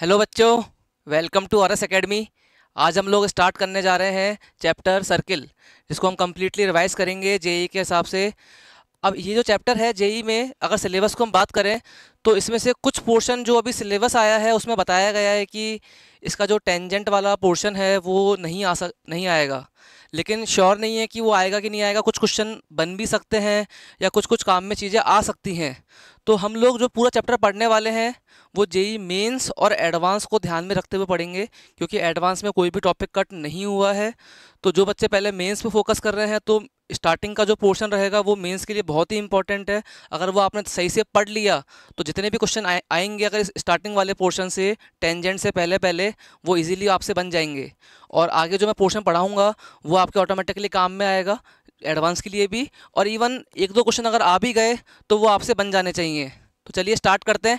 hello बच्चों welcome to R S academy आज हम लोग स्टार्ट करने जा रहे हैं चैप्टर सर्किल जिसको हम कम्प्लीटली रिवाइज करेंगे जेई e के हिसाब से अब ये जो चैप्टर है जेई e में अगर सिलेबस को हम बात करें तो इसमें से कुछ पोर्शन जो अभी सिलेबस आया है उसमें बताया गया है कि इसका जो टेंजेंट वाला पोर्शन है वो नहीं आ सक नहीं आएगा लेकिन श्योर नहीं है कि वो आएगा कि नहीं आएगा कुछ क्वेश्चन बन भी सकते हैं या कुछ कुछ काम में चीज़ें आ सकती हैं तो हम लोग जो पूरा चैप्टर पढ़ने वाले हैं वो जेई मेंस और एडवांस को ध्यान में रखते हुए पढ़ेंगे क्योंकि एडवांस में कोई भी टॉपिक कट नहीं हुआ है तो जो बच्चे पहले मेंस पे फोकस कर रहे हैं तो स्टार्टिंग का जो पोर्शन रहेगा वो मेंस के लिए बहुत ही इंपॉर्टेंट है अगर वो आपने सही से पढ़ लिया तो जितने भी क्वेश्चन आएंगे अगर स्टार्टिंग वाले पोर्शन से टेंजेंट से पहले पहले वो इजीली आपसे बन जाएंगे और आगे जो मैं पोर्शन पढ़ाऊँगा वो आपके ऑटोमेटिकली काम में आएगा एडवांस के लिए भी और इवन एक दो क्वेश्चन अगर आ भी गए तो वो आपसे बन जाने चाहिए तो चलिए स्टार्ट करते हैं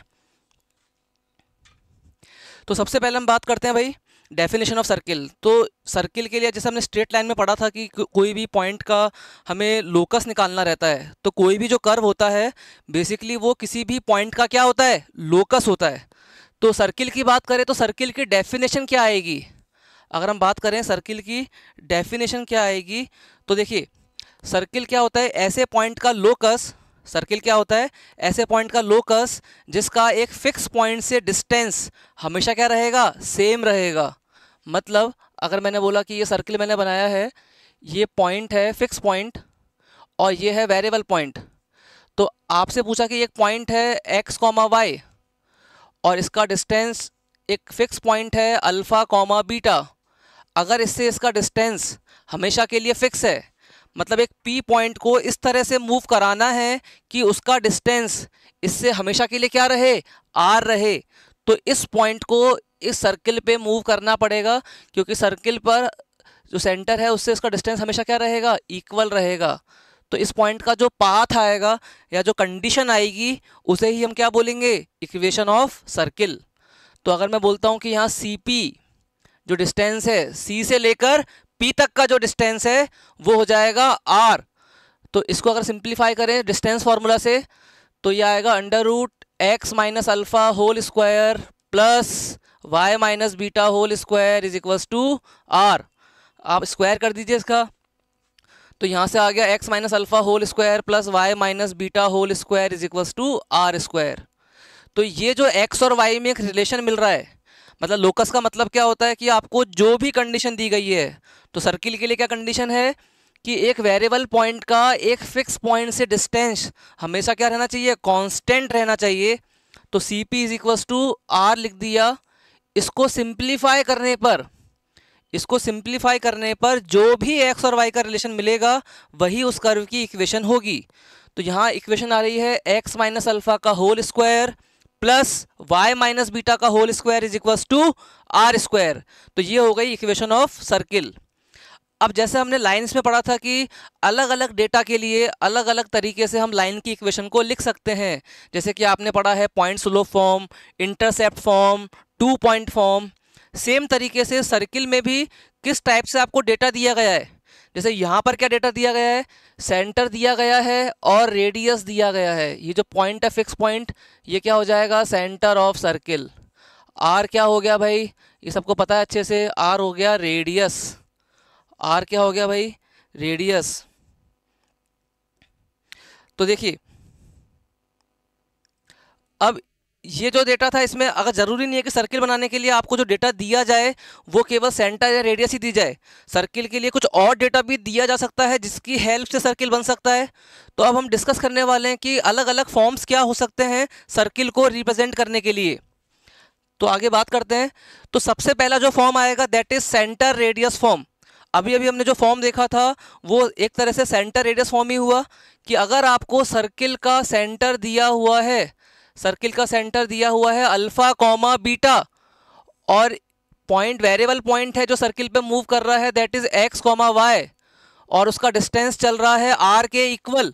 तो सबसे पहले हम बात करते हैं भाई डेफिनेशन ऑफ सर्किल तो सर्किल के लिए जैसे हमने स्ट्रेट लाइन में पढ़ा था कि कोई भी पॉइंट का हमें लोकस निकालना रहता है तो कोई भी जो कर्व होता है बेसिकली वो किसी भी पॉइंट का क्या होता है लोकस होता है तो सर्किल की बात करें तो सर्किल की डेफिनेशन क्या आएगी अगर हम बात करें सर्किल की डेफिनेशन क्या आएगी तो देखिए सर्किल क्या होता है ऐसे पॉइंट का लोकस सर्किल क्या होता है ऐसे पॉइंट का लोकस जिसका एक फिक्स पॉइंट से डिस्टेंस हमेशा क्या रहेगा सेम रहेगा मतलब अगर मैंने बोला कि ये सर्किल मैंने बनाया है ये पॉइंट है फिक्स पॉइंट और ये है वेरिएबल पॉइंट तो आपसे पूछा कि एक पॉइंट है एक्स कॉमा वाई और इसका डिस्टेंस एक फिक्स पॉइंट है अल्फ़ा कॉमा बीटा अगर इससे इसका डिस्टेंस हमेशा के लिए फिक्स है मतलब एक पी पॉइंट को इस तरह से मूव कराना है कि उसका डिस्टेंस इससे हमेशा के लिए क्या रहे आर रहे तो इस पॉइंट को इस सर्किल पे मूव करना पड़ेगा क्योंकि सर्किल पर जो सेंटर है उससे इसका डिस्टेंस हमेशा क्या रहेगा इक्वल रहेगा तो इस पॉइंट का जो पाथ आएगा या जो कंडीशन आएगी उसे ही हम क्या बोलेंगे इक्वेशन ऑफ सर्किल तो अगर मैं बोलता हूँ कि यहाँ सी पी जो डिस्टेंस है सी से लेकर पी तक का जो डिस्टेंस है वो हो जाएगा आर तो इसको अगर सिंप्लीफाई करें डिस्टेंस फार्मूला से तो ये आएगा under root x minus alpha whole square plus y minus beta whole square is equals to r आप स्क्वायर कर दीजिए इसका तो यहाँ से आ गया x minus alpha whole square plus y minus beta whole square is equals to r square तो ये जो एक्स और वाई में एक रिलेशन मिल रहा है मतलब लोकस का मतलब क्या होता है कि आपको जो भी कंडीशन दी गई है तो सर्किल के लिए क्या कंडीशन है कि एक वेरिएबल पॉइंट का एक फिक्स पॉइंट से डिस्टेंस हमेशा क्या रहना चाहिए कांस्टेंट रहना चाहिए तो C P is equals to r लिख दिया इसको सिंप्लीफाई करने पर इसको सिंप्लीफाई करने पर जो भी एक्स और वाई का रिलेशन मिलेगा वही उस कर्व की इक्वेशन होगी तो यहाँ इक्वेशन आ रही है एक्स माइनस अल्फ़ा का whole square plus y minus beta का whole square is equal to r square तो ये हो गई इक्वेशन ऑफ सर्किल अब जैसे हमने लाइन्स में पढ़ा था कि अलग अलग डेटा के लिए अलग अलग तरीके से हम लाइन की इक्वेशन को लिख सकते हैं जैसे कि आपने पढ़ा है point slope form intercept form two point form same तरीके से सर्किल में भी किस टाइप से आपको डेटा दिया गया है जैसे यहाँ पर क्या डेटा दिया गया है सेंटर दिया गया है और रेडियस दिया गया है ये जो पॉइंट है फिक्स पॉइंट ये क्या हो जाएगा सेंटर ऑफ सर्किल आर क्या हो गया भाई ये सबको पता है अच्छे से आर हो गया रेडियस आर क्या हो गया भाई रेडियस तो देखिए अब ये जो डेटा था इसमें अगर ज़रूरी नहीं है कि सर्किल बनाने के लिए आपको जो डेटा दिया जाए वो केवल सेंटर या रेडियस ही दी जाए सर्किल के लिए कुछ और डेटा भी दिया जा सकता है जिसकी हेल्प से सर्किल बन सकता है तो अब हम डिस्कस करने वाले हैं कि अलग अलग फॉर्म्स क्या हो सकते हैं सर्किल को रिप्रेजेंट करने के लिए तो आगे बात करते हैं तो सबसे पहला जो फॉर्म आएगा that is centre radius form अभी अभी हमने जो फॉर्म देखा था वो एक तरह से सेंटर रेडियस फॉर्म ही हुआ कि अगर आपको सर्किल का सेंटर दिया हुआ है सर्किल का सेंटर दिया हुआ है अल्फा कॉमा बीटा और पॉइंट वेरिएबल पॉइंट है जो सर्किल पे मूव कर रहा है that is x comma y और उसका डिस्टेंस चल रहा है आर के इक्वल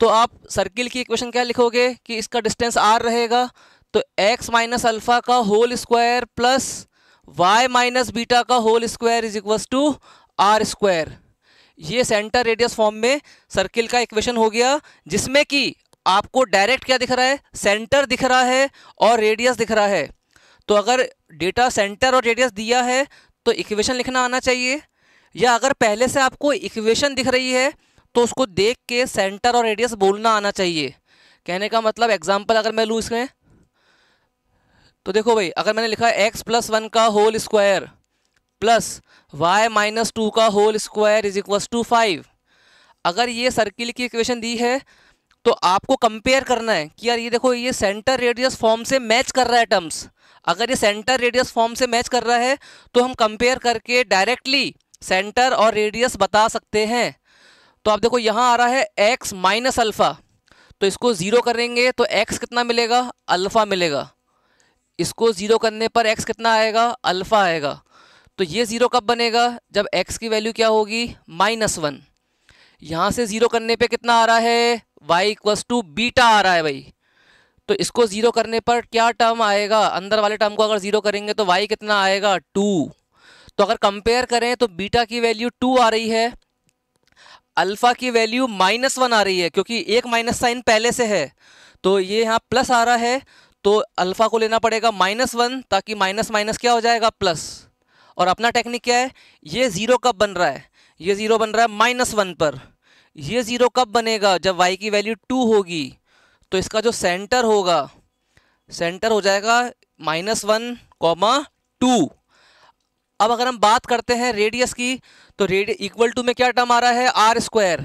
तो आप सर्किल की इक्वेशन क्या लिखोगे कि इसका डिस्टेंस आर रहेगा तो एक्स माइनस अल्फ़ा का whole square plus y minus beta का whole square is equal to r square ये सेंटर रेडियस फॉर्म में सर्किल का इक्वेशन हो गया जिसमें कि आपको डायरेक्ट क्या दिख रहा है सेंटर दिख रहा है और रेडियस दिख रहा है तो अगर डेटा सेंटर और रेडियस दिया है तो इक्वेशन लिखना आना चाहिए या अगर पहले से आपको इक्वेशन दिख रही है तो उसको देख के सेंटर और रेडियस बोलना आना चाहिए कहने का मतलब एग्जाम्पल अगर मैं लूँ इसमें तो देखो भाई अगर मैंने लिखा एक्स प्लस वन का whole square plus y minus two का whole square is equals to five अगर ये सर्किल की इक्वेशन दी है तो आपको कंपेयर करना है कि यार ये देखो ये सेंटर रेडियस फॉर्म से मैच कर रहा है टर्म्स अगर ये सेंटर रेडियस फॉर्म से मैच कर रहा है तो हम कंपेयर करके डायरेक्टली सेंटर और रेडियस बता सकते हैं तो आप देखो यहाँ आ रहा है एक्स माइनस अल्फ़ा तो इसको ज़ीरो करेंगे तो एक्स कितना मिलेगा अल्फ़ा मिलेगा इसको ज़ीरो करने पर एक्स कितना आएगा अल्फ़ा आएगा तो ये ज़ीरो कब बनेगा जब एक्स की वैल्यू क्या होगी माइनस वन यहाँ से ज़ीरो करने पे कितना आ रहा है वाई इक्वस टू बीटा आ रहा है भाई तो इसको ज़ीरो करने पर क्या टर्म आएगा अंदर वाले टर्म को अगर ज़ीरो करेंगे तो वाई कितना आएगा टू तो अगर कंपेयर करें तो बीटा की वैल्यू टू आ रही है अल्फ़ा की वैल्यू माइनस वन आ रही है क्योंकि एक माइनस साइन पहले से है तो ये यहाँ प्लस आ रहा है तो अल्फ़ा को लेना पड़ेगा माइनस वन ताकि माइनस माइनस क्या हो जाएगा प्लस और अपना टेक्निक क्या है ये ज़ीरो कब बन रहा है ये ज़ीरो बन रहा है माइनस वन पर ये ज़ीरो कब बनेगा जब वाई की वैल्यू टू होगी तो इसका जो सेंटर होगा सेंटर हो जाएगा माइनस वन कॉमा टू अब अगर हम बात करते हैं रेडियस की तो रेडियस इक्वल टू में क्या टर्म आ रहा है आर स्क्वायर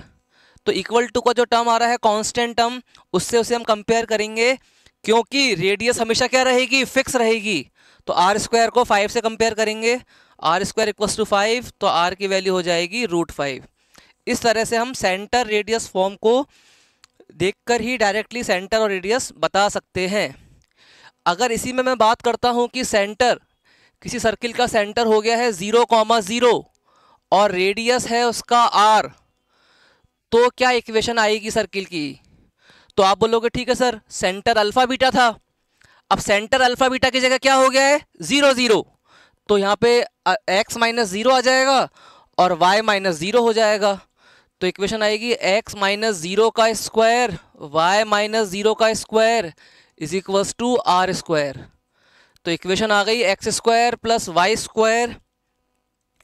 तो इक्वल टू का जो टर्म आ रहा है कांस्टेंट टर्म उससे उसे हम कंपेयर करेंगे क्योंकि रेडियस हमेशा क्या रहेगी फिक्स रहेगी तो आर स्क्वायर को फाइव से कंपेयर करेंगे r square equals to five तो आर की वैल्यू हो जाएगी रूट फाइव इस तरह से हम सेंटर रेडियस फॉर्म को देखकर ही डायरेक्टली सेंटर और रेडियस बता सकते हैं अगर इसी में मैं बात करता हूँ कि सेंटर किसी सर्किल का सेंटर हो गया है ज़ीरो कॉमा ज़ीरो और रेडियस है उसका आर तो क्या इक्वेशन आएगी सर्किल की तो आप बोलोगे ठीक है सर सेंटर अल्फ़ा बीटा था अब सेंटर अल्फ़ा बीटा की जगह क्या हो गया है ज़ीरो ज़ीरो तो यहाँ पे एक्स माइनस ज़ीरो आ जाएगा और वाई माइनस ज़ीरो हो जाएगा तो इक्वेशन आएगी एक्स माइनस जीरो का स्क्वायर वाई माइनस जीरो का square is equals to r square तो इक्वेशन आ गई x square plus Y square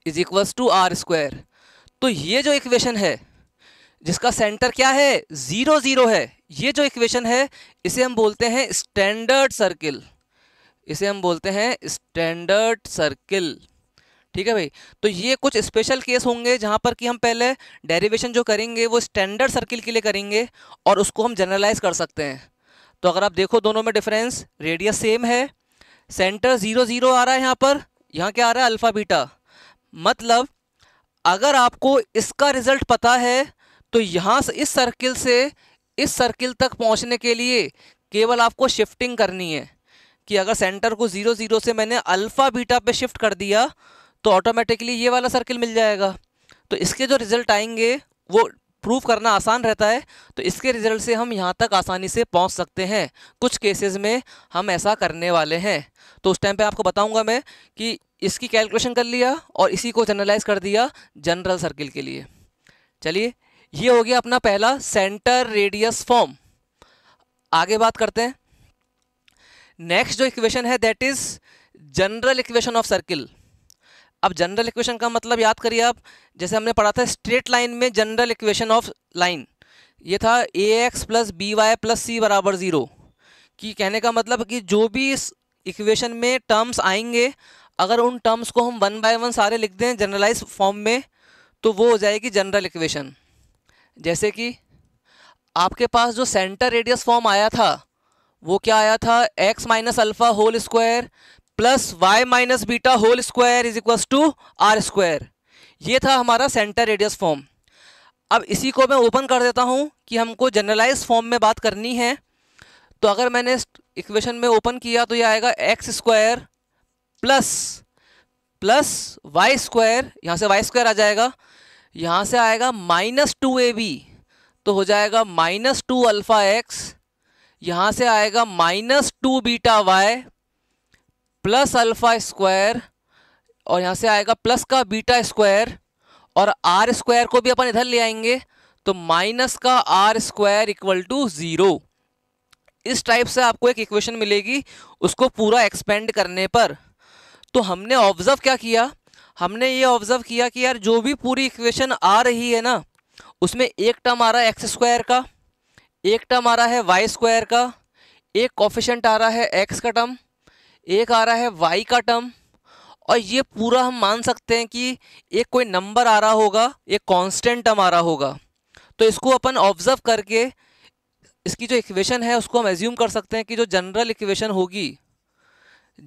is equals to r square तो ये जो इक्वेशन है जिसका सेंटर क्या है ज़ीरो ज़ीरो है ये जो इक्वेशन है इसे हम बोलते हैं स्टैंडर्ड सर्किल इसे हम बोलते हैं स्टैंडर्ड सर्किल ठीक है भाई तो ये कुछ स्पेशल केस होंगे जहाँ पर कि हम पहले डेरिवेशन जो करेंगे वो स्टैंडर्ड सर्किल के लिए करेंगे और उसको हम जनरलाइज कर सकते हैं तो अगर आप देखो दोनों में डिफरेंस रेडियस सेम है सेंटर ज़ीरो ज़ीरो आ रहा है यहाँ पर यहाँ क्या आ रहा है अल्फ़ा बीटा मतलब अगर आपको इसका रिजल्ट पता है तो यहाँ से इस सर्किल से इस सर्किल तक पहुँचने के लिए केवल आपको शिफ्टिंग करनी है कि अगर सेंटर को ज़ीरो ज़ीरो से मैंने अल्फ़ा बीटा पे शिफ्ट कर दिया तो ऑटोमेटिकली ये वाला सर्किल मिल जाएगा तो इसके जो रिज़ल्ट आएंगे वो प्रूव करना आसान रहता है तो इसके रिज़ल्ट से हम यहाँ तक आसानी से पहुँच सकते हैं कुछ केसेस में हम ऐसा करने वाले हैं तो उस टाइम पे आपको बताऊँगा मैं कि इसकी कैलकुलेशन कर लिया और इसी को जनरलाइज कर दिया जनरल सर्किल के लिए चलिए ये हो गया अपना पहला सेंटर रेडियस फॉर्म आगे बात करते हैं नेक्स्ट जो इक्वेशन है that is general equation of circle अब जनरल इक्वेशन का मतलब याद करिए आप जैसे हमने पढ़ा था स्ट्रेट लाइन में जनरल इक्वेशन ऑफ लाइन ये था a x plus b y plus सी बराबर ज़ीरो कि कहने का मतलब कि जो भी इस इक्वेशन में टर्म्स आएंगे अगर उन टर्म्स को हम वन बाय वन सारे लिख दें जनरलाइज फॉर्म में तो वो हो जाएगी जनरल इक्वेशन जैसे कि आपके पास जो सेंटर रेडियस फॉर्म आया था वो क्या आया था x minus alpha whole square plus y minus beta whole square is equal to r square ये था हमारा सेंटर रेडियस फॉर्म अब इसी को मैं ओपन कर देता हूँ कि हमको जनरलाइज फॉर्म में बात करनी है तो अगर मैंने इक्वेशन में ओपन किया तो ये आएगा x square plus plus Y square यहाँ से वाई स्क्वायर आ जाएगा यहाँ से आएगा माइनस टू ए बी तो हो जाएगा माइनस टू अल्फ़ा एक्स यहाँ से आएगा minus two beta y plus alpha square और यहाँ से आएगा प्लस का बीटा स्क्वायर और आर स्क्वायर को भी अपन इधर ले आएंगे तो माइनस का r square equal to zero इस टाइप से आपको एक इक्वेशन मिलेगी उसको पूरा एक्सपेंड करने पर तो हमने ऑब्ज़र्व क्या किया हमने ये ऑब्ज़र्व किया कि यार जो भी पूरी इक्वेशन आ रही है ना उसमें एक टर्म आ रहा है एक्स स्क्वायर का एक टर्म आ रहा है वाई स्क्वायर का एक कॉफिशेंट आ रहा है एक्स का टर्म एक आ रहा है वाई का टर्म और ये पूरा हम मान सकते हैं कि एक कोई नंबर आ रहा होगा एक कांस्टेंट टर्म आ रहा होगा तो इसको अपन ऑब्जर्व करके इसकी जो इक्वेशन है उसको हम एज्यूम कर सकते हैं कि जो जनरल इक्वेशन होगी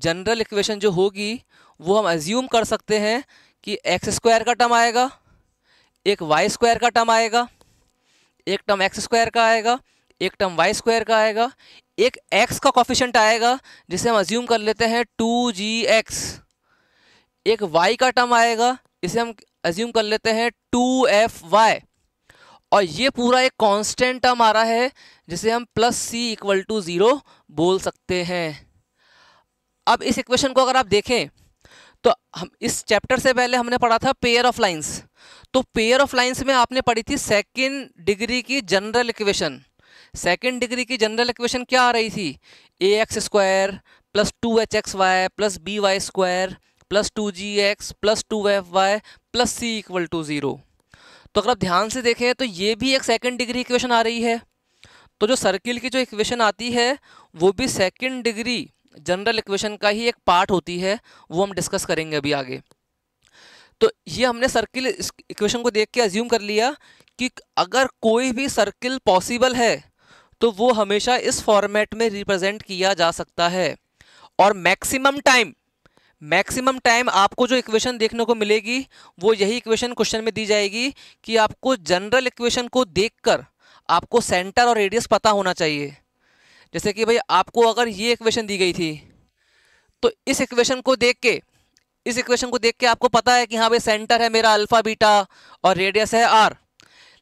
जनरल इक्वेशन जो होगी वो हम एज्यूम कर सकते हैं कि एक्स स्क्वायर का टर्म आएगा एक वाई स्क्वायर का टर्म आएगा एक टर्म एक्स स्क्वायर का आएगा एक टर्म वाई स्क्वायर का आएगा एक एक्स का कॉफिशेंट आएगा जिसे हम अज्यूम कर लेते हैं टू जी एक्स एक वाई का टर्म आएगा इसे हम अज्यूम कर लेते हैं टू एफ वाई और ये पूरा एक कांस्टेंट टर्म आ रहा है जिसे हम plus C equal to zero बोल सकते हैं अब इस इक्वेशन को अगर आप देखें तो हम इस चैप्टर से पहले हमने पढ़ा था पेयर ऑफ लाइंस तो पेयर ऑफ लाइंस में आपने पढ़ी थी सेकंड डिग्री की जनरल इक्वेशन सेकेंड डिग्री की जनरल इक्वेशन क्या आ रही थी a x square plus two h x y plus b y square plus two ji x plus two F Y plus C equal to zero तो अगर आप ध्यान से देखें तो ये भी एक सेकेंड डिग्री इक्वेशन आ रही है तो जो सर्किल की जो इक्वेशन आती है वो भी सेकेंड डिग्री जनरल इक्वेशन का ही एक पार्ट होती है वो हम डिस्कस करेंगे अभी आगे तो ये हमने सर्किल इक्वेशन को देख के अज्यूम कर लिया कि अगर कोई भी सर्किल पॉसिबल है तो वो हमेशा इस फॉर्मेट में रिप्रेजेंट किया जा सकता है और मैक्सिमम टाइम मैक्सिमम टाइम आपको जो इक्वेशन देखने को मिलेगी वो यही इक्वेशन क्वेश्चन में दी जाएगी कि आपको जनरल इक्वेशन को देखकर आपको सेंटर और रेडियस पता होना चाहिए जैसे कि भाई आपको अगर ये इक्वेशन दी गई थी तो इस इक्वेशन को देख के इस इक्वेशन को देख के आपको पता है कि हाँ भाई सेंटर है मेरा अल्फ़ा बीटा और रेडियस है आर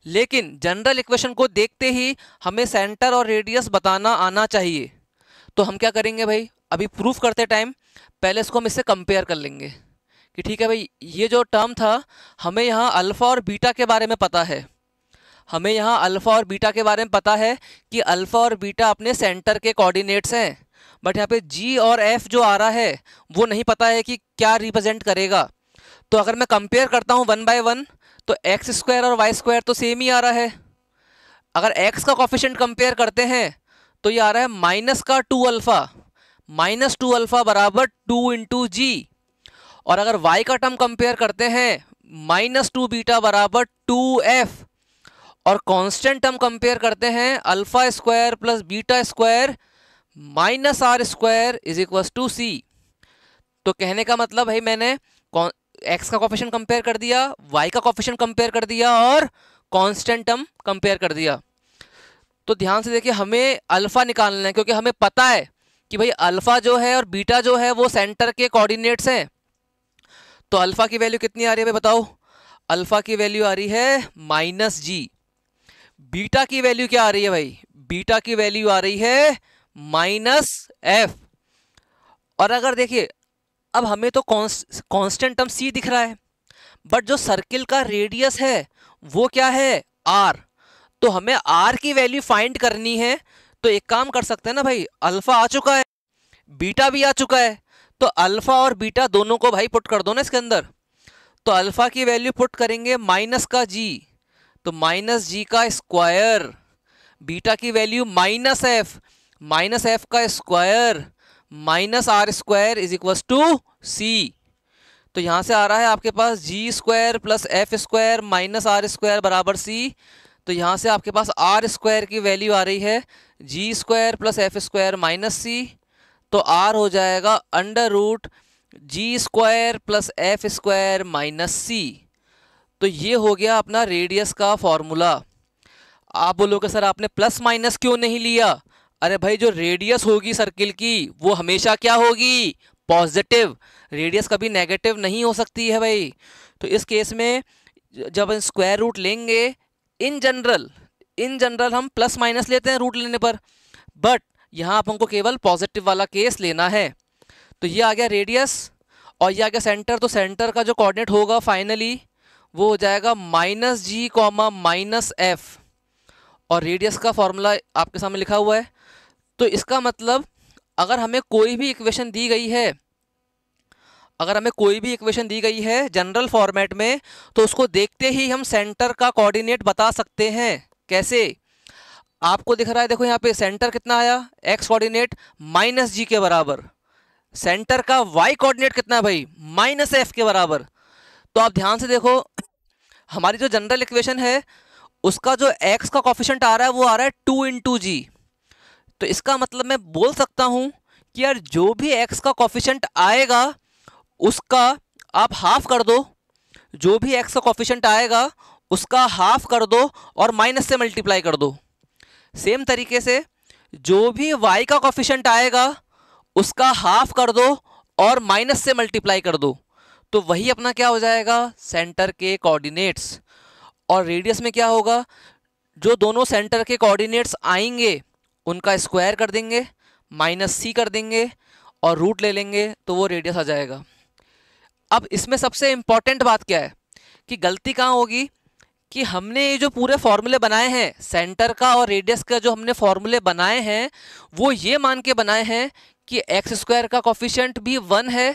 लेकिन जनरल इक्वेशन को देखते ही हमें सेंटर और रेडियस बताना आना चाहिए तो हम क्या करेंगे भाई अभी प्रूफ करते टाइम पहले इसको हम इससे कंपेयर कर लेंगे कि ठीक है भाई ये जो टर्म था हमें यहाँ अल्फ़ा और बीटा के बारे में पता है हमें यहाँ अल्फ़ा और बीटा के बारे में पता है कि अल्फ़ा और बीटा अपने सेंटर के कोऑर्डिनेट्स हैं बट यहाँ पे जी और एफ जो आ रहा है वो नहीं पता है कि क्या रिप्रेजेंट करेगा तो अगर मैं कंपेयर करता हूँ वन बाय वन तो एक्स स्क्वायर और वाई स्क्वायर तो सेम ही आ रहा है अगर एक्स का कॉफिशेंट कंपेयर करते हैं तो ये आ रहा है माइनस का two alpha minus two alpha बराबर टू इंटू जी और अगर वाई का टर्म कंपेयर करते हैं माइनस टू बीटा बराबर टू एफ और कांस्टेंट टर्म कंपेयर करते हैं alpha square plus beta square minus r square is equals to c तो कहने का मतलब है मैंने एक्स का कॉफिशन कंपेयर कर दिया वाई का कॉफिशन कंपेयर कर दिया और कॉन्स्टेंट टर्म कंपेयर कर दिया तो ध्यान से देखिए हमें अल्फ़ा निकालना है क्योंकि हमें पता है कि भाई अल्फ़ा जो है और बीटा जो है वो सेंटर के कोऑर्डिनेट्स हैं तो अल्फ़ा की वैल्यू कितनी आ रही है भाई बताओ अल्फ़ा की वैल्यू आ रही है माइनस जी बीटा की वैल्यू क्या आ रही है भाई बीटा की वैल्यू आ रही है माइनस एफ और अगर देखिए अब हमें तो कांस्टेंट टर्म सी दिख रहा है बट जो सर्किल का रेडियस है वो क्या है आर तो हमें आर की वैल्यू फाइंड करनी है तो एक काम कर सकते हैं ना भाई अल्फा आ चुका है बीटा भी आ चुका है तो अल्फा और बीटा दोनों को भाई पुट कर दो ना इसके अंदर तो अल्फा की वैल्यू पुट करेंगे माइनस का जी तो माइनस जी का स्क्वायर बीटा की value minus f minus f का square minus r square is equal to c तो यहाँ से आ रहा है आपके पास g square plus F square minus r square बराबर सी तो यहाँ से आपके पास आर स्क्वायर की वैल्यू आ रही है g square plus F square minus सी तो आर हो जाएगा अंडर रूट जी square plus F square minus सी तो ये हो गया अपना रेडियस का फॉर्मूला आप बोलोगे सर आपने प्लस माइनस क्यों नहीं लिया अरे भाई जो रेडियस होगी सर्किल की वो हमेशा क्या होगी पॉजिटिव रेडियस कभी नेगेटिव नहीं हो सकती है भाई तो इस केस में जब हम स्क्वायर रूट लेंगे इन जनरल इन जनरल हम प्लस माइनस लेते हैं रूट लेने पर बट यहाँ आप हमको केवल पॉजिटिव वाला केस लेना है तो ये आ गया रेडियस और ये आ गया सेंटर तो सेंटर का जो कोऑर्डिनेट होगा फाइनली वो हो जाएगा माइनस जी कॉमा माइनस एफ और रेडियस का फॉर्मूला आपके सामने लिखा हुआ है तो इसका मतलब अगर हमें कोई भी इक्वेशन दी गई है अगर हमें कोई भी इक्वेशन दी गई है जनरल फॉर्मेट में तो उसको देखते ही हम सेंटर का कोऑर्डिनेट बता सकते हैं कैसे आपको दिख रहा है देखो यहाँ पे सेंटर कितना आया एक्स कोऑर्डिनेट माइनस जी के बराबर सेंटर का वाई कोऑर्डिनेट कितना है भाई माइनस एफ के बराबर तो आप ध्यान से देखो हमारी जो जनरल इक्वेशन है उसका जो एक्स का कॉफिशेंट आ रहा है वो आ रहा है टू इंटू जी तो इसका मतलब मैं बोल सकता हूँ कि यार जो भी एक्स का कॉफिशेंट आएगा उसका आप हाफ कर दो जो भी एक्स का कॉफिशेंट आएगा उसका हाफ कर दो और माइनस से मल्टीप्लाई कर दो सेम तरीके से जो भी वाई का कॉफिशेंट आएगा उसका हाफ कर दो और माइनस से मल्टीप्लाई कर दो तो वही अपना क्या हो जाएगा सेंटर के कोऑर्डिनेट्स और रेडियस में क्या होगा जो दोनों सेंटर के कोऑर्डिनेट्स आएंगे उनका स्क्वायर कर देंगे माइनस सी कर देंगे और रूट ले लेंगे तो वो रेडियस आ जाएगा अब इसमें सबसे इम्पॉर्टेंट बात क्या है कि गलती कहाँ होगी कि हमने ये जो पूरे फॉर्मूले बनाए हैं सेंटर का और रेडियस का जो हमने फॉर्मूले बनाए हैं वो ये मान के बनाए हैं कि एक्स स्क्वायर का कॉफिशेंट भी वन है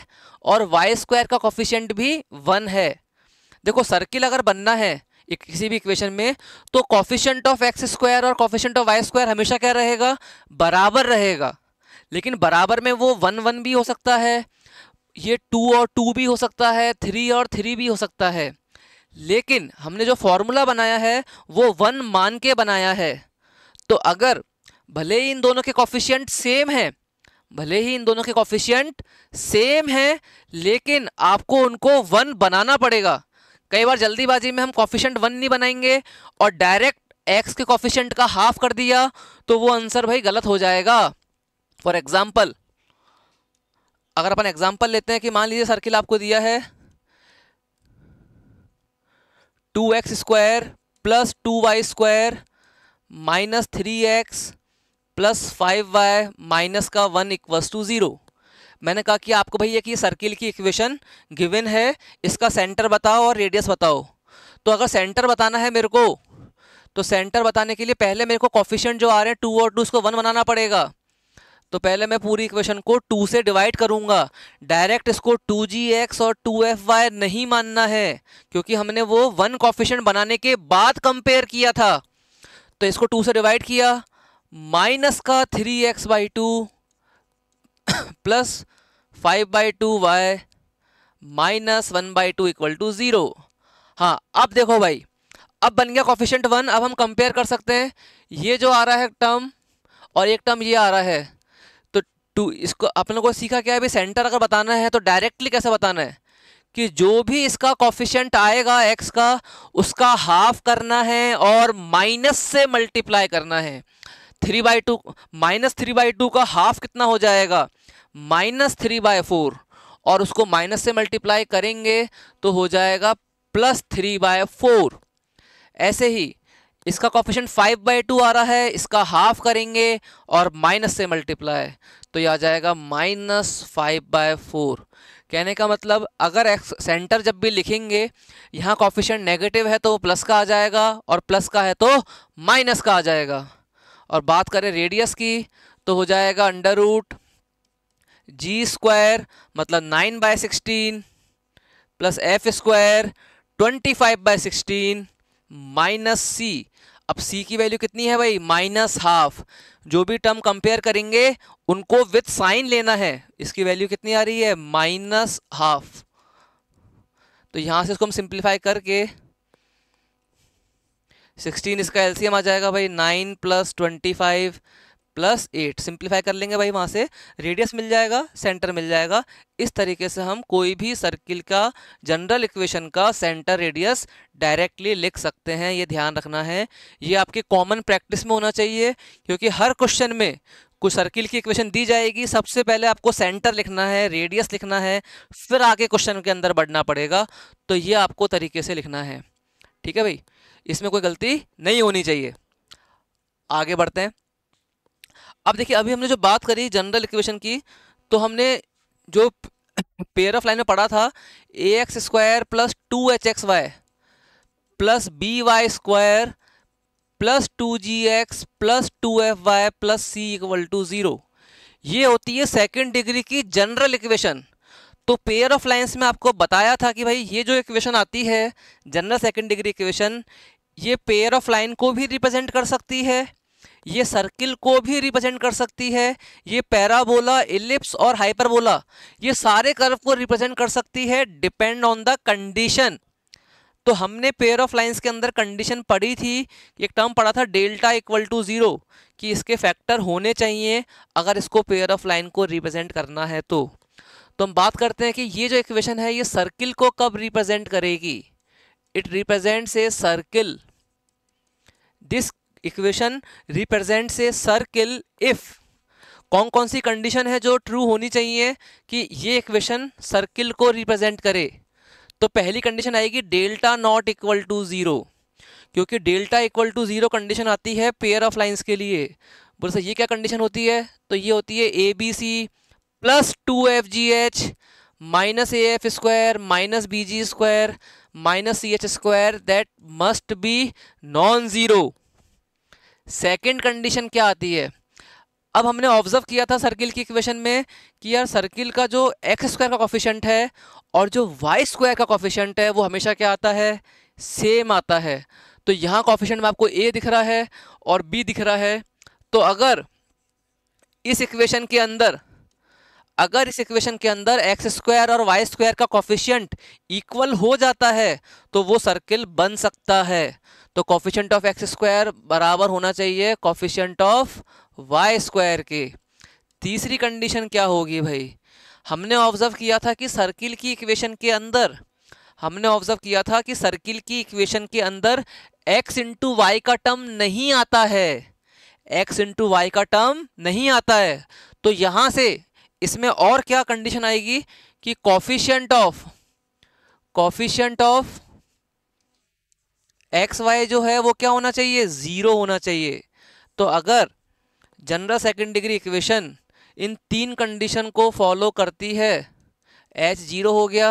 और वाई स्क्वायर का कॉफिशेंट भी वन है देखो सर्किल अगर बनना है किसी भी इक्वेशन में तो कॉफिशेंट ऑफ एक्स स्क्वायर और कॉफिशेंट ऑफ वाई स्क्वायर हमेशा क्या रहेगा बराबर रहेगा लेकिन बराबर में वो वन वन भी हो सकता है ये टू और टू भी हो सकता है थ्री और थ्री भी हो सकता है लेकिन हमने जो फॉर्मूला बनाया है वो वन मान के बनाया है तो अगर भले ही इन दोनों के कॉफिशियंट सेम हैं भले ही इन दोनों के कॉफिशियंट सेम हैं लेकिन आपको उनको वन बनाना पड़ेगा कई बार जल्दीबाजी में हम कॉफिशेंट वन नहीं बनाएंगे और डायरेक्ट एक्स के कॉफिशेंट का हाफ कर दिया तो वो आंसर भाई गलत हो जाएगा फॉर एग्जाम्पल अगर अपन एग्जाम्पल लेते हैं कि मान लीजिए सर्किल आपको दिया है two x square plus two y square minus three x plus five y minus का वन इक्वस टू ज़ीरो मैंने कहा कि आपको भैया कि सर्किल की इक्वेशन गिवन है इसका सेंटर बताओ और रेडियस बताओ तो अगर सेंटर बताना है मेरे को तो सेंटर बताने के लिए पहले मेरे को कॉफिशेंट जो आ रहे हैं टू और टू उसको वन बनाना पड़ेगा तो पहले मैं पूरी इक्वेशन को टू से डिवाइड करूंगा डायरेक्ट इसको टू जी एक्स और टू एफ वाई नहीं मानना है क्योंकि हमने वो वन कॉफिशेंट बनाने के बाद कंपेयर किया था तो इसको टू से डिवाइड किया माइनस का three x by two plus five by two Y minus one by two equal to zero हाँ अब देखो भाई अब बन गया कॉफिशेंट वन अब हम कंपेयर कर सकते हैं ये जो आ रहा है टर्म और एक टर्म ये आ रहा है तो टू इसको अपने को सीखा क्या है सेंटर अगर बताना है तो डायरेक्टली कैसे बताना है कि जो भी इसका कॉफिशेंट आएगा एक्स का उसका हाफ करना है और माइनस से मल्टीप्लाई करना है three by two minus three by two का हाफ कितना हो जाएगा माइनस थ्री बाय फोर और उसको माइनस से मल्टीप्लाई करेंगे तो हो जाएगा प्लस थ्री बाय फोर ऐसे ही इसका कॉफिशन फाइव बाई टू आ रहा है इसका हाफ करेंगे और माइनस से मल्टीप्लाई तो ये आ जाएगा माइनस फाइव बाय फोर कहने का मतलब अगर एक्स सेंटर जब भी लिखेंगे यहाँ कॉफिशन नेगेटिव है तो वो प्लस का आ जाएगा और प्लस का है तो माइनस का आ जाएगा और बात करें रेडियस की तो हो जाएगा अंडर रूट जी स्क्वायर मतलब nine by sixteen plus F square twenty five by sixteen minus C अब सी की वैल्यू कितनी है भाई माइनस हाफ जो भी टर्म कंपेयर करेंगे उनको विथ साइन लेना है इसकी वैल्यू कितनी आ रही है माइनस हाफ तो यहाँ से इसको हम सिंप्लीफाई करके सिक्सटीन इसका एलसीएम आ जाएगा भाई nine plus twenty five plus eight simplify कर लेंगे भाई वहाँ से रेडियस मिल जाएगा सेंटर मिल जाएगा इस तरीके से हम कोई भी सर्किल का जनरल इक्वेशन का सेंटर रेडियस डायरेक्टली लिख सकते हैं ये ध्यान रखना है ये आपके कॉमन प्रैक्टिस में होना चाहिए क्योंकि हर क्वेश्चन में कुछ सर्किल की इक्वेशन दी जाएगी सबसे पहले आपको सेंटर लिखना है रेडियस लिखना है फिर आगे क्वेश्चन के अंदर बढ़ना पड़ेगा तो ये आपको तरीके से लिखना है ठीक है भाई इसमें कोई गलती नहीं होनी चाहिए आगे बढ़ते हैं अब देखिए अभी हमने जो बात करी जनरल इक्वेशन की तो हमने जो पेयर ऑफ लाइन में पढ़ा था a x square plus two h x y plus b y square plus two ji x plus two F Y plus C equal to zero ये होती है सेकेंड डिग्री की जनरल इक्वेशन तो pair of lines में आपको बताया था कि भाई ये जो इक्वेशन आती है जनरल सेकेंड डिग्री इक्वेशन ये पेयर ऑफ लाइन को भी रिप्रेजेंट कर सकती है ये सर्किल को भी रिप्रेजेंट कर सकती है ये पैराबोला इलिप्स और हाइपरबोला ये सारे कर्व को रिप्रेजेंट कर सकती है डिपेंड ऑन द कंडीशन तो हमने पेयर ऑफ लाइंस के अंदर कंडीशन पढ़ी थी एक टर्म पढ़ा था डेल्टा इक्वल टू ज़ीरो कि इसके फैक्टर होने चाहिए अगर इसको पेयर ऑफ लाइन को रिप्रेजेंट करना है तो तो हम बात करते हैं कि ये जो इक्वेशन है ये सर्किल को कब रिप्रेजेंट करेगी it represents a circle this equation represent से सर्किल इफ़ कौन कौन सी कंडीशन है जो ट्रू होनी चाहिए कि ये इक्वेशन सर्किल को रिप्रेजेंट करे तो पहली कंडीशन आएगी delta not equal to zero क्योंकि delta equal to zero condition आती है पेयर ऑफ लाइंस के लिए बोल सर ये क्या कंडीशन होती है तो ये होती है ए b c plus two f g h minus a f square minus b g square minus c h square that must be non zero second condition क्या आती है अब हमने ऑब्जर्व किया था सर्किल की इक्वेशन में कि यार सर्किल का जो एक्स स्क्वायर का कॉफिशेंट है और जो वाई स्क्वायर का कॉफिशेंट है वो हमेशा क्या आता है सेम आता है तो यहाँ कॉफिशेंट में आपको ए दिख रहा है और बी दिख रहा है तो अगर इस इक्वेशन के अंदर अगर इस इक्वेशन के अंदर एक्स स्क्वायर और वाई स्क्वायर का कॉफिशियंट इक्वल हो जाता है तो वो सर्किल बन सकता है तो कॉफिशेंट ऑफ एक्स स्क्वायर बराबर होना चाहिए कॉफिशेंट ऑफ वाई स्क्वायर के तीसरी कंडीशन क्या होगी भाई हमने ऑब्जर्व किया था कि सर्किल की इक्वेशन के अंदर हमने ऑब्जर्व किया था कि सर्किल की इक्वेशन के अंदर x इंटू वाई का टर्म नहीं आता है x इंटू वाई का टर्म नहीं आता है तो यहाँ से इसमें और क्या कंडीशन आएगी कि coefficient of coefficient of x y जो है वो क्या होना चाहिए ज़ीरो होना चाहिए तो अगर जनरल सेकेंड डिग्री इक्वेशन इन तीन कंडीशन को फॉलो करती है एच ज़ीरो हो गया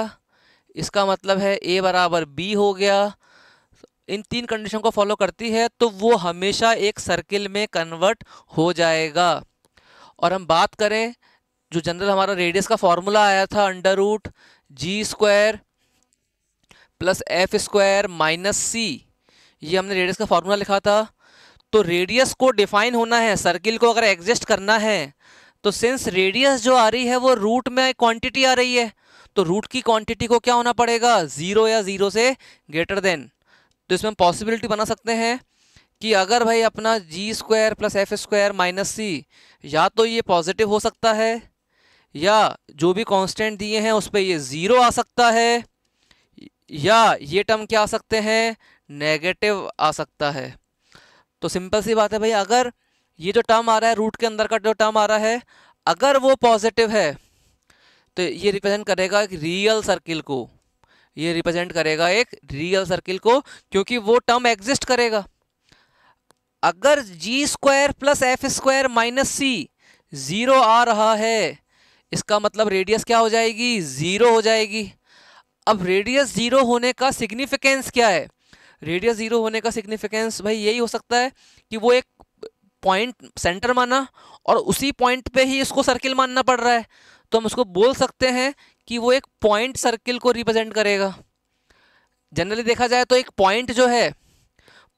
इसका मतलब है ए बराबर बी हो गया इन तीन कंडीशन को फॉलो करती है तो वो हमेशा एक सर्किल में कन्वर्ट हो जाएगा और हम बात करें जो जनरल हमारा रेडियस का फॉर्मूला आया था अंडर रूट जी square plus F square minus c ये हमने रेडियस का फॉर्मूला लिखा था तो रेडियस को डिफाइन होना है सर्किल को अगर एग्जिस्ट करना है तो सिंस रेडियस जो आ रही है वो रूट में क्वांटिटी आ रही है तो रूट की क्वांटिटी को क्या होना पड़ेगा ज़ीरो या ज़ीरो से ग्रेटर देन तो इसमें हम पॉसिबिलिटी बना सकते हैं कि अगर भाई अपना g square plus F square minus c या तो ये पॉजिटिव हो सकता है या जो भी कांस्टेंट दिए हैं उस पर ये ज़ीरो आ सकता है या ये टर्म क्या आ सकते हैं नेगेटिव आ सकता है तो सिंपल सी बात है भाई अगर ये जो टर्म आ रहा है रूट के अंदर का जो टर्म आ रहा है अगर वो पॉजिटिव है तो ये रिप्रेजेंट करेगा एक रियल सर्किल को ये रिप्रेजेंट करेगा एक रियल सर्किल को क्योंकि वो टर्म एग्जिस्ट करेगा अगर g square plus F square minus c zero आ रहा है इसका मतलब रेडियस क्या हो जाएगी ज़ीरो हो जाएगी अब रेडियस ज़ीरो होने का सिग्निफिकेंस क्या है रेडियस ज़ीरो होने का सिग्निफिकेंस भाई यही हो सकता है कि वो एक पॉइंट सेंटर माना और उसी पॉइंट पे ही इसको सर्किल मानना पड़ रहा है तो हम उसको बोल सकते हैं कि वो एक पॉइंट सर्किल को रिप्रेजेंट करेगा जनरली देखा जाए तो एक पॉइंट जो है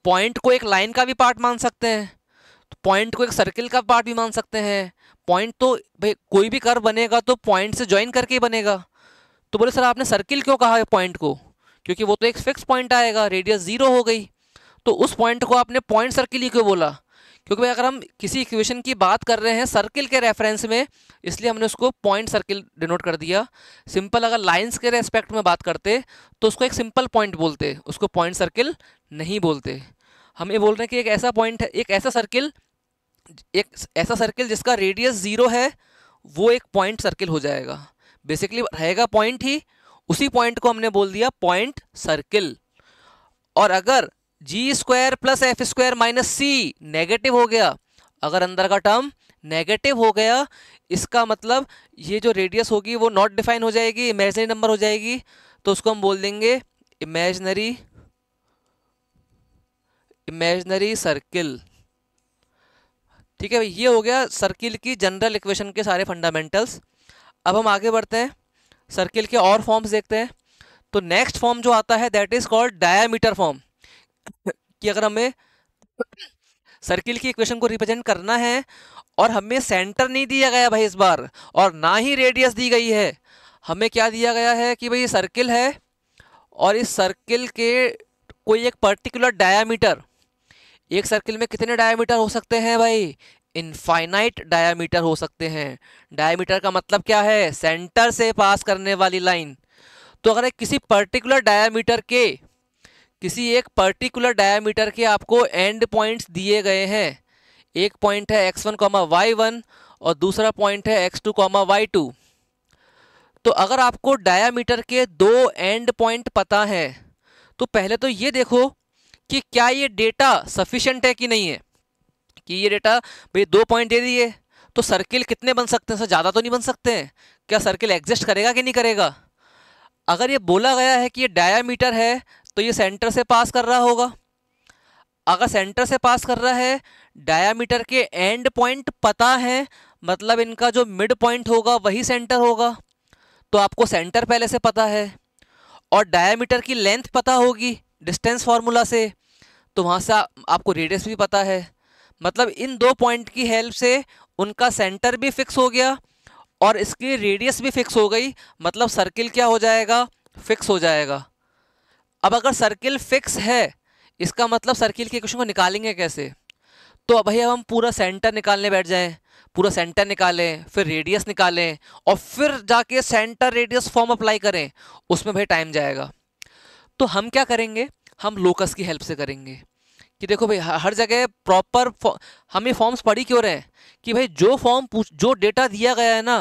पॉइंट को एक लाइन का भी पार्ट मान सकते हैं तो पॉइंट को एक सर्किल का पार्ट भी मान सकते हैं पॉइंट तो भाई कोई भी कर बनेगा तो पॉइंट से ज्वाइन करके ही बनेगा तो बोले सर आपने सर्किल क्यों कहा है पॉइंट को क्योंकि वो तो एक फिक्स पॉइंट आएगा रेडियस जीरो हो गई तो उस पॉइंट को आपने पॉइंट सर्किल ही क्यों बोला क्योंकि अगर हम किसी इक्वेशन की बात कर रहे हैं सर्किल के रेफरेंस में इसलिए हमने उसको पॉइंट सर्किल डिनोट कर दिया सिंपल अगर लाइंस के रेस्पेक्ट में बात करते तो उसको एक सिंपल पॉइंट बोलते उसको पॉइंट सर्किल नहीं बोलते हम ये बोल रहे हैं कि एक ऐसा पॉइंट है एक ऐसा सर्किल एक ऐसा सर्किल जिसका रेडियस ज़ीरो है वो एक पॉइंट सर्किल हो जाएगा बेसिकली रहेगा पॉइंट ही उसी पॉइंट को हमने बोल दिया पॉइंट सर्किल और अगर g square plus F square minus c negative हो गया अगर अंदर का टर्म नेगेटिव हो गया इसका मतलब ये जो रेडियस होगी वो नॉट डिफाइन हो जाएगी इमेजनरी नंबर हो जाएगी तो उसको हम बोल देंगे इमेजनरी इमेजनरी सर्किल ठीक है ये हो गया सर्किल की जनरल इक्वेशन के सारे फंडामेंटल्स अब हम आगे बढ़ते हैं सर्किल के और फॉर्म्स देखते हैं तो नेक्स्ट फॉर्म जो आता है that is called diameter form कि अगर हमें सर्किल की इक्वेशन को रिप्रेजेंट करना है और हमें सेंटर नहीं दिया गया भाई इस बार और ना ही रेडियस दी गई है हमें क्या दिया गया है कि भाई ये सर्किल है और इस सर्किल के कोई एक पर्टिकुलर डायामीटर एक सर्किल में कितने डायामीटर हो सकते हैं भाई इनफाइनाइट डायामीटर हो सकते हैं डायामीटर का मतलब क्या है सेंटर से पास करने वाली लाइन तो अगर एक किसी पर्टिकुलर डायामीटर के किसी एक पर्टिकुलर डायामीटर के आपको एंड पॉइंट्स दिए गए हैं एक पॉइंट है x one comma Y one और दूसरा पॉइंट है x two comma Y two तो अगर आपको डायामीटर के दो एंड पॉइंट पता हैं तो पहले तो ये देखो कि क्या ये डेटा सफिशेंट है कि नहीं है कि ये डेटा भाई दो पॉइंट दे दिए तो सर्किल कितने बन सकते हैं सर ज़्यादा तो नहीं बन सकते हैं क्या सर्किल एग्जिस्ट करेगा कि नहीं करेगा अगर ये बोला गया है कि ये डायामीटर है तो ये सेंटर से पास कर रहा होगा अगर सेंटर से पास कर रहा है डायामीटर के एंड पॉइंट पता है मतलब इनका जो मिड पॉइंट होगा वही सेंटर होगा तो आपको सेंटर पहले से पता है और डायामीटर की लेंथ पता होगी डिस्टेंस फार्मूला से तो वहाँ से आपको रेडियस भी पता है मतलब इन दो पॉइंट की हेल्प से उनका सेंटर भी फिक्स हो गया और इसकी रेडियस भी फिक्स हो गई मतलब सर्किल क्या हो जाएगा फिक्स हो जाएगा अब अगर सर्किल फिक्स है इसका मतलब सर्किल के क्वेश्चन को निकालेंगे कैसे तो भाई अब हम पूरा सेंटर निकालने बैठ जाएं पूरा सेंटर निकालें फिर रेडियस निकालें और फिर जाके सेंटर रेडियस फॉर्म अप्लाई करें उसमें भाई टाइम जाएगा तो हम क्या करेंगे हम लोकस की हेल्प से करेंगे कि देखो भाई हर जगह प्रॉपर हम ये फॉर्म्स पढ़ी क्यों रहे हैं कि भाई जो फॉर्म पूछ जो डेटा दिया गया है ना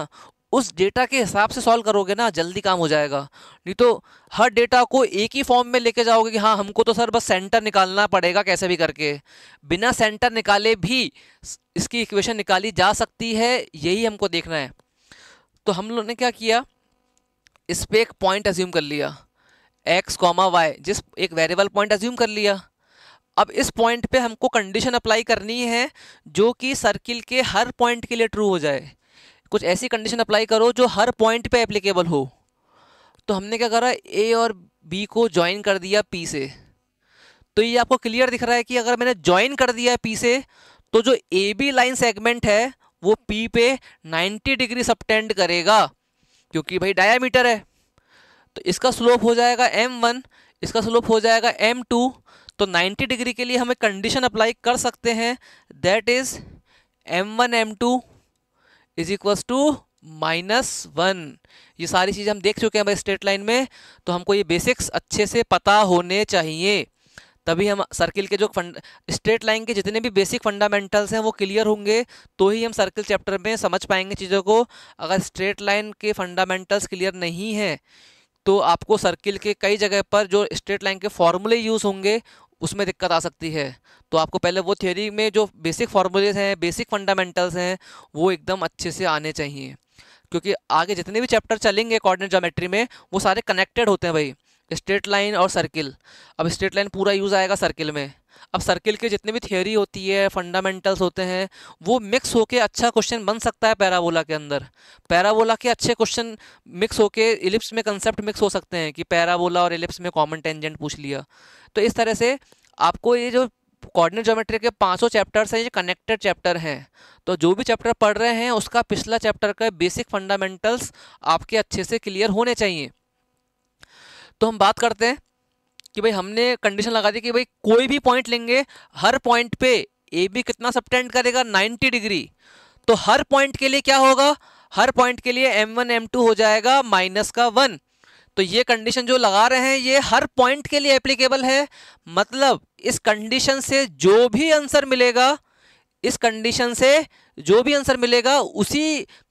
उस डेटा के हिसाब से सॉल्व करोगे ना जल्दी काम हो जाएगा नहीं तो हर डेटा को एक ही फॉर्म में लेके जाओगे कि हाँ हमको तो सर बस सेंटर निकालना पड़ेगा कैसे भी करके बिना सेंटर निकाले भी इसकी इक्वेशन निकाली जा सकती है यही हमको देखना है तो हम लोग ने क्या किया इस पर एक पॉइंट अज्यूम कर लिया एक्स कॉमा वाई जिस एक वेरिएबल पॉइंट अज्यूम कर लिया अब इस पॉइंट पे हमको कंडीशन अप्लाई करनी है जो कि सर्किल के हर पॉइंट के लिए ट्रू हो जाए कुछ ऐसी कंडीशन अप्लाई करो जो हर पॉइंट पे एप्लीकेबल हो तो हमने क्या करा ए और बी को ज्वाइन कर दिया पी से तो ये आपको क्लियर दिख रहा है कि अगर मैंने ज्वाइन कर दिया है पी से तो जो ए बी लाइन सेगमेंट है वो पी पे 90 डिग्री सबटेंड करेगा क्योंकि भाई डायामीटर है तो इसका स्लोप हो जाएगा एम वन इसका स्लोप हो जाएगा एम टू तो 90 डिग्री के लिए हम एक कंडीशन अप्लाई कर सकते हैं that is m one m two is equals to minus one ये सारी चीज़ें हम देख चुके हैं भाई स्ट्रेट लाइन में तो हमको ये बेसिक्स अच्छे से पता होने चाहिए तभी हम सर्किल के जो फंड स्ट्रेट लाइन के जितने भी बेसिक फंडामेंटल्स हैं वो क्लियर होंगे तो ही हम सर्किल चैप्टर में समझ पाएंगे चीज़ों को अगर स्ट्रेट लाइन के फंडामेंटल्स क्लियर नहीं हैं तो आपको सर्किल के कई जगह पर जो स्ट्रेट लाइन के फॉर्मूले यूज़ होंगे उसमें दिक्कत आ सकती है तो आपको पहले वो थ्योरी में जो बेसिक फार्मूलेज हैं बेसिक फंडामेंटल्स हैं वो एकदम अच्छे से आने चाहिए क्योंकि आगे जितने भी चैप्टर चलेंगे कॉर्डिनेट जोमेट्री में वो सारे कनेक्टेड होते हैं भाई स्ट्रेट लाइन और सर्किल अब स्ट्रेट लाइन पूरा यूज़ आएगा सर्किल में अब सर्किल के जितने भी थियोरी होती है फंडामेंटल्स होते हैं वो मिक्स होके अच्छा क्वेश्चन बन सकता है पैराबोला के अंदर पैराबोला के अच्छे क्वेश्चन मिक्स होके इलिप्स में कंसेप्ट मिक्स हो सकते हैं कि पैराबोला और इलिप्स में कॉमन टेंजेंट पूछ लिया तो इस तरह से आपको ये जो कॉर्डिनेट ज्योमेट्री के पाँचों चैप्टर्स हैं ये कनेक्टेड चैप्टर हैं तो जो भी चैप्टर पढ़ रहे हैं उसका पिछला चैप्टर का बेसिक फंडामेंटल्स आपके अच्छे से क्लियर होने चाहिए तो हम बात करते हैं कि भाई हमने कंडीशन लगा दी कि भाई कोई भी पॉइंट लेंगे हर पॉइंट पे ए बी कितना सबटेंड करेगा 90 डिग्री तो हर पॉइंट के लिए क्या होगा हर पॉइंट के लिए एम वन एम टू हो जाएगा माइनस का वन तो ये कंडीशन जो लगा रहे हैं ये हर पॉइंट के लिए एप्लीकेबल है मतलब इस कंडीशन से जो भी आंसर मिलेगा इस कंडीशन से जो भी आंसर मिलेगा उसी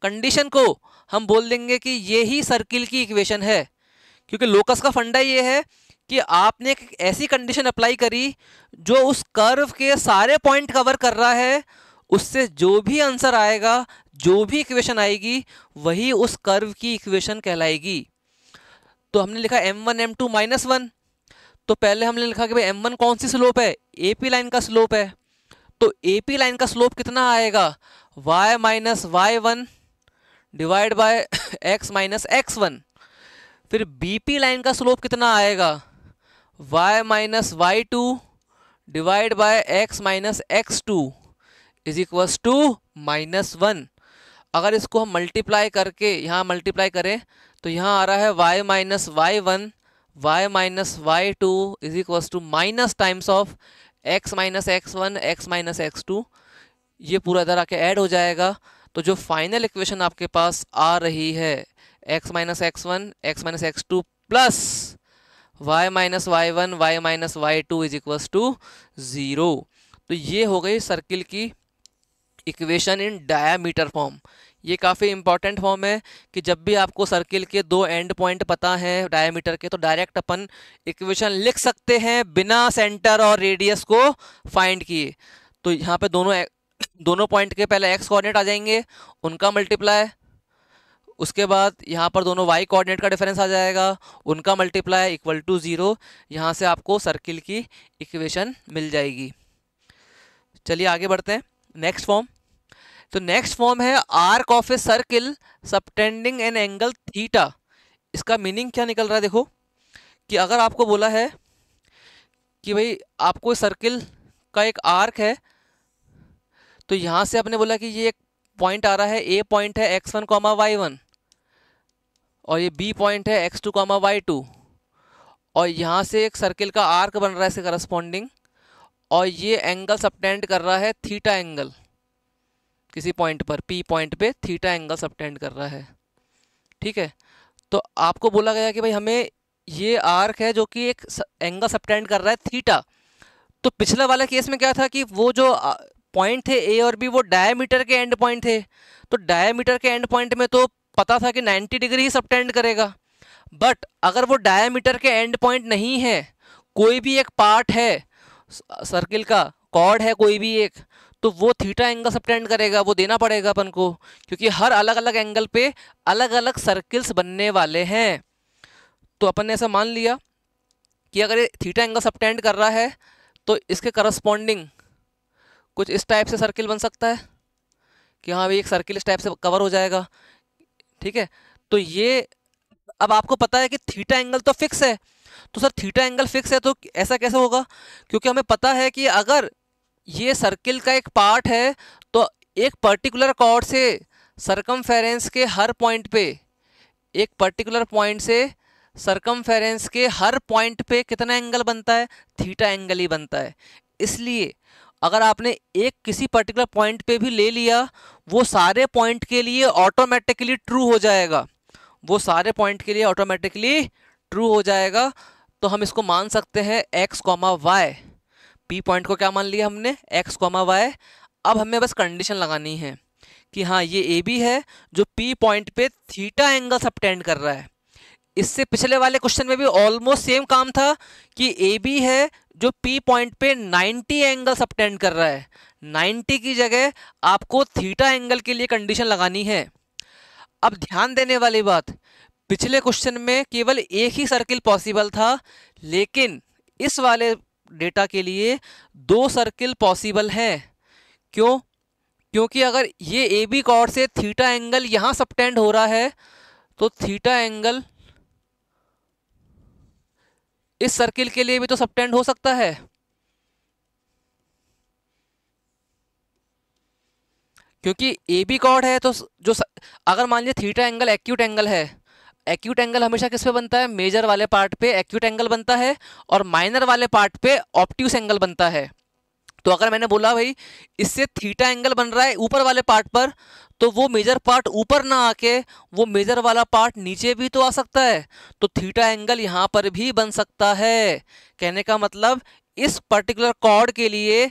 कंडीशन को हम बोल देंगे कि ये ही सर्किल की इक्वेशन है क्योंकि लोकस का फंडा ये है कि आपने एक ऐसी कंडीशन अप्लाई करी जो उस कर्व के सारे पॉइंट कवर कर रहा है उससे जो भी आंसर आएगा जो भी इक्वेशन आएगी वही उस कर्व की इक्वेशन कहलाएगी तो हमने लिखा m one m two minus one तो पहले हमने लिखा कि भाई एम वन कौन सी स्लोप है ए पी लाइन का स्लोप है तो ए पी लाइन का स्लोप कितना आएगा y minus Y one divide by x minus x one फिर बी पी लाइन का स्लोप कितना आएगा y minus y two divide by x minus x two is equals to minus one अगर इसको हम मल्टीप्लाई करके यहाँ मल्टीप्लाई करें तो यहाँ आ रहा है y minus Y one y minus y two is equals to minus times of x minus x one x minus x two ये पूरा इधर आके ऐड हो जाएगा तो जो फाइनल इक्वेशन आपके पास आ रही है x minus x one x minus x two plus y minus Y one y minus y two is equals to zero तो ये हो गई सर्किल की इक्वेशन इन डायामीटर फॉर्म ये काफ़ी इंपॉर्टेंट फॉर्म है कि जब भी आपको सर्किल के दो एंड पॉइंट पता हैं डायामीटर के तो डायरेक्ट अपन इक्वेशन लिख सकते हैं बिना सेंटर और रेडियस को फाइंड किए तो यहाँ पे दोनों दोनों पॉइंट के पहले एक्स कोऑर्डिनेट आ जाएंगे उनका मल्टीप्लाई उसके बाद यहाँ पर दोनों वाई कोऑर्डिनेट का डिफरेंस आ जाएगा उनका मल्टीप्लाई इक्वल टू ज़ीरो यहाँ से आपको सर्किल की इक्वेशन मिल जाएगी चलिए आगे बढ़ते हैं नेक्स्ट फॉर्म तो नेक्स्ट फॉर्म है arc of a circle subtending an angle theta इसका मीनिंग क्या निकल रहा है देखो कि अगर आपको बोला है कि भाई आपको सर्किल का एक आर्क है तो यहाँ से आपने बोला कि ये एक पॉइंट आ रहा है ए पॉइंट है x one comma Y one और ये बी पॉइंट है x two comma Y two और यहाँ से एक सर्किल का आर्क बन रहा है इसे करस्पॉन्डिंग और ये एंगल सबटेंड कर रहा है थीटा एंगल किसी पॉइंट पर पी पॉइंट पे थीटा एंगल सबटेंड कर रहा है ठीक है तो आपको बोला गया कि भाई हमें ये आर्क है जो कि एक एंगल सबटेंड कर रहा है थीटा तो पिछले वाले केस में क्या था कि वो जो पॉइंट थे ए और बी वो डायमीटर के एंड पॉइंट थे तो डायमीटर के एंड पॉइंट में तो पता था कि 90 डिग्री ही सबटेंड करेगा बट अगर वो डायमीटर के एंड पॉइंट नहीं है कोई भी एक पार्ट है सर्किल का कॉर्ड है कोई भी एक तो वो थीटा एंगल सबटेंड करेगा वो देना पड़ेगा अपन को क्योंकि हर अलग अलग एंगल पे अलग अलग सर्किल्स बनने वाले हैं तो अपन ने ऐसा मान लिया कि अगर ये थीटा एंगल सबटेंड कर रहा है तो इसके करस्पॉन्डिंग कुछ इस टाइप से सर्किल बन सकता है कि हाँ भाई एक सर्किल इस टाइप से कवर हो जाएगा ठीक है तो ये अब आपको पता है कि थीटा एंगल तो फिक्स है तो सर थीटा एंगल फिक्स है तो ऐसा कैसे होगा क्योंकि हमें पता है कि अगर ये सर्किल का एक पार्ट है तो एक पर्टिकुलर कॉर्ड से सरकम के हर पॉइंट पे एक पर्टिकुलर पॉइंट से सरकम के हर पॉइंट पे कितना एंगल बनता है थीटा एंगल ही बनता है इसलिए अगर आपने एक किसी पर्टिकुलर पॉइंट पे भी ले लिया वो सारे पॉइंट के लिए ऑटोमेटिकली ट्रू हो जाएगा वो सारे पॉइंट के लिए ऑटोमेटिकली ट्रू हो जाएगा तो हम इसको मान सकते हैं x comma y P point को क्या मान लिया हमने एक्स कॉमा वाई अब हमें बस कंडीशन लगानी है कि हाँ ये ए बी है जो पी पॉइंट पे थीटा एंगल सबटेंड कर रहा है इससे पिछले वाले क्वेश्चन में भी ऑलमोस्ट सेम काम था कि ए बी है जो पी पॉइंट पे 90 एंगल सबटेंड कर रहा है 90 की जगह आपको थीटा एंगल के लिए कंडीशन लगानी है अब ध्यान देने वाली बात पिछले क्वेश्चन में केवल एक ही सर्किल पॉसिबल था लेकिन इस वाले डेटा के लिए दो सर्किल पॉसिबल है क्यों क्योंकि अगर ये ए बी कॉर्ड से थीटा एंगल यहाँ सबटेंड हो रहा है तो थीटा एंगल इस सर्किल के लिए भी तो सबटेंड हो सकता है क्योंकि ए बी कॉर्ड है तो जो अगर मान लीजिए थीटा एंगल एक्यूट एंगल है एक्यूट एंगल हमेशा किस पे बनता है मेजर वाले पार्ट पे एक्यूट एंगल बनता है और माइनर वाले पार्ट पे ऑप्टिव एंगल बनता है तो अगर मैंने बोला भाई इससे थीटा एंगल बन रहा है ऊपर वाले पार्ट पर तो वो मेजर पार्ट ऊपर ना आके वो मेजर वाला पार्ट नीचे भी तो आ सकता है तो थीटा एंगल यहाँ पर भी बन सकता है कहने का मतलब इस पर्टिकुलर कॉर्ड के लिए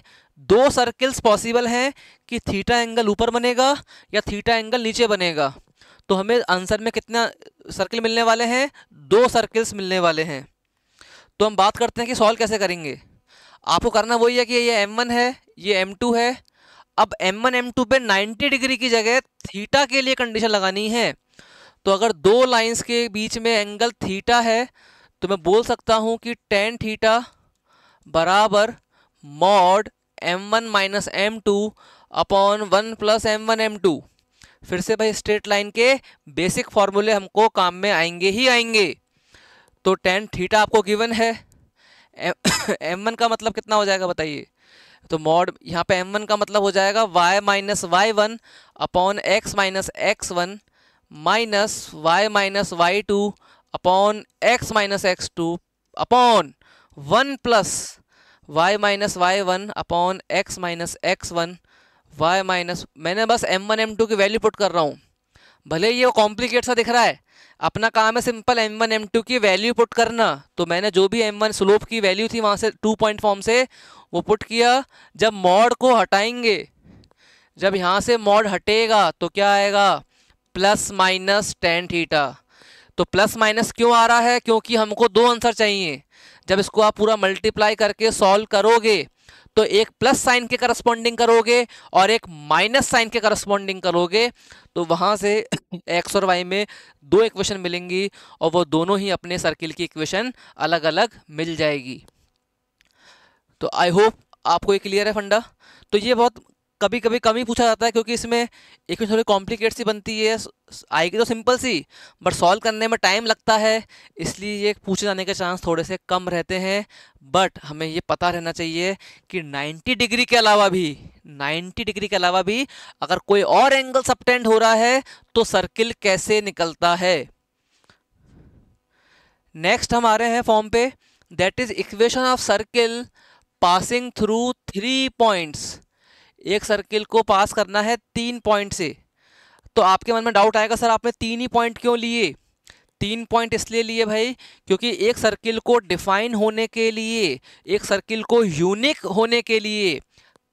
दो सर्किल्स पॉसिबल हैं कि थीटा एंगल ऊपर बनेगा या थीटा एंगल नीचे बनेगा तो हमें आंसर में कितना सर्किल मिलने वाले हैं दो सर्किल्स मिलने वाले हैं तो हम बात करते हैं कि सॉल्व कैसे करेंगे आपको करना वही है कि ये वन है ये टू है अब एम टू पे 90 डिग्री की जगह थीटा के लिए कंडीशन लगानी है तो अगर दो लाइंस के बीच में एंगल थीटा है तो मैं बोल सकता हूँ कि टेन थीटा बराबर mod m one minus m two upon one plus m one m two फिर से भाई स्ट्रेट लाइन के बेसिक फॉर्मूले हमको काम में आएंगे ही आएंगे तो टेन थीटा आपको गिवन है एम वन का मतलब कितना हो जाएगा बताइए तो मॉड यहाँ पे एम वन का मतलब हो जाएगा y minus Y one upon x minus x one minus y minus y two upon x minus x two upon one plus y minus Y one upon x minus x one y minus मैंने बस m one m two की value put कर रहा हूँ भले ये complicate सा दिख रहा है अपना काम है simple m one m two की वैल्यू पुट करना तो मैंने जो भी एम वन स्लोप की वैल्यू थी वहाँ से टू पॉइंट फॉर्म से वो पुट किया जब मॉड को हटाएंगे जब यहाँ से मॉड हटेगा तो क्या आएगा प्लस माइनस टेन थीटा तो प्लस माइनस क्यों आ रहा है क्योंकि हमको दो आंसर चाहिए जब इसको आप पूरा मल्टीप्लाई करके सॉल्व करोगे तो एक प्लस साइन के करस्पॉन्डिंग करोगे और एक माइनस साइन के करस्पॉन्डिंग करोगे तो वहाँ से एक्स और वाई में दो इक्वेशन मिलेंगी और वो दोनों ही अपने सर्किल की इक्वेशन अलग अलग मिल जाएगी तो आई होप आपको ये क्लियर है फंडा तो ये बहुत कभी कभी कम ही पूछा जाता है क्योंकि इसमें एक थोड़ी कॉम्प्लिकेट सी बनती है आएगी तो सिंपल सी बट सॉल्व करने में टाइम लगता है इसलिए ये पूछे जाने के चांस थोड़े से कम रहते हैं बट हमें ये पता रहना चाहिए कि 90 डिग्री के अलावा भी 90 डिग्री के अलावा भी अगर कोई और एंगल सबटेंड हो रहा है तो सर्किल कैसे निकलता है नेक्स्ट हम आ रहे हैं फॉर्म पे that is equation of circle passing through three points एक सर्किल को पास करना है तीन पॉइंट से तो आपके मन में डाउट आएगा सर आपने तीन ही पॉइंट क्यों लिए तीन पॉइंट इसलिए लिए भाई क्योंकि एक सर्किल को डिफाइन होने के लिए एक सर्किल को यूनिक होने के लिए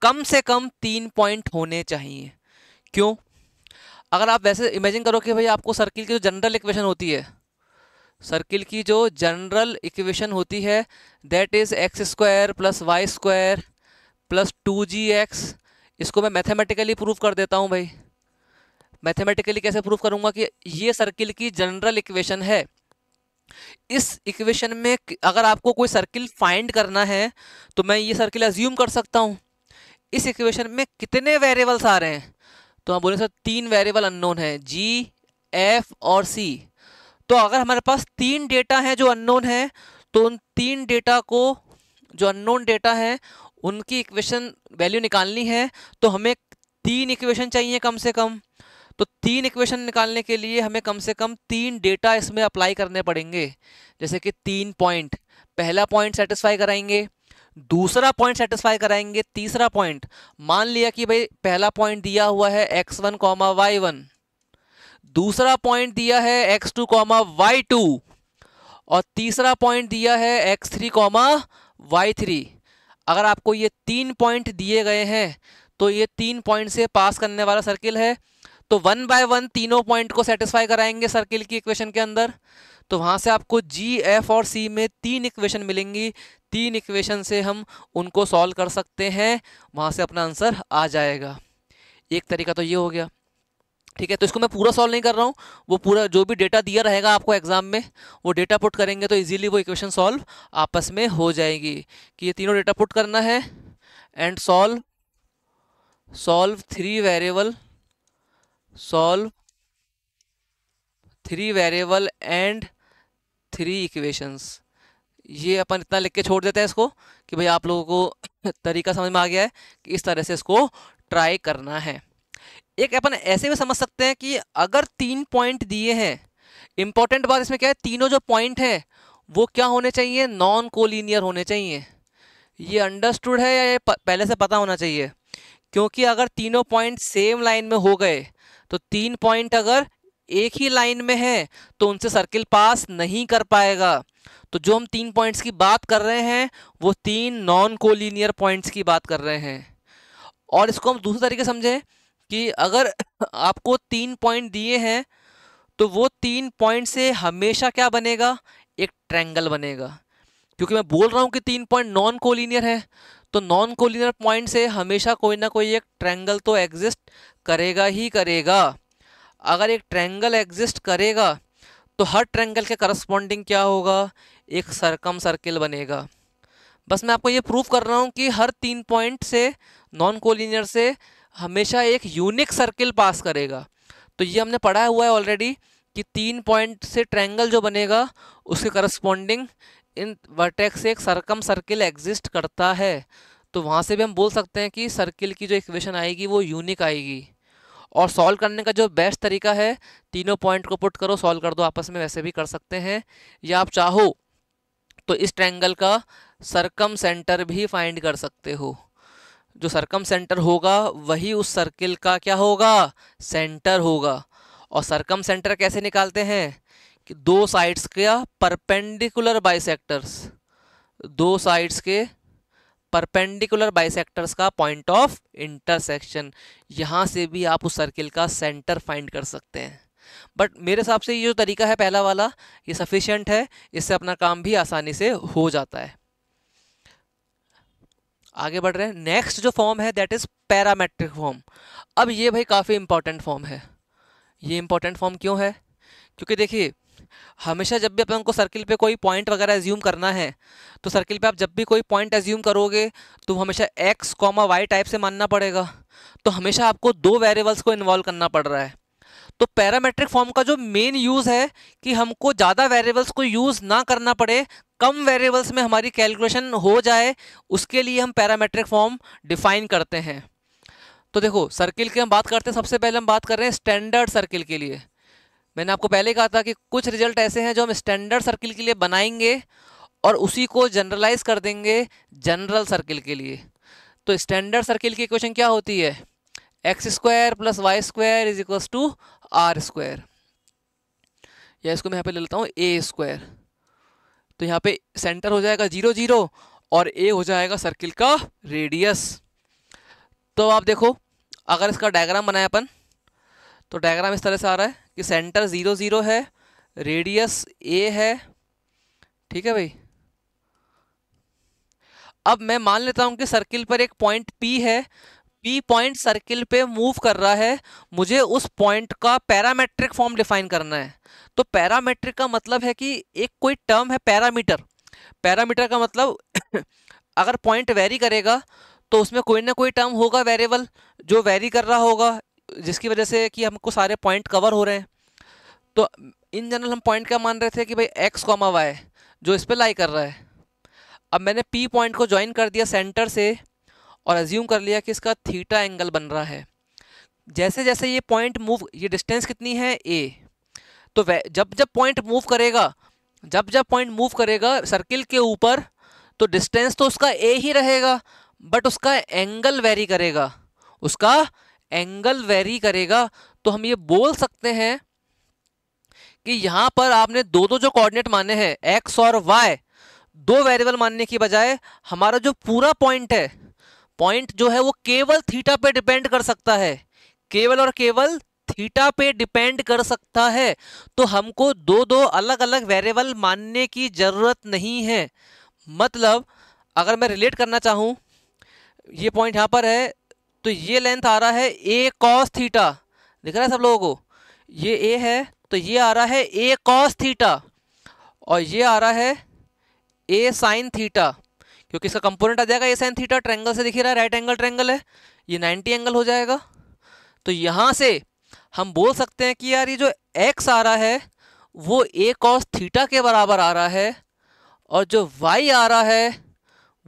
कम से कम तीन पॉइंट होने चाहिए क्यों अगर आप वैसे इमेजिन करो कि भाई आपको सर्किल की जो जनरल इक्वेशन होती है सर्किल की जो जनरल इक्वेशन होती है that is x square plus Y square plus two ji x इसको मैं मैथमेटिकली प्रूव कर देता हूँ भाई मैथमेटिकली कैसे प्रूव करूँगा कि ये सर्किल की जनरल इक्वेशन है इस इक्वेशन में अगर आपको कोई सर्किल फाइंड करना है तो मैं ये सर्किल एज्यूम कर सकता हूँ इस इक्वेशन में कितने वेरिएबल्स आ रहे हैं तो हम बोले सर तीन वेरिएबल अननोन है जी एफ और सी तो अगर हमारे पास तीन डेटा हैं जो अननोन है तो उन तीन डेटा को जो अननोन डेटा है उनकी इक्वेशन वैल्यू निकालनी है तो हमें तीन इक्वेशन चाहिए कम से कम तो तीन इक्वेशन निकालने के लिए हमें कम से कम तीन डेटा इसमें अप्लाई करने पड़ेंगे जैसे कि तीन पॉइंट पहला पॉइंट सेटिस्फाई कराएंगे दूसरा पॉइंट सेटिस्फाई कराएंगे तीसरा पॉइंट मान लिया कि भाई पहला पॉइंट दिया हुआ है x one comma Y one दूसरा पॉइंट दिया है x two comma Y two और तीसरा पॉइंट दिया है x three comma y three अगर आपको ये तीन पॉइंट दिए गए हैं तो ये तीन पॉइंट से पास करने वाला सर्किल है तो वन बाय वन तीनों पॉइंट को सेटिस्फाई कराएंगे सर्किल की इक्वेशन के अंदर तो वहाँ से आपको जी एफ और सी में तीन इक्वेशन मिलेंगी तीन इक्वेशन से हम उनको सॉल्व कर सकते हैं वहाँ से अपना आंसर आ जाएगा एक तरीका तो ये हो गया ठीक है तो इसको मैं पूरा सॉल्व नहीं कर रहा हूँ वो पूरा जो भी डेटा दिया रहेगा आपको एग्जाम में वो डेटा पुट करेंगे तो इजीली वो इक्वेशन सॉल्व आपस में हो जाएगी कि ये तीनों डेटा पुट करना है and solve solve three variable solve three variable and three equations ये अपन इतना लिख के छोड़ देते हैं इसको कि भाई आप लोगों को तरीका समझ में आ गया है कि इस तरह से इसको ट्राई करना है एक अपन ऐसे भी समझ सकते हैं कि अगर तीन पॉइंट दिए हैं इंपॉर्टेंट बात इसमें क्या है तीनों जो पॉइंट हैं वो क्या होने चाहिए नॉन कोलिनियर होने चाहिए ये अंडरस्टूड है या ये पहले से पता होना चाहिए क्योंकि अगर तीनों पॉइंट सेम लाइन में हो गए तो तीन पॉइंट अगर एक ही लाइन में है तो उनसे सर्किल पास नहीं कर पाएगा तो जो हम तीन पॉइंट्स की बात कर रहे हैं वो तीन नॉन कोलिनियर पॉइंट्स की बात कर रहे हैं और इसको हम दूसरे तरीके समझें कि अगर आपको तीन पॉइंट दिए हैं तो वो तीन पॉइंट से हमेशा क्या बनेगा एक ट्रैंगल बनेगा क्योंकि मैं बोल रहा हूँ कि तीन पॉइंट नॉन कोलिनियर है तो नॉन कोलिनियर पॉइंट से हमेशा कोई ना कोई एक ट्रैंगल तो एग्जिस्ट करेगा ही करेगा अगर एक ट्रैंगल एग्जिस्ट करेगा तो हर ट्रैंगल के करस्पॉन्डिंग क्या होगा एक सरकम सर्किल बनेगा बस मैं आपको ये प्रूव कर रहा हूँ कि हर तीन पॉइंट से नॉन कोलिनियर से हमेशा एक यूनिक सर्किल पास करेगा तो ये हमने पढ़ा हुआ है ऑलरेडी कि तीन पॉइंट से ट्रैंगल जो बनेगा उसके करस्पॉन्डिंग इन वर्टेक्स से एक सरकम सर्किल एग्जिस्ट करता है तो वहाँ से भी हम बोल सकते हैं कि सर्किल की जो इक्वेशन आएगी वो यूनिक आएगी और सॉल्व करने का जो बेस्ट तरीका है तीनों पॉइंट को पुट करो सॉल्व कर दो आपस में वैसे भी कर सकते हैं या आप चाहो तो इस ट्रैंगल का सरकम सेंटर भी फाइंड कर सकते हो जो सर्कम सेंटर होगा वही उस सर्किल का क्या होगा सेंटर होगा और सरकम सेंटर कैसे निकालते हैं कि दो साइड्स का परपेंडिकुलर बाइसेक्टर्स दो साइड्स के परपेंडिकुलर बाइसेक्टर्स का पॉइंट ऑफ इंटरसेक्शन यहाँ से भी आप उस सर्किल का सेंटर फाइंड कर सकते हैं बट मेरे हिसाब से ये जो तरीका है पहला वाला ये सफिशेंट है इससे अपना काम भी आसानी से हो जाता है आगे बढ़ रहे हैं नेक्स्ट जो फॉर्म है दैट इज़ पैरामेट्रिक फॉर्म अब ये भाई काफ़ी इंपॉर्टेंट फॉर्म है ये इंपॉर्टेंट फॉर्म क्यों है क्योंकि देखिए हमेशा जब भी अपन को सर्किल पे कोई पॉइंट वगैरह एज्यूम करना है तो सर्किल पे आप जब भी कोई पॉइंट एज्यूम करोगे तो हमेशा एक्स कॉमा वाई टाइप से मानना पड़ेगा तो हमेशा आपको दो वेरिएबल्स को इन्वॉल्व करना पड़ रहा है तो पैरामेट्रिक फॉर्म का जो मेन यूज़ है कि हमको ज़्यादा वेरिएबल्स को यूज़ ना करना पड़े कम वेरिएबल्स में हमारी कैलकुलेशन हो जाए उसके लिए हम पैरामेट्रिक फॉर्म डिफाइन करते हैं तो देखो सर्किल की हम बात करते हैं सबसे पहले हम बात कर रहे हैं स्टैंडर्ड सर्किल के लिए मैंने आपको पहले कहा था कि कुछ रिजल्ट ऐसे हैं जो हम स्टैंडर्ड सर्किल के लिए बनाएंगे और उसी को जनरलाइज कर देंगे जनरल सर्किल के लिए तो स्टैंडर्ड सर्किल की क्वेश्चन क्या होती है x square plus Y square is equals to r square या इसको मैं यहाँ पे ले लेता हूँ ए स्क्वायर तो यहाँ पे सेंटर हो जाएगा जीरो जीरो और ए हो जाएगा सर्किल का रेडियस तो आप देखो अगर इसका डायग्राम बनाए अपन तो डायग्राम इस तरह से आ रहा है कि सेंटर ज़ीरो ज़ीरो है रेडियस ए है ठीक है भाई अब मैं मान लेता हूँ कि सर्किल पर एक पॉइंट पी है पी पॉइंट सर्किल पे मूव कर रहा है मुझे उस पॉइंट का पैरामेट्रिक फॉर्म डिफाइन करना है तो पैरामेट्रिक का मतलब है कि एक कोई टर्म है पैरामीटर पैरामीटर का मतलब अगर पॉइंट वेरी करेगा तो उसमें कोई ना कोई टर्म होगा वेरिएबल जो वेरी कर रहा होगा जिसकी वजह से कि हमको सारे पॉइंट कवर हो रहे हैं तो इन जनरल हम पॉइंट क्या मान रहे थे कि भाई एक्स कॉमा वाई जो इस पर लाई कर रहा है अब मैंने पी पॉइंट को ज्वाइन कर दिया सेंटर से और अज्यूम कर लिया कि इसका थीटा एंगल बन रहा है जैसे जैसे ये पॉइंट मूव ये डिस्टेंस कितनी है ए तो जब जब पॉइंट मूव करेगा जब जब पॉइंट मूव करेगा सर्किल के ऊपर तो डिस्टेंस तो उसका ए ही रहेगा बट उसका एंगल वेरी करेगा उसका एंगल वेरी करेगा तो हम ये बोल सकते हैं कि यहाँ पर आपने दो दो जो कोऑर्डिनेट माने हैं एक्स और वाई दो वेरिएबल मानने की बजाय हमारा जो पूरा पॉइंट है पॉइंट जो है वो केवल थीटा पे डिपेंड कर सकता है केवल और केवल थीटा पे डिपेंड कर सकता है तो हमको दो दो अलग अलग वेरिएबल मानने की ज़रूरत नहीं है मतलब अगर मैं रिलेट करना चाहूँ ये पॉइंट यहाँ पर है तो ये लेंथ आ रहा है ए कॉस थीटा दिख रहा है सब लोगों को ये ए है तो ये आ रहा है ए कॉस थीटा और ये आ रहा है ए साइन थीटा क्योंकि इसका कंपोनेंट आ जाएगा ये साइन थीटा ट्रैंगल से दिख रहा है राइट एंगल ट्रैंगल है ये 90 एंगल हो जाएगा तो यहाँ से हम बोल सकते हैं कि यार ये जो एक्स आ रहा है वो ए कॉस थीटा के बराबर आ रहा है और जो वाई आ रहा है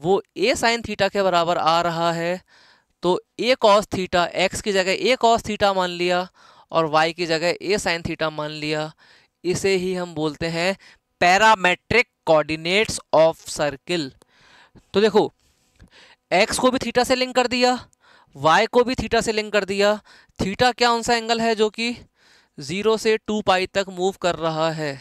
वो ए साइन थीटा के बराबर आ रहा है तो ए कॉस थीटा एक्स की जगह ए कॉस थीटा मान लिया और वाई की जगह ए साइन थीटा मान लिया इसे ही हम बोलते हैं पैरामेट्रिक कोऑर्डिनेट्स ऑफ सर्किल तो देखो एक्स को भी थीटा से लिंक कर दिया वाई को भी थीटा से लिंक कर दिया थीटा क्या सा एंगल है जो कि ज़ीरो से टू पाई तक मूव कर रहा है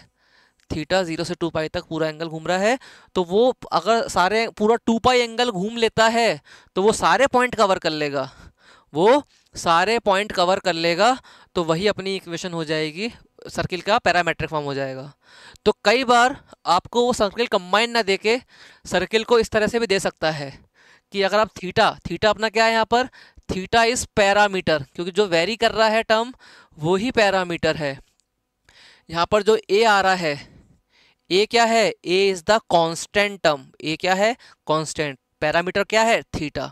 थीटा जीरो से टू पाई तक पूरा एंगल घूम रहा है तो वो अगर सारे पूरा टू पाई एंगल घूम लेता है तो वो सारे पॉइंट कवर कर लेगा वो सारे पॉइंट कवर कर लेगा तो वही अपनी इक्वेशन हो जाएगी सर्किल का पैरामेट्रिक फॉर्म हो जाएगा तो कई बार आपको वो सर्किल कंबाइन ना दे के सर्किल को इस तरह से भी दे सकता है कि अगर आप थीटा थीटा अपना क्या है यहाँ पर थीटा इज़ पैरामीटर क्योंकि जो वेरी कर रहा है टर्म वो ही पैरामीटर है यहाँ पर जो ए आ रहा है ए क्या है a is the constant term a क्या है कॉन्स्टेंट पैरामीटर क्या है थीटा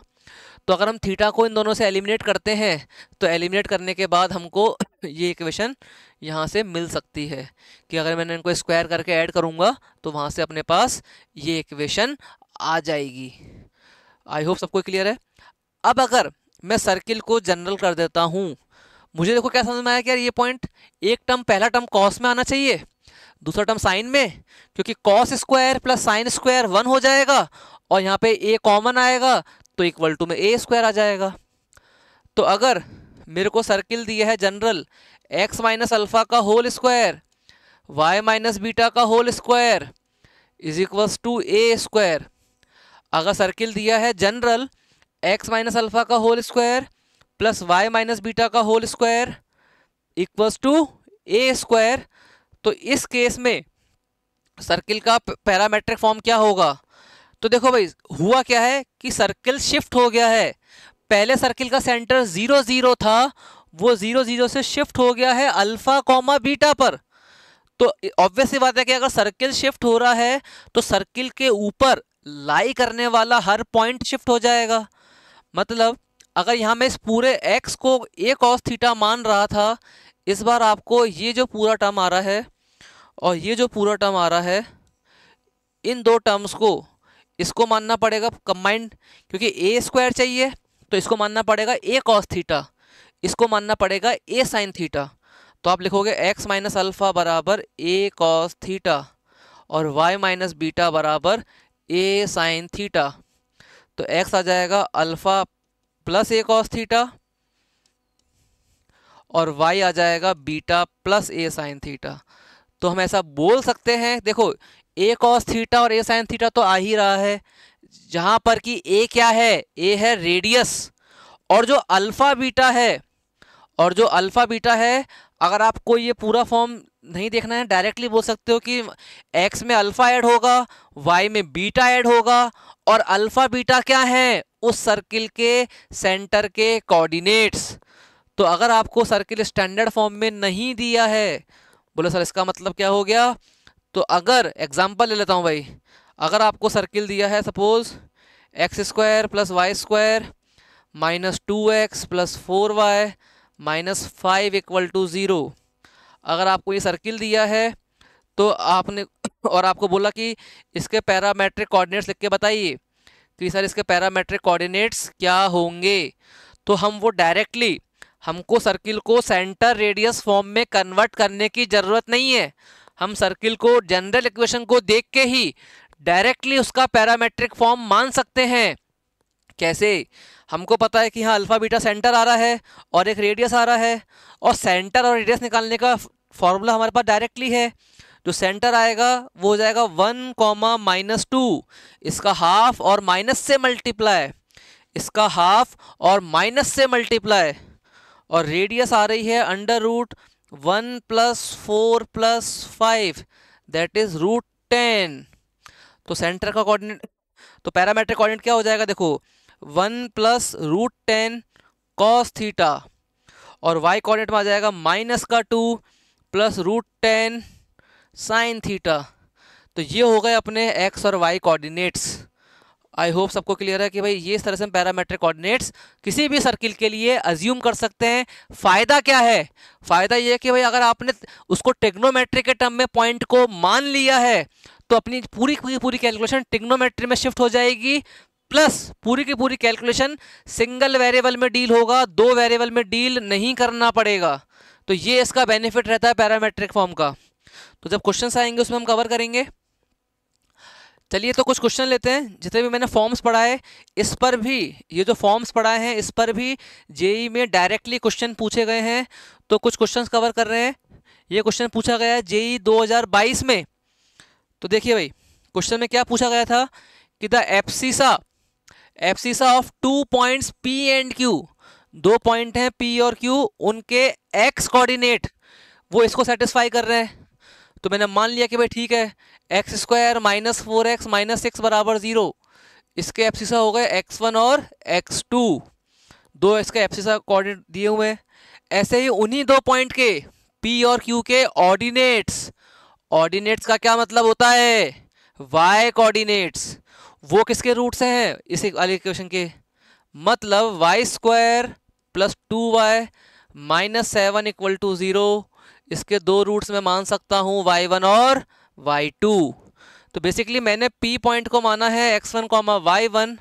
तो अगर हम थीटा को इन दोनों से एलिमिनेट करते हैं तो एलिमिनेट करने के बाद हमको ये इक्वेशन यहाँ से मिल सकती है कि अगर मैंने इनको स्क्वायर करके ऐड करूँगा तो वहाँ से अपने पास ये इक्वेशन आ जाएगी आई होप सबको क्लियर है अब अगर मैं सर्किल को जनरल कर देता हूँ मुझे देखो क्या समझ में आया कि यार ये पॉइंट एक टर्म पहला टर्म कॉस में आना चाहिए दूसरा टर्म साइन में क्योंकि cos square plus sine square one हो जाएगा और यहाँ पे ए कॉमन आएगा तो इक्वल टू में ए स्क्वायर आ जाएगा तो अगर मेरे को सर्किल दिया है जनरल एक्स माइनस अल्फ़ा का whole square y minus beta का whole square is equals to a square अगर सर्किल दिया है जनरल एक्स माइनस अल्फ़ा का whole square plus y minus beta का whole square equals to a square तो इस case में सर्किल का पैरामेट्रिक फॉर्म क्या होगा तो देखो भाई हुआ क्या है कि सर्किल शिफ्ट हो गया है पहले सर्किल का सेंटर जीरो जीरो था वो जीरो जीरो से शिफ्ट हो गया है अल्फा कॉमा बीटा पर तो ऑब्वियस ही बात है कि अगर सर्किल शिफ्ट हो रहा है तो सर्किल के ऊपर लाई करने वाला हर पॉइंट शिफ्ट हो जाएगा मतलब अगर यहाँ मैं इस पूरे एक्स को ए कॉस थीटा मान रहा था इस बार आपको ये जो पूरा टर्म आ रहा है और ये जो पूरा टर्म आ रहा है इन दो टर्म्स को इसको मानना पड़ेगा कंबाइंड क्योंकि ए स्क्वायर चाहिए तो इसको मानना पड़ेगा ए कॉस थीटा इसको मानना पड़ेगा ए साइन थीटा तो आप लिखोगे एक्स माइनस अल्फ़ा बराबर ए कॉस थीटा और वाई माइनस बीटा बराबर ए साइन थीटा तो एक्स आ जाएगा alpha plus a cos theta और वाई आ जाएगा beta plus a sign theta तो हम ऐसा बोल सकते हैं देखो ए कॉस थीटा और ए साइन थीटा तो आ ही रहा है जहाँ पर कि ए क्या है ए है रेडियस और जो अल्फ़ा बीटा है और जो अल्फ़ा बीटा है अगर आपको ये पूरा फॉर्म नहीं देखना है डायरेक्टली बोल सकते हो कि एक्स में अल्फ़ा ऐड होगा वाई में बीटा ऐड होगा और अल्फ़ा बीटा क्या है उस सर्किल के सेंटर के कोऑर्डिनेट्स तो अगर आपको सर्किल स्टैंडर्ड फॉर्म में नहीं दिया है बोलो सर इसका मतलब क्या हो गया तो अगर एग्ज़ाम्पल ले लेता हूँ भाई अगर आपको सर्किल दिया है suppose x square plus Y square minus two x plus four Y minus five equal to zero अगर आपको ये सर्किल दिया है तो आपने और आपको बोला कि इसके पैरामेट्रिक कोऑर्डिनेट्स लिख के बताइए कि सर इसके पैरामेट्रिक कोऑर्डिनेट्स क्या होंगे तो हम वो डायरेक्टली हमको सर्किल को सेंटर रेडियस फॉर्म में कन्वर्ट करने की ज़रूरत नहीं है हम सर्किल को जनरल इक्वेशन को देख के ही डायरेक्टली उसका पैरामेट्रिक फॉर्म मान सकते हैं कैसे हमको पता है कि हाँ अल्फ़ा बीटा सेंटर आ रहा है और एक रेडियस आ रहा है और सेंटर और रेडियस निकालने का फॉर्मूला हमारे पास डायरेक्टली है जो सेंटर आएगा वो हो जाएगा वन कॉमा माइनस टू इसका हाफ और माइनस से मल्टीप्लाई इसका हाफ और माइनस से मल्टीप्लाई और रेडियस आ रही है under root one plus four plus five that is root ten तो सेंटर का कोऑर्डिनेट तो पैरामेट्रिक कोऑर्डिनेट क्या हो जाएगा देखो one plus root ten cos theta और वाई कोऑर्डिनेट में आ जाएगा माइनस का two plus root ten sine theta तो ये हो गए अपने एक्स और वाई कोऑर्डिनेट्स आई होप सबको क्लियर है कि भाई ये तरह से हम पैरामेट्रिक कोऑर्डिनेट्स किसी भी सर्किल के लिए अज्यूम कर सकते हैं फ़ायदा क्या है फ़ायदा ये है कि भाई अगर आपने उसको टेक्नोमेट्री के टर्म में पॉइंट को मान लिया है तो अपनी पूरी पूरी पूरी कैलकुलेशन टेक्नोमेट्री में शिफ्ट हो जाएगी प्लस पूरी की पूरी कैलकुलेशन सिंगल वेरिएबल में डील होगा दो वेरिएबल में डील नहीं करना पड़ेगा तो ये इसका बेनिफिट रहता है पैरामेट्रिक फॉर्म का तो जब क्वेश्चन आएंगे उसमें हम कवर करेंगे चलिए तो कुछ क्वेश्चन लेते हैं जितने भी मैंने फॉर्म्स पढ़ाए इस पर भी ये जो फॉर्म्स पढ़ाए हैं इस पर भी जेई में डायरेक्टली क्वेश्चन पूछे गए हैं तो कुछ क्वेश्चंस कवर कर रहे हैं ये क्वेश्चन पूछा गया है जेई 2022 में तो देखिए भाई क्वेश्चन में क्या पूछा गया था कि the abscissa abscissa of two points P and Q दो पॉइंट हैं पी और क्यू उनके एक्स कॉर्डिनेट वो इसको सेटिस्फाई कर रहे हैं तो मैंने मान लिया कि भाई ठीक है x square minus four x minus six बराबर ज़ीरो इसके एफसीसा हो गए एक्स वन और एक्स टू दो इसके एफसीसा कोऑर्डिनेट दिए हुए हैं ऐसे ही उन्हीं दो पॉइंट के पी और क्यू के ऑर्डिनेट्स ऑर्डिनेट्स का क्या मतलब होता है वाई कोऑर्डिनेट्स वो किसके रूट से हैं इस वाले क्वेश्चन के मतलब y square plus two Y minus seven equal to zero इसके दो रूट्स मैं मान सकता हूँ वाई वन और वाई टू तो बेसिकली मैंने पी पॉइंट को माना है x one comma Y one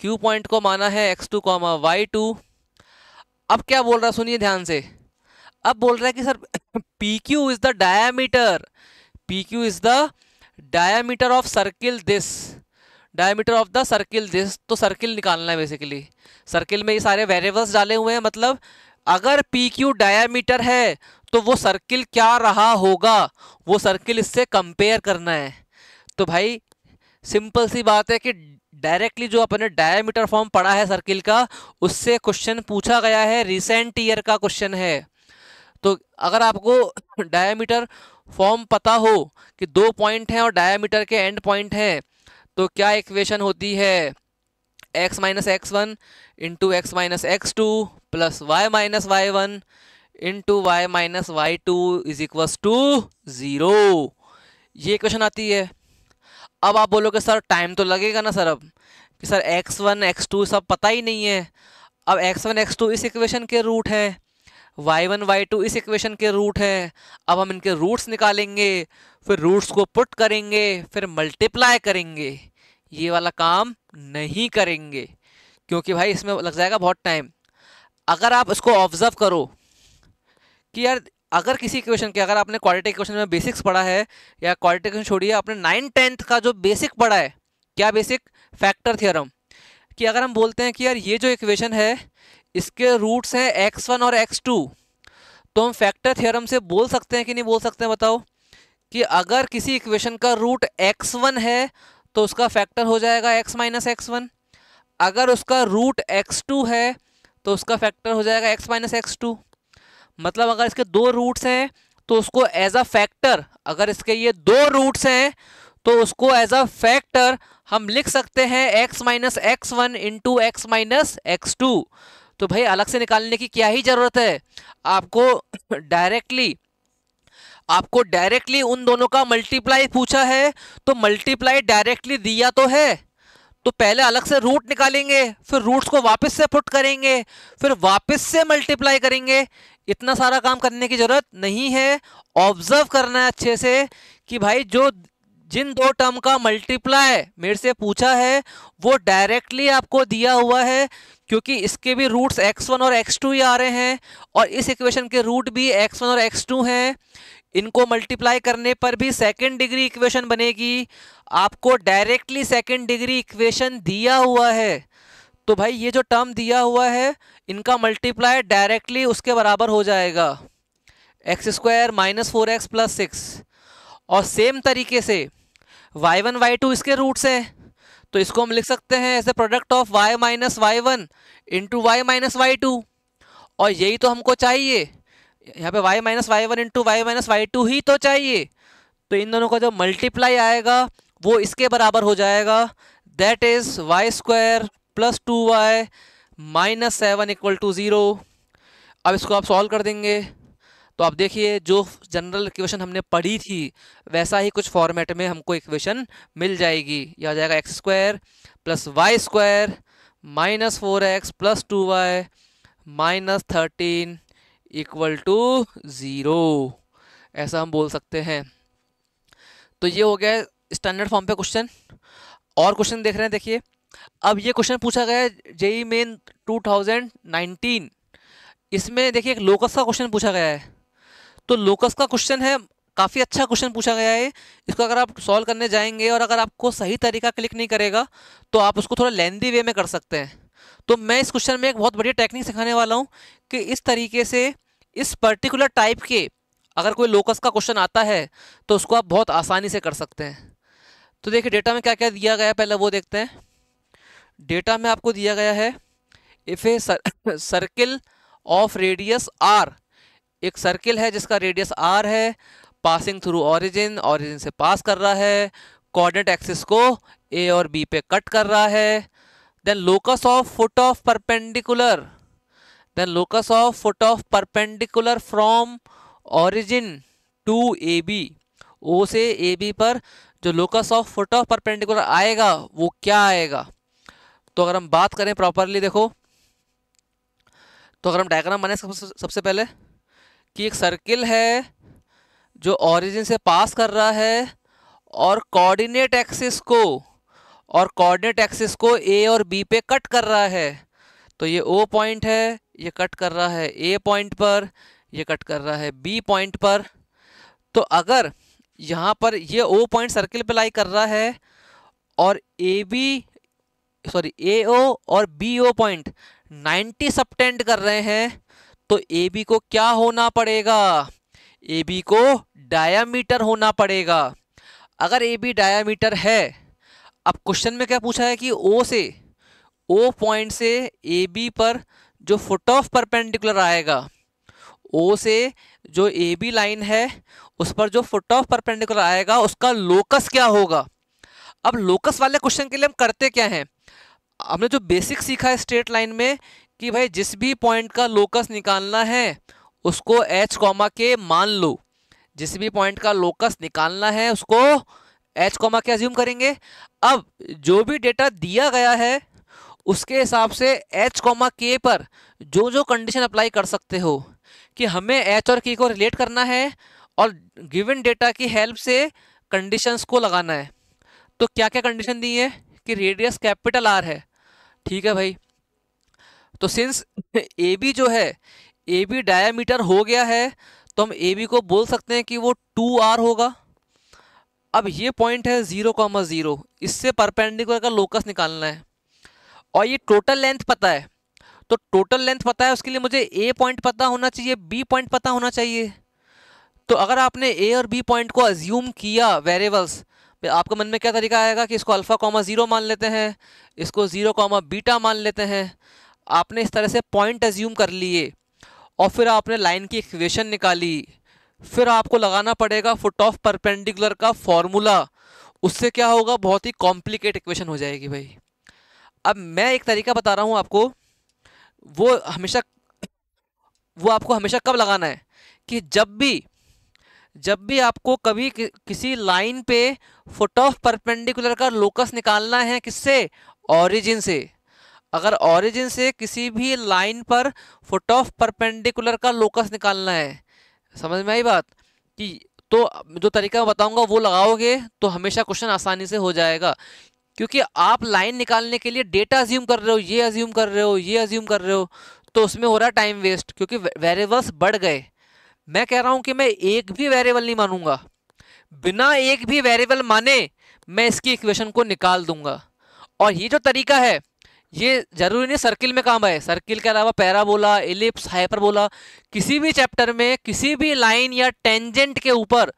Q point को माना है x two comma Y two अब क्या बोल रहा है सुनिए ध्यान से अब बोल रहा है कि sir P Q is the diameter P Q is the diameter of circle this diameter of the circle this तो सर्किल निकालना है बेसिकली सर्किल में ये सारे वेरिएबल्स डाले हुए हैं मतलब अगर पी क्यू डायामीटर है तो वो सर्किल क्या रहा होगा वो सर्किल इससे कंपेयर करना है तो भाई सिंपल सी बात है कि डायरेक्टली जो अपने डायमीटर फॉर्म पढ़ा है सर्किल का उससे क्वेश्चन पूछा गया है रिसेंट ईयर का क्वेश्चन है तो अगर आपको डायमीटर फॉर्म पता हो कि दो पॉइंट हैं और डायमीटर के एंड पॉइंट हैं तो क्या इक्वेशन होती है x minus x one into x minus x two plus y minus Y one into Y minus y two is equal to zero ये क्वेश्चन आती है अब आप बोलोगे सर टाइम तो लगेगा ना सर अब कि sir x one x two सब पता ही नहीं है अब एक्स वन एक्स टू इस इक्वेशन के रूट है वाई वन वाई टू इस इक्वेशन के रूट है अब हम इनके रूट्स निकालेंगे फिर रूट्स को पुट करेंगे फिर मल्टीप्लाई करेंगे ये वाला काम नहीं करेंगे क्योंकि भाई इसमें लग जाएगा बहुत टाइम अगर आप इसको ऑब्ज़र्व करो कि यार अगर किसी क्वेश्चन के अगर आपने क्वालिटी क्वेश्चन में बेसिक्स पढ़ा है या क्वालिटी क्वेश्चन छोड़िए आपने नाइन टेंथ का जो बेसिक पढ़ा है क्या बेसिक फैक्टर थियरम कि अगर हम बोलते हैं कि यार ये जो इक्वेशन है इसके रूट्स हैं एक्स वन और एक्स टू तो हम फैक्टर थियरम से बोल सकते हैं कि नहीं बोल सकते हैं बताओ कि अगर किसी इक्वेशन का रूट एक्स वन है तो उसका फैक्टर हो जाएगा एक्स माइनस एक्स वन अगर उसका रूट एक्स टू है तो उसका फैक्टर हो जाएगा एक्स माइनस एक्स टू मतलब अगर इसके दो रूट्स हैं तो उसको एज अ फैक्टर अगर इसके ये दो रूट्स हैं तो उसको एज अ फैक्टर हम लिख सकते हैं x minus x one into x minus x two तो भाई अलग से निकालने की क्या ही ज़रूरत है आपको डायरेक्टली आपको डायरेक्टली उन दोनों का मल्टीप्लाई पूछा है तो मल्टीप्लाई डायरेक्टली दिया तो है तो पहले अलग से रूट निकालेंगे फिर रूट्स को वापस से पुट करेंगे फिर वापस से मल्टीप्लाई करेंगे इतना सारा काम करने की ज़रूरत नहीं है ऑब्जर्व करना है अच्छे से कि भाई जो जिन दो टर्म का मल्टीप्लाई मेरे से पूछा है वो डायरेक्टली आपको दिया हुआ है क्योंकि इसके भी रूट्स x1 और x2 ही आ रहे हैं और इस इक्वेशन के रूट भी x1 और x2 हैं इनको मल्टीप्लाई करने पर भी सेकेंड डिग्री इक्वेशन बनेगी आपको डायरेक्टली सेकेंड डिग्री इक्वेशन दिया हुआ है तो भाई ये जो टर्म दिया हुआ है इनका मल्टीप्लाई डायरेक्टली उसके बराबर हो जाएगा x square minus four x plus six और सेम तरीके से वाई वन वाई टू इसके रूट्स हैं तो इसको हम लिख सकते हैं as a product of y minus Y one into y minus y two और यही तो हमको चाहिए यहाँ पे y minus Y one into y minus y two ही तो चाहिए तो इन दोनों का जो मल्टीप्लाई आएगा वो इसके बराबर हो जाएगा that is y square plus two Y minus seven equal to zero अब इसको आप सॉल्व कर देंगे तो आप देखिए जो जनरल इक्वेशन हमने पढ़ी थी वैसा ही कुछ फॉर्मेट में हमको इक्वेशन मिल जाएगी यह आ जाएगा x square plus Y square minus four x plus two Y minus thirteen equal to zero ऐसा हम बोल सकते हैं तो ये हो गया स्टैंडर्ड फॉर्म पे क्वेश्चन और क्वेश्चन देख रहे हैं देखिए अब ये क्वेश्चन पूछा गया है जेई मेन 2019 इसमें देखिए एक लोकस का क्वेश्चन पूछा गया है तो लोकस का क्वेश्चन है काफ़ी अच्छा क्वेश्चन पूछा गया है इसको अगर आप सॉल्व करने जाएंगे और अगर आपको सही तरीका क्लिक नहीं करेगा तो आप उसको थोड़ा लेंदी वे में कर सकते हैं तो मैं इस क्वेश्चन में एक बहुत बढ़िया टेक्निक सिखाने वाला हूँ कि इस तरीके से इस पर्टिकुलर टाइप के अगर कोई लोकस का क्वेश्चन आता है तो उसको आप बहुत आसानी से कर सकते हैं तो देखिए डेटा में क्या क्या दिया गया है पहले वो देखते हैं डेटा में आपको दिया गया है if a circle of radius r एक सर्किल है जिसका रेडियस आर है पासिंग थ्रू ऑरिजिन ऑरिजिन से पास कर रहा है कॉर्डिनेट एक्सिस को ए और बी पे कट कर रहा है then locus of foot of perpendicular then locus of foot of perpendicular from origin to A B O से ए बी पर जो locus of foot of perpendicular आएगा वो क्या आएगा तो अगर हम बात करें प्रॉपरली देखो तो अगर हम डायग्राम बने सबसे पहले कि एक सर्किल है जो ओरिजिन से पास कर रहा है और कोऑर्डिनेट एक्सिस को और कोऑर्डिनेट एक्सिस को ए और बी पे कट कर रहा है तो ये ओ पॉइंट है ये कट कर रहा है ए पॉइंट पर ये कट कर रहा है बी पॉइंट पर तो अगर यहाँ पर ये ओ पॉइंट सर्किल पे लाई कर रहा है और A B sorry A O और B O point ninety subtend कर रहे हैं तो ए बी को क्या होना पड़ेगा ए बी को डायामीटर होना पड़ेगा अगर ए बी डायामीटर है अब क्वेश्चन में क्या पूछा है कि ओ से ओ पॉइंट से ए बी पर जो फुट ऑफ परपेंडिकुलर आएगा ओ से जो ए बी लाइन है उस पर जो फुट ऑफ परपेंडिकुलर आएगा उसका लोकस क्या होगा अब लोकस वाले क्वेश्चन के लिए हम करते क्या हैं हमने जो बेसिक सीखा है स्ट्रेट लाइन में कि भाई जिस भी पॉइंट का लोकस निकालना है उसको एच कॉमा के मान लो जिस भी पॉइंट का लोकस निकालना है उसको एच कॉमा के अज्यूम करेंगे अब जो भी डेटा दिया गया है उसके हिसाब से एच कॉमा के पर जो जो कंडीशन अप्लाई कर सकते हो कि हमें एच और के को रिलेट करना है और गिवन डेटा की हेल्प से कंडीशंस को लगाना है तो क्या क्या कंडीशन दी है कि रेडियस कैपिटल आर है ठीक है भाई तो सिंस ए बी जो है ए बी डायामीटर हो गया है तो हम ए बी को बोल सकते हैं कि वो टू आर होगा अब ये पॉइंट है ज़ीरो कॉमा ज़ीरो इससे परपेंडिकुलर का लोकस निकालना है और ये टोटल लेंथ पता है तो टोटल लेंथ पता है उसके लिए मुझे ए पॉइंट पता होना चाहिए बी पॉइंट पता होना चाहिए तो अगर आपने ए और बी पॉइंट को अज्यूम किया वेरिएबल्स आपके मन में क्या तरीका आएगा कि इसको अल्फ़ा कॉमा ज़ीरो मान लेते हैं इसको ज़ीरो कॉमा बीटा मान लेते हैं आपने इस तरह से पॉइंट एज्यूम कर लिए और फिर आपने लाइन की इक्वेशन निकाली फिर आपको लगाना पड़ेगा फुट ऑफ परपेंडिकुलर का फॉर्मूला उससे क्या होगा बहुत ही कॉम्प्लिकेट इक्वेशन हो जाएगी भाई अब मैं एक तरीका बता रहा हूँ आपको वो हमेशा वो आपको हमेशा कब लगाना है कि जब भी जब भी आपको कभी कि, किसी लाइन पे फुट ऑफ परपेंडिकुलर का लोकस निकालना है किससे ऑरिजिन से अगर ऑरिजिन से किसी भी लाइन पर फुट ऑफ परपेंडिकुलर का लोकस निकालना है समझ में आई बात कि तो जो तरीका बताऊंगा वो लगाओगे तो हमेशा क्वेश्चन आसानी से हो जाएगा क्योंकि आप लाइन निकालने के लिए डेटा अज्यूम कर रहे हो ये अज्यूम कर रहे हो ये अज्यूम कर रहे हो तो उसमें हो रहा है टाइम वेस्ट क्योंकि वेरिएबल्स बढ़ गए मैं कह रहा हूं कि मैं एक भी वेरिएबल नहीं मानूंगा बिना एक भी वेरिएबल माने मैं इसकी इक्वेशन को निकाल दूंगा और ये जो तरीका है ये जरूरी नहीं सर्किल में काम आए सर्किल के अलावा पैराबोला एलिप्स हाइपरबोला किसी भी चैप्टर में किसी भी लाइन या टेंजेंट के ऊपर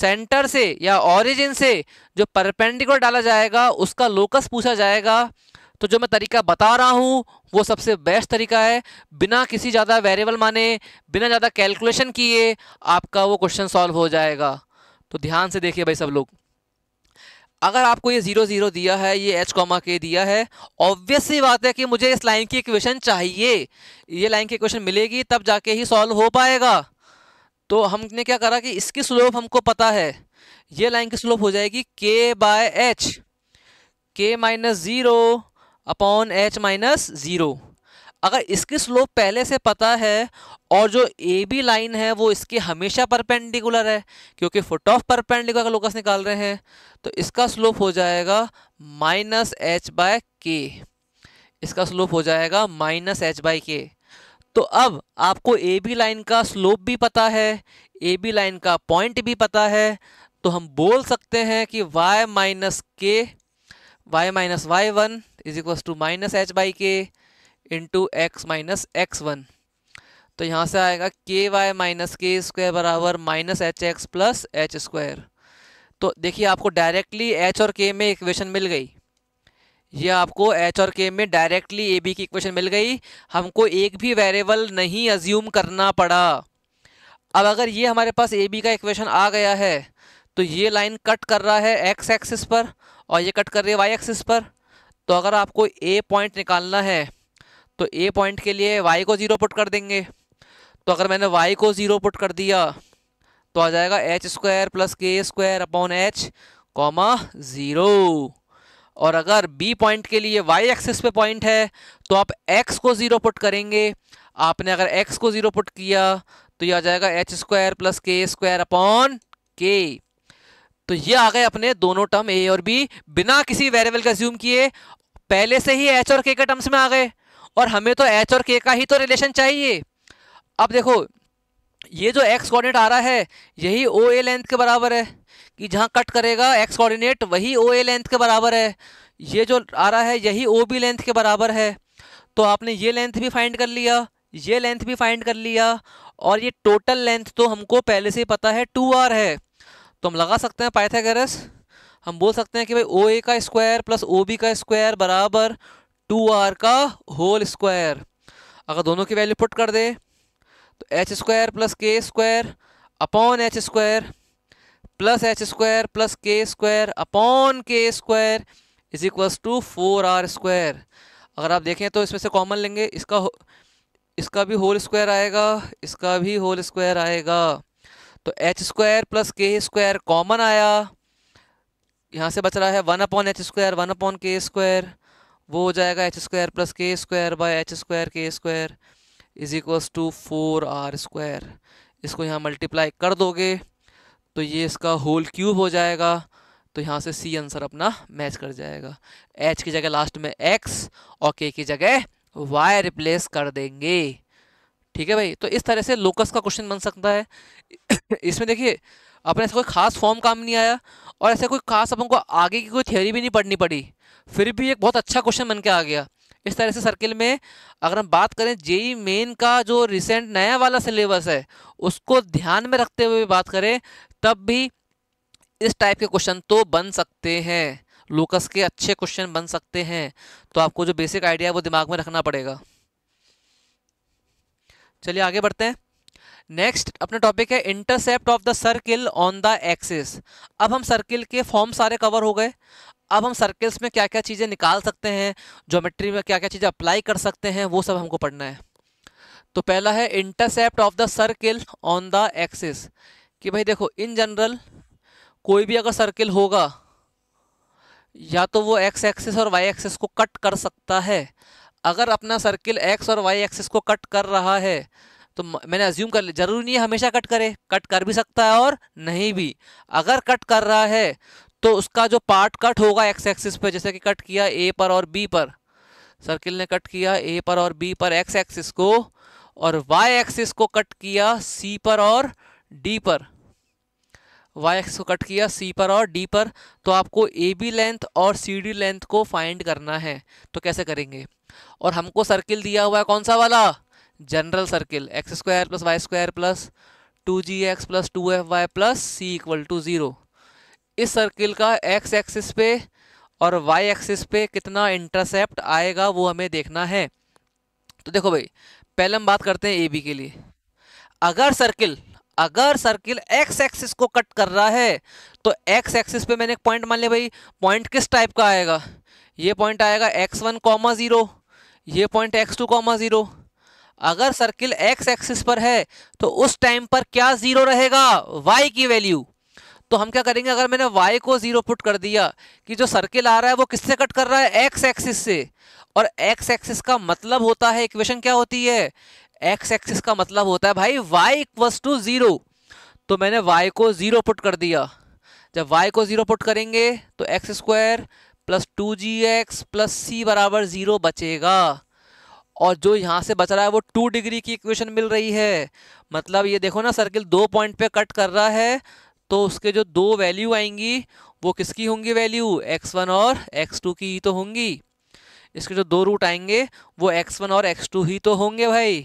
सेंटर से या ऑरिजिन से जो परपेंडिकुलर डाला जाएगा उसका लोकस पूछा जाएगा तो जो मैं तरीका बता रहा हूँ वो सबसे बेस्ट तरीका है बिना किसी ज़्यादा वेरिएबल माने बिना ज़्यादा कैलकुलेशन किए आपका वो क्वेश्चन सॉल्व हो जाएगा तो ध्यान से देखिए भाई सब लोग अगर आपको ये ज़ीरो ज़ीरो दिया है ये एच कॉमा के दिया है ऑब्वियस सी बात है कि मुझे इस लाइन की इक्वेशन चाहिए ये लाइन की इक्वेशन मिलेगी तब जाके ही सॉल्व हो पाएगा तो हमने क्या करा कि इसकी स्लोप हमको पता है ये लाइन की स्लोप हो जाएगी k by h k minus zero upon H minus zero अगर इसकी स्लोप पहले से पता है और जो ए बी लाइन है वो इसके हमेशा परपेंडिकुलर है क्योंकि फुट ऑफ परपेंडिकुलर का लोकस निकाल रहे हैं तो इसका स्लोप हो जाएगा माइनस एच बाय के इसका स्लोप हो जाएगा माइनस एच बाई के तो अब आपको ए बी लाइन का स्लोप भी पता है ए बी लाइन का पॉइंट भी पता है तो हम बोल सकते हैं कि y minus k y minus Y one is equals to minus h by k into x minus x one तो यहाँ से आएगा k y minus k square बराबर minus h x plus h square तो देखिए आपको डायरेक्टली एच और k में इक्वेशन मिल गई ये आपको एच और के में डायरेक्टली ए बी की इक्वेशन मिल गई हमको एक भी वेरिएबल नहीं अज्यूम करना पड़ा अब अगर ये हमारे पास ए बी का इक्वेशन आ गया है तो ये लाइन कट कर रहा है एक्स एक्सिस पर और ये कट कर रही है वाई एक्सिस पर तो अगर आपको ए पॉइंट निकालना है तो ए पॉइंट के लिए वाई को ज़ीरो पुट कर देंगे तो अगर मैंने वाई को ज़ीरो पुट कर दिया तो आ जाएगा h square plus k square upon h comma zero और अगर बी पॉइंट के लिए वाई एक्सिस पे पॉइंट है तो आप एक्स को ज़ीरो पुट करेंगे आपने अगर एक्स को ज़ीरो पुट किया तो यह आ जाएगा h square plus k square upon k तो ये आ गए अपने दोनों टर्म ए और बी बिना किसी वेरिएबल का ज्यूम किए पहले से ही एच और के के टर्म्स में आ गए और हमें तो एच और के का ही तो रिलेशन चाहिए अब देखो ये जो एक्स कोऑर्डिनेट आ रहा है यही ओ ए लेंथ के बराबर है कि जहाँ कट करेगा एक्स कोऑर्डिनेट वही ओ ए लेंथ के बराबर है ये जो आ रहा है यही ओ बी लेंथ के बराबर है तो आपने ये लेंथ भी फाइंड कर लिया ये लेंथ भी फाइंड कर लिया और ये टोटल लेंथ तो हमको पहले से ही पता है टू आर है तो हम लगा सकते हैं पाइथागोरस हम बोल सकते हैं कि भाई ओ ए का स्क्वायर प्लस ओ बी का स्क्वायर बराबर टू आर का होल स्क्वायर अगर दोनों की वैल्यू पुट कर दे तो h square plus k square upon h square plus h square plus k square upon k square is equals to four r square अगर आप देखें तो इसमें से कॉमन लेंगे इसका इसका भी होल स्क्वायर आएगा इसका भी होल स्क्वायर आएगा तो h square plus k square common आया यहाँ से बच रहा है one upon h square one upon k square वो हो जाएगा h square plus k square by h square k square is equals to four r square इसको यहाँ मल्टीप्लाई कर दोगे तो ये इसका होल क्यूब हो जाएगा तो यहाँ से सी आंसर अपना मैच कर जाएगा एच की जगह लास्ट में एक्स और के की जगह वाई रिप्लेस कर देंगे ठीक है भाई तो इस तरह से लोकस का क्वेश्चन बन सकता है इसमें देखिए अपने ऐसा कोई खास फॉर्म काम नहीं आया और ऐसे कोई खास अपन को आगे की कोई थ्योरी भी नहीं पढ़नी पड़ी फिर भी एक बहुत अच्छा क्वेश्चन बन के आ गया इस तरह से सर्किल में अगर हम बात करें जेई मेन का जो रिसेंट नया वाला सिलेबस है उसको ध्यान में रखते हुए बात करें तब भी इस टाइप के क्वेश्चन तो बन सकते हैं लोकस के अच्छे क्वेश्चन बन सकते हैं तो आपको जो बेसिक आइडिया है वो दिमाग में रखना पड़ेगा चलिए आगे बढ़ते हैं नेक्स्ट अपना टॉपिक है intercept of the circle on the axis अब हम सर्किल के फॉर्म सारे कवर हो गए अब हम सर्किल्स में क्या क्या चीज़ें निकाल सकते हैं ज्योमेट्री में क्या क्या चीज़ें अप्लाई कर सकते हैं वो सब हमको पढ़ना है तो पहला है intercept of the circle on the axis कि भाई देखो इन जनरल कोई भी अगर सर्किल होगा या तो वो एक्स एक्सिस और वाई एक्सिस को कट कर सकता है अगर अपना सर्किल एक्स और वाई एक्सिस को कट कर रहा है तो मैंने अज्यूम कर लिया जरूरी नहीं है हमेशा कट करे कट कर भी सकता है और नहीं भी अगर कट कर रहा है तो उसका जो पार्ट कट होगा एक्स एक्सिस पे जैसे कि कट किया ए पर और बी पर सर्किल ने कट किया ए पर और बी पर एक्स एक्सिस को और वाई एक्सिस को कट किया सी पर और डी पर वाई एक्स को कट किया सी पर और डी पर तो आपको ए बी लेंथ और सी डी लेंथ को फाइंड करना है तो कैसे करेंगे और हमको सर्किल दिया हुआ है कौन सा वाला general circle x square plus Y square plus two ji x plus two F Y plus C equal to zero इस सर्किल का एक्स एक्सिस पे और वाई एक्सिस पे कितना इंटरसेप्ट आएगा वो हमें देखना है तो देखो भाई पहले हम बात करते हैं ए बी के लिए अगर सर्किल अगर सर्किल एक्स एक्सिस को कट कर रहा है तो एक्स एक्सिस पे मैंने एक पॉइंट मान लिया भाई पॉइंट किस टाइप का आएगा ये पॉइंट आएगा एक्स वन कॉमा ज़ीरो ये point x two comma zero अगर सर्किल एक्स एक्सिस पर है तो उस टाइम पर क्या ज़ीरो रहेगा वाई की वैल्यू तो हम क्या करेंगे अगर मैंने वाई को ज़ीरो पुट कर दिया कि जो सर्किल आ रहा है वो किससे कट कर रहा है एक्स एक्सिस से और एक्स एक्सिस का मतलब होता है इक्वेशन क्या होती है एक्स एक्सिस का मतलब होता है भाई वाई इक्वस टू ज़ीरो तो मैंने वाई को ज़ीरो पुट कर दिया जब वाई को ज़ीरो पुट करेंगे तो एक्स स्क्वायर प्लस टू जी एक्स प्लस सी बराबर ज़ीरो बचेगा और जो यहाँ से बच रहा है वो टू डिग्री की इक्वेशन मिल रही है मतलब ये देखो ना सर्किल दो पॉइंट पे कट कर रहा है तो उसके जो दो वैल्यू आएंगी वो किसकी होंगी वैल्यू एक्स वन और एक्स टू की ही तो होंगी इसके जो दो रूट आएंगे वो एक्स वन और एक्स टू ही तो होंगे भाई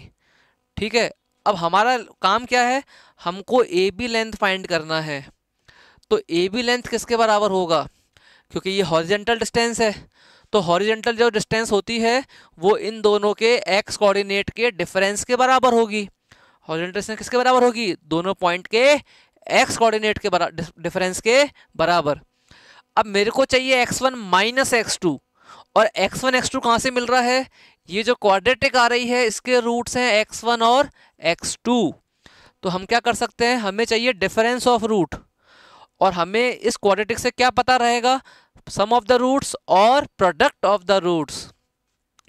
ठीक है अब हमारा काम क्या है हमको ए बी लेंथ फाइंड करना है तो ए बी लेंथ किसके बराबर होगा क्योंकि ये हॉरिजेंटल डिस्टेंस है तो हॉरिजेंटल जो डिस्टेंस होती है वो इन दोनों के एक्स कोऑर्डिनेट के डिफरेंस के बराबर होगी हॉरिजेंटल डिस्टेंस किसके बराबर होगी दोनों पॉइंट के एक्स कोऑर्डिनेट के डिफरेंस के बराबर अब मेरे को चाहिए x one minus x two और एक्स वन एक्स टू कहाँ से मिल रहा है ये जो क्वाड्रेटिक आ रही है इसके रूट्स हैं एक्स वन और एक्स टू तो हम क्या कर सकते हैं हमें चाहिए डिफरेंस ऑफ रूट और हमें इस क्वाड्रेटिक से क्या पता रहेगा सम ऑफ द रूट्स और प्रोडक्ट ऑफ द रूट्स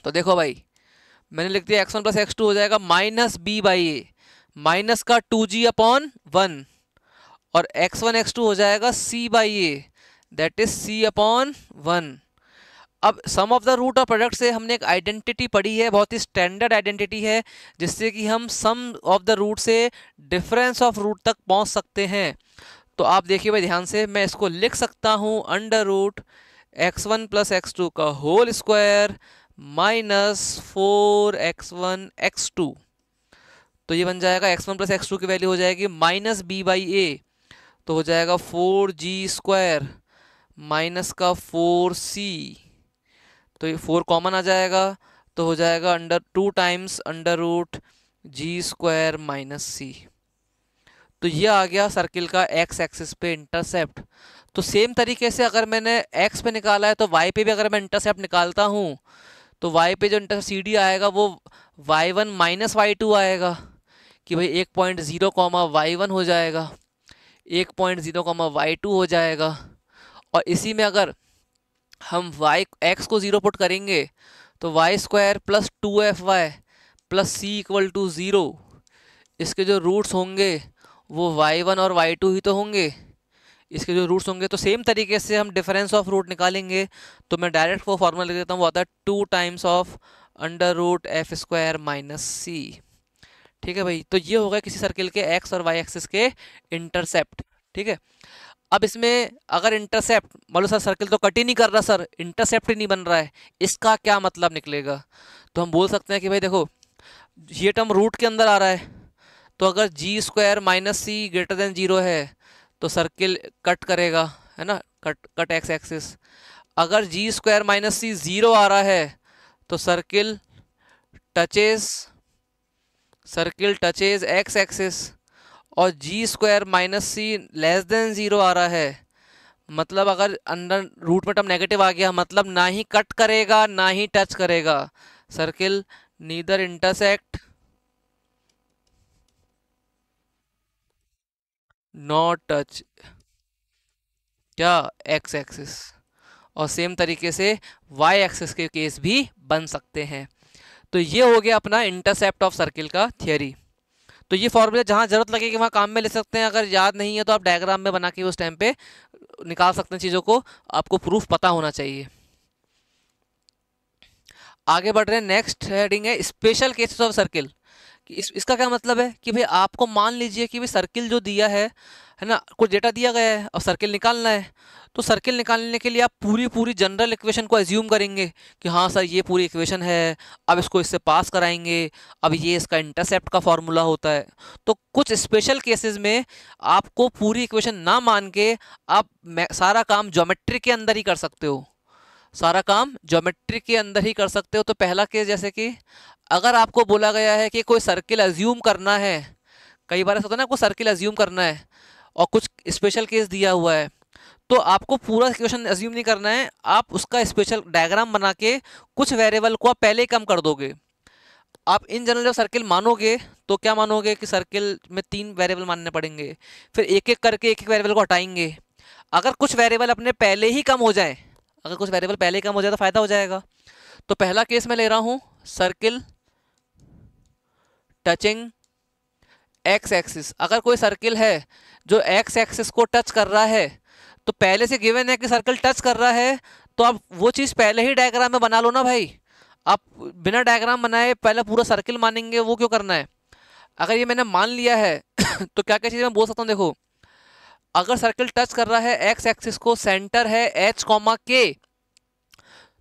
तो देखो भाई मैंने लिख दिया x one plus x two हो जाएगा minus b by a minus का टू जी अपॉन वन और एक्स वन एक्स टू हो जाएगा c by a that is c upon one अब sum of the root of product से हमने एक आइडेंटिटी पढ़ी है बहुत ही स्टैंडर्ड आइडेंटिटी है जिससे कि हम सम ऑफ द रूट से डिफरेंस ऑफ रूट तक पहुंच सकते हैं तो आप देखिए भाई ध्यान से मैं इसको लिख सकता हूं under root x one plus x two का whole square minus four x one x two तो ये बन जाएगा x one plus x two की वैल्यू हो जाएगी माइनस बी बाई ए तो हो जाएगा फोर जी स्क्वायर माइनस का फोर सी तो ये फोर कॉमन आ जाएगा तो हो जाएगा under two times under root जी स्क्वायर माइनस सी तो ये आ गया सर्किल का एक्स एक्सिस पे इंटरसेप्ट तो सेम तरीके से अगर मैंने एक्स पे निकाला है तो वाई पे भी अगर मैं इंटरसेप्ट निकालता हूँ तो वाई पे जो इंटर सी डी आएगा वो y one minus y two आएगा कि भाई एक point zero comma Y one हो जाएगा एक point zero comma Y two हो जाएगा और इसी में अगर हम वाई एक्स को ज़ीरो पुट करेंगे तो y square plus two F Y plus C equal to zero इसके जो रूट्स होंगे वो वाई वन और वाई टू ही तो होंगे इसके जो रूट्स होंगे तो सेम तरीके से हम डिफरेंस ऑफ रूट निकालेंगे तो मैं डायरेक्ट वो फार्मूला लिख देता हूँ वो आता है two times of under root f square minus c ठीक है भाई तो ये होगा किसी सर्किल के एक्स और वाई एक्सिस के इंटरसेप्ट ठीक है अब इसमें अगर इंटरसेप्ट मान लो सर सर्किल तो कट ही नहीं कर रहा सर इंटरसेप्ट ही नहीं बन रहा है इसका क्या मतलब निकलेगा तो हम बोल सकते हैं कि भाई देखो ये टर्म रूट के अंदर आ रहा है तो अगर g square minus c greater than zero है तो सर्किल कट करेगा है ना कट कट एक्स एक्सिस अगर g square minus c zero आ रहा है तो circle touches circle touches x axis और g square minus c less than zero आ रहा है मतलब अगर अंडर रूट में टर्म नेगेटिव आ गया मतलब ना ही कट करेगा ना ही टच करेगा circle neither intersect not touch क्या एक्स एक्सिस और सेम तरीके से वाई एक्सिस के केस भी बन सकते हैं तो ये हो गया अपना इंटरसेप्ट ऑफ सर्किल का थियोरी तो ये फॉर्मूले जहाँ ज़रूरत लगेगी वहाँ काम में ले सकते हैं अगर याद नहीं है तो आप डायग्राम में बना के उस टाइम पे निकाल सकते हैं चीज़ों को आपको प्रूफ पता होना चाहिए आगे बढ़ रहे हैं नेक्स्ट हेडिंग है स्पेशल केसेस ऑफ सर्किल इस, इसका क्या मतलब है कि भाई आपको मान लीजिए कि भाई सर्किल जो दिया है है ना कुछ डेटा दिया गया है और सर्किल निकालना है तो सर्किल निकालने के लिए आप पूरी पूरी जनरल इक्वेशन को एज्यूम करेंगे कि हाँ सर ये पूरी इक्वेशन है अब इसको इससे पास कराएंगे अब ये इसका इंटरसेप्ट का फॉर्मूला होता है तो कुछ स्पेशल केसेस में आपको पूरी इक्वेशन ना मान के आप सारा काम ज्योमेट्री के अंदर ही कर सकते हो सारा काम ज्योमेट्री के अंदर ही कर सकते हो तो पहला केस जैसे कि अगर आपको बोला गया है कि कोई सर्किल एज्यूम करना है कई बार ऐसा होता है ना आपको सर्किल एज्यूम करना है और कुछ स्पेशल केस दिया हुआ है तो आपको पूरा क्वेश्चन एज्यूम नहीं करना है आप उसका स्पेशल डायग्राम बना के कुछ वेरिएबल को आप पहले कम कर दोगे आप इन जनरल जब सर्किल मानोगे तो क्या मानोगे कि सर्किल में तीन वेरिएबल मानने पड़ेंगे फिर एक एक करके एक एक वेरिएबल को हटाएंगे अगर कुछ वेरिएबल अपने पहले ही कम हो जाए अगर कुछ वेरिएबल पहले ही कम हो जाए तो फ़ायदा हो जाएगा तो पहला केस मैं ले रहा हूँ सर्किल टचिंग एक्स एक्सिस अगर कोई सर्किल है जो एक्स एक्सिस को टच कर रहा है तो पहले से गिवन है कि सर्कल टच कर रहा है तो आप वो चीज़ पहले ही डायग्राम में बना लो ना भाई आप बिना डायग्राम बनाए पहले पूरा सर्किल मानेंगे वो क्यों करना है अगर ये मैंने मान लिया है तो क्या क्या चीज़ मैं बोल सकता हूँ देखो अगर सर्किल टच कर रहा है एक्स एक्सिस को सेंटर है एच कॉमा के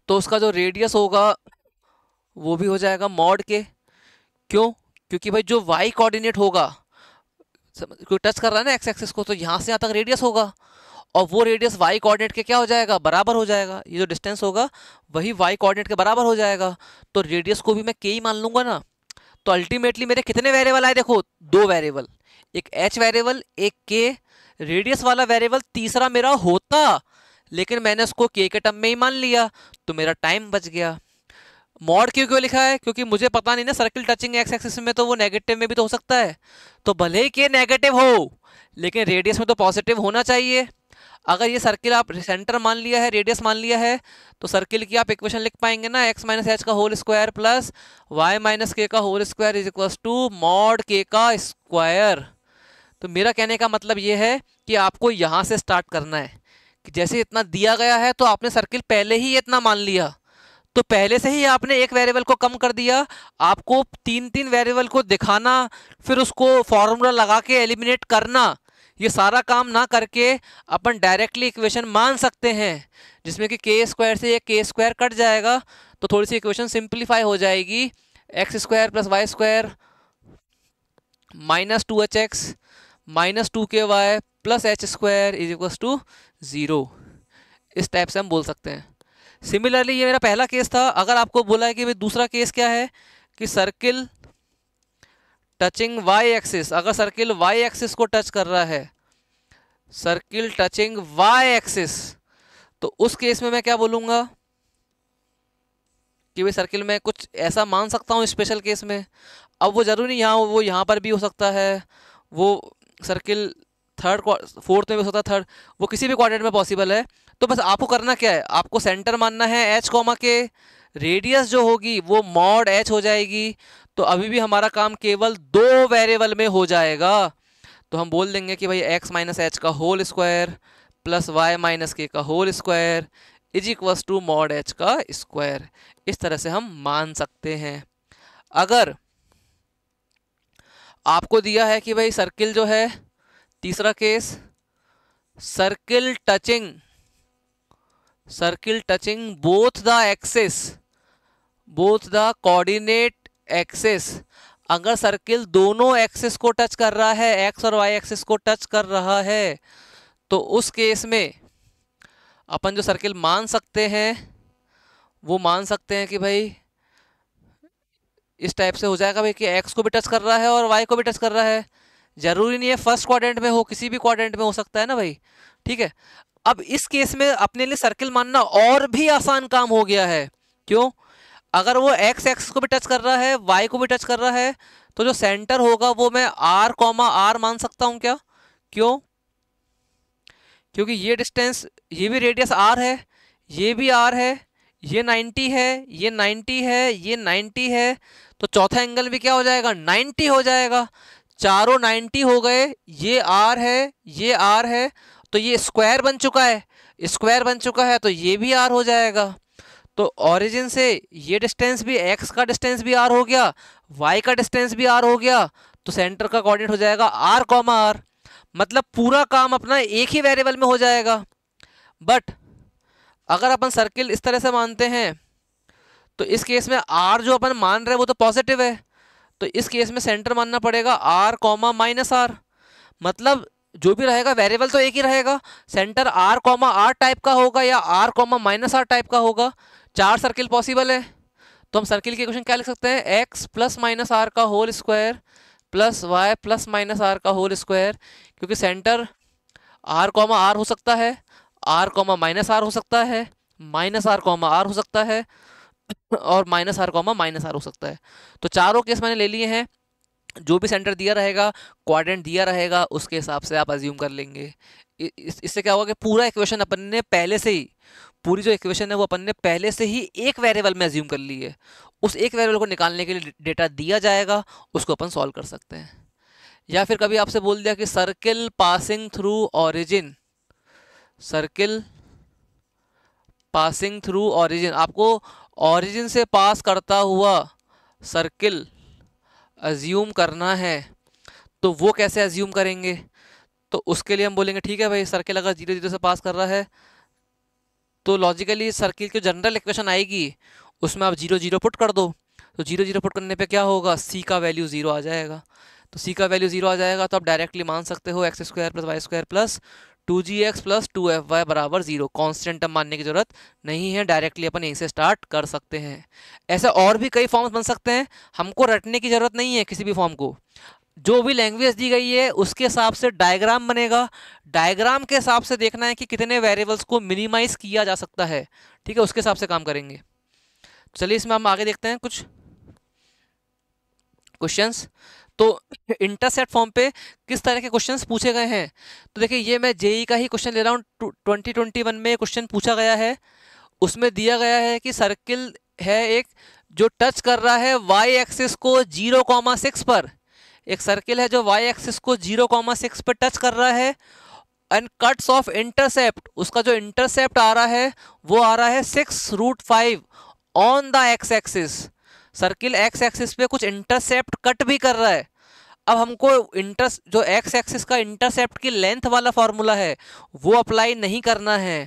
तो उसका जो रेडियस होगा वो भी हो जाएगा मॉड के क्यों क्योंकि भाई जो वाई कोऑर्डिनेट होगा क्योंकि टच कर रहा है ना एक्स एक्सिस को तो यहाँ से यहाँ तक रेडियस होगा और वो रेडियस वाई कोऑर्डिनेट के क्या हो जाएगा बराबर हो जाएगा ये जो डिस्टेंस होगा वही वाई कोऑर्डिनेट के बराबर हो जाएगा तो रेडियस को भी मैं के ही मान लूंगा ना तो अल्टीमेटली मेरे कितने वेरिएबल आए देखो दो वेरिएबल एक एच वेरिएबल एक के रेडियस वाला वेरिएबल तीसरा मेरा होता लेकिन मैंने उसको के के टर्म में ही मान लिया तो मेरा टाइम बच गया मॉड क्यों क्यों लिखा है क्योंकि मुझे पता नहीं ना सर्किल टचिंग एक्स एक्सिस में तो वो नेगेटिव में भी तो हो सकता है तो भले ही के नेगेटिव हो लेकिन रेडियस में तो पॉजिटिव होना चाहिए अगर ये सर्किल आप सेंटर मान लिया है रेडियस मान लिया है तो सर्किल की आप इक्वेशन लिख पाएंगे ना एक्स माइनस एच का whole square plus y minus k का whole square is equal to mod k का स्क्वायर तो मेरा कहने का मतलब ये है कि आपको यहाँ से स्टार्ट करना है कि जैसे इतना दिया गया है तो आपने सर्किल पहले ही इतना मान लिया तो पहले से ही आपने एक वेरिएबल को कम कर दिया आपको तीन तीन वेरिएबल को दिखाना फिर उसको फॉर्मूला लगा के एलिमिनेट करना ये सारा काम ना करके अपन डायरेक्टली इक्वेशन मान सकते हैं जिसमें कि के स्क्वायर से ये के स्क्वायर कट जाएगा तो थोड़ी सी इक्वेशन सिंप्लीफाई हो जाएगी x square plus Y square minus two h x minus two के y plus h square is equals to zero इस टाइप से हम बोल सकते हैं सिमिलरली ये मेरा पहला केस था अगर आपको बोला है कि भाई दूसरा केस क्या है कि सर्किल टचिंग वाई एक्सिस अगर सर्किल वाई एक्सिस को टच कर रहा है सर्किल टचिंग वाई एक्सिस तो उस केस में मैं क्या बोलूँगा कि भाई सर्किल में कुछ ऐसा मान सकता हूँ स्पेशल केस में अब वो ज़रूरी यहाँ वो यहाँ पर भी हो सकता है वो सर्किल थर्ड फोर्थ में भी हो सकता है थर्ड वो किसी भी क्वाड्रेंट में पॉसिबल है तो बस आपको करना क्या है आपको सेंटर मानना है एच कॉमा के रेडियस जो होगी वो मॉड एच हो जाएगी तो अभी भी हमारा काम केवल दो वेरिएबल में हो जाएगा तो हम बोल देंगे कि भाई एक्स माइनस एच का whole square plus y minus k का whole square is equals to mod h का स्क्वायर इस तरह से हम मान सकते हैं अगर आपको दिया है कि भाई सर्किल जो है तीसरा case circle touching circle touching both the axis both the coordinate axes अगर सर्किल दोनों एक्सेस को टच कर रहा है एक्स और वाई एक्सेस को टच कर रहा है तो उस केस में अपन जो सर्किल मान सकते हैं वो मान सकते हैं कि भाई इस टाइप से हो जाएगा भाई कि एक्स को भी टच कर रहा है और वाई को भी टच कर रहा है ज़रूरी नहीं है फर्स्ट क्वाड्रेंट में हो किसी भी क्वाड्रेंट में हो सकता है ना भाई ठीक है अब इस केस में अपने लिए सर्किल मानना और भी आसान काम हो गया है क्यों अगर वो एक्स एक्स को भी टच कर रहा है वाई को भी टच कर रहा है तो जो सेंटर होगा वो मैं आर कॉमा आर मान सकता हूँ क्या क्यों क्योंकि ये डिस्टेंस ये भी रेडियस आर है ये भी आर है ये 90 है ये 90 है ये 90 है तो चौथा एंगल भी क्या हो जाएगा 90 हो जाएगा चारों 90 हो गए ये आर है ये आर है तो ये स्क्वायर बन चुका है स्क्वायर बन चुका है तो ये भी आर हो जाएगा तो ओरिजिन से ये डिस्टेंस भी एक्स का डिस्टेंस भी आर हो गया वाई का डिस्टेंस भी आर हो गया तो सेंटर का कोऑर्डिनेट हो जाएगा आर कॉमा आर मतलब पूरा काम अपना एक ही वेरिएबल में हो जाएगा बट अगर अपन सर्किल इस तरह से मानते हैं तो इस केस में आर जो अपन मान रहे हैं वो तो पॉजिटिव है तो इस केस में सेंटर मानना पड़ेगा आर कॉमा माइनस आर मतलब जो भी रहेगा वेरिएबल तो एक ही रहेगा centre r comma r type का होगा या r comma minus r type का होगा चार सर्किल पॉसिबल है तो हम सर्किल के क्वेश्चन क्या लिख सकते हैं एक्स प्लस माइनस आर का whole square plus y plus minus r का होल स्क्वायर क्योंकि सेंटर आर कॉमा आर हो सकता है आर कॉमा माइनस आर हो सकता है माइनस आर कॉमा आर हो सकता है और minus r comma minus are हो सकता है तो चारों केस मैंने ले लिए हैं जो भी सेंटर दिया रहेगा क्वाड्रेंट दिया रहेगा उसके हिसाब से आप अज्यूम कर लेंगे इससे क्या होगा कि पूरा इक्वेशन अपन ने पहले से ही पूरी जो इक्वेशन है वो अपन ने पहले से ही एक वेरिएबल में एज्यूम कर ली है उस एक वेरिएबल को निकालने के लिए डेटा दिया जाएगा उसको अपन सॉल्व कर सकते हैं या फिर कभी आपसे बोल दिया कि circle passing through origin circle passing through origin आपको ऑरिजिन से पास करता हुआ सर्किल एज्यूम करना है तो वो कैसे एज्यूम करेंगे तो उसके लिए हम बोलेंगे ठीक है भाई सर्किल अगर जीरो जीरो से पास कर रहा है तो लॉजिकली सर्किल की जनरल इक्वेशन आएगी उसमें आप जीरो जीरो पुट कर दो तो जीरो जीरो पुट करने पे क्या होगा सी का वैल्यू ज़ीरो आ जाएगा तो सी का वैल्यू ज़ीरो आ जाएगा तो आप डायरेक्टली मान सकते हो x square plus Y square plus two जी x plus two F y बराबर जीरो कॉन्स्टेंट टर्म मानने की ज़रूरत नहीं है डायरेक्टली अपन यहीं से स्टार्ट कर सकते हैं ऐसे और भी कई फॉर्म्स बन सकते हैं हमको रटने की ज़रूरत नहीं है किसी भी फॉर्म को जो भी लैंग्वेज दी गई है उसके हिसाब से डायग्राम बनेगा डायग्राम के हिसाब से देखना है कि कितने वेरिएबल्स को मिनिमाइज़ किया जा सकता है ठीक है उसके हिसाब से काम करेंगे चलिए इसमें हम आगे देखते हैं कुछ क्वेश्चंस तो इंटरसेट फॉर्म पे किस तरह के क्वेश्चंस पूछे गए हैं तो देखिए ये मैं जेई e का ही क्वेश्चन ले रहा हूँ ट्वेंटी ट्वेंटी वन में क्वेश्चन पूछा गया है उसमें दिया गया है कि सर्किल है एक जो टच कर रहा है वाई एक्सिस को जीरो कॉमा सिक्स पर एक सर्किल है जो वाई एक्सिस को जीरो कॉमा सिक्स पर टच कर रहा है एंड कट्स ऑफ इंटरसेप्ट उसका जो इंटरसेप्ट आ रहा है वो आ रहा है six root five on the x axis circle x axis पे कुछ इंटरसेप्ट कट भी कर रहा है अब हमको इंटर जो एक्स एक्सिस का इंटरसेप्ट की लेंथ वाला फार्मूला है वो अप्लाई नहीं करना है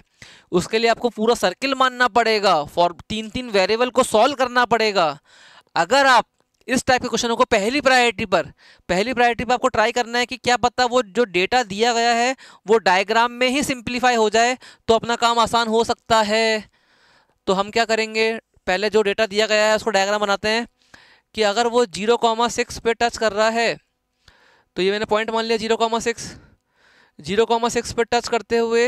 उसके लिए आपको पूरा सर्किल मानना पड़ेगा फॉर तीन तीन वेरिएबल को सॉल्व करना पड़ेगा अगर आप इस टाइप के क्वेश्चनों को पहली प्रायोरिटी पर पहली प्रायोरिटी पर आपको ट्राई करना है कि क्या पता वो जो डेटा दिया गया है वो डायग्राम में ही सिंप्लीफाई हो जाए तो अपना काम आसान हो सकता है तो हम क्या करेंगे पहले जो डेटा दिया गया है उसको डायग्राम बनाते हैं कि अगर वो जीरो कॉमा सिक्स पर टच कर रहा है तो ये मैंने पॉइंट मान लिया zero comma six zero comma six पर टच करते हुए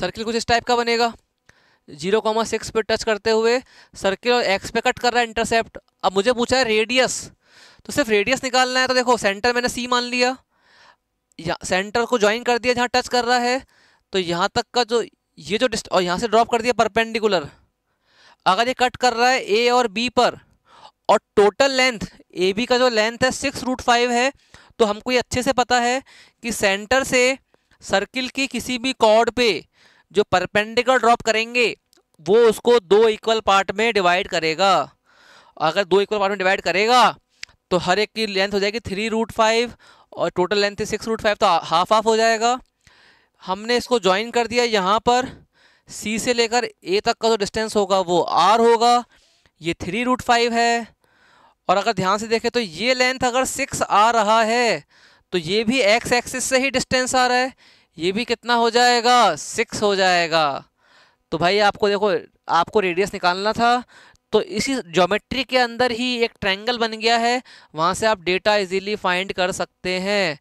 सर्किल कुछ इस टाइप का बनेगा जीरो कॉमा सिक्स पर टच करते हुए सर्किल एक्स पे कट कर रहा है इंटरसेप्ट अब मुझे पूछा है रेडियस तो सिर्फ रेडियस निकालना है तो देखो सेंटर मैंने सी मान लिया या सेंटर को ज्वाइन कर दिया जहाँ टच कर रहा है तो यहाँ तक का जो ये जो डिस्ट और यहाँ से ड्रॉप कर दिया परपेंडिकुलर अगर ये कट कर रहा है ए और बी पर और टोटल लेंथ ए बी का जो लेंथ है सिक्स रूट फाइव है तो हमको ये अच्छे से पता है कि सेंटर से सर्किल की किसी भी कॉर्ड पे जो परपेंडिकुलर ड्रॉप करेंगे वो उसको दो इक्वल पार्ट में डिवाइड करेगा अगर दो इक्वल पार्ट में डिवाइड करेगा तो हर एक की लेंथ हो जाएगी थ्री रूट फाइव और टोटल लेंथ है सिक्स रूट फाइव तो हाफ हाफ हो जाएगा हमने इसको ज्वाइन कर दिया यहाँ पर सी से लेकर ए तक का जो डिस्टेंस होगा वो आर होगा ये थ्री रूट फाइव है और अगर ध्यान से देखें तो ये लेंथ अगर सिक्स आ रहा है तो ये भी एक्स एक्सिस से ही डिस्टेंस आ रहा है ये भी कितना हो जाएगा सिक्स हो जाएगा तो भाई आपको देखो आपको रेडियस निकालना था तो इसी ज्योमेट्री के अंदर ही एक ट्रायंगल बन गया है वहाँ से आप डेटा इजीली फाइंड कर सकते हैं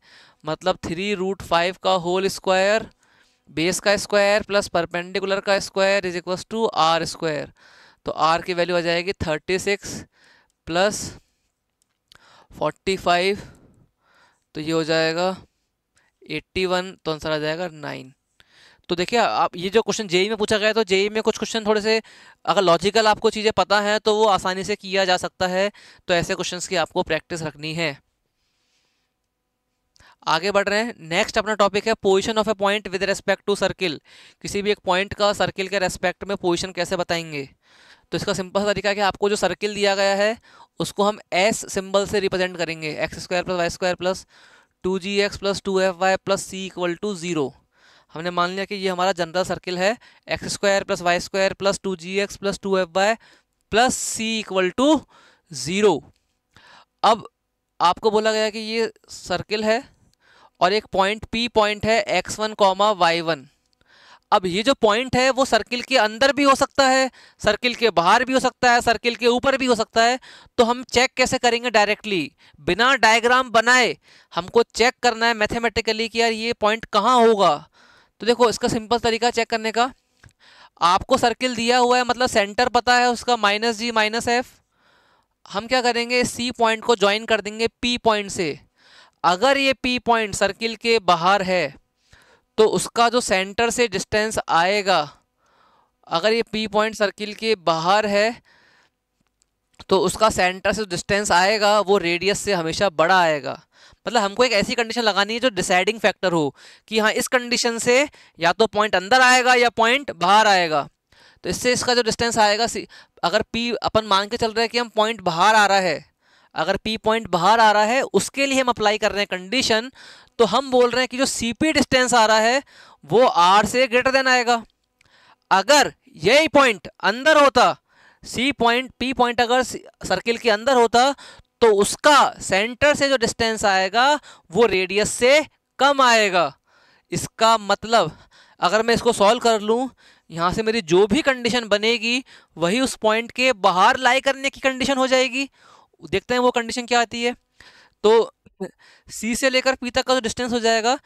मतलब थ्री रूट फाइव का होल स्क्वायर बेस का स्क्वायर प्लस परपेंडिकुलर का square is equal to r square तो आर की वैल्यू आ जाएगी thirty six plus forty five तो ये हो जाएगा एट्टी वन तो आंसर आ जाएगा नाइन तो देखिए आप ये जो क्वेश्चन जेई e e में पूछा गया तो जेई e में कुछ क्वेश्चन थोड़े से अगर लॉजिकल आपको चीज़ें पता हैं तो वो आसानी से किया जा सकता है तो ऐसे क्वेश्चन की आपको प्रैक्टिस रखनी है आगे बढ़ रहे हैं नेक्स्ट अपना टॉपिक है position of a point with respect to circle किसी भी एक पॉइंट का सर्किल के रेस्पेक्ट में पोजीशन कैसे बताएंगे तो इसका सिंपल सा तरीका है कि आपको जो सर्किल दिया गया है उसको हम एस सिंबल से रिप्रेजेंट करेंगे x square plus Y square plus two ji x plus two F Y plus C equal to zero हमने मान लिया कि ये हमारा जनरल सर्किल है x square plus Y square plus two ji x plus two F Y plus C equal to zero अब आपको बोला गया कि ये सर्किल है और एक पॉइंट पी पॉइंट है x one comma Y one अब ये जो पॉइंट है वो सर्किल के अंदर भी हो सकता है सर्किल के बाहर भी हो सकता है सर्किल के ऊपर भी हो सकता है तो हम चेक कैसे करेंगे डायरेक्टली बिना डायग्राम बनाए हमको चेक करना है मैथमेटिकली कि यार ये पॉइंट कहाँ होगा तो देखो इसका सिंपल तरीका चेक करने का आपको सर्किल दिया हुआ है मतलब सेंटर पता है उसका माइनस जी माइनस एफ हम क्या करेंगे सी पॉइंट को ज्वाइन कर देंगे पी पॉइंट से अगर ये पी पॉइंट सर्किल के बाहर है तो उसका जो सेंटर से डिस्टेंस आएगा अगर ये पी पॉइंट सर्किल के बाहर है तो उसका सेंटर से डिस्टेंस आएगा वो रेडियस से हमेशा बड़ा आएगा मतलब हमको एक ऐसी कंडीशन लगानी है जो डिसाइडिंग फैक्टर हो कि हाँ इस कंडीशन से या तो पॉइंट अंदर आएगा या पॉइंट बाहर आएगा तो इससे इसका जो डिस्टेंस आएगा अगर पी अपन मान के चल रहे हैं कि हम पॉइंट बाहर आ रहा है अगर पी पॉइंट बाहर आ रहा है उसके लिए हम अप्लाई कर रहे हैं कंडीशन तो हम बोल रहे हैं कि जो सी पी डिस्टेंस आ रहा है वो आर से ग्रेटर देन आएगा अगर यही पॉइंट अंदर होता सी पॉइंट पी पॉइंट अगर सर्किल के अंदर होता तो उसका सेंटर से जो डिस्टेंस आएगा वो रेडियस से कम आएगा इसका मतलब अगर मैं इसको सॉल्व कर लूँ यहाँ से मेरी जो भी कंडीशन बनेगी वही उस पॉइंट के बाहर लाई करने की कंडीशन हो जाएगी देखते हैं वो कंडीशन क्या आती है तो सी से लेकर पी तक का जो डिस्टेंस हो जाएगा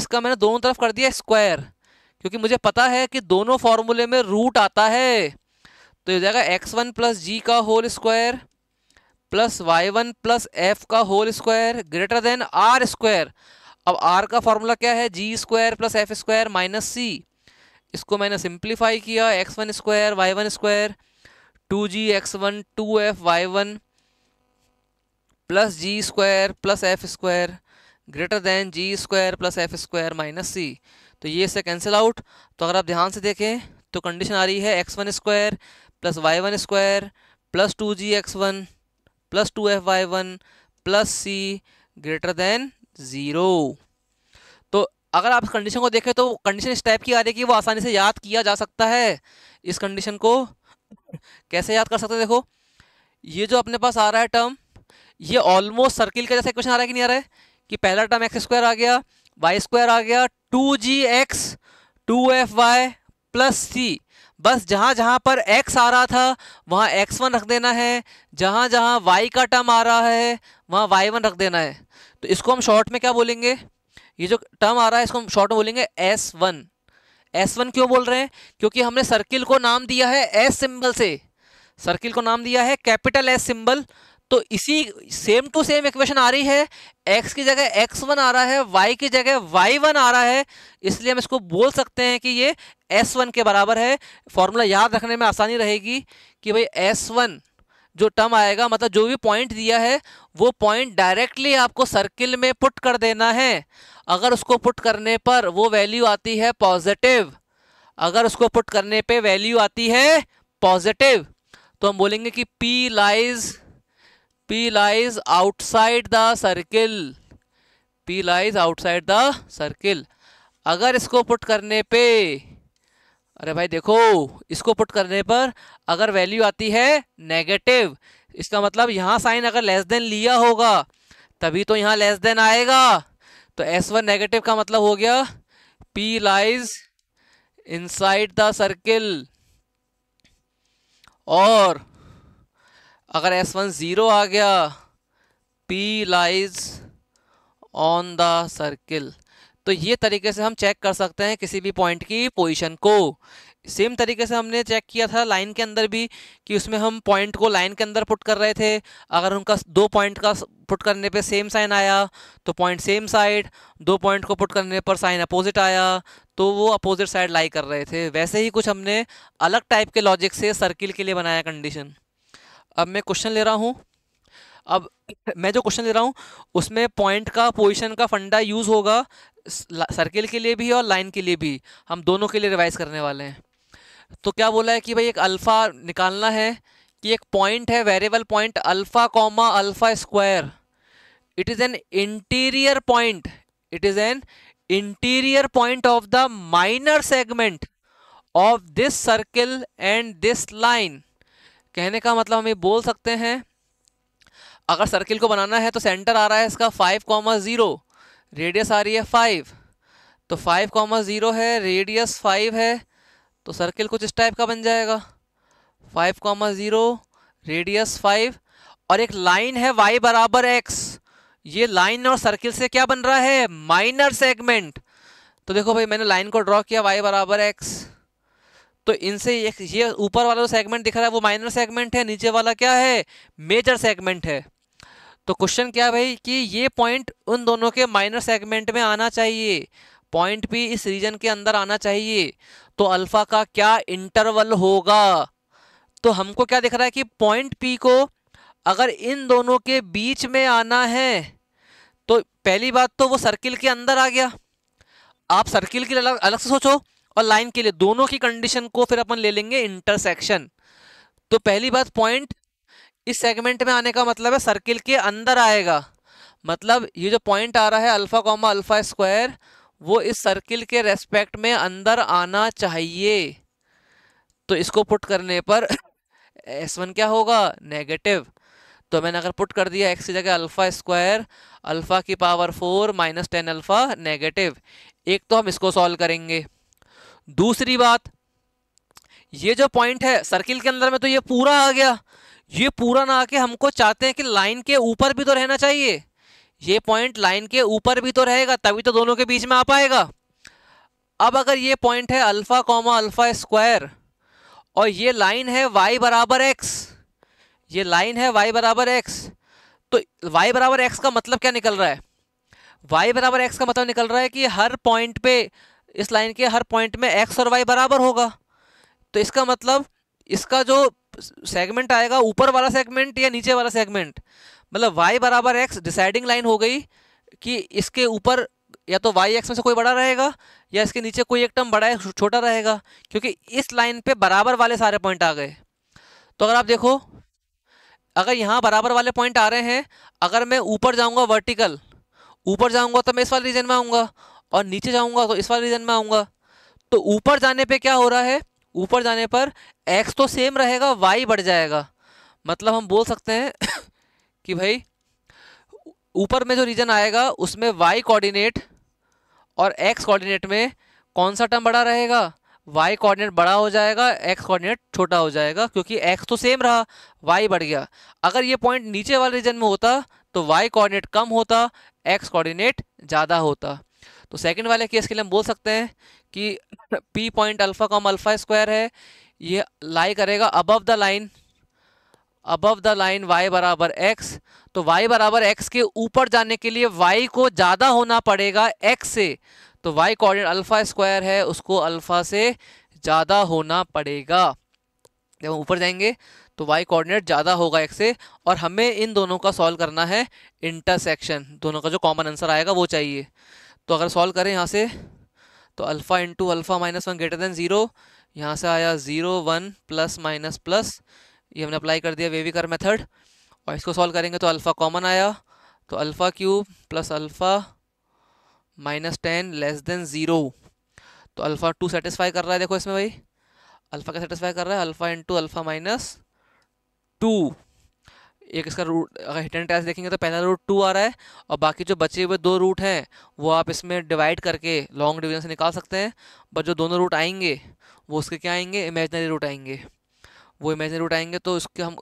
इसका मैंने दोनों तरफ कर दिया स्क्वायर क्योंकि मुझे पता है कि दोनों फॉर्मूले में रूट आता है तो ये जाएगा एक्स वन प्लस जी का whole square plus y one plus f का whole square greater than r square अब आर का फॉर्मूला क्या है g square plus F square minus c इसको मैंने सिंप्लीफाई किया x one square y one square two जी x one two F y one plus g square plus F square greater than g square plus F square minus सी तो ये इससे cancel out तो अगर आप ध्यान से देखें तो कंडीशन आ रही है x one square plus y one square plus two जी x one plus two F y one plus c greater than zero तो अगर आप कंडीशन को देखें तो कंडीशन इस टाइप की आ रही है कि वो आसानी से याद किया जा सकता है इस कंडीशन को कैसे याद कर सकते हैं देखो ये जो अपने पास आ रहा है टर्म ये ऑलमोस्ट सर्किल का जैसा क्वेश्चन आ रहा है कि नहीं आ रहा है कि पहला टर्म एक्स स्क्वायर आ गया वाई स्क्वायर आ गया टू जी x two F Y plus c बस जहाँ जहाँ पर x आ रहा था वहाँ x1 रख देना है जहाँ जहाँ y का टर्म आ रहा है वहाँ y1 रख देना है तो इसको हम शॉर्ट में क्या बोलेंगे ये जो टर्म आ रहा है इसको हम शॉर्ट में बोलेंगे s1 s1 क्यों बोल रहे हैं क्योंकि हमने सर्किल को नाम दिया है s सिंबल से सर्किल को नाम दिया है कैपिटल s सिंबल तो इसी सेम टू सेम इक्वेशन आ रही है x की जगह x1 आ रहा है y की जगह y1 आ रहा है इसलिए हम इसको बोल सकते हैं कि ये s1 के बराबर है फॉर्मूला याद रखने में आसानी रहेगी कि भाई s1 जो टर्म आएगा मतलब जो भी पॉइंट दिया है वो पॉइंट डायरेक्टली आपको सर्किल में पुट कर देना है अगर उसको पुट करने पर वो वैल्यू आती है पॉजिटिव अगर उसको पुट करने पे वैल्यू आती है पॉजिटिव तो हम बोलेंगे कि P lies p lies outside the circle p lies outside the circle अगर इसको पुट करने पे अरे भाई देखो इसको पुट करने पर अगर वैल्यू आती है नेगेटिव इसका मतलब यहाँ साइन अगर लेस देन लिया होगा तभी तो यहाँ लेस देन आएगा तो एस वन नेगेटिव का मतलब हो गया P lies inside the circle और अगर एस वन ज़ीरो आ गया P lies on the circle तो ये तरीके से हम चेक कर सकते हैं किसी भी पॉइंट की पोजिशन को सेम तरीके से हमने चेक किया था लाइन के अंदर भी कि उसमें हम पॉइंट को लाइन के अंदर पुट कर रहे थे अगर उनका दो पॉइंट का पुट करने पे सेम साइन आया तो पॉइंट सेम साइड दो पॉइंट को पुट करने पर साइन अपोजिट आया तो वो अपोजिट साइड लाई कर रहे थे वैसे ही कुछ हमने अलग टाइप के लॉजिक से सर्किल के लिए बनाया कंडीशन अब मैं क्वेश्चन ले रहा हूँ अब मैं जो क्वेश्चन ले रहा हूँ उसमें पॉइंट का पोजिशन का फंडा यूज़ होगा सर्किल के लिए भी और लाइन के लिए भी हम दोनों के लिए रिवाइज करने वाले हैं तो क्या बोला है कि भाई एक अल्फ़ा निकालना है कि एक पॉइंट है variable point alpha comma alpha square it is an interior point it is an interior point of the minor segment of this circle and this line कहने का मतलब हम ये बोल सकते हैं अगर सर्किल को बनाना है तो सेंटर आ रहा है इसका फाइव कॉमा ज़ीरो रेडियस आ रही है फाइव तो फाइव कॉमा ज़ीरो है रेडियस फाइव है तो सर्किल कुछ इस टाइप का बन जाएगा five comma zero radius five और एक लाइन है वाई बराबर एक्स ये लाइन और सर्किल से क्या बन रहा है माइनर सेगमेंट तो देखो भाई मैंने लाइन को ड्रॉ किया वाई बराबर एक्स तो इनसे ये ऊपर वाला जो सेगमेंट दिख रहा है वो माइनर सेगमेंट है नीचे वाला क्या है मेजर सेगमेंट है तो क्वेश्चन क्या भाई कि ये पॉइंट उन दोनों के माइनर सेगमेंट में आना चाहिए पॉइंट भी इस रीजन के अंदर आना चाहिए तो अल्फा का क्या इंटरवल होगा तो हमको क्या दिख रहा है कि पॉइंट पी को अगर इन दोनों के बीच में आना है तो पहली बात तो वो सर्किल के अंदर आ गया आप सर्किल के अलग अलग से सोचो और लाइन के लिए दोनों की कंडीशन को फिर अपन ले लेंगे इंटरसेक्शन तो पहली बात पॉइंट इस सेगमेंट में आने का मतलब है सर्किल के अंदर आएगा मतलब ये जो पॉइंट आ रहा है अल्फा कॉमा अल्फा स्क्वायर वो इस सर्किल के रेस्पेक्ट में अंदर आना चाहिए तो इसको पुट करने पर एस वन क्या होगा नेगेटिव तो मैंने अगर पुट कर दिया एक्स की जगह अल्फ़ा स्क्वायर अल्फ़ा की power four minus ten alpha negative एक तो हम इसको सॉल्व करेंगे दूसरी बात ये जो पॉइंट है सर्किल के अंदर में तो ये पूरा आ गया ये पूरा ना आके हमको चाहते हैं कि लाइन के ऊपर भी तो रहना चाहिए ये पॉइंट लाइन के ऊपर भी तो रहेगा तभी तो दोनों के बीच में आ पाएगा अब अगर ये पॉइंट है अल्फ़ा कॉमा अल्फ़ा स्क्वायर और ये लाइन है वाई बराबर एक्स ये लाइन है वाई बराबर एक्स तो वाई बराबर एक्स का मतलब क्या निकल रहा है वाई बराबर एक्स का मतलब निकल रहा है कि हर पॉइंट पे इस लाइन के हर पॉइंट में एक्स और वाई बराबर होगा तो इसका मतलब इसका जो सेगमेंट आएगा ऊपर वाला सेगमेंट या नीचे वाला सेगमेंट मतलब वाई बराबर एक्स डिसाइडिंग लाइन हो गई कि इसके ऊपर या तो वाई एक्स में से कोई बड़ा रहेगा या इसके नीचे कोई एक टर्म बड़ा है छोटा रहेगा क्योंकि इस लाइन पे बराबर वाले सारे पॉइंट आ गए तो अगर आप देखो अगर यहाँ बराबर वाले पॉइंट आ रहे हैं अगर मैं ऊपर जाऊँगा वर्टिकल ऊपर जाऊँगा तो मैं इस वाले रीजन में आऊँगा और नीचे जाऊँगा तो इस वाले रीजन में आऊँगा तो ऊपर जाने पे क्या हो रहा है ऊपर जाने पर x तो सेम रहेगा वाई बढ़ जाएगा मतलब हम बोल सकते हैं कि भाई ऊपर में जो रीजन आएगा उसमें वाई कोऑर्डिनेट और एक्स कोऑर्डिनेट में कौन सा टर्म बड़ा रहेगा वाई कोऑर्डिनेट बड़ा हो जाएगा एक्स कोऑर्डिनेट छोटा हो जाएगा क्योंकि एक्स तो सेम रहा वाई बढ़ गया अगर ये पॉइंट नीचे वाले रीजन में होता तो वाई कोऑर्डिनेट कम होता एक्स कोऑर्डिनेट ज़्यादा होता तो सेकंड वाले केस के लिए हम बोल सकते हैं कि P point alpha comma alpha square है ये लाई करेगा above the line above the line y बराबर एक्स तो y बराबर एक्स के ऊपर जाने के लिए y को ज़्यादा होना पड़ेगा x से तो y कोऑर्डिनेट अल्फ़ा स्क्वायर है उसको अल्फ़ा से ज़्यादा होना पड़ेगा जब हम ऊपर जाएंगे तो y कोऑर्डिनेट ज़्यादा होगा x से और हमें इन दोनों का सॉल्व करना है इंटरसेक्शन दोनों का जो कॉमन आंसर आएगा वो चाहिए तो अगर सॉल्व करें यहाँ से तो alpha into alpha minus one greater than zero यहाँ से आया zero one plus minus plus ये हमने अप्लाई कर दिया वेवी कर मेथड और इसको सॉल्व करेंगे तो अल्फ़ा कॉमन आया तो alpha cube plus alpha minus ten less than zero तो अल्फ़ा टू सेटिस्फाई कर रहा है देखो इसमें भाई अल्फ़ा क्या सेटिस्फाई कर रहा है alpha into alpha minus two एक इसका रूट अगर हिट एंड टैच देखेंगे तो पहला रूट टू आ रहा है और बाकी जो बचे हुए दो रूट हैं वो आप इसमें डिवाइड करके लॉन्ग डिवीजन से निकाल सकते हैं बट जो दोनों रूट आएंगे वो उसके क्या आएंगे इमेजनरी रूट आएंगे वो इमेजनरी रूट आएंगे तो उसके हम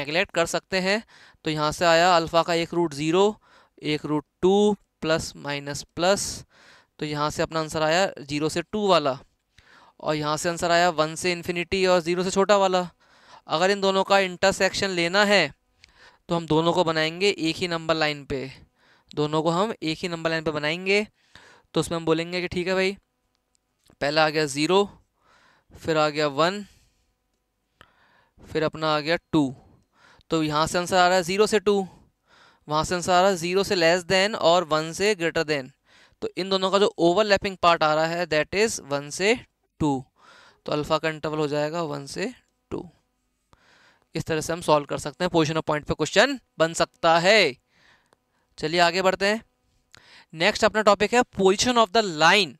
नेगलेक्ट कर सकते हैं तो यहाँ से आया अल्फ़ा का एक रूट ज़ीरो एक root two plus minus plus तो यहाँ से अपना आंसर आया जीरो से टू वाला और यहाँ से आंसर आया वन से इन्फिनिटी और ज़ीरो से छोटा वाला अगर इन दोनों का इंटरसेक्शन लेना है तो हम दोनों को बनाएंगे एक ही नंबर लाइन पे दोनों को हम एक ही नंबर लाइन पे बनाएंगे तो उसमें हम बोलेंगे कि ठीक है भाई पहला आ गया ज़ीरो फिर आ गया वन फिर अपना आ गया टू तो यहाँ से आंसर आ रहा है ज़ीरो से टू वहाँ से आंसर आ रहा है ज़ीरो से लेस देन और वन से ग्रेटर देन तो इन दोनों का जो ओवरलैपिंग पार्ट आ रहा है दैट इज़ वन से टू तो अल्फ़ा का इंटरवल हो जाएगा वन से टू इस तरह से हम सॉल्व कर सकते हैं पोजिशन ऑफ पॉइंट पे क्वेश्चन बन सकता है चलिए आगे बढ़ते हैं नेक्स्ट अपना टॉपिक है position of the line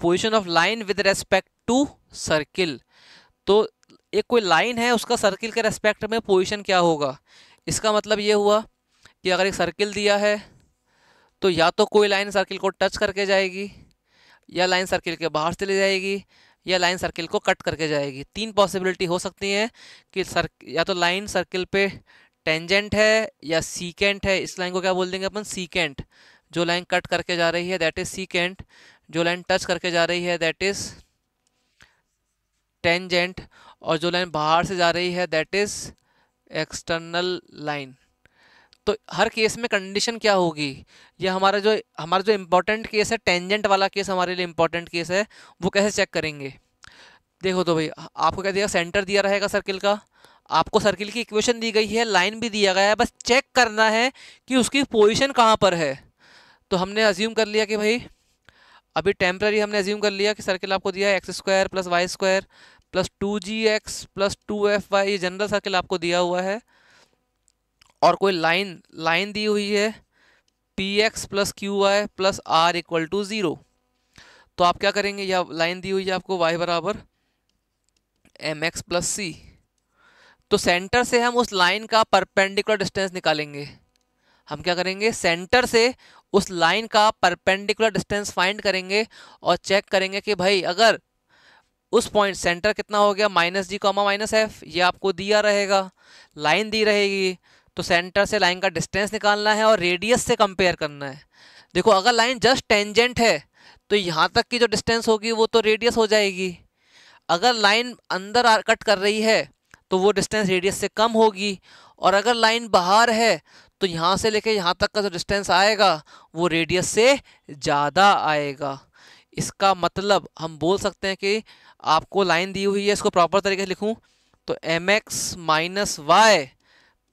position of line with respect to circle तो एक कोई लाइन है उसका सर्किल के रेस्पेक्ट में पोजिशन क्या होगा इसका मतलब ये हुआ कि अगर एक सर्किल दिया है तो या तो कोई लाइन सर्किल को टच करके जाएगी या लाइन सर्किल के बाहर चली जाएगी या लाइन सर्किल को कट करके जाएगी तीन पॉसिबिलिटी हो सकती हैं कि सर या तो लाइन सर्किल पे टेंजेंट है या सीकेंट है इस लाइन को क्या बोल देंगे अपन सीकेंट जो लाइन कट करके जा रही है दैट इज़ सीकेंट जो लाइन टच करके जा रही है दैट इज़ टेंजेंट और जो लाइन बाहर से जा रही है दैट इज़ एक्सटर्नल लाइन तो हर केस में कंडीशन क्या होगी ये हमारा जो हमारा जो इम्पोर्टेंट केस है टेंजेंट वाला केस हमारे लिए इम्पोर्टेंट केस है वो कैसे चेक करेंगे देखो तो भाई आपको क्या दिया सेंटर दिया रहेगा सर्किल का आपको सर्किल की इक्वेशन दी गई है लाइन भी दिया गया है बस चेक करना है कि उसकी पोजिशन कहाँ पर है तो हमने अज्यूम कर लिया कि भाई अभी टेम्प्रेरी हमने अज्यूम कर लिया कि सर्किल आपको दिया है x square plus Y square plus two जी x plus two F y ये जनरल सर्किल आपको दिया हुआ है और कोई लाइन लाइन दी हुई है p x plus q y plus r equal to zero तो आप क्या करेंगे या लाइन दी हुई है आपको वाई बराबर एम एक्स प्लस सी तो सेंटर से हम उस लाइन का परपेंडिकुलर डिस्टेंस निकालेंगे हम क्या करेंगे सेंटर से उस लाइन का परपेंडिकुलर डिस्टेंस फाइंड करेंगे और चेक करेंगे कि भाई अगर उस पॉइंट सेंटर कितना हो गया माइनस जी कॉमा माइनस एफ ये आपको दिया रहेगा लाइन दी रहेगी तो सेंटर से लाइन का डिस्टेंस निकालना है और रेडियस से कंपेयर करना है देखो अगर लाइन जस्ट टेंजेंट है तो यहाँ तक की जो डिस्टेंस होगी वो तो रेडियस हो जाएगी अगर लाइन अंदर कट कर रही है तो वो डिस्टेंस रेडियस से कम होगी और अगर लाइन बाहर है तो यहाँ से लेके यहाँ तक का जो डिस्टेंस आएगा वो रेडियस से ज़्यादा आएगा इसका मतलब हम बोल सकते हैं कि आपको लाइन दी हुई है इसको प्रॉपर तरीके से लिखूँ तो m x minus Y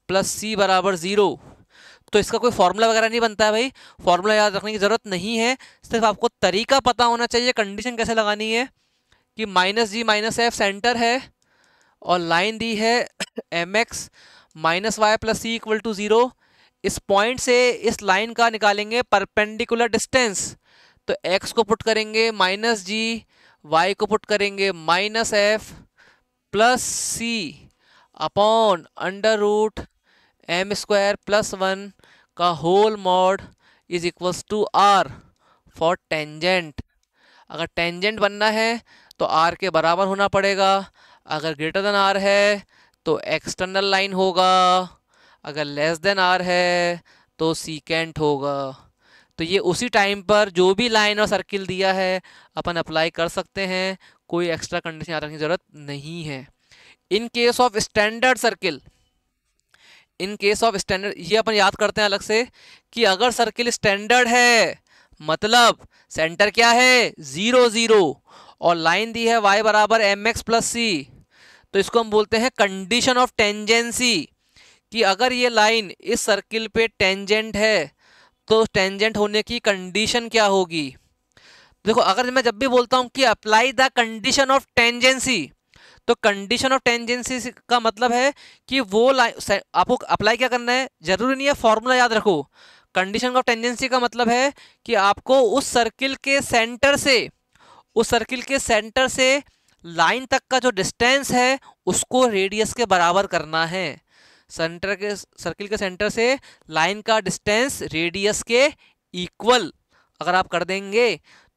plus सी बराबर ज़ीरो तो इसका कोई फार्मूला वगैरह नहीं बनता है भाई फार्मूला याद रखने की ज़रूरत नहीं है सिर्फ आपको तरीका पता होना चाहिए कंडीशन कैसे लगानी है कि माइनस जी माइनस एफ सेंटर है और लाइन दी है m x minus Y plus C equal to zero इस पॉइंट से इस लाइन का निकालेंगे परपेंडिकुलर डिस्टेंस तो एक्स को पुट करेंगे माइनस जी वाई को पुट करेंगे माइनस एफ प्लस सी upon under root M square plus one का whole mod is equals to r for tangent अगर टेंजेंट बनना है तो आर के बराबर होना पड़ेगा अगर ग्रेटर देन आर है तो एक्सटर्नल लाइन होगा अगर लेस देन आर है तो सीकेंट होगा तो ये उसी टाइम पर जो भी लाइन और सर्किल दिया है अपन अप्लाई कर सकते हैं कोई एक्स्ट्रा कंडीशन आने रखने की ज़रूरत नहीं है in case of standard circle in case of standard ये अपन याद करते हैं अलग से कि अगर सर्किल स्टैंडर्ड है मतलब सेंटर क्या है ज़ीरो ज़ीरो और लाइन दी है वाई बराबर एम एक्स प्लस सी तो इसको हम बोलते हैं कंडीशन ऑफ टेंजेंसी कि अगर ये लाइन इस सर्किल पे टेंजेंट है तो टेंजेंट होने की कंडीशन क्या होगी देखो अगर मैं जब भी बोलता हूँ कि apply the condition of tangency तो कंडीशन ऑफ टेंजेंसी का मतलब है कि वो आपको अप्लाई क्या करना है जरूरी नहीं है फॉर्मूला याद रखो कंडीशन ऑफ टेंजेंसी का मतलब है कि आपको उस सर्किल के सेंटर से उस सर्किल के सेंटर से लाइन तक का जो डिस्टेंस है उसको रेडियस के बराबर करना है सेंटर के सर्किल के सेंटर से लाइन का डिस्टेंस रेडियस के इक्वल अगर आप कर देंगे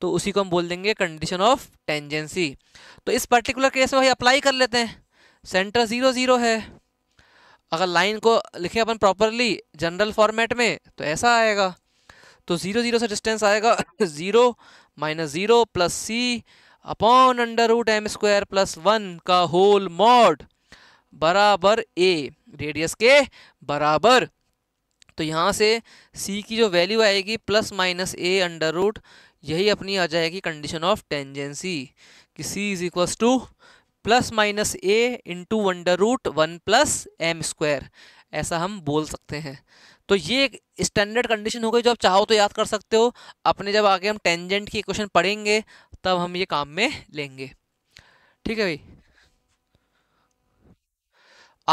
तो उसी को हम बोल देंगे कंडीशन ऑफ टेंजेंसी तो इस पर्टिकुलर केस में भाई अप्लाई कर लेते हैं सेंटर ज़ीरो ज़ीरो है अगर लाइन को लिखे अपन प्रॉपरली जनरल फॉर्मेट में तो ऐसा आएगा तो ज़ीरो ज़ीरो से डिस्टेंस आएगा ज़ीरो माइनस ज़ीरो प्लस सी upon under root M square plus one का होल मॉड बराबर ए रेडियस के बराबर तो यहाँ से सी की जो वैल्यू आएगी plus minus a under root यही अपनी आ जाएगी कंडीशन ऑफ टेंजेंसी कि c is equals to plus minus A into under root one plus M square ऐसा हम बोल सकते हैं तो ये एक स्टैंडर्ड कंडीशन हो गई जो आप चाहो तो याद कर सकते हो अपने जब आगे हम टेंजेंट की इक्वेशन पढ़ेंगे तब हम ये काम में लेंगे ठीक है भाई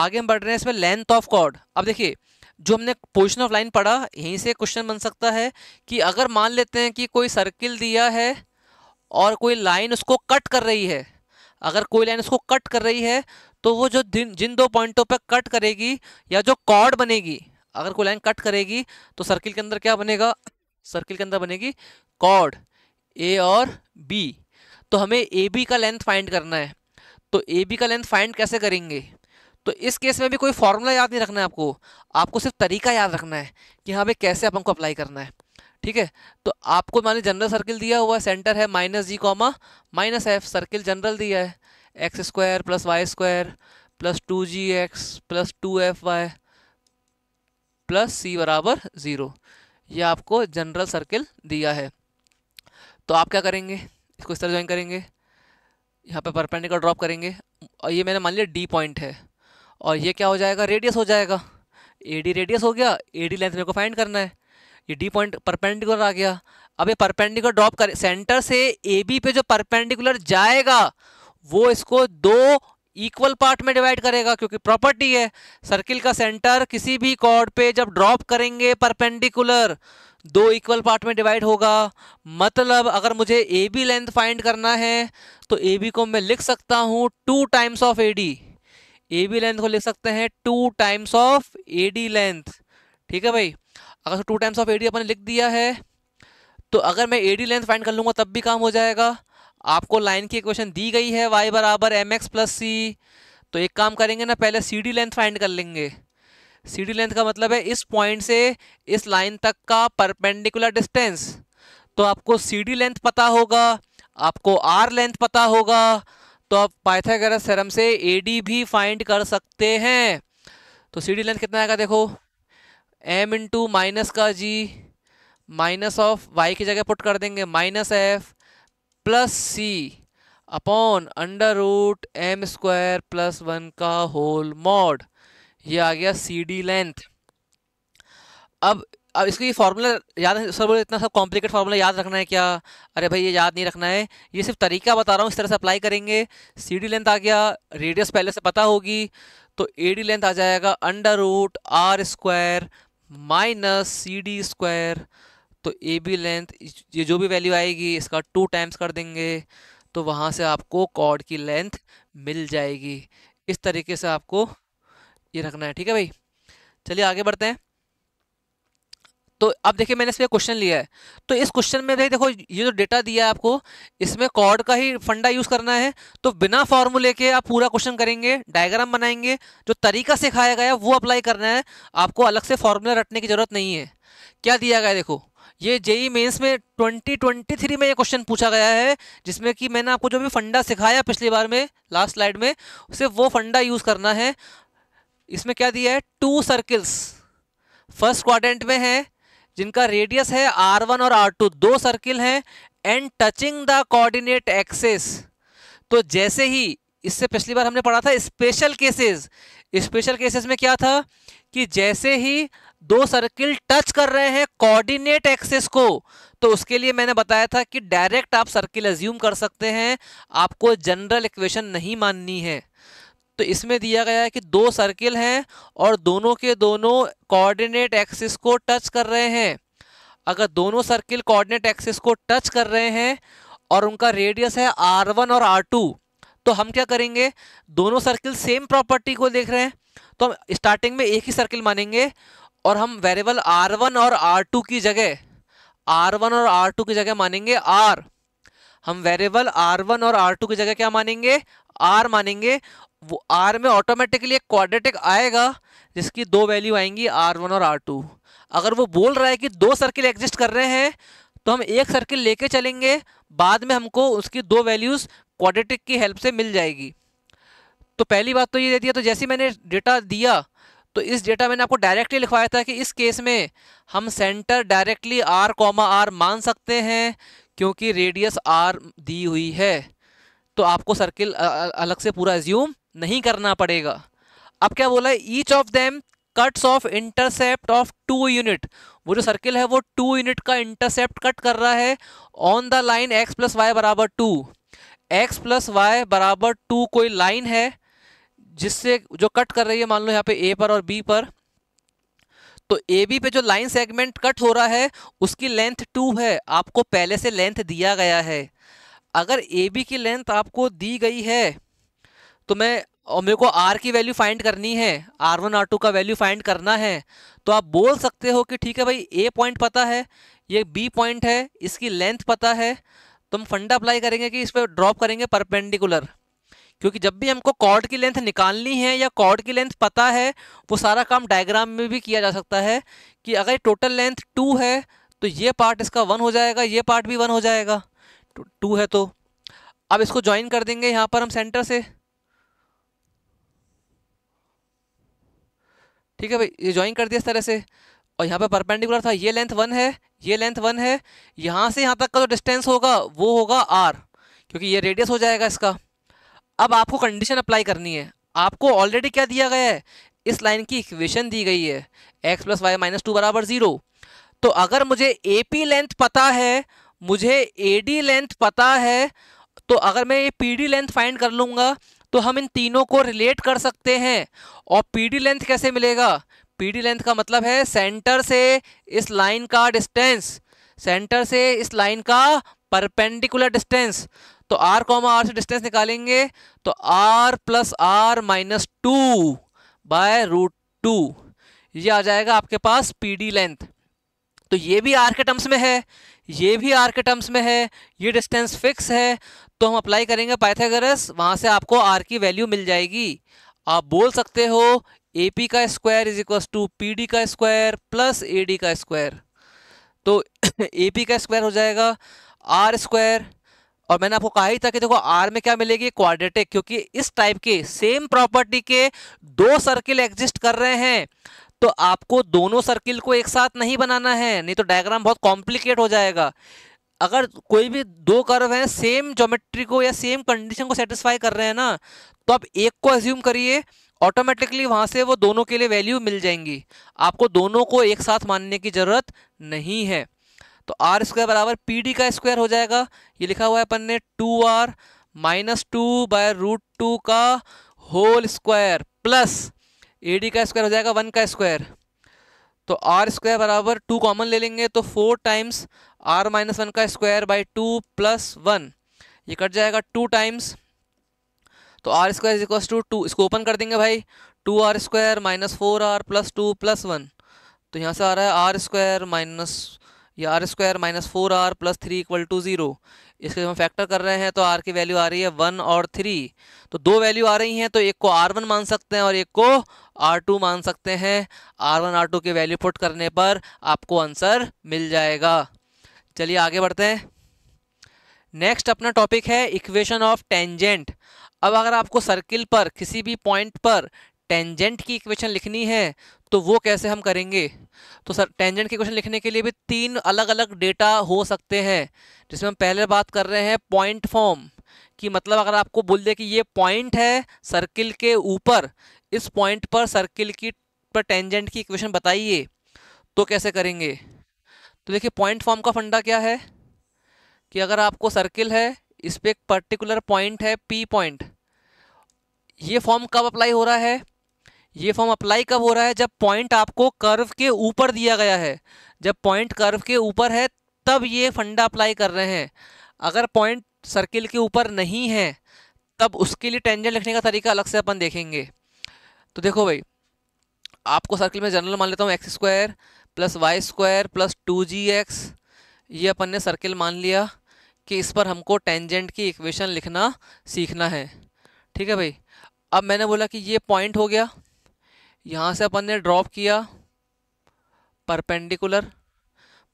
आगे हम बढ़ रहे हैं इसमें लेंथ ऑफ कॉर्ड अब देखिए जो हमने पोजिशन ऑफ लाइन पढ़ा यहीं से क्वेश्चन बन सकता है कि अगर मान लेते हैं कि कोई सर्किल दिया है और कोई लाइन उसको कट कर रही है अगर कोई लाइन उसको कट कर रही है तो वो जो दिन जिन दो पॉइंटों पर कट करेगी या जो कॉर्ड बनेगी अगर कोई लाइन कट करेगी तो सर्किल के अंदर क्या बनेगा सर्किल के अंदर बनेगी कॉर्ड ए और बी तो हमें ए बी का लेंथ फाइंड करना है तो ए बी का लेंथ फाइंड कैसे करेंगे तो इस केस में भी कोई फार्मूला याद नहीं रखना है आपको आपको सिर्फ तरीका याद रखना है कि हाँ भाई कैसे अपन को अप्लाई करना है ठीक है तो आपको लीजिए जनरल सर्किल दिया हुआ है सेंटर है माइनस जी comma minus F circle general दिया है x square plus Y square plus two जी x plus two F Y plus सी बराबर ज़ीरो ये आपको जनरल सर्किल दिया है तो आप क्या करेंगे इसको इस तरह ज्वाइन करेंगे यहाँ पे परपेंडिकुलर ड्रॉप करेंगे और ये मैंने मान लिया डी पॉइंट है और ये क्या हो जाएगा रेडियस हो जाएगा ए डी रेडियस हो गया ए डी लेंथ मेरे को फाइंड करना है ये डी पॉइंट परपेंडिकुलर आ गया अब ये परपेंडिकुलर ड्रॉप कर सेंटर से ए बी पे जो परपेंडिकुलर जाएगा वो इसको दो इक्वल पार्ट में डिवाइड करेगा क्योंकि प्रॉपर्टी है सर्किल का सेंटर किसी भी कॉर्ड पे जब ड्रॉप करेंगे परपेंडिकुलर दो इक्वल पार्ट में डिवाइड होगा मतलब अगर मुझे ए बी लेंथ फाइंड करना है तो ए बी को मैं लिख सकता हूँ two times of A D A B length को लिख सकते हैं two times of A D length ठीक है भाई अगर two times of A D अपने लिख दिया है तो अगर मैं ए डी लेंथ फाइंड कर लूँगा तब भी काम हो जाएगा आपको लाइन की इक्वेशन दी गई है वाई बराबर एम एक्स प्लस सी तो एक काम करेंगे ना पहले सी डी लेंथ फाइंड कर लेंगे सी डी लेंथ का मतलब है इस पॉइंट से इस लाइन तक का परपेंडिकुलर डिस्टेंस तो आपको सी डी लेंथ पता होगा आपको आर लेंथ पता होगा तो आप पाइथागोरस थ्योरम से एडी भी फाइंड कर सकते हैं तो सी डी लेंथ कितना आएगा देखो एम इंटू माइनस का जी माइनस ऑफ वाई की जगह पुट कर देंगे माइनस एफ प्लस सी upon under root M square plus one का होल मॉड ये आ गया सी डी लेंथ अब अब इसको ये फार्मूला याद सर बोले इतना सब कॉम्प्लिकेट फार्मूला याद रखना है क्या अरे भाई ये याद नहीं रखना है ये सिर्फ तरीका बता रहा हूँ इस तरह से अप्लाई करेंगे सी डी लेंथ आ गया रेडियस पहले से पता होगी तो ए डी लेंथ आ जाएगा under root r square minus C D square तो ए बी लेंथ ये जो भी वैल्यू आएगी इसका टू टाइम्स कर देंगे तो वहाँ से आपको कॉर्ड की लेंथ मिल जाएगी इस तरीके से आपको ये रखना है ठीक है भाई चलिए आगे बढ़ते हैं तो अब देखिए मैंने इसमें क्वेश्चन लिया है तो इस क्वेश्चन में भाई देखो ये जो डेटा दिया है आपको इसमें कॉर्ड का ही फंडा यूज़ करना है तो बिना फॉर्मूले के आप पूरा क्वेश्चन करेंगे डायग्राम बनाएंगे जो तरीका सिखाया गया है वो अप्लाई करना है आपको अलग से फॉर्मूला रटने की ज़रूरत नहीं है क्या दिया गया देखो ये जेई मेन्स में ट्वेंटी ट्वेंटी थ्री में ये क्वेश्चन पूछा गया है जिसमें कि मैंने आपको जो भी फंडा सिखाया पिछली बार में लास्ट स्लाइड में उसे वो फंडा यूज़ करना है इसमें क्या दिया है टू सर्किल्स फर्स्ट क्वाड्रेंट में है जिनका रेडियस है आर वन और आर टू दो सर्किल हैं and touching the coordinate axes तो जैसे ही इससे पिछली बार हमने पढ़ा था स्पेशल केसेस स्पेशल केसेस में क्या था कि जैसे ही दो सर्किल टच कर रहे हैं कोऑर्डिनेट एक्सेस को तो उसके लिए मैंने बताया था कि डायरेक्ट आप सर्किल एज्यूम कर सकते हैं आपको जनरल इक्वेशन नहीं माननी है तो इसमें दिया गया है कि दो सर्किल हैं और दोनों के दोनों कोऑर्डिनेट एक्सिस को टच कर रहे हैं अगर दोनों सर्किल कोऑर्डिनेट एक्सिस को टच कर रहे हैं और उनका रेडियस है आर वन और आर टू तो हम क्या करेंगे दोनों सर्किल सेम प्रॉपर्टी को देख रहे हैं तो हम स्टार्टिंग में एक ही सर्किल मानेंगे और हम वेरिएबल आर वन और आर टू की जगह आर वन और आर टू की जगह मानेंगे आर हम वेरिएबल आर वन और आर टू की जगह क्या मानेंगे आर मानेंगे वो आर में ऑटोमेटिकली एक क्वाड्रेटिक आएगा जिसकी दो वैल्यू आएंगी आर वन और आर टू अगर वो बोल रहा है कि दो सर्किल एग्जिस्ट कर रहे हैं तो हम एक सर्किल लेके चलेंगे बाद में हमको उसकी दो वैल्यूज़ क्वाड्रेटिक की हेल्प से मिल जाएगी तो पहली बात तो ये दे दिया तो जैसे मैंने डेटा दिया तो इस डेटा मैंने आपको डायरेक्टली लिखवाया था कि इस केस में हम centre directly r comma r मान सकते हैं क्योंकि रेडियस आर दी हुई है तो आपको सर्किल अलग से पूरा एज्यूम नहीं करना पड़ेगा अब क्या बोला है each of them cuts off intercept of two unit वो जो सर्किल है वो टू यूनिट का इंटरसेप्ट कट कर रहा है on the line x plus y बराबर टू एक्स प्लस वाई बराबर टू कोई लाइन है जिससे जो कट कर रही है मान लो यहाँ पे ए पर और बी पर तो ए बी पे जो लाइन सेगमेंट कट हो रहा है उसकी लेंथ टू है आपको पहले से लेंथ दिया गया है अगर ए बी की लेंथ आपको दी गई है तो मैं और मेरे को आर की वैल्यू फाइंड करनी है आर वन आर टू का वैल्यू फाइंड करना है तो आप बोल सकते हो कि ठीक है भाई ए पॉइंट पता है ये बी पॉइंट है इसकी लेंथ पता है तो हम फंडा अप्लाई करेंगे कि इस पर ड्रॉप करेंगे परपेंडिकुलर क्योंकि जब भी हमको कॉर्ड की लेंथ निकालनी है या कॉर्ड की लेंथ पता है वो सारा काम डायग्राम में भी किया जा सकता है कि अगर टोटल लेंथ टू है तो ये पार्ट इसका वन हो जाएगा ये पार्ट भी वन हो जाएगा टू है तो अब इसको ज्वाइन कर देंगे यहाँ पर हम सेंटर से ठीक है भाई ये ज्वाइन कर दिया इस तरह से और यहाँ पर परपेंडिकुलर था ये लेंथ वन है ये लेंथ वन है यहाँ से यहाँ तक का जो डिस्टेंस होगा वो होगा आर क्योंकि ये रेडियस हो जाएगा इसका अब आपको कंडीशन अप्लाई करनी है आपको ऑलरेडी क्या दिया गया है इस लाइन की इक्वेशन दी गई है x plus y minus two बराबर ज़ीरो तो अगर मुझे ए पी लेंथ पता है मुझे ए डी लेंथ पता है तो अगर मैं ये पी डी लेंथ फाइंड कर लूँगा तो हम इन तीनों को रिलेट कर सकते हैं और पी डी लेंथ कैसे मिलेगा पी डी लेंथ का मतलब है सेंटर से इस लाइन का डिस्टेंस सेंटर से इस लाइन का परपेंडिकुलर डिस्टेंस तो आर कॉमा आर से डिस्टेंस निकालेंगे तो r plus r minus two by root two ये आ जाएगा आपके पास पी डी लेंथ तो ये भी आर के टर्म्स में है ये भी आर के टर्म्स में है ये डिस्टेंस फिक्स है तो हम अप्लाई करेंगे पाइथागोरस वहाँ से आपको आर की वैल्यू मिल जाएगी आप बोल सकते हो ए पी का square is equals to P D का स्क्वायर प्लस ए डी का स्क्वायर तो ए पी का स्क्वायर हो जाएगा आर स्क्वायर और मैंने आपको कहा ही था कि देखो आर में क्या मिलेगी क्वाड्रेटिक क्योंकि इस टाइप के सेम प्रॉपर्टी के दो सर्किल एग्जिस्ट कर रहे हैं तो आपको दोनों सर्किल को एक साथ नहीं बनाना है नहीं तो डायग्राम बहुत कॉम्प्लिकेट हो जाएगा अगर कोई भी दो कर्व हैं सेम ज्योमेट्री को या सेम कंडीशन को सेटिस्फाई कर रहे हैं ना तो आप एक को एज्यूम करिए ऑटोमेटिकली वहाँ से वो दोनों के लिए वैल्यू मिल जाएंगी आपको दोनों को एक साथ मानने की ज़रूरत नहीं है तो आर स्क्वायर बराबर पी डी का स्क्वायर हो जाएगा ये लिखा हुआ है अपन ने two r minus two by root two का whole square plus A D का स्क्वायर हो जाएगा वन का स्क्वायर तो आर स्क्वायर बराबर टू कॉमन ले लेंगे तो four times r minus one का square by two plus one ये कट जाएगा टू टाइम्स तो r square is equal to to इसको ओपन कर देंगे भाई two r square minus four r plus two plus one तो यहाँ से आ रहा है आर स्क्वायर माइनस ये r square minus four r plus three equal to zero इसके हम फैक्टर कर रहे हैं तो आर की वैल्यू आ रही है वन और थ्री तो दो वैल्यू आ रही हैं तो एक को आर वन मान सकते हैं और एक को आर टू मान सकते हैं आर वन आर टू की वैल्यू पुट करने पर आपको आंसर मिल जाएगा चलिए आगे बढ़ते हैं नेक्स्ट अपना टॉपिक है इक्वेशन ऑफ टेंजेंट अब अगर आपको सर्किल पर किसी भी पॉइंट पर टेंजेंट की इक्वेशन लिखनी है तो वो कैसे हम करेंगे तो सर टेंजेंट की इक्वेशन लिखने के लिए भी तीन अलग अलग डेटा हो सकते हैं जिसमें हम पहले बात कर रहे हैं पॉइंट फॉर्म कि मतलब अगर आपको बोल दे कि ये पॉइंट है सर्किल के ऊपर इस पॉइंट पर सर्किल की पर टेंजेंट की इक्वेशन बताइए तो कैसे करेंगे तो देखिए पॉइंट फॉर्म का फंडा क्या है कि अगर आपको सर्किल है इस पर एक पर्टिकुलर पॉइंट है पी पॉइंट ये फॉर्म कब अप्लाई हो रहा है ये फॉर्म अप्लाई कब हो रहा है जब पॉइंट आपको कर्व के ऊपर दिया गया है जब पॉइंट कर्व के ऊपर है तब ये फंडा अप्लाई कर रहे हैं अगर पॉइंट सर्किल के ऊपर नहीं है तब उसके लिए टेंजेंट लिखने का तरीका अलग से अपन देखेंगे तो देखो भाई आपको सर्किल में जनरल मान लेता हूँ x square plus Y square plus two जी एक्स ये अपन ने सर्किल मान लिया कि इस पर हमको टेंजेंट की इक्वेशन लिखना सीखना है ठीक है भाई अब मैंने बोला कि ये पॉइंट हो गया यहाँ से अपन ने ड्रॉप किया परपेंडिकुलर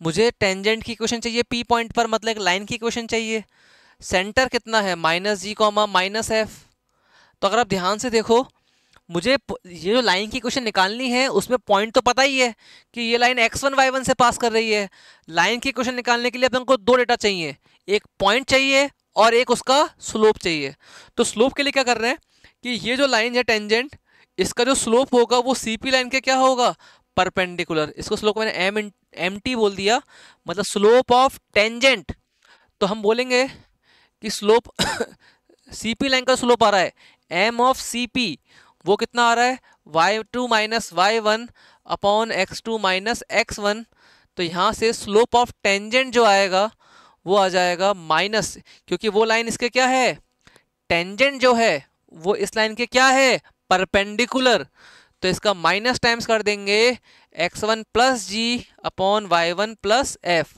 मुझे टेंजेंट की इक्वेशन चाहिए पी पॉइंट पर मतलब एक लाइन की इक्वेशन चाहिए सेंटर कितना है माइनस जी कॉमा माइनस एफ तो अगर आप ध्यान से देखो मुझे ये जो लाइन की क्वेश्चन निकालनी है उसमें पॉइंट तो पता ही है कि ये line x one Y one से पास कर रही है लाइन की क्वेश्चन निकालने के लिए अपन को दो डेटा चाहिए एक पॉइंट चाहिए और एक उसका स्लोप चाहिए तो स्लोप के लिए क्या कर रहे हैं कि ये जो लाइन है टेंजेंट इसका जो स्लोप होगा वो सी पी लाइन के क्या होगा परपेंडिकुलर इसको स्लोप मैंने एम एम टी बोल दिया मतलब स्लोप ऑफ टेंजेंट तो हम बोलेंगे कि स्लोप सी पी लाइन का स्लोप आ रहा है एम ऑफ सी पी वो कितना आ रहा है y two minus Y one upon x two minus x one तो यहाँ से स्लोप ऑफ टेंजेंट जो आएगा वो आ जाएगा माइनस क्योंकि वो लाइन इसके क्या है टेंजेंट जो है वो इस लाइन के क्या है परपेंडिकुलर तो इसका माइनस टाइम्स कर देंगे x one plus g upon y one plus f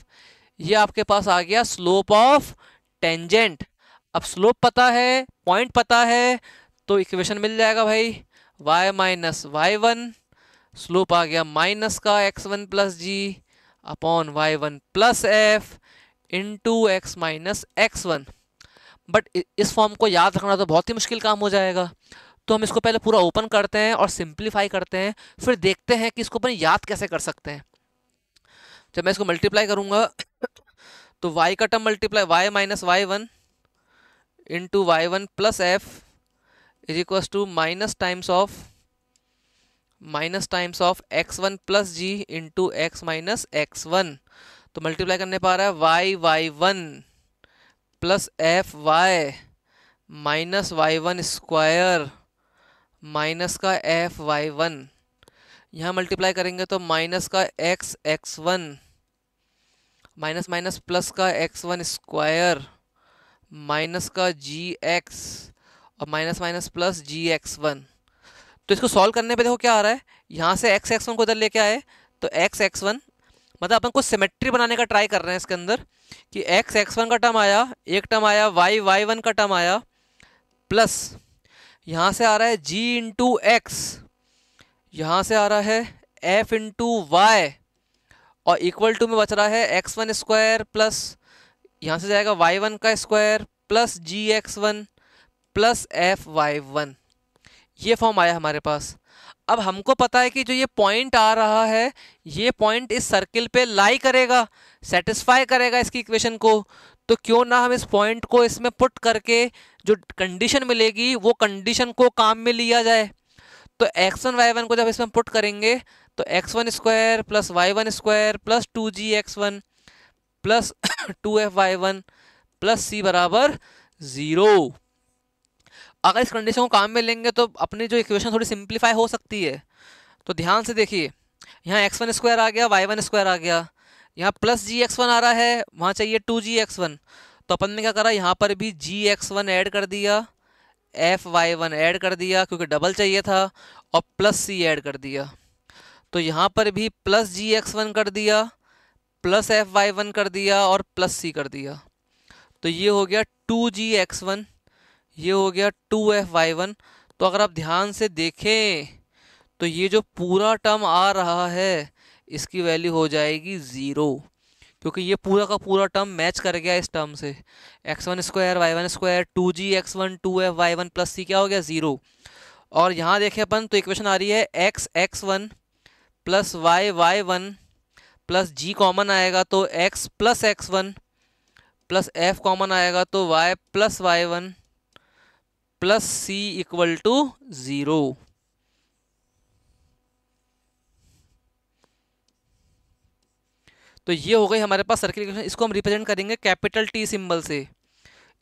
ये आपके पास आ गया स्लोप ऑफ टेंजेंट अब स्लोप पता है पॉइंट पता है तो इक्वेशन मिल जाएगा भाई y minus Y one slope आ गया माइनस का x one plus g upon y one plus f into x minus x one but इस फॉर्म को याद रखना तो बहुत ही मुश्किल काम हो जाएगा तो हम इसको पहले पूरा ओपन करते हैं और सिंप्लीफाई करते हैं फिर देखते हैं कि इसको अपन याद कैसे कर सकते हैं जब मैं इसको मल्टीप्लाई करूँगा तो y का term multiply y minus Y one into y one plus f is equals to minus times of minus times of x one plus g into x minus x one तो multiply करने पा रहा है y y one plus f y minus Y one square minus का f y one यहाँ multiply करेंगे तो minus का x x one minus minus plus का एक्स वन स्क्वायर माइनस का जी एक्स और minus minus plus g x one तो इसको सॉल्व करने पे देखो क्या आ रहा है यहाँ से एक्स एक्स वन को इधर लेके आए तो एक्स एक्स वन मतलब अपन को सिमेट्री बनाने का ट्राई कर रहे हैं इसके अंदर कि एक्स एक्स वन का टर्म आया एक टर्म आया वाई वाई वन का टर्म आया प्लस यहाँ से आ रहा है जी इंटू एक्स यहाँ से आ रहा है एफ इंटू वाई और इक्वल टू में बच रहा है एक्स वन स्क्वायर प्लस यहाँ से जाएगा वाई वन का square plus g x one plus f y one ये फॉर्म आया हमारे पास अब हमको पता है कि जो ये पॉइंट आ रहा है ये पॉइंट इस सर्किल पे लाई करेगा सेटिस्फाई करेगा इसकी इक्वेशन को तो क्यों ना हम इस पॉइंट को इसमें पुट करके जो कंडीशन मिलेगी वो कंडीशन को काम में लिया जाए तो एक्स वन वाई वन को जब इसमें पुट करेंगे तो x one square plus y one square plus two जी x one plus two F y one plus सी बराबर ज़ीरो अगर इस कंडीशन को काम में लेंगे तो अपनी जो इक्वेशन थोड़ी सिंप्लीफाई हो सकती है तो ध्यान से देखिए यहाँ एक्स वन स्क्वायर आ गया वाई वन स्क्वायर आ गया यहाँ प्लस जी एक्स वन आ रहा है वहाँ चाहिए टू जी एक्स वन तो अपन ने क्या करा यहाँ पर भी जी एक्स वन ऐड कर दिया एफ वाई वन ऐड कर दिया क्योंकि डबल चाहिए था और प्लस सी ऐड कर दिया तो यहाँ पर भी प्लस जी एक्स वन कर दिया प्लस एफ वाई वन कर दिया और प्लस सी कर दिया तो ये हो गया टू जी एक्स वन ये हो गया टू एफ वाई वन तो अगर आप ध्यान से देखें तो ये जो पूरा टर्म आ रहा है इसकी वैल्यू हो जाएगी ज़ीरो क्योंकि ये पूरा का पूरा टर्म मैच कर गया इस टर्म से x one square y one square two जी x one two F y one plus c क्या हो गया ज़ीरो और यहाँ देखें अपन तो इक्वेशन आ रही है x x one plus y y one plus g common आएगा तो x plus x one plus f common आएगा तो y plus y one plus C equal to zero तो ये हो गई हमारे पास सर्किल इक्वेशन इसको हम रिप्रेजेंट करेंगे कैपिटल टी सिंबल से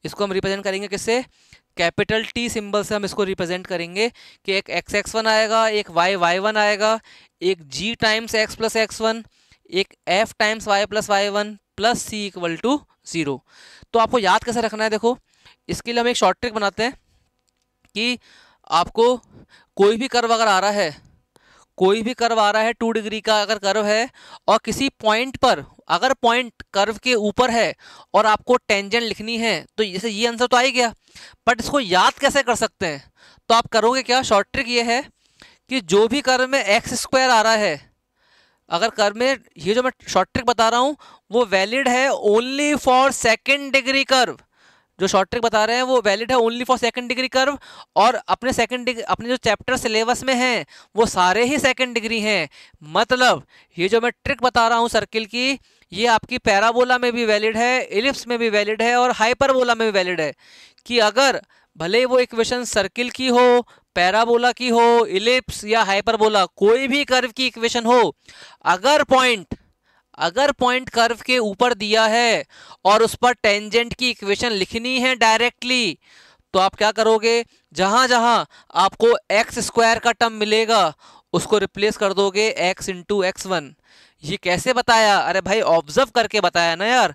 इसको हम रिप्रेजेंट करेंगे किससे कैपिटल टी सिंबल से हम इसको रिप्रेजेंट करेंगे कि एक एक्स एक्स वन आएगा एक वाई वाई वन आएगा एक g times x plus x one एक f times y plus y one plus C equal to zero तो आपको याद कैसे रखना है देखो इसके लिए हम एक शॉर्ट ट्रिक बनाते हैं कि आपको कोई भी कर्व अगर आ रहा है कोई भी कर्व आ रहा है टू डिग्री का अगर कर्व है और किसी पॉइंट पर अगर पॉइंट कर्व के ऊपर है और आपको टेंजेंट लिखनी है तो जैसे ये आंसर तो आ ही गया बट इसको याद कैसे कर सकते हैं तो आप करोगे क्या शॉर्ट ट्रिक ये है कि जो भी कर्व में एक्स स्क्वायर आ रहा है अगर कर्व में ये जो मैं शॉर्ट ट्रिक बता रहा हूँ वो वैलिड है only for second degree curve जो शॉर्ट ट्रिक बता रहे हैं वो वैलिड है only for second degree curve और अपने सेकंड डिग्री अपने जो चैप्टर सिलेबस में हैं वो सारे ही सेकंड डिग्री हैं मतलब ये जो मैं ट्रिक बता रहा हूँ सर्किल की ये आपकी पैराबोला में भी वैलिड है एलिप्स में भी वैलिड है और हाइपरबोला में भी वैलिड है कि अगर भले वो इक्वेशन सर्किल की हो पैराबोला की हो इलिप्स या हाइपरबोला कोई भी कर्व की इक्वेशन हो अगर पॉइंट अगर पॉइंट कर्व के ऊपर दिया है और उस पर टेंजेंट की इक्वेशन लिखनी है डायरेक्टली तो आप क्या करोगे जहाँ जहाँ आपको एक्स स्क्वायर का टर्म मिलेगा उसको रिप्लेस कर दोगे एक्स इंटू एक्स वन ये कैसे बताया अरे भाई ऑब्जर्व करके बताया ना यार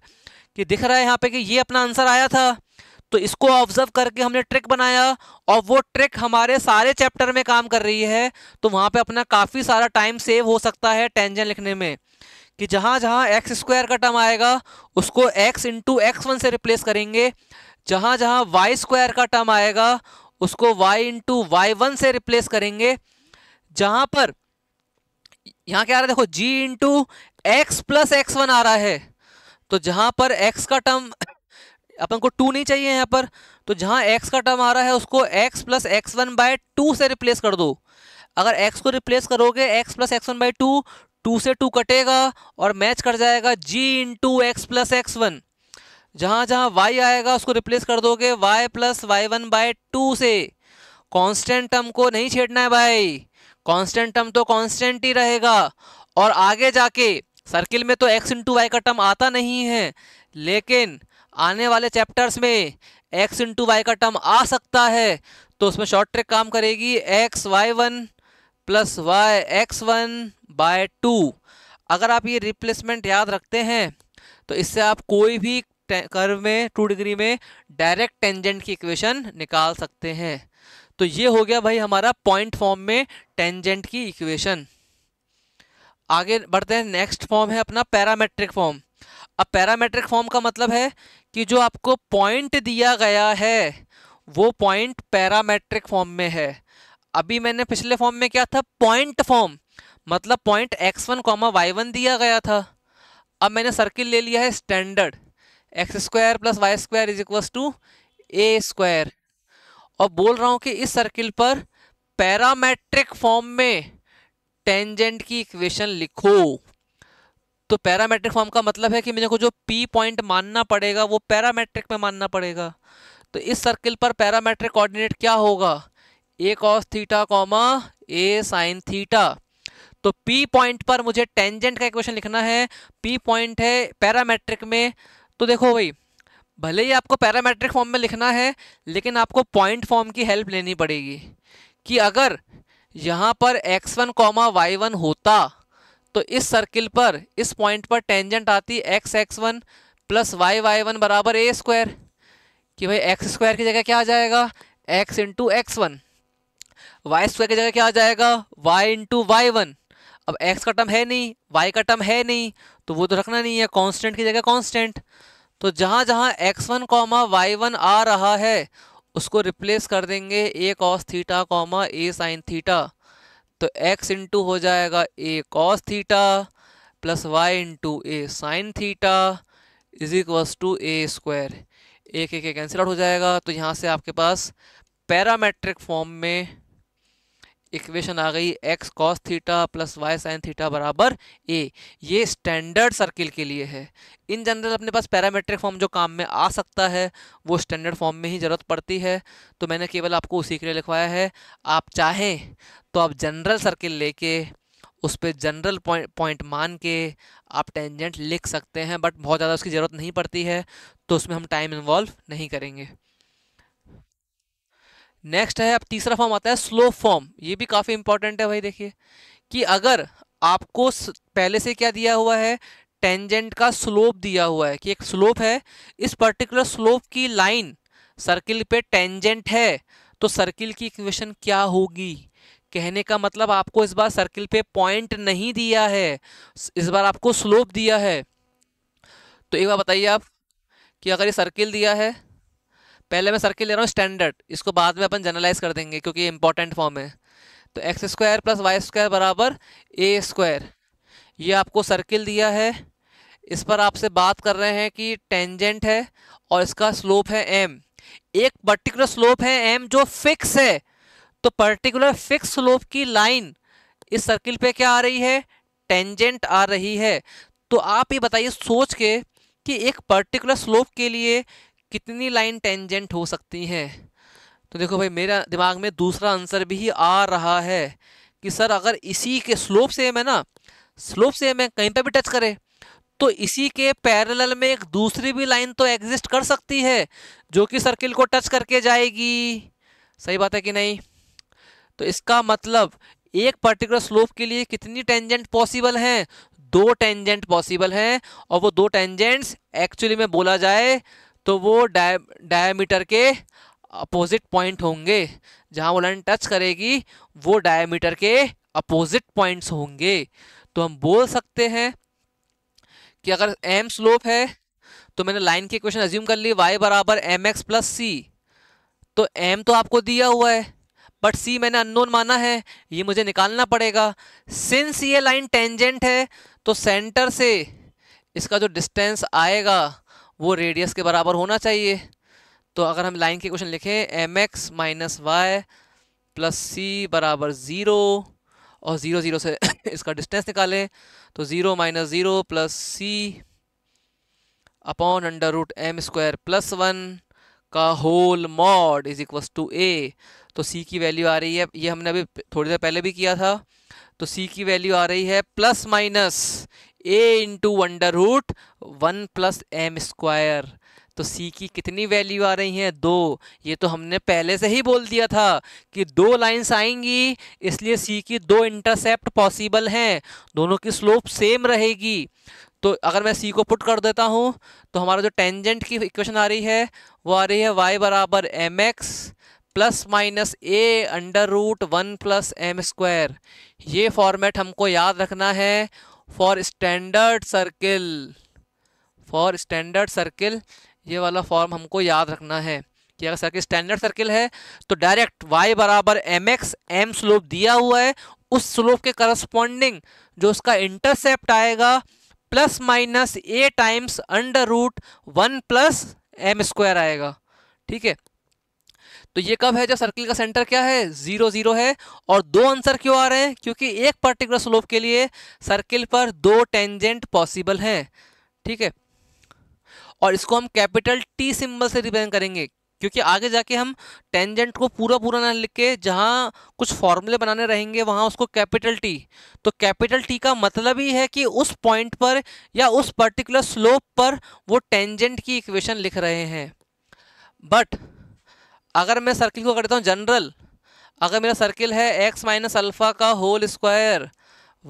कि दिख रहा है यहाँ पे कि ये अपना आंसर आया था तो इसको ऑब्जर्व करके हमने ट्रिक बनाया और वो ट्रिक हमारे सारे चैप्टर में काम कर रही है तो वहाँ पे अपना काफ़ी सारा टाइम सेव हो सकता है टेंजन लिखने में कि जहाँ जहाँ एक्स स्क्वायर का टर्म आएगा उसको एक्स इंटू एक्स वन से रिप्लेस करेंगे जहाँ जहाँ वाई स्क्वायर का टर्म आएगा उसको वाई इंटू वाई वन से रिप्लेस करेंगे जहाँ पर यहाँ क्या आ रहा है देखो g into x plus x one आ रहा है तो जहाँ पर एक्स का टर्म अपन को टू नहीं चाहिए यहाँ पर तो जहाँ एक्स का टर्म आ रहा है उसको x plus x one by two से रिप्लेस कर दो अगर एक्स को रिप्लेस करोगे x plus x one by two two से टू कटेगा और मैच कर जाएगा g into x plus x one जहाँ जहाँ वाई आएगा उसको रिप्लेस कर दोगे y plus y one by two से कांस्टेंट टर्म को नहीं छेड़ना है भाई कांस्टेंट टर्म तो कांस्टेंट ही रहेगा और आगे जाके सर्किल में तो एक्स इंटू वाई का टर्म आता नहीं है लेकिन आने वाले चैप्टर्स में एक्स इंटू वाई का टर्म आ सकता है तो उसमें शॉर्ट ट्रिक काम करेगी x y one plus y x one by two अगर आप ये रिप्लेसमेंट याद रखते हैं तो इससे आप कोई भी कर्व में टू डिग्री में डायरेक्ट टेंजेंट की इक्वेशन निकाल सकते हैं तो ये हो गया भाई हमारा पॉइंट फॉर्म में टेंजेंट की इक्वेशन आगे बढ़ते हैं नेक्स्ट फॉर्म है अपना पैरामेट्रिक फॉर्म अब पैरामेट्रिक फॉर्म का मतलब है कि जो आपको पॉइंट दिया गया है वो पॉइंट पैरामेट्रिक फॉर्म में है अभी मैंने पिछले फॉर्म में क्या था पॉइंट फॉर्म मतलब point x one comma Y one दिया गया था अब मैंने सर्किल ले लिया है standard x square plus Y square is equal to a square और बोल रहा हूँ कि इस सर्किल पर पैरामेट्रिक फॉर्म में टेंजेंट की इक्वेशन लिखो तो पैरामेट्रिक फॉर्म का मतलब है कि मुझे को जो पी पॉइंट मानना पड़ेगा वो पैरामेट्रिक में मानना पड़ेगा तो इस सर्किल पर पैरामेट्रिक कोऑर्डिनेट क्या होगा a cos theta comma A sign theta तो पी पॉइंट पर मुझे टेंजेंट का इक्वेशन लिखना है पी पॉइंट है पैरामेट्रिक में तो देखो भाई भले ही आपको पैरामेट्रिक फॉर्म में लिखना है लेकिन आपको पॉइंट फॉर्म की हेल्प लेनी पड़ेगी कि अगर यहाँ पर x one comma Y one होता तो इस सर्किल पर इस पॉइंट पर टेंजेंट आती x x one plus y y one बराबर ए स्क्वायर कि भाई एक्स स्क्वायर की जगह क्या आ जाएगा x into x one y square की जगह क्या आ जाएगा वाई इंटू वाई वन अब एक्स का टर्म है नहीं वाई का टर्म है नहीं तो वो तो रखना नहीं है कॉन्स्टेंट की जगह कॉन्स्टेंट तो जहाँ जहाँ x one comma Y one आ रहा है उसको रिप्लेस कर देंगे a cos theta comma A sign theta तो एक्स इंटू हो जाएगा a cos theta plus y into a sign theta is equals to a square एक एक कैंसिल आउट हो जाएगा तो यहाँ से आपके पास पैरामेट्रिक फॉर्म में इक्वेशन आ गई x cos theta plus Y sign theta बराबर ए ये स्टैंडर्ड सर्किल के लिए है इन जनरल अपने पास पैरामेट्रिक फॉर्म जो काम में आ सकता है वो स्टैंडर्ड फॉर्म में ही ज़रूरत पड़ती है तो मैंने केवल आपको उसी के लिए लिखवाया है आप चाहें तो आप जनरल सर्किल लेके उस पर जनरल पॉइंट पॉइंट मान के आप टेंजेंट लिख सकते हैं बट बहुत ज़्यादा उसकी ज़रूरत नहीं पड़ती है तो उसमें हम टाइम इन्वॉल्व नहीं करेंगे नेक्स्ट है अब तीसरा फॉर्म आता है स्लो फॉर्म ये भी काफ़ी इंपॉर्टेंट है भाई देखिए कि अगर आपको पहले से क्या दिया हुआ है टेंजेंट का स्लोप दिया हुआ है कि एक स्लोप है इस पर्टिकुलर स्लोप की लाइन सर्किल पे टेंजेंट है तो सर्किल की इक्वेशन क्या होगी कहने का मतलब आपको इस बार सर्किल पे पॉइंट नहीं दिया है इस बार आपको स्लोप दिया है तो एक बार बताइए आप कि अगर ये सर्किल दिया है पहले मैं सर्किल ले रहा हूँ स्टैंडर्ड इसको बाद में अपन जनरलाइज कर देंगे क्योंकि इंपॉर्टेंट फॉर्म है तो x square plus Y square बराबर ए स्क्वायर ये आपको सर्किल दिया है इस पर आपसे बात कर रहे हैं कि टेंजेंट है और इसका स्लोप है एम एक पर्टिकुलर स्लोप है एम जो फिक्स है तो पर्टिकुलर फिक्स स्लोप की लाइन इस सर्किल पे क्या आ रही है टेंजेंट आ रही है तो आप ये बताइए सोच के कि एक पर्टिकुलर स्लोप के लिए कितनी लाइन टेंजेंट हो सकती हैं तो देखो भाई मेरा दिमाग में दूसरा आंसर भी आ रहा है कि सर अगर इसी के स्लोप सेम है ना स्लोप सेम है कहीं पर भी टच करे तो इसी के पैरेलल में एक दूसरी भी लाइन तो एग्जिस्ट कर सकती है जो कि सर्किल को टच करके जाएगी सही बात है कि नहीं तो इसका मतलब एक पर्टिकुलर स्लोप के लिए कितनी टेंजेंट पॉसिबल हैं दो टेंजेंट पॉसिबल हैं और वो दो टेंजेंट्स एक्चुअली में बोला जाए तो वो डायमीटर के अपोजिट पॉइंट होंगे जहाँ वो लाइन टच करेगी वो डायमीटर के अपोजिट पॉइंट्स होंगे तो हम बोल सकते हैं कि अगर एम स्लोप है तो मैंने लाइन की क्वेश्चन एज्यूम कर ली वाई बराबर एम एक्स प्लस सी तो एम तो आपको दिया हुआ है बट सी मैंने अननोन माना है ये मुझे निकालना पड़ेगा सिंस ये लाइन टेंजेंट है तो सेंटर से इसका जो डिस्टेंस आएगा वो रेडियस के बराबर होना चाहिए तो अगर हम लाइन के क्वेश्चन लिखें m x minus Y plus सी बराबर ज़ीरो और ज़ीरो ज़ीरो से इसका डिस्टेंस निकालें तो ज़ीरो माइनस ज़ीरो प्लस सी upon under root M square plus one का whole mod is equals to A तो सी की वैल्यू आ रही है ये हमने अभी थोड़ी देर पहले भी किया था तो सी की वैल्यू आ रही है प्लस माइनस ए into under root one plus M square तो सी की कितनी वैल्यू आ रही है दो ये तो हमने पहले से ही बोल दिया था कि दो लाइंस आएंगी इसलिए सी की दो इंटरसेप्ट पॉसिबल हैं दोनों की स्लोप सेम रहेगी तो अगर मैं सी को पुट कर देता हूँ तो हमारा जो टेंजेंट की इक्वेशन आ रही है वो आ रही है वाई बराबर m x plus minus a under root one plus M square ये फॉर्मेट हमको याद रखना है for standard circle for standard circle ये वाला फॉर्म हमको याद रखना है कि अगर सर्किल स्टैंडर्ड सर्किल है तो डायरेक्ट y बराबर एम एक्स एम स्लोप दिया हुआ है उस स्लोप के करस्पॉन्डिंग जो उसका इंटरसेप्ट आएगा plus minus a times under root one plus M square आएगा ठीक है तो ये कब है जब सर्किल का सेंटर क्या है जीरो जीरो है और दो आंसर क्यों आ रहे हैं क्योंकि एक पर्टिकुलर स्लोप के लिए सर्किल पर दो टेंजेंट पॉसिबल हैं ठीक है और इसको हम कैपिटल टी सिंबल से रिप्रेजेंट करेंगे क्योंकि आगे जाके हम टेंजेंट को पूरा पूरा ना लिख के जहाँ कुछ फॉर्मूले बनाने रहेंगे वहाँ उसको कैपिटल टी तो कैपिटल टी का मतलब ही है कि उस पॉइंट पर या उस पर्टिकुलर स्लोप पर वो टेंजेंट की इक्वेशन लिख रहे हैं बट अगर मैं सर्किल को करता हूँ जनरल अगर मेरा सर्किल है एक्स माइनस अल्फ़ा का whole square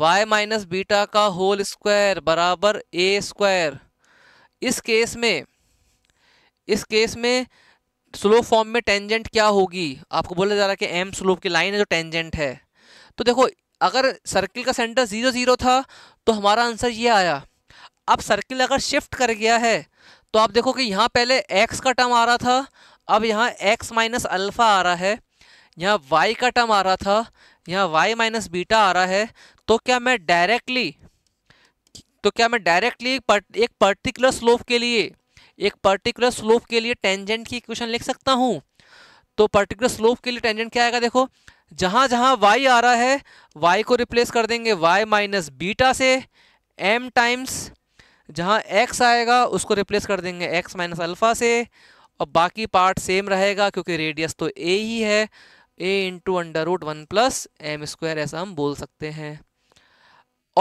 y minus beta का होल स्क्वायर बराबर ए स्क्वायर इस केस में इस केस में स्लोप फॉर्म में टेंजेंट क्या होगी आपको बोला जा रहा है कि एम स्लोप की लाइन है जो टेंजेंट है तो देखो अगर सर्किल का सेंटर ज़ीरो ज़ीरो था तो हमारा आंसर ये आया अब सर्किल अगर शिफ्ट कर गया है तो आप देखो कि यहाँ पहले एक्स का टर्म आ रहा था अब यहाँ एक्स माइनस अल्फ़ा आ रहा है यहाँ वाई का टर्म आ रहा था यहाँ वाई माइनस बीटा आ रहा है तो क्या मैं डायरेक्टली तो क्या मैं डायरेक्टली एक, पर्ट, एक पर्टिकुलर स्लोप के लिए एक पर्टिकुलर स्लोप के लिए टेंजेंट की इक्वेशन लिख सकता हूँ तो पर्टिकुलर स्लोप के लिए टेंजेंट क्या आएगा देखो जहाँ जहाँ वाई आ रहा है वाई को रिप्लेस कर देंगे वाई माइनस बीटा से एम टाइम्स जहाँ एक्स आएगा उसको रिप्लेस कर देंगे एक्स माइनस अल्फ़ा से और बाकी पार्ट सेम रहेगा क्योंकि रेडियस तो ए ही है a into under root one plus M square ऐसा हम बोल सकते हैं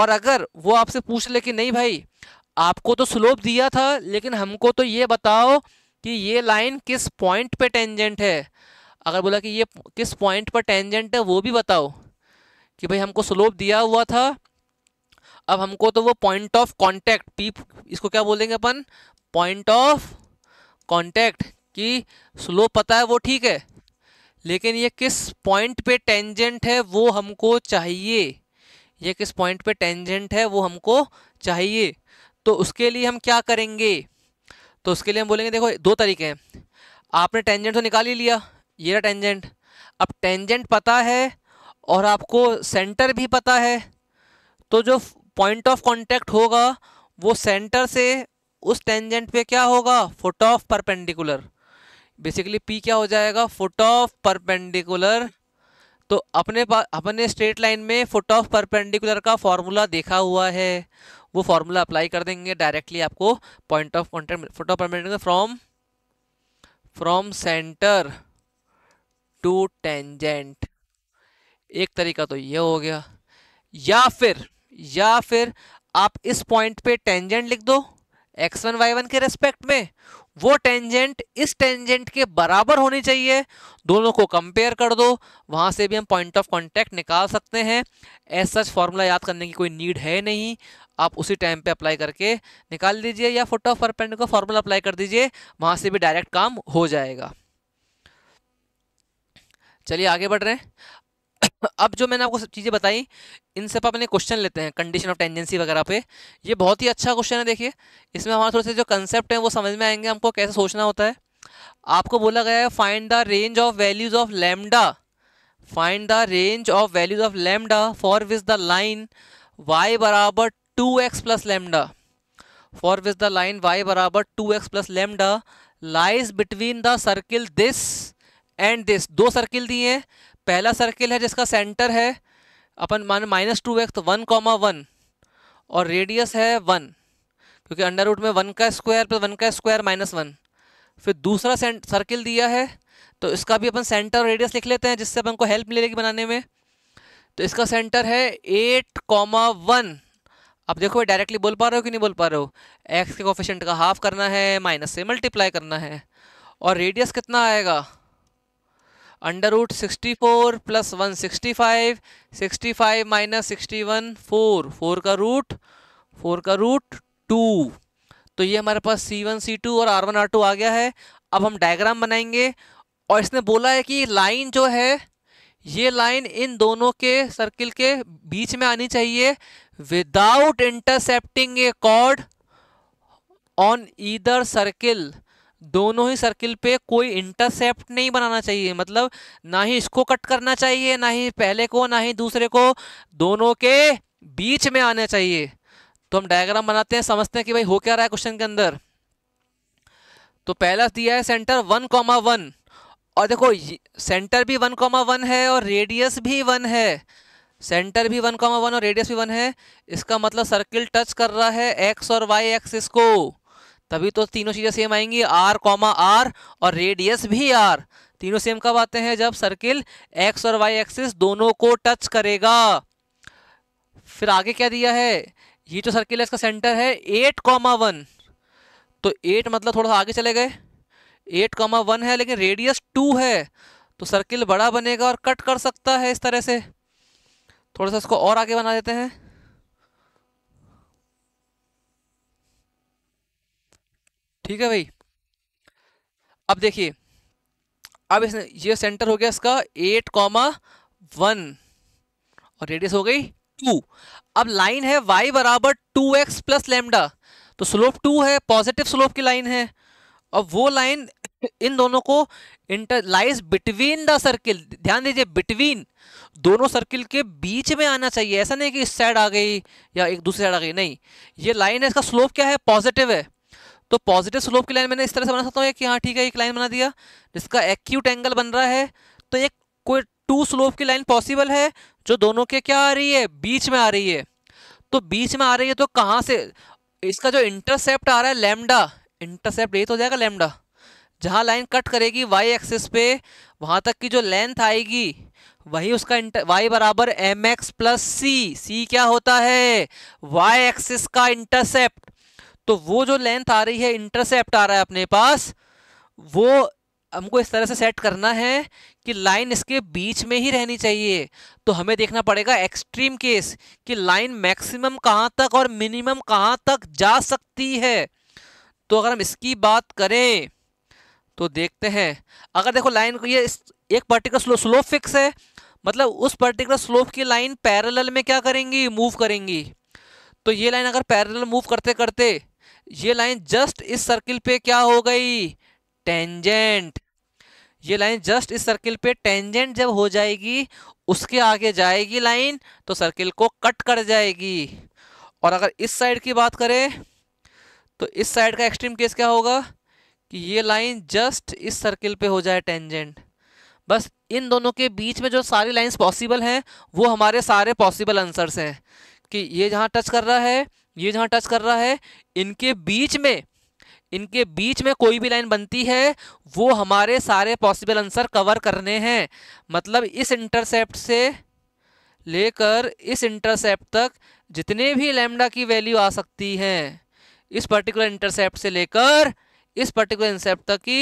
और अगर वो आपसे पूछ ले कि नहीं भाई आपको तो स्लोप दिया था लेकिन हमको तो ये बताओ कि ये लाइन किस पॉइंट पे टेंजेंट है अगर बोला कि ये किस पॉइंट पर टेंजेंट है वो भी बताओ कि भाई हमको स्लोप दिया हुआ था अब हमको तो वो पॉइंट ऑफ कांटेक्ट पी इसको क्या बोलेंगे अपन पॉइंट ऑफ कॉन्टैक्ट कि स्लो पता है वो ठीक है लेकिन ये किस पॉइंट पे टेंजेंट है वो हमको चाहिए ये किस पॉइंट पे टेंजेंट है वो हमको चाहिए तो उसके लिए हम क्या करेंगे तो उसके लिए हम बोलेंगे देखो दो तरीके हैं आपने टेंजेंट तो निकाल ही लिया ये रहा टेंजेंट अब टेंजेंट पता है और आपको सेंटर भी पता है तो जो पॉइंट ऑफ कॉन्टैक्ट होगा वो सेंटर से उस टेंजेंट पे क्या होगा foot of perpendicular basically p क्या हो जाएगा फुट ऑफ परपेंडिकुलर तो अपने अपने स्ट्रेट लाइन में फुट ऑफ परपेंडिकुलर का फॉर्मूला देखा हुआ है वो फार्मूला अप्लाई कर देंगे डायरेक्टली आपको point of contact foot of perpendicular from from centre to tangent एक तरीका तो ये हो गया या फिर या फिर आप इस पॉइंट पे टेंजेंट लिख दो एक्स वन वाई वन के रेस्पेक्ट में वो टेंजेंट इस टेंजेंट के बराबर होनी चाहिए दोनों को कंपेयर कर दो वहाँ से भी हम पॉइंट ऑफ कॉन्टेक्ट निकाल सकते हैं एज सच फॉर्मूला याद करने की कोई नीड है नहीं आप उसी टाइम पे अप्लाई करके निकाल दीजिए या फुट ऑफ परपेंड का फॉर्मूला अप्लाई कर दीजिए वहाँ से भी डायरेक्ट काम हो जाएगा चलिए आगे बढ़ रहे हैं अब जो मैंने आपको सब चीज़ें बताई इन सब अपने क्वेश्चन लेते हैं कंडीशन ऑफ टेंजेंसी वगैरह पे ये बहुत ही अच्छा क्वेश्चन है देखिए इसमें हमारे थोड़े से जो कंसेप्ट हैं वो समझ में आएंगे हमको कैसे सोचना होता है आपको बोला गया है find the range of values of lambda find the range of values of lambda for which the line y बराबर two x plus lambda for which the line y बराबर two x plus lambda lies between the circle this and this दो circle दिए हैं पहला circle है जिसका centre है अपन मान माइनस टू एक्स तो वन कॉमा वन और रेडियस है वन क्योंकि अंडर रूट में वन का स्क्वायर प्लस वन का स्क्वायर माइनस वन फिर दूसरा सर्किल दिया है तो इसका भी अपन सेंटर और रेडियस लिख लेते हैं जिससे अपन को हेल्प मिलेगी बनाने में तो इसका सेंटर है एट कॉमा वन अब देखो भाई डायरेक्टली बोल पा रहे हो कि नहीं बोल पा रहे हो एक्स के कोफिशेंट का हाफ करना है माइनस से मल्टीप्लाई करना है और रेडियस कितना आएगा under root sixty four plus one sixty five sixty five minus sixty one four four का रूट फोर का रूट टू तो ये हमारे पास सी वन सी टू और आर वन आर टू आ गया है अब हम डायग्राम बनाएंगे और इसने बोला है कि लाइन जो है ये लाइन इन दोनों के सर्किल के बीच में आनी चाहिए without intercepting a chord on either circle दोनों ही सर्किल पे कोई इंटरसेप्ट नहीं बनाना चाहिए मतलब ना ही इसको कट करना चाहिए ना ही पहले को ना ही दूसरे को दोनों के बीच में आने चाहिए तो हम डायग्राम बनाते हैं समझते हैं कि भाई हो क्या रहा है क्वेश्चन के अंदर तो पहला दिया है सेंटर वन कॉमा वन और देखो सेंटर भी वन कॉमा वन है और रेडियस भी वन है सेंटर भी वन कॉमा वन और रेडियस भी वन है इसका मतलब सर्किल टच कर रहा है एक्स और वाई एक्सिस को तभी तो तीनों चीज़ें सेम आएंगी आर कॉमा आर और रेडियस भी आर तीनों सेम कब आते हैं जब सर्किल एक्स और वाई एक्सिस दोनों को टच करेगा फिर आगे क्या दिया है ये जो सर्किल है इसका सेंटर है एट कॉमा वन तो एट मतलब थोड़ा सा आगे चले गए एट कॉमा वन है लेकिन रेडियस टू है तो सर्किल बड़ा बनेगा और कट कर सकता है इस तरह से थोड़ा सा इसको और आगे बना देते हैं ठीक है भाई अब देखिए अब इसने ये सेंटर हो गया इसका एट कॉमा वन और रेडियस हो गई टू अब लाइन है वाई बराबर टू एक्स प्लस लेमडा तो स्लोप टू है पॉजिटिव स्लोप की लाइन है अब वो लाइन इन दोनों को इंटर लाइज बिटवीन द सर्किल ध्यान दीजिए बिटवीन दोनों सर्किल के बीच में आना चाहिए ऐसा नहीं कि इस साइड आ गई या एक दूसरी साइड आ गई नहीं ये लाइन है इसका स्लोप क्या है पॉजिटिव है तो पॉजिटिव स्लोप की लाइन मैंने इस तरह से बना सकता हूँ कि हाँ ठीक है एक लाइन बना दिया जिसका एक्यूट एंगल बन रहा है तो एक कोई टू स्लोप की लाइन पॉसिबल है जो दोनों के क्या आ रही है बीच में आ रही है तो बीच में आ रही है तो कहाँ से इसका जो इंटरसेप्ट आ रहा है लेमडा इंटरसेप्ट ये तो हो जाएगा लेमडा जहाँ लाइन कट करेगी वाई एक्सिस पे वहाँ तक की जो लेंथ आएगी वही उसका इंटर वाई बराबर m x plus c c क्या होता है वाई एक्सिस का इंटरसेप्ट तो वो जो लेंथ आ रही है इंटरसेप्ट आ रहा है अपने पास वो हमको इस तरह से सेट करना है कि लाइन इसके बीच में ही रहनी चाहिए तो हमें देखना पड़ेगा एक्सट्रीम केस कि लाइन मैक्सिमम कहाँ तक और मिनिमम कहाँ तक जा सकती है तो अगर हम इसकी बात करें तो देखते हैं अगर देखो लाइन को ये एक पर्टिकुलर स्लो स्लोप फिक्स है मतलब उस पर्टिकुलर स्लोप की लाइन पैरेलल में क्या करेंगी मूव करेंगी तो ये लाइन अगर पैरेलल मूव करते करते ये लाइन जस्ट इस सर्किल पे क्या हो गई टेंजेंट ये लाइन जस्ट इस सर्किल पे टेंजेंट जब हो जाएगी उसके आगे जाएगी लाइन तो सर्किल को कट कर जाएगी और अगर इस साइड की बात करें तो इस साइड का एक्सट्रीम केस क्या होगा कि ये लाइन जस्ट इस सर्किल पे हो जाए टेंजेंट बस इन दोनों के बीच में जो सारी लाइंस पॉसिबल हैं वो हमारे सारे पॉसिबल आंसर्स हैं कि ये जहाँ टच कर रहा है ये जहाँ टच कर रहा है इनके बीच में इनके बीच में कोई भी लाइन बनती है वो हमारे सारे पॉसिबल आंसर कवर करने हैं मतलब इस इंटरसेप्ट से लेकर इस इंटरसेप्ट तक जितने भी लेमडा की वैल्यू आ सकती हैं इस पर्टिकुलर इंटरसेप्ट से लेकर इस पर्टिकुलर इंसेप्ट तक की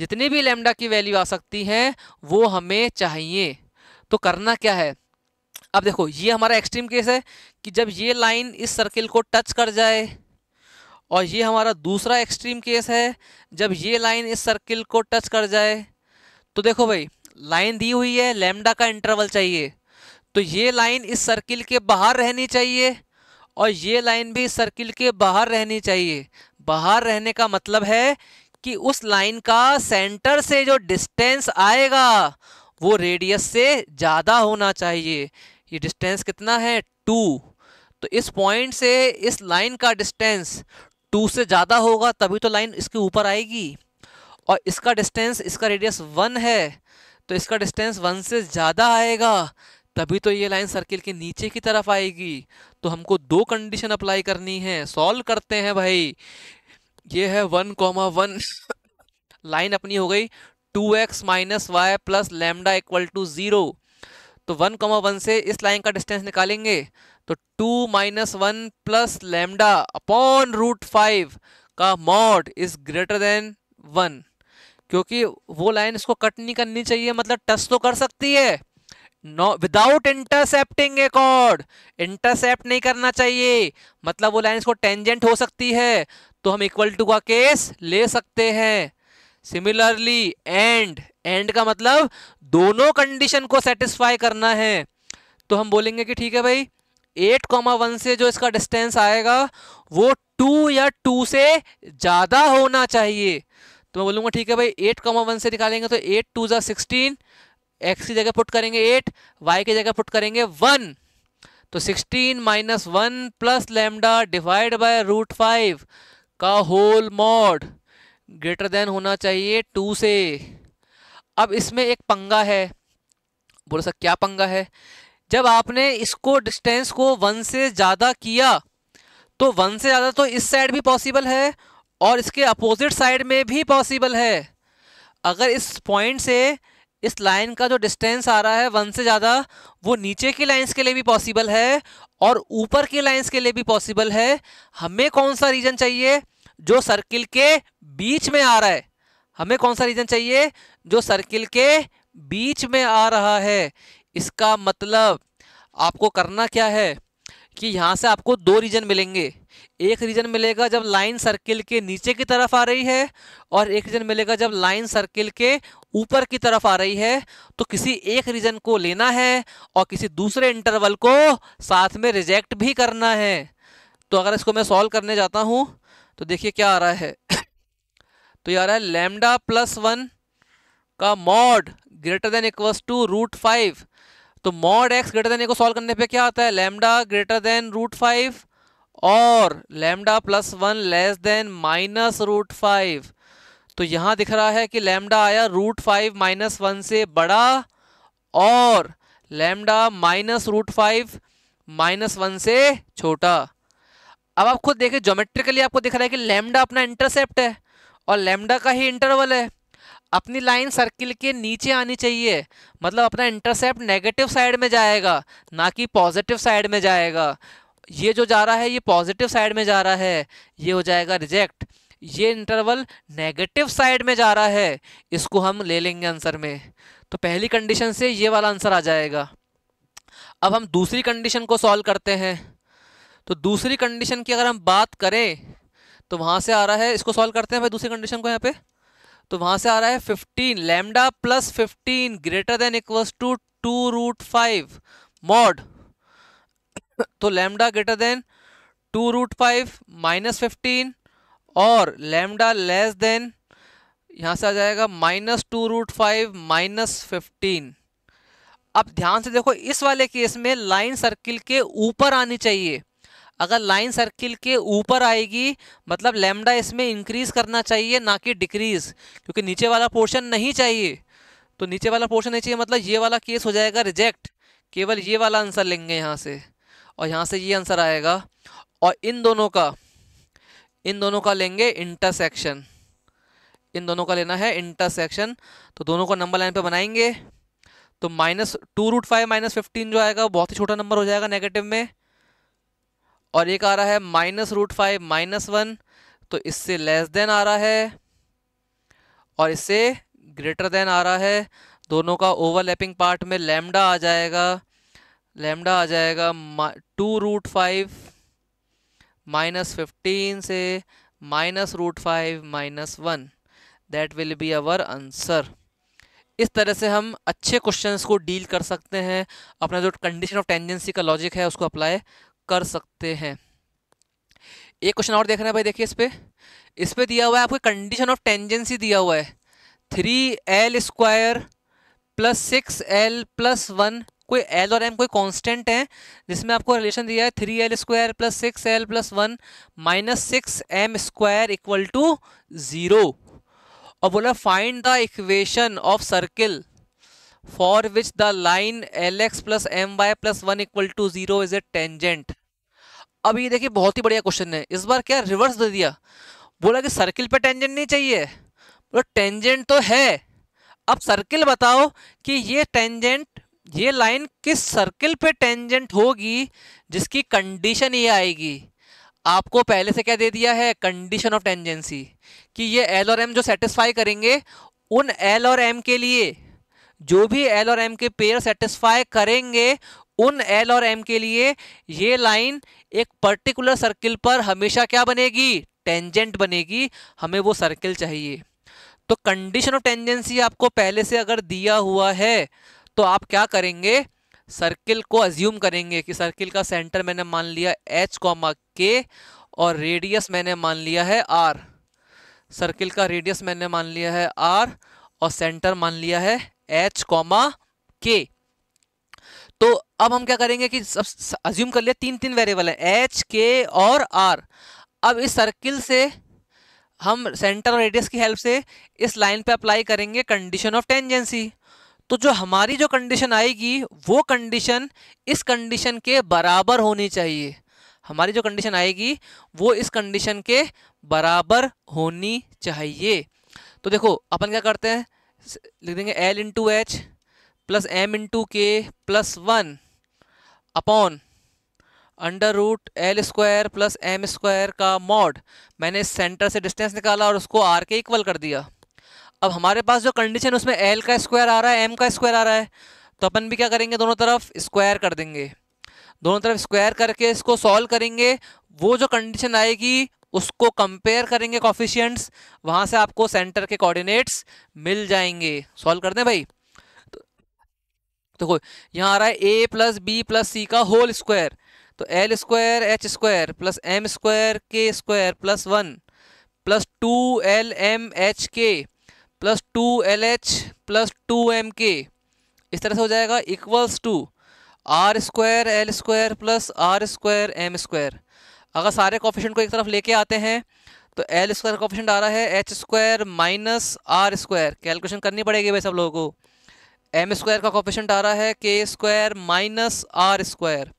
जितनी भी लेमडा की वैल्यू आ सकती हैं वो हमें चाहिए तो करना क्या है अब देखो ये हमारा एक्सट्रीम केस है कि जब ये लाइन इस सर्किल को टच कर जाए और ये हमारा दूसरा एक्सट्रीम केस है जब ये लाइन इस सर्किल को टच कर जाए तो देखो भाई लाइन दी हुई है लेमडा का इंटरवल चाहिए तो ये लाइन इस सर्किल के बाहर रहनी चाहिए और ये लाइन भी इस सर्किल के बाहर रहनी चाहिए बाहर रहने का मतलब है कि उस लाइन का सेंटर से जो डिस्टेंस आएगा वो रेडियस से ज़्यादा होना चाहिए ये डिस्टेंस कितना है टू तो इस पॉइंट से इस लाइन का डिस्टेंस टू से ज़्यादा होगा तभी तो लाइन इसके ऊपर आएगी और इसका डिस्टेंस इसका रेडियस वन है तो इसका डिस्टेंस वन से ज़्यादा आएगा तभी तो ये लाइन सर्किल के नीचे की तरफ आएगी तो हमको दो कंडीशन अप्लाई करनी है सॉल्व करते हैं भाई ये है वन कॉमा वन लाइन अपनी हो गई two x minus Y plus lambda equal to zero तो वन कमा वन से इस लाइन का डिस्टेंस निकालेंगे तो two minus one plus lambda upon root five का mod is greater than one क्योंकि वो लाइन इसको कट नहीं करनी चाहिए मतलब टच तो कर सकती है विदाउट इंटरसेप्टिंग ए इंटरसेप्ट नहीं करना चाहिए मतलब वो लाइन इसको टेंजेंट हो सकती है तो हम इक्वल टू का केस ले सकते हैं सिमिलरली एंड एंड का मतलब दोनों कंडीशन को सेटिस्फाई करना है तो हम बोलेंगे कि ठीक है भाई एट कॉमा वन से जो इसका डिस्टेंस आएगा वो टू या टू से ज़्यादा होना चाहिए तो मैं बोलूँगा ठीक है भाई एट कॉमा वन से निकालेंगे तो एट टू ज़ा सिक्सटीन एक्स की जगह पुट करेंगे एट वाई की जगह पुट करेंगे वन तो sixteen minus one plus lambda divide by root five का होल मॉड ग्रेटर देन होना चाहिए टू से अब इसमें एक पंगा है बोल सक क्या पंगा है जब आपने इसको डिस्टेंस को वन से ज़्यादा किया तो वन से ज़्यादा तो इस साइड भी पॉसिबल है और इसके अपोजिट साइड में भी पॉसिबल है अगर इस पॉइंट से इस लाइन का जो डिस्टेंस आ रहा है वन से ज़्यादा वो नीचे की लाइंस के लिए भी पॉसिबल है और ऊपर की लाइंस के लिए भी पॉसिबल है हमें कौन सा रीजन चाहिए जो सर्किल के बीच में आ रहा है हमें कौन सा रीजन चाहिए जो सर्किल के बीच में आ रहा है इसका मतलब आपको करना क्या है कि यहाँ से आपको दो रीजन मिलेंगे एक रीजन मिलेगा जब लाइन सर्किल के नीचे की तरफ आ रही है और एक रीजन मिलेगा जब लाइन सर्किल के ऊपर की तरफ आ रही है तो किसी एक रीजन को लेना है और किसी दूसरे इंटरवल को साथ में रिजेक्ट भी करना है तो अगर इसको मैं सॉल्व करने जाता हूँ तो देखिए क्या आ रहा है तो ये आ रहा है लेमडा प्लस वन का mod greater than equals to root five तो मॉड एक्स ग्रेटर देन को सॉल्व करने पे क्या आता है lambda greater than root five और lambda plus one less than minus root five तो यहाँ दिख रहा है कि लेमडा आया रूट फाइव माइनस वन से बड़ा और lambda minus root five minus one से छोटा अब आप खुद देखें जोमेट्रिकली आपको दिख रहा है कि लेमडा अपना इंटरसेप्ट है और लेमडा का ही इंटरवल है अपनी लाइन सर्किल के नीचे आनी चाहिए मतलब अपना इंटरसेप्ट नेगेटिव साइड में जाएगा ना कि पॉजिटिव साइड में जाएगा ये जो जा रहा है ये पॉजिटिव साइड में जा रहा है ये हो जाएगा रिजेक्ट ये इंटरवल नेगेटिव साइड में जा रहा है इसको हम ले लेंगे आंसर में तो पहली कंडीशन से ये वाला आंसर आ जाएगा अब हम दूसरी कंडीशन को सॉल्व करते हैं तो दूसरी कंडीशन की अगर हम बात करें तो वहाँ से आ रहा है इसको सॉल्व करते हैं भाई दूसरी कंडीशन को यहाँ पे तो वहाँ से आ रहा है fifteen lambda plus fifteen greater than equals to two root five mod तो lambda greater than two root five minus fifteen और लेमडा लेस देन यहाँ से आ जाएगा minus two root five minus fifteen अब ध्यान से देखो इस वाले केस में लाइन सर्किल के ऊपर आनी चाहिए अगर लाइन सर्किल के ऊपर आएगी मतलब लेमडा इसमें इंक्रीज करना चाहिए ना कि डिक्रीज क्योंकि नीचे वाला पोर्शन नहीं चाहिए तो नीचे वाला पोर्शन नहीं चाहिए मतलब ये वाला केस हो जाएगा रिजेक्ट केवल ये वाला आंसर लेंगे यहाँ से और यहाँ से ये आंसर आएगा और इन दोनों का इन दोनों का लेंगे इंटरसेक्शन इन दोनों का लेना है इंटरसेक्शन तो दोनों को नंबर लाइन पर बनाएंगे तो minus two root five minus fifteen जो आएगा बहुत ही छोटा नंबर हो जाएगा नेगेटिव में और एक आ रहा है minus root five minus one तो इससे लेस देन आ रहा है और इससे ग्रेटर देन आ रहा है दोनों का ओवरलैपिंग पार्ट में लैम्डा आ जाएगा लैम्डा आ जाएगा two root five minus fifteen से minus root five minus one that will be our answer इस तरह से हम अच्छे क्वेश्चंस को डील कर सकते हैं अपना जो कंडीशन ऑफ टेंजेंसी का लॉजिक है उसको अप्लाई कर सकते हैं एक क्वेश्चन और देख रहे हैं भाई देखिए इस पर इस पर दिया हुआ है आपको कंडीशन ऑफ टेंजेंसी दिया हुआ है three l square plus six l plus one कोई एल और एम कोई कांस्टेंट है जिसमें आपको रिलेशन दिया है three l square plus six l plus one minus six m square equal to zero और बोला find the equation of circle for which the line l x plus m y plus one equal to zero is a tangent अब ये देखिए बहुत ही बढ़िया question है इस बार क्या रिवर्स दे दिया बोला कि सर्किल पे टेंजेंट नहीं चाहिए बोला टेंजेंट तो है अब सर्किल बताओ कि ये टेंजेंट ये लाइन किस सर्किल पे टेंजेंट होगी जिसकी कंडीशन ये आएगी आपको पहले से क्या दे दिया है कंडीशन ऑफ टेंजेंसी कि ये एल और एम जो सेटिस्फाई करेंगे उन एल और एम के लिए जो भी एल और एम के पेयर सेटिस्फाई करेंगे उन एल और एम के लिए ये लाइन एक पर्टिकुलर सर्किल पर हमेशा क्या बनेगी टेंजेंट बनेगी हमें वो सर्किल चाहिए तो कंडीशन ऑफ टेंजेंसी आपको पहले से अगर दिया हुआ है तो आप क्या करेंगे सर्किल को अज्यूम करेंगे कि सर्किल का सेंटर मैंने मान लिया एच कॉमा के और रेडियस मैंने मान लिया है आर सर्किल का रेडियस मैंने मान लिया है आर और सेंटर मान लिया है एच कॉमा के तो अब हम क्या करेंगे कि सब अज्यूम कर लिया तीन तीन वेरिएबल है एच के और आर अब इस सर्किल से हम सेंटर और रेडियस की हेल्प से इस लाइन पे अप्लाई करेंगे कंडीशन ऑफ टेंजेंसी तो जो हमारी जो कंडीशन आएगी वो कंडीशन इस कंडीशन के बराबर होनी चाहिए हमारी जो कंडीशन आएगी वो इस कंडीशन के बराबर होनी चाहिए तो देखो अपन क्या करते हैं लिख देंगे l into h plus m into k plus one upon under root l square plus M square का मॉड मैंने सेंटर से डिस्टेंस निकाला और उसको आर के इक्वल कर दिया अब हमारे पास जो कंडीशन उसमें एल का स्क्वायर आ रहा है एम का स्क्वायर आ रहा है तो अपन भी क्या करेंगे दोनों तरफ स्क्वायर कर देंगे दोनों तरफ स्क्वायर करके इसको सॉल्व करेंगे वो जो कंडीशन आएगी उसको कंपेयर करेंगे कॉफिशियंट्स वहां से आपको सेंटर के कोऑर्डिनेट्स मिल जाएंगे सॉल्व कर दें भाई तो, देखो तो यहाँ आ रहा है a plus b plus c का होल स्क्वायर तो l square h square plus M square k square plus one plus two l m h k plus two l h plus two m k इस तरह से हो जाएगा equals to r square l square plus r square m square अगर सारे coefficient को एक तरफ लेके आते हैं तो एल स्क्वायर कॉफिशेंट आ रहा है h square minus r square calculation करनी पड़ेगी भाई सब लोगों को एम स्क्वायर का कॉफिशेंट आ रहा है k square minus r square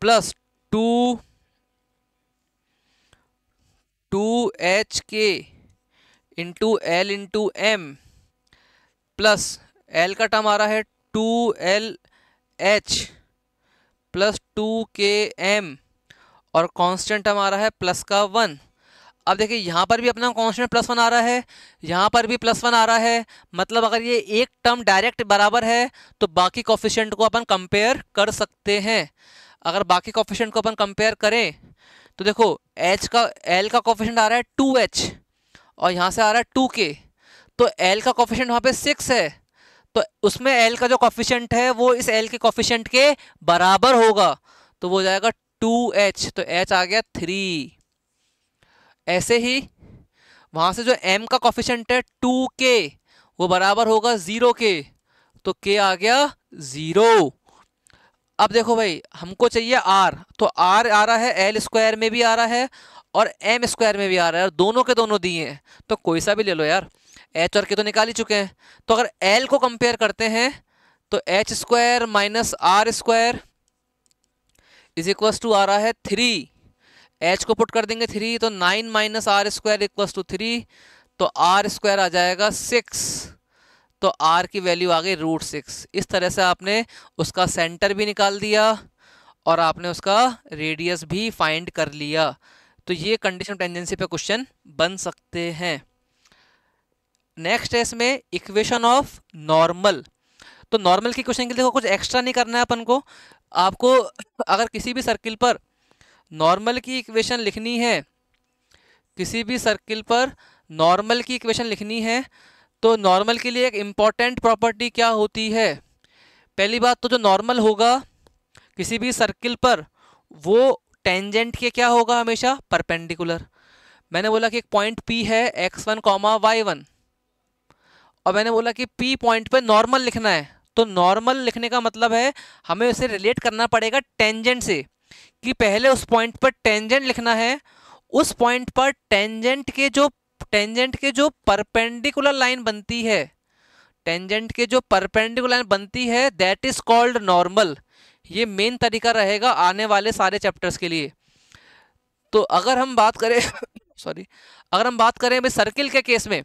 plus two two h k into l into m plus l का टर्म आ रहा है two l h plus two k m और कांस्टेंट हमारा है प्लस का वन अब देखिए यहाँ पर भी अपना कांस्टेंट प्लस वन आ रहा है यहाँ पर भी प्लस वन आ रहा है मतलब अगर ये एक टर्म डायरेक्ट बराबर है तो बाकी कॉफिशेंट को अपन कंपेयर कर सकते हैं अगर बाकी कॉफिशेंट को अपन कंपेयर करें तो देखो एच का एल का कॉफिशेंट आ रहा है टू एच और यहाँ से आ रहा है टू के तो एल का कॉफिशेंट वहाँ पर सिक्स है तो उसमें एल का जो कॉफिशेंट है वो इस एल के कॉफिशेंट के बराबर होगा तो वो जाएगा टू एच तो एच आ गया थ्री ऐसे ही वहाँ से जो एम का कॉफिशेंट है टू के वो बराबर होगा ज़ीरो के तो के आ गया ज़ीरो अब देखो भाई हमको चाहिए आर तो आर आ रहा है एल स्क्वायर में भी आ रहा है और एम स्क्वायर में भी आ रहा है और दोनों के दोनों दिए हैं तो कोई सा भी ले लो यार एच और के तो निकाल ही चुके हैं तो अगर एल को कंपेयर करते हैं तो h square minus r square is equals to आ रहा है थ्री एच को पुट कर देंगे थ्री तो nine minus r square equals to three तो आर स्क्वायर आ जाएगा सिक्स तो आर की वैल्यू आ गई रूट सिक्स इस तरह से आपने उसका सेंटर भी निकाल दिया और आपने उसका रेडियस भी फाइंड कर लिया तो ये कंडीशन टेंजेंसी पे क्वेश्चन बन सकते हैं नेक्स्ट है इसमें इक्वेशन ऑफ नॉर्मल तो नॉर्मल की क्वेश्चन के लिए कुछ एक्स्ट्रा नहीं करना है अपन को आपको अगर किसी भी सर्किल पर नॉर्मल की इक्वेशन लिखनी है किसी भी सर्किल पर नॉर्मल की इक्वेशन लिखनी है तो नॉर्मल के लिए एक इम्पॉर्टेंट प्रॉपर्टी क्या होती है पहली बात तो जो नॉर्मल होगा किसी भी सर्किल पर वो टेंजेंट के क्या होगा हमेशा परपेंडिकुलर मैंने बोला कि एक पॉइंट पी है x one comma Y one और मैंने बोला कि पी पॉइंट पे नॉर्मल लिखना है तो नॉर्मल लिखने का मतलब है हमें उसे रिलेट करना पड़ेगा टेंजेंट से कि पहले उस पॉइंट पर टेंजेंट लिखना है उस पॉइंट पर टेंजेंट के जो टेंजेंट के जो परपेंडिकुलर लाइन बनती है टेंजेंट के जो परपेंडिकुलर लाइन बनती है दैट इज कॉल्ड नॉर्मल ये मेन तरीका रहेगा आने वाले सारे चैप्टर्स के लिए तो अगर हम बात करें सॉरी अगर हम बात करें भाई सर्किल के केस में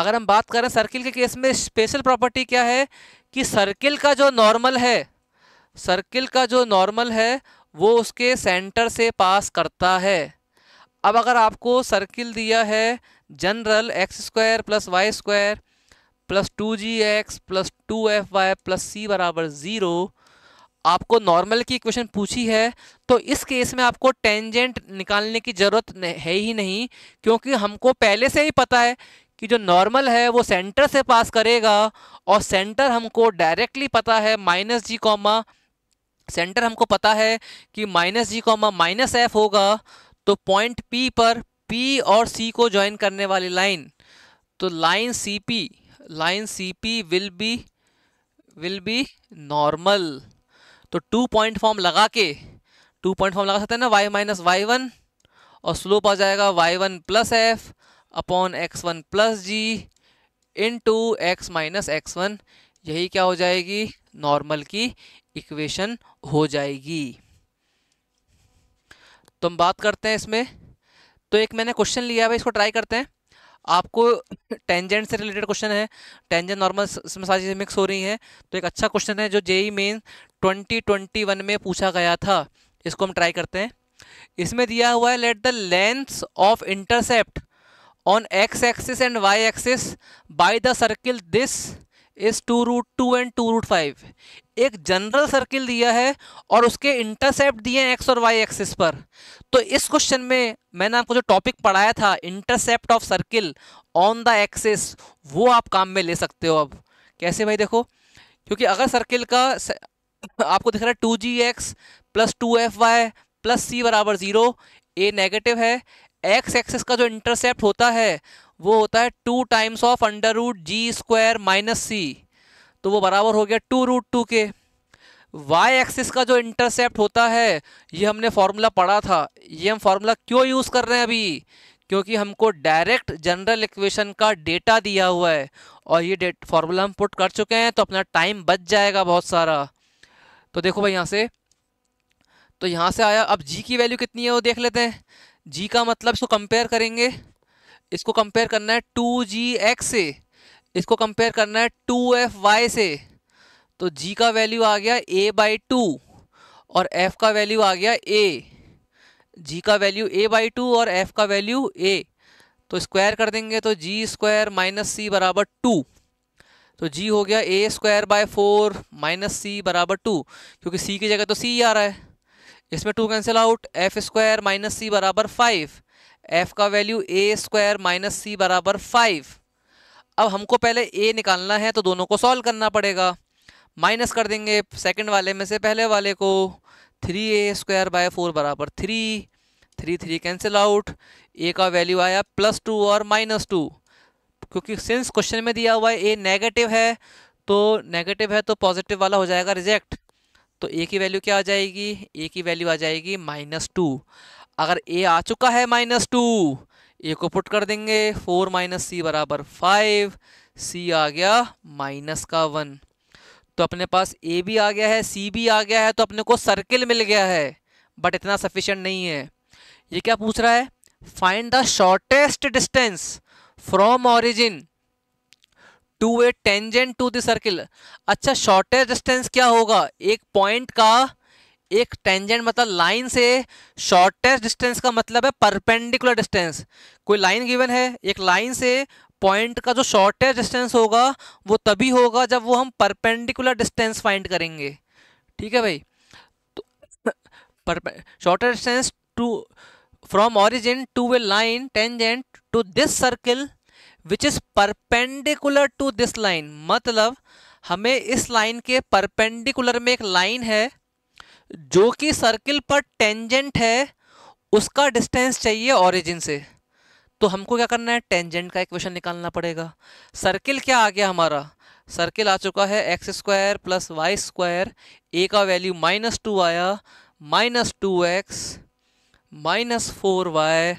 अगर हम बात करें सर्किल के केस में स्पेशल प्रॉपर्टी क्या है कि सर्किल का जो नॉर्मल है सर्किल का जो नॉर्मल है वो उसके सेंटर से पास करता है अब अगर आपको सर्किल दिया है general x square plus Y square plus two जी x plus two F Y plus सी बराबर ज़ीरो आपको नॉर्मल की इक्वेशन पूछी है तो इस केस में आपको टेंजेंट निकालने की ज़रूरत है ही नहीं क्योंकि हमको पहले से ही पता है कि जो नॉर्मल है वो सेंटर से पास करेगा और सेंटर हमको डायरेक्टली पता है माइनस जी कॉमा सेंटर हमको पता है कि माइनस जी कॉमा माइनस एफ होगा तो पॉइंट पी पर पी और सी को ज्वाइन करने वाली लाइन तो line C P line C P will be will be normal तो टू पॉइंट फॉर्म लगा के टू पॉइंट फॉर्म लगा सकते हैं ना वाई माइनस वाई वन और स्लोप आ जाएगा Y one plus F upon X one plus G into x minus x one यही क्या हो जाएगी नॉर्मल की इक्वेशन हो जाएगी तो हम बात करते हैं इसमें तो एक मैंने क्वेश्चन लिया है इसको ट्राई करते हैं आपको टेंजेंट से रिलेटेड क्वेश्चन है टेंजेंट नॉर्मल इसमें सारी चीज़ें मिक्स हो रही हैं तो एक अच्छा क्वेश्चन है जो जेई मेन 2021 में पूछा गया था इसको हम ट्राई करते हैं इसमें दिया हुआ है let the length of intercept on X axis and Y axis by the circle this is two root two and two root five एक जनरल सर्किल दिया है और उसके इंटरसेप्ट दिए हैं एक्स और वाई एक्सिस पर तो इस क्वेश्चन में मैंने आपको जो टॉपिक पढ़ाया था intercept of circle on the axis वो आप काम में ले सकते हो अब कैसे भाई देखो क्योंकि अगर सर्किल का आपको दिख रहा है टू जी x plus two F Y plus सी बराबर ज़ीरो ए नेगेटिव है एक्स एक्सेस का जो इंटरसेप्ट होता है वो होता है two times of under root ji square minus सी तो वो बराबर हो गया टू रूट टू के वाई एक्सिस का जो इंटरसेप्ट होता है ये हमने फार्मूला पढ़ा था ये हम फार्मूला क्यों यूज़ कर रहे हैं अभी क्योंकि हमको डायरेक्ट जनरल इक्वेशन का डेटा दिया हुआ है और ये डेट फार्मूला हम पुट कर चुके हैं तो अपना टाइम बच जाएगा बहुत सारा तो देखो भाई यहाँ से तो यहाँ से आया अब जी की वैल्यू कितनी है वो देख लेते हैं जी का मतलब इसको कंपेयर करेंगे इसको कंपेयर करना है टू जी एक्स से इसको कंपेयर करना है टू एफ वाई से तो जी का वैल्यू आ गया ए बाई टू और एफ का वैल्यू आ गया ए जी का वैल्यू ए बाई टू और एफ का वैल्यू ए तो स्क्वायर कर देंगे तो जी स्क्वायर माइनस सी बराबर टू तो जी हो गया A square by four minus C बराबर टू क्योंकि सी की जगह तो सी ही आ रहा है इसमें two cancel out F square minus C बराबर फाइव एफ का value A square minus C बराबर फाइव अब हमको पहले ए निकालना है तो दोनों को सॉल्व करना पड़ेगा माइनस कर देंगे सेकंड वाले में से पहले वाले को three A square by four बराबर three three three cancel out A का वैल्यू आया प्लस टू और माइनस टू क्योंकि सिंस क्वेश्चन में दिया हुआ है ए नेगेटिव है तो नेगेटिव है तो पॉजिटिव वाला हो जाएगा रिजेक्ट तो ए की वैल्यू क्या आ जाएगी ए की वैल्यू आ जाएगी माइनस टू अगर ए आ चुका है माइनस टू ए को पुट कर देंगे फोर माइनस सी बराबर फाइव सी आ गया माइनस का वन तो अपने पास ए भी आ गया है सी भी आ गया है तो अपने को सर्किल मिल गया है बट इतना सफिशेंट नहीं है ये क्या पूछ रहा है find the shortest distance from origin to a tangent to the circle अच्छा शॉर्टेज डिस्टेंस क्या होगा एक पॉइंट का एक टेंजेंट मतलब लाइन से शॉर्टेस्ट डिस्टेंस का मतलब है परपेंडिकुलर डिस्टेंस कोई लाइन गिवन है एक लाइन से पॉइंट का जो शॉर्टेस्ट डिस्टेंस होगा वो तभी होगा जब वो हम परपेंडिकुलर डिस्टेंस फाइंड करेंगे ठीक है भाई तो shortest distance to from origin to a line tangent to this circle which is perpendicular to this line मतलब हमें इस लाइन के परपेंडिकुलर में एक लाइन है जो कि सर्किल पर टेंजेंट है उसका डिस्टेंस चाहिए ओरिजिन से तो हमको क्या करना है टेंजेंट का इक्वेशन निकालना पड़ेगा सर्किल क्या आ गया हमारा सर्किल आ चुका है x square plus Y square A का वैल्यू माइनस टू आया minus two x minus four Y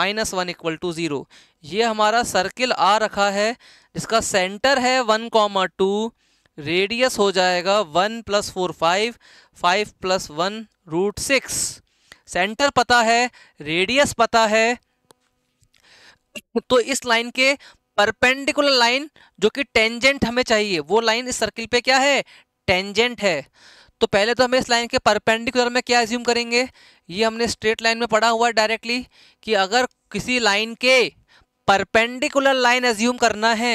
minus one equal to zero ये हमारा सर्किल आ रखा है जिसका सेंटर है वन कॉमा टू रेडियस हो जाएगा one plus four five five plus one root six centre पता है रेडियस पता है तो इस लाइन के परपेंडिकुलर लाइन जो कि टेंजेंट हमें चाहिए वो लाइन इस सर्किल पे क्या है टेंजेंट है तो पहले तो हमें इस लाइन के परपेंडिकुलर में क्या एज्यूम करेंगे ये हमने स्ट्रेट लाइन में पढ़ा हुआ है डायरेक्टली कि अगर किसी लाइन के परपेंडिकुलर लाइन एज्यूम करना है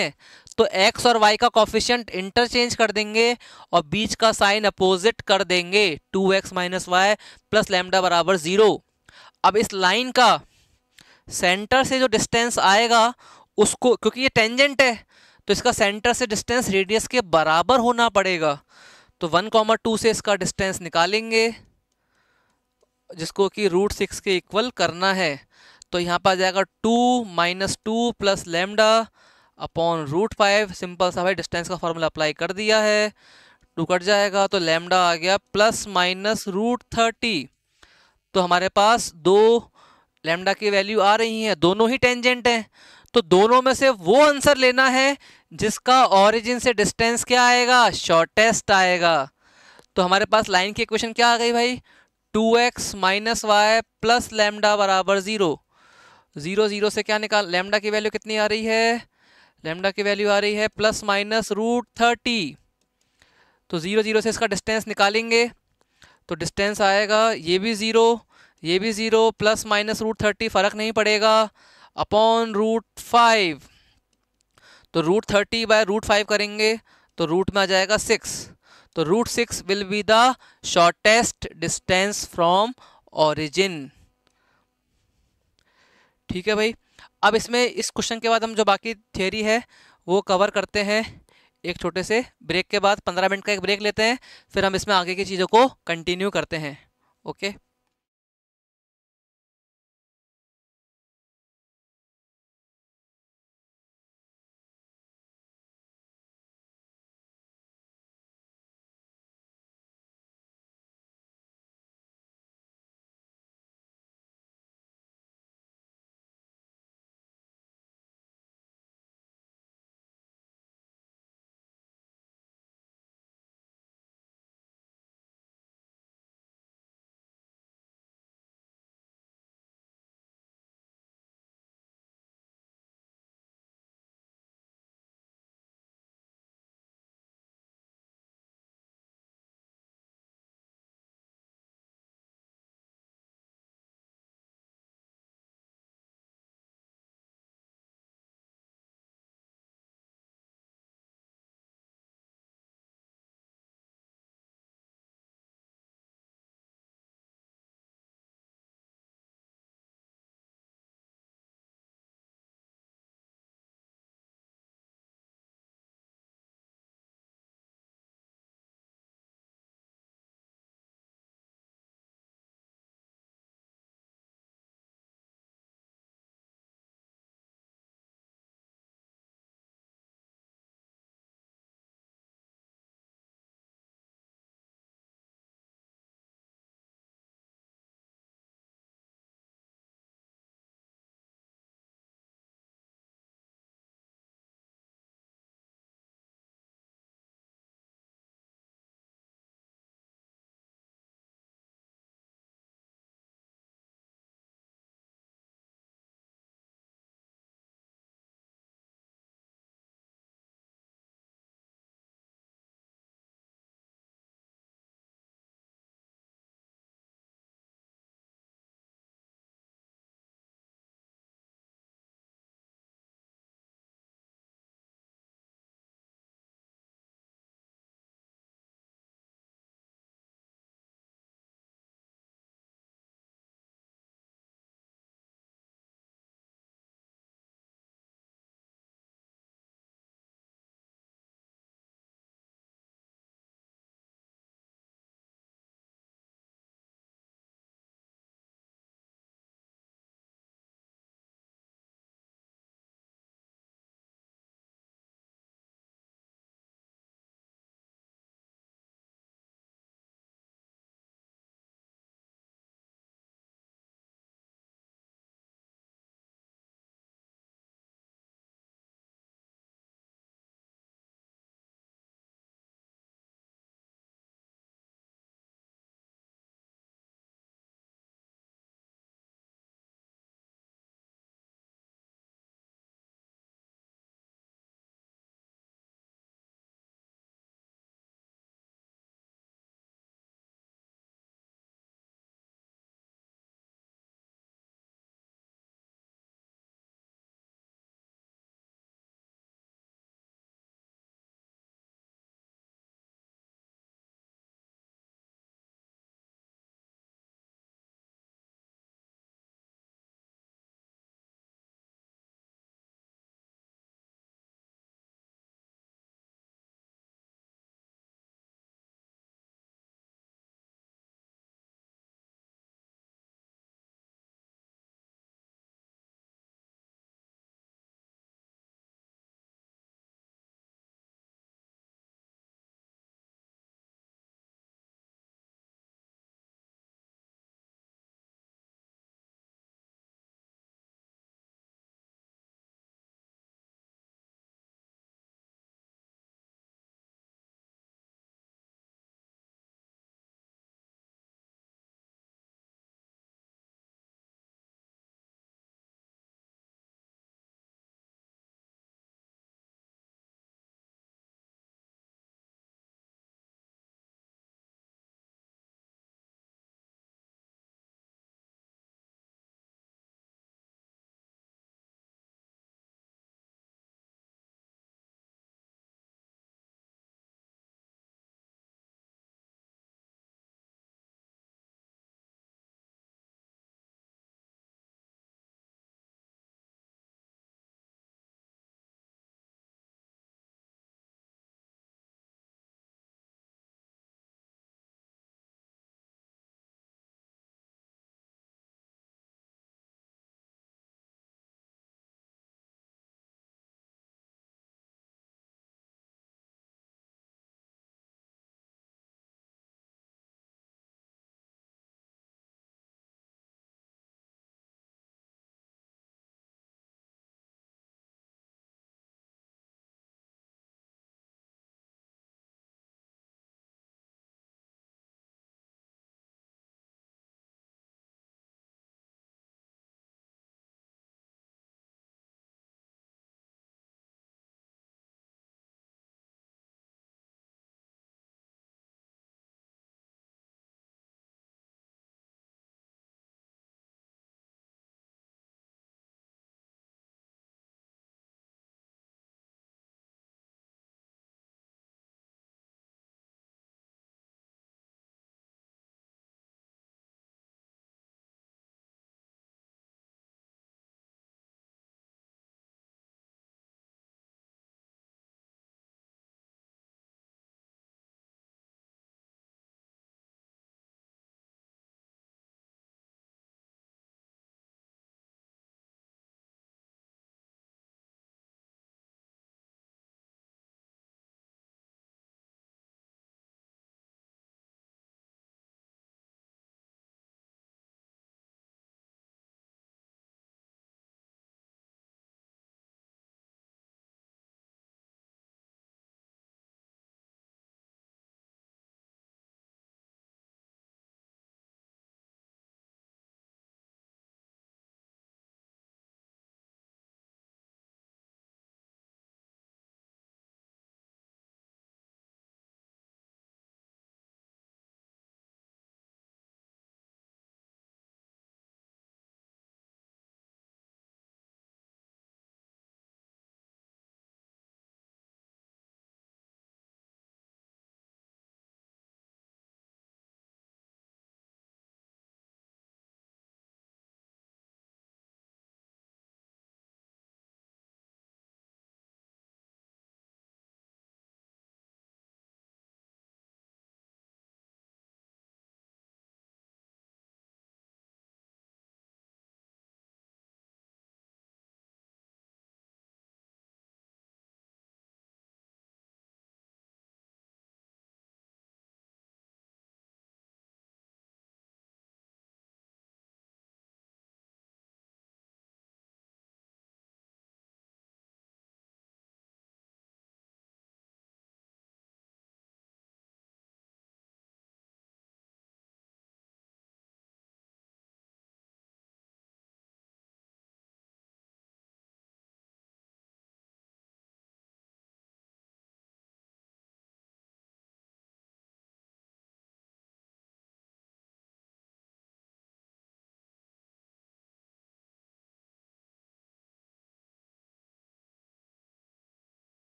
तो एक्स और वाई का कॉफिशियंट इंटरचेंज कर देंगे और बीच का साइन अपोजिट कर देंगे two x minus Y plus lambda बराबर ज़ीरो अब इस लाइन का सेंटर से जो डिस्टेंस आएगा उसको क्योंकि ये टेंजेंट है तो इसका सेंटर से डिस्टेंस रेडियस के बराबर होना पड़ेगा तो वन कॉमर टू से इसका डिस्टेंस निकालेंगे जिसको कि रूट सिक्स के इक्वल करना है तो यहाँ पर आ जाएगा two minus two plus lambda upon root five simple सा भाई डिस्टेंस का फॉर्मूला अप्लाई कर दिया है टू कट जाएगा तो लेमडा आ गया प्लस माइनस रूट थर्टी तो हमारे पास दो लेमडा की वैल्यू आ रही है दोनों ही टेंजेंट हैं तो दोनों में से वो आंसर लेना है जिसका ओरिजिन से डिस्टेंस क्या आएगा शॉर्टेस्ट आएगा तो हमारे पास लाइन की इक्वेशन क्या आ गई भाई two x minus Y plus lambda बराबर ज़ीरो ज़ीरो ज़ीरो से क्या निकाल लेमडा की वैल्यू कितनी आ रही है लेमडा की वैल्यू आ रही है प्लस माइनस रूट थर्टी तो ज़ीरो ज़ीरो से इसका डिस्टेंस निकालेंगे तो डिस्टेंस आएगा ये भी ज़ीरो ये भी zero plus minus root thirty फ़र्क नहीं पड़ेगा अपॉन रूट फाइव तो root thirty by root five करेंगे तो रूट में आ जाएगा सिक्स तो root six will be the shortest distance from origin ठीक है भाई अब इसमें इस क्वेश्चन के बाद हम जो बाकी थियोरी है वो कवर करते हैं एक छोटे से ब्रेक के बाद पंद्रह मिनट का एक ब्रेक लेते हैं फिर हम इसमें आगे की चीज़ों को कंटिन्यू करते हैं ओके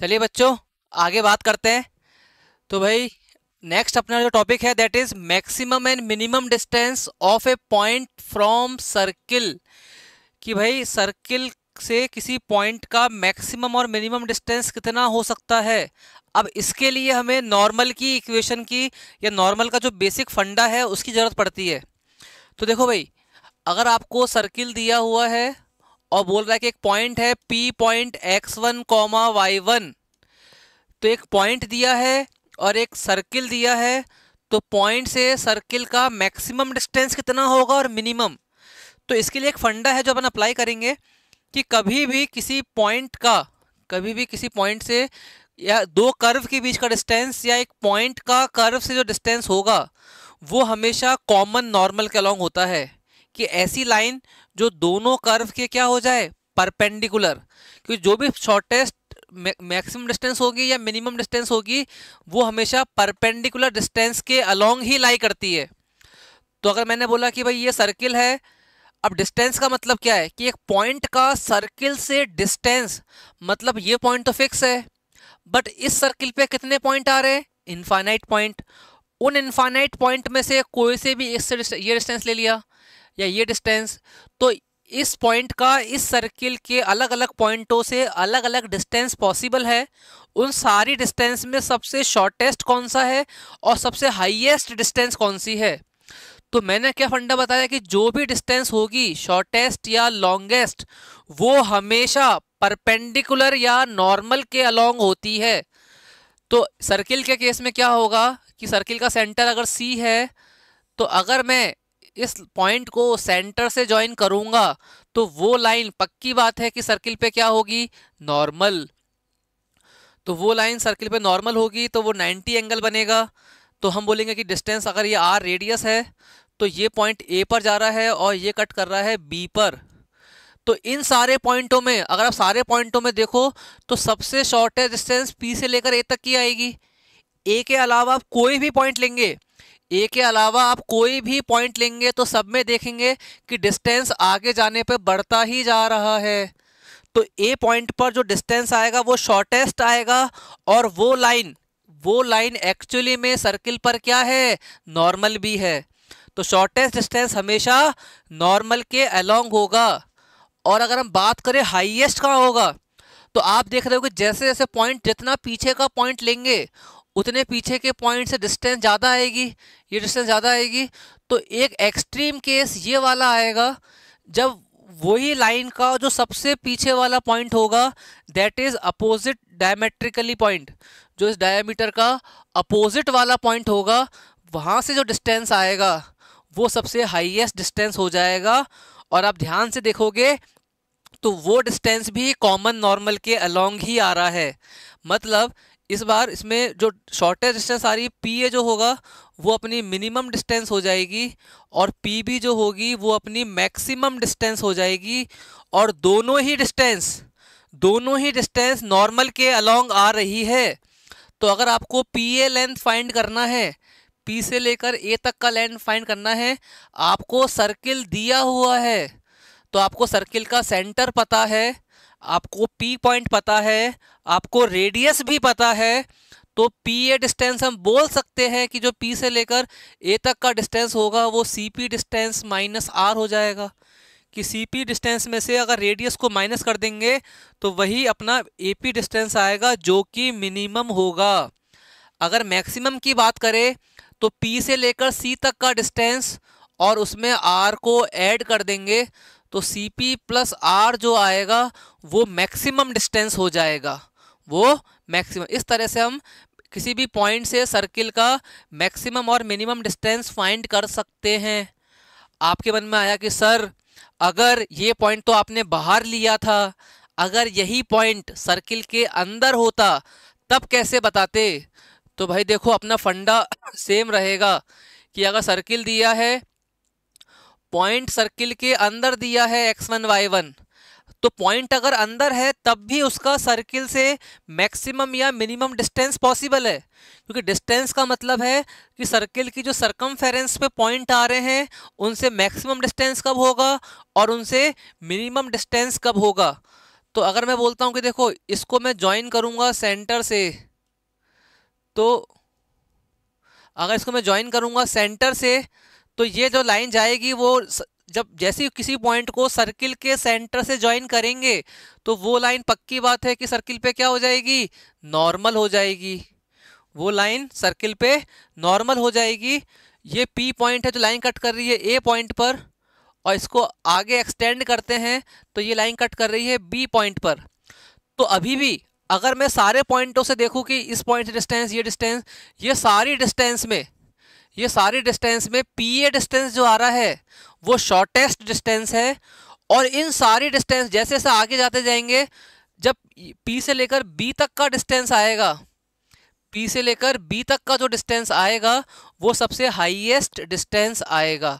चलिए बच्चों आगे बात करते हैं तो भाई नेक्स्ट अपना जो टॉपिक है that is maximum and minimum distance of a point from circle कि भाई सर्किल से किसी पॉइंट का मैक्सिमम और मिनिमम डिस्टेंस कितना हो सकता है अब इसके लिए हमें नॉर्मल की इक्वेशन की या नॉर्मल का जो बेसिक फंडा है उसकी ज़रूरत पड़ती है तो देखो भाई अगर आपको सर्किल दिया हुआ है और बोल रहा है कि एक पॉइंट है P point x one comma Y one तो एक पॉइंट दिया है और एक सर्किल दिया है तो पॉइंट से सर्किल का मैक्सिमम डिस्टेंस कितना होगा और मिनिमम तो इसके लिए एक फंडा है जो अपन अप्लाई करेंगे कि कभी भी किसी पॉइंट का कभी भी किसी पॉइंट से या दो कर्व के बीच का डिस्टेंस या एक पॉइंट का कर्व से जो डिस्टेंस होगा वो हमेशा कॉमन नॉर्मल के अलॉन्ग होता है कि ऐसी लाइन जो दोनों कर्व के क्या हो जाए परपेंडिकुलर क्योंकि जो भी शॉर्टेस्ट मैक्सिमम डिस्टेंस होगी या मिनिमम डिस्टेंस होगी वो हमेशा परपेंडिकुलर डिस्टेंस के अलोंग ही लाई करती है तो अगर मैंने बोला कि भाई ये सर्किल है अब डिस्टेंस का मतलब क्या है कि एक पॉइंट का सर्किल से डिस्टेंस मतलब ये पॉइंट तो फिक्स है बट इस सर्किल पे कितने पॉइंट आ रहे हैं इनफाइनाइट पॉइंट उन इन्फाइनाइट पॉइंट में से कोई से भी एक ये डिस्टेंस ले लिया या ये डिस्टेंस तो इस पॉइंट का इस सर्किल के अलग अलग पॉइंटों से अलग अलग डिस्टेंस पॉसिबल है उन सारी डिस्टेंस में सबसे शॉर्टेस्ट कौन सा है और सबसे हाईएस्ट डिस्टेंस कौन सी है तो मैंने क्या फंडा बताया कि जो भी डिस्टेंस होगी शॉर्टेस्ट या लॉन्गेस्ट वो हमेशा परपेंडिकुलर या नॉर्मल के अलॉन्ग होती है तो सर्किल के केस में क्या होगा कि सर्किल का सेंटर अगर सी है तो अगर मैं इस पॉइंट को सेंटर से ज्वाइन करूंगा तो वो लाइन पक्की बात है कि सर्किल पे क्या होगी नॉर्मल तो वो लाइन सर्किल पे नॉर्मल होगी तो वो 90 एंगल बनेगा तो हम बोलेंगे कि डिस्टेंस अगर ये आर रेडियस है तो ये पॉइंट ए पर जा रहा है और ये कट कर रहा है बी पर तो इन सारे पॉइंटों में अगर आप सारे पॉइंटों में देखो तो सबसे शॉर्टेस्ट डिस्टेंस पी से लेकर ए तक की आएगी ए के अलावा आप कोई भी पॉइंट लेंगे ए के अलावा आप कोई भी पॉइंट लेंगे तो सब में देखेंगे कि डिस्टेंस आगे जाने पर बढ़ता ही जा रहा है तो ए पॉइंट पर जो डिस्टेंस आएगा वो शॉर्टेस्ट आएगा और वो लाइन वो लाइन एक्चुअली में सर्किल पर क्या है नॉर्मल भी है तो शॉर्टेस्ट डिस्टेंस हमेशा नॉर्मल के अलोंग होगा और अगर हम बात करें हाईएस्ट कहाँ होगा तो आप देख रहे हो कि जैसे जैसे पॉइंट जितना पीछे का पॉइंट लेंगे उतने पीछे के पॉइंट से डिस्टेंस ज़्यादा आएगी ये डिस्टेंस ज़्यादा आएगी तो एक एक्सट्रीम केस ये वाला आएगा जब वही लाइन का जो सबसे पीछे वाला पॉइंट होगा that is opposite diametrically point जो इस डायमीटर का अपोजिट वाला पॉइंट होगा वहाँ से जो डिस्टेंस आएगा वो सबसे हाईएस्ट डिस्टेंस हो जाएगा और आप ध्यान से देखोगे तो वो डिस्टेंस भी कॉमन नॉर्मल के अलोंग ही आ रहा है मतलब इस बार इसमें जो शॉर्टेज डिस्टेंस आ रही है पी ए जो होगा वो अपनी मिनिमम डिस्टेंस हो जाएगी और पी बी जो होगी वो अपनी मैक्सिमम डिस्टेंस हो जाएगी और दोनों ही डिस्टेंस दोनों ही डिस्टेंस नॉर्मल के अलोंग आ रही है तो अगर आपको पी ए लेंथ फाइंड करना है पी से लेकर ए तक का लेंथ फाइंड करना है आपको सर्किल दिया हुआ है तो आपको सर्किल का सेंटर पता है आपको पी पॉइंट पता है आपको रेडियस भी पता है तो पी ए डिस्टेंस हम बोल सकते हैं कि जो पी से लेकर ए तक का डिस्टेंस होगा वो C P distance minus are हो जाएगा कि सी पी डिस्टेंस में से अगर रेडियस को माइनस कर देंगे तो वही अपना ए पी डिस्टेंस आएगा जो कि मिनिमम होगा अगर मैक्सिमम की बात करें तो पी से लेकर सी तक का डिस्टेंस और उसमें आर को ऐड कर देंगे तो सी पी प्लस आर जो आएगा वो मैक्सिमम डिस्टेंस हो जाएगा वो मैक्सिमम इस तरह से हम किसी भी पॉइंट से सर्किल का मैक्सिमम और मिनिमम डिस्टेंस फाइंड कर सकते हैं आपके मन में आया कि सर अगर ये पॉइंट तो आपने बाहर लिया था अगर यही पॉइंट सर्किल के अंदर होता तब कैसे बताते तो भाई देखो अपना फंडा सेम रहेगा कि अगर सर्किल दिया है पॉइंट सर्किल के अंदर दिया है एक्स वन वाई वन तो पॉइंट अगर अंदर है तब भी उसका सर्किल से मैक्सिमम या मिनिमम डिस्टेंस पॉसिबल है क्योंकि डिस्टेंस का मतलब है कि सर्किल की जो सरकम पे पॉइंट आ रहे हैं उनसे मैक्सिमम डिस्टेंस कब होगा और उनसे मिनिमम डिस्टेंस कब होगा तो अगर मैं बोलता हूँ कि देखो इसको मैं ज्वाइन करूँगा सेंटर से तो अगर इसको मैं ज्वाइन करूँगा सेंटर से तो ये जो लाइन जाएगी वो जब जैसे किसी पॉइंट को सर्किल के सेंटर से ज्वाइन करेंगे तो वो लाइन पक्की बात है कि सर्किल पे क्या हो जाएगी नॉर्मल हो जाएगी वो लाइन सर्किल पे नॉर्मल हो जाएगी ये पी पॉइंट है जो लाइन कट कर रही है ए पॉइंट पर और इसको आगे एक्सटेंड करते हैं तो ये लाइन कट कर रही है बी पॉइंट पर तो अभी भी अगर मैं सारे पॉइंटों से देखूं कि इस पॉइंट डिस्टेंस ये डिस्टेंस ये सारी डिस्टेंस में ये सारे डिस्टेंस में पी ए डिस्टेंस जो आ रहा है वो शॉर्टेस्ट डिस्टेंस है और इन सारी डिस्टेंस जैसे जैसे आगे जाते जाएंगे जब पी से लेकर बी तक का डिस्टेंस आएगा पी से लेकर बी तक का जो डिस्टेंस आएगा वो सबसे हाईएस्ट डिस्टेंस आएगा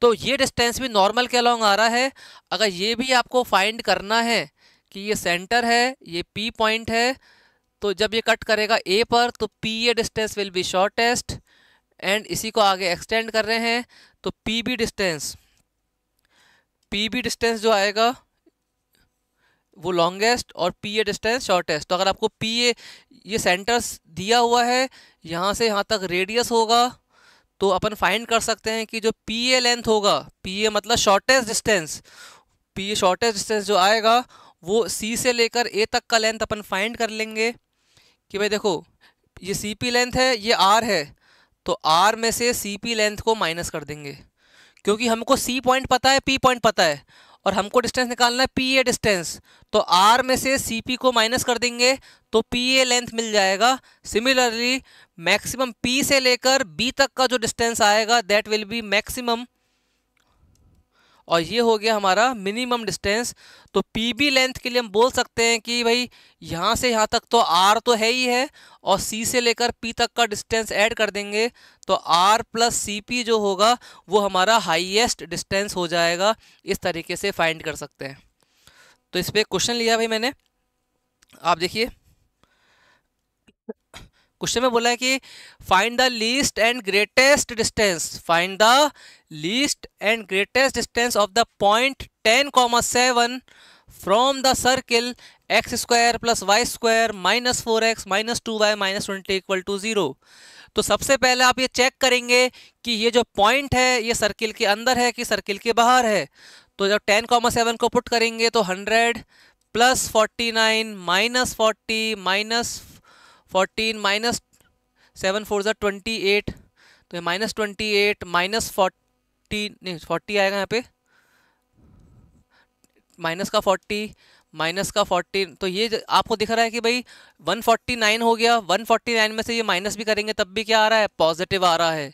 तो ये डिस्टेंस भी नॉर्मल के अलॉन्ग आ रहा है अगर ये भी आपको फाइंड करना है कि ये सेंटर है ये पी पॉइंट है तो जब ये कट करेगा ए पर तो P A distance will be shortest and इसी को आगे एक्सटेंड कर रहे हैं तो P B distance P B distance जो आएगा वो लॉन्गेस्ट और पी ए डिस्टेंस शॉर्टेस्ट तो अगर आपको पी ए ये सेंटर्स दिया हुआ है यहाँ से यहाँ तक रेडियस होगा तो अपन फाइंड कर सकते हैं कि जो पी ए लेंथ होगा पी ए मतलब shortest distance P A shortest distance जो आएगा वो सी से लेकर ए तक का लेंथ अपन फाइंड कर लेंगे कि भाई देखो ये सी पी लेंथ है ये आर है तो आर में से सी पी लेंथ को माइनस कर देंगे क्योंकि हमको सी पॉइंट पता है पी पॉइंट पता है और हमको डिस्टेंस निकालना है पी ए डिस्टेंस तो आर में से सी पी को माइनस कर देंगे तो पी ए लेंथ मिल जाएगा सिमिलरली मैक्सिमम पी से लेकर बी तक का जो डिस्टेंस आएगा दैट विल बी मैक्सिमम और ये हो गया हमारा मिनिमम डिस्टेंस तो पी बी लेंथ के लिए हम बोल सकते हैं कि भाई यहाँ से यहाँ तक तो आर तो है ही है और सी से लेकर पी तक का डिस्टेंस ऐड कर देंगे तो आर प्लस सी पी जो होगा वो हमारा हाईएस्ट डिस्टेंस हो जाएगा इस तरीके से फाइंड कर सकते हैं तो इस पर क्वेश्चन लिया भाई मैंने आप देखिए क्वेश्चन में बोला है कि find the least and greatest distance find the least and greatest distance of the point ten comma seven from the circle x square plus Y square minus four x minus two Y minus twenty equal to zero तो सबसे पहले आप ये check करेंगे कि ये जो point है ये सर्किल के अंदर है कि सर्किल के बाहर है तो जब टेन कॉमा सेवन को पुट करेंगे तो hundred plus forty nine minus forty minus fourteen minus seven four ज़ा ट्वेंटी एट तो ये minus twenty eight minus forty नहीं फोर्टी आएगा यहाँ पे माइनस का फोर्टी माइनस का फोर्टीन तो ये आपको दिख रहा है कि भाई वन फोर्टी नाइन हो गया वन फोर्टी नाइन में से ये माइनस भी करेंगे तब भी क्या आ रहा है पॉजिटिव आ रहा है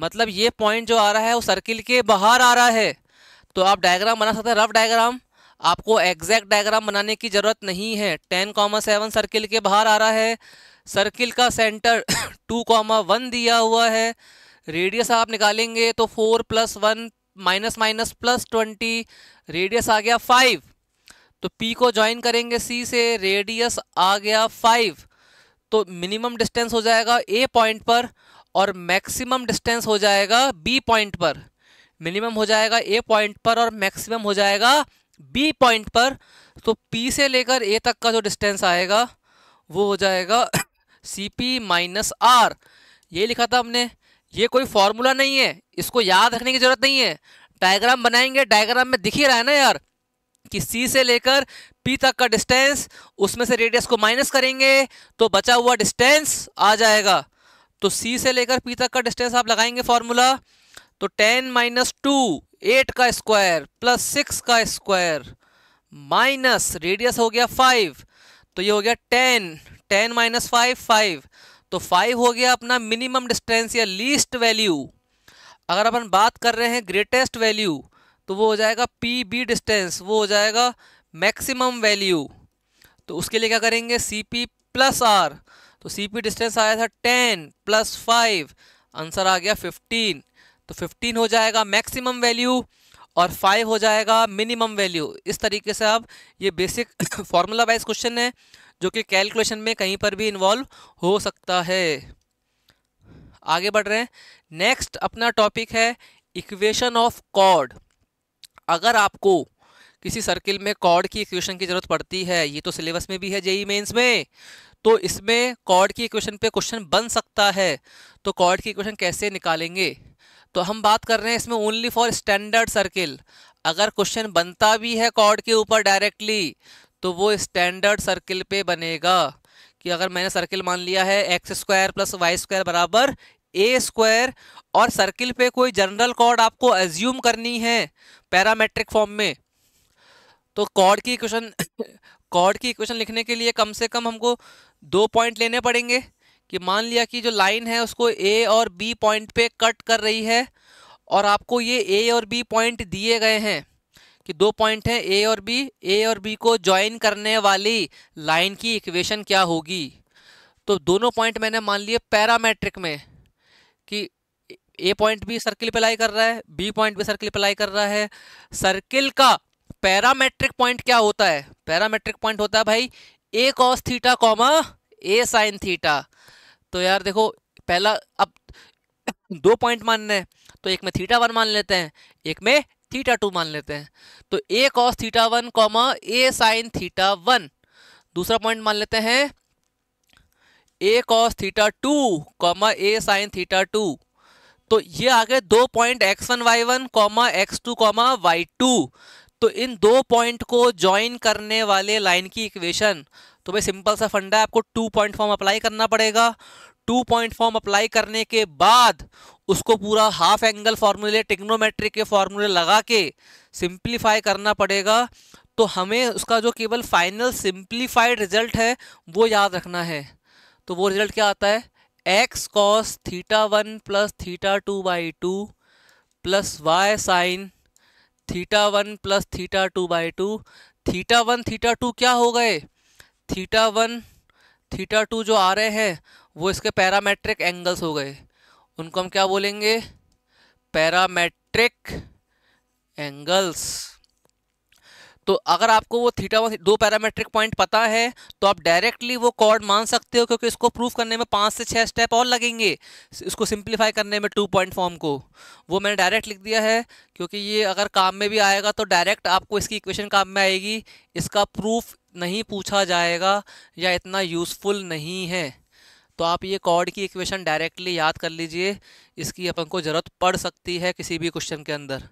मतलब ये पॉइंट जो आ रहा है वो सर्किल के बाहर आ रहा है तो आप डायग्राम बना सकते हैं रफ डायग्राम आपको एग्जैक्ट डायग्राम बनाने की ज़रूरत नहीं है टेन कॉमा सेवन सर्किल के बाहर आ रहा है सर्किल का सेंटर टू कॉमा वन दिया हुआ है रेडियस आप निकालेंगे तो four plus one minus minus plus twenty radius आ गया फाइव तो पी को ज्वाइन करेंगे सी से रेडियस आ गया फाइव तो मिनिमम डिस्टेंस हो जाएगा ए पॉइंट पर और मैक्सिमम डिस्टेंस हो जाएगा बी पॉइंट पर मिनिमम हो जाएगा ए पॉइंट पर और मैक्सिमम हो जाएगा बी पॉइंट पर तो पी से लेकर ए तक का जो डिस्टेंस आएगा वो हो जाएगा सी पी माइनस आर ये लिखा था हमने ये कोई फॉर्मूला नहीं है इसको याद रखने की ज़रूरत नहीं है डायग्राम बनाएंगे डायग्राम में दिख ही रहा है ना यार कि सी से लेकर पी तक का डिस्टेंस उसमें से रेडियस को माइनस करेंगे तो बचा हुआ डिस्टेंस आ जाएगा तो सी से लेकर पी तक का डिस्टेंस आप लगाएंगे फॉर्मूला तो टेन माइनस टू एट का स्क्वायर प्लस सिक्स का स्क्वायर माइनस रेडियस हो गया फाइव तो ये हो गया ten ten minus five five तो फाइव हो गया अपना मिनिमम डिस्टेंस या लीस्ट वैल्यू अगर अपन बात कर रहे हैं ग्रेटेस्ट वैल्यू तो वो हो जाएगा पी बी डिस्टेंस वो हो जाएगा मैक्सिमम वैल्यू तो उसके लिए क्या करेंगे सी पी प्लस आर तो सी पी डिस्टेंस आया था टेन प्लस फाइव आंसर आ गया फिफ्टीन तो 15 हो जाएगा मैक्सिमम वैल्यू और 5 हो जाएगा मिनिमम वैल्यू इस तरीके से आप ये बेसिक फार्मूला वाइज क्वेश्चन है जो कि कैलकुलेशन में कहीं पर भी इन्वॉल्व हो सकता है आगे बढ़ रहे हैं नेक्स्ट अपना टॉपिक है इक्वेशन ऑफ कॉर्ड अगर आपको किसी सर्किल में कॉर्ड की इक्वेशन की ज़रूरत पड़ती है ये तो सिलेबस में भी है जेई मेंस e में तो इसमें कॉर्ड की इक्वेशन पे क्वेश्चन बन सकता है तो कॉर्ड की इक्वेशन कैसे निकालेंगे तो हम बात कर रहे हैं इसमें ओनली फॉर स्टैंडर्ड सर्किल अगर क्वेश्चन बनता भी है कॉर्ड के ऊपर डायरेक्टली तो वो स्टैंडर्ड सर्किल पे बनेगा कि अगर मैंने सर्किल मान लिया है x square plus Y square बराबर ए स्क्वायर और सर्किल पे कोई जनरल कॉर्ड आपको एज्यूम करनी है पैरामेट्रिक फॉर्म में तो कॉर्ड की इक्वेशन कॉर्ड की इक्वेशन लिखने के लिए कम से कम हमको दो पॉइंट लेने पड़ेंगे कि मान लिया कि जो लाइन है उसको ए और बी पॉइंट पे कट कर रही है और आपको ये ए और बी पॉइंट दिए गए हैं कि दो पॉइंट हैं ए और बी ए और बी को ज्वाइन करने वाली लाइन की इक्वेशन क्या होगी तो दोनों पॉइंट मैंने मान लिए पैरामेट्रिक में कि ए पॉइंट भी सर्किल पे लाई कर रहा है बी पॉइंट भी सर्किल पे लाई कर रहा है सर्किल का पैरामेट्रिक पॉइंट क्या होता है पैरामेट्रिक पॉइंट होता है भाई A cos theta comma A sign theta तो यार देखो पहला अब दो पॉइंट मानने हैं तो एक में थीटा वन मान लेते हैं एक में थीटा टू मान लेते हैं तो A cos theta one comma A sign theta one दूसरा पॉइंट मान लेते हैं A cos theta two comma A sign theta two तो ये आगे दो point x one Y one comma X two comma Y two तो इन दो पॉइंट को ज्वाइन करने वाले लाइन की इक्वेशन तो भाई सिंपल सा फंडा है आपको टू पॉइंट फॉर्म अप्लाई करना पड़ेगा टू पॉइंट फॉर्म अप्लाई करने के बाद उसको पूरा हाफ एंगल फार्मूले टिग्नोमेट्री के फार्मूले लगा के सिंप्लीफाई करना पड़ेगा तो हमें उसका जो केवल फाइनल सिंप्लीफाइड रिजल्ट है वो याद रखना है तो वो रिजल्ट क्या आता है X cos theta one plus theta two by two plus Y sign theta one plus theta two by two theta one theta two क्या हो गए थीटा वन थीटा टू जो आ रहे हैं वो इसके पैरामेट्रिक एंगल्स हो गए उनको हम क्या बोलेंगे पैरामेट्रिक एंगल्स तो अगर आपको वो थीटा वन दो पैरामेट्रिक पॉइंट पता है तो आप डायरेक्टली वो कॉर्ड मान सकते हो क्योंकि इसको प्रूफ करने में पाँच से छः स्टेप और लगेंगे इसको सिंप्लीफाई करने में टू पॉइंट फॉर्म को वो मैंने डायरेक्ट लिख दिया है क्योंकि ये अगर काम में भी आएगा तो डायरेक्ट आपको इसकी इक्वेशन काम में आएगी इसका प्रूफ नहीं पूछा जाएगा या इतना यूज़फुल नहीं है तो आप ये कॉर्ड की इक्वेशन डायरेक्टली याद कर लीजिए इसकी अपन को ज़रूरत पड़ सकती है किसी भी क्वेश्चन के अंदर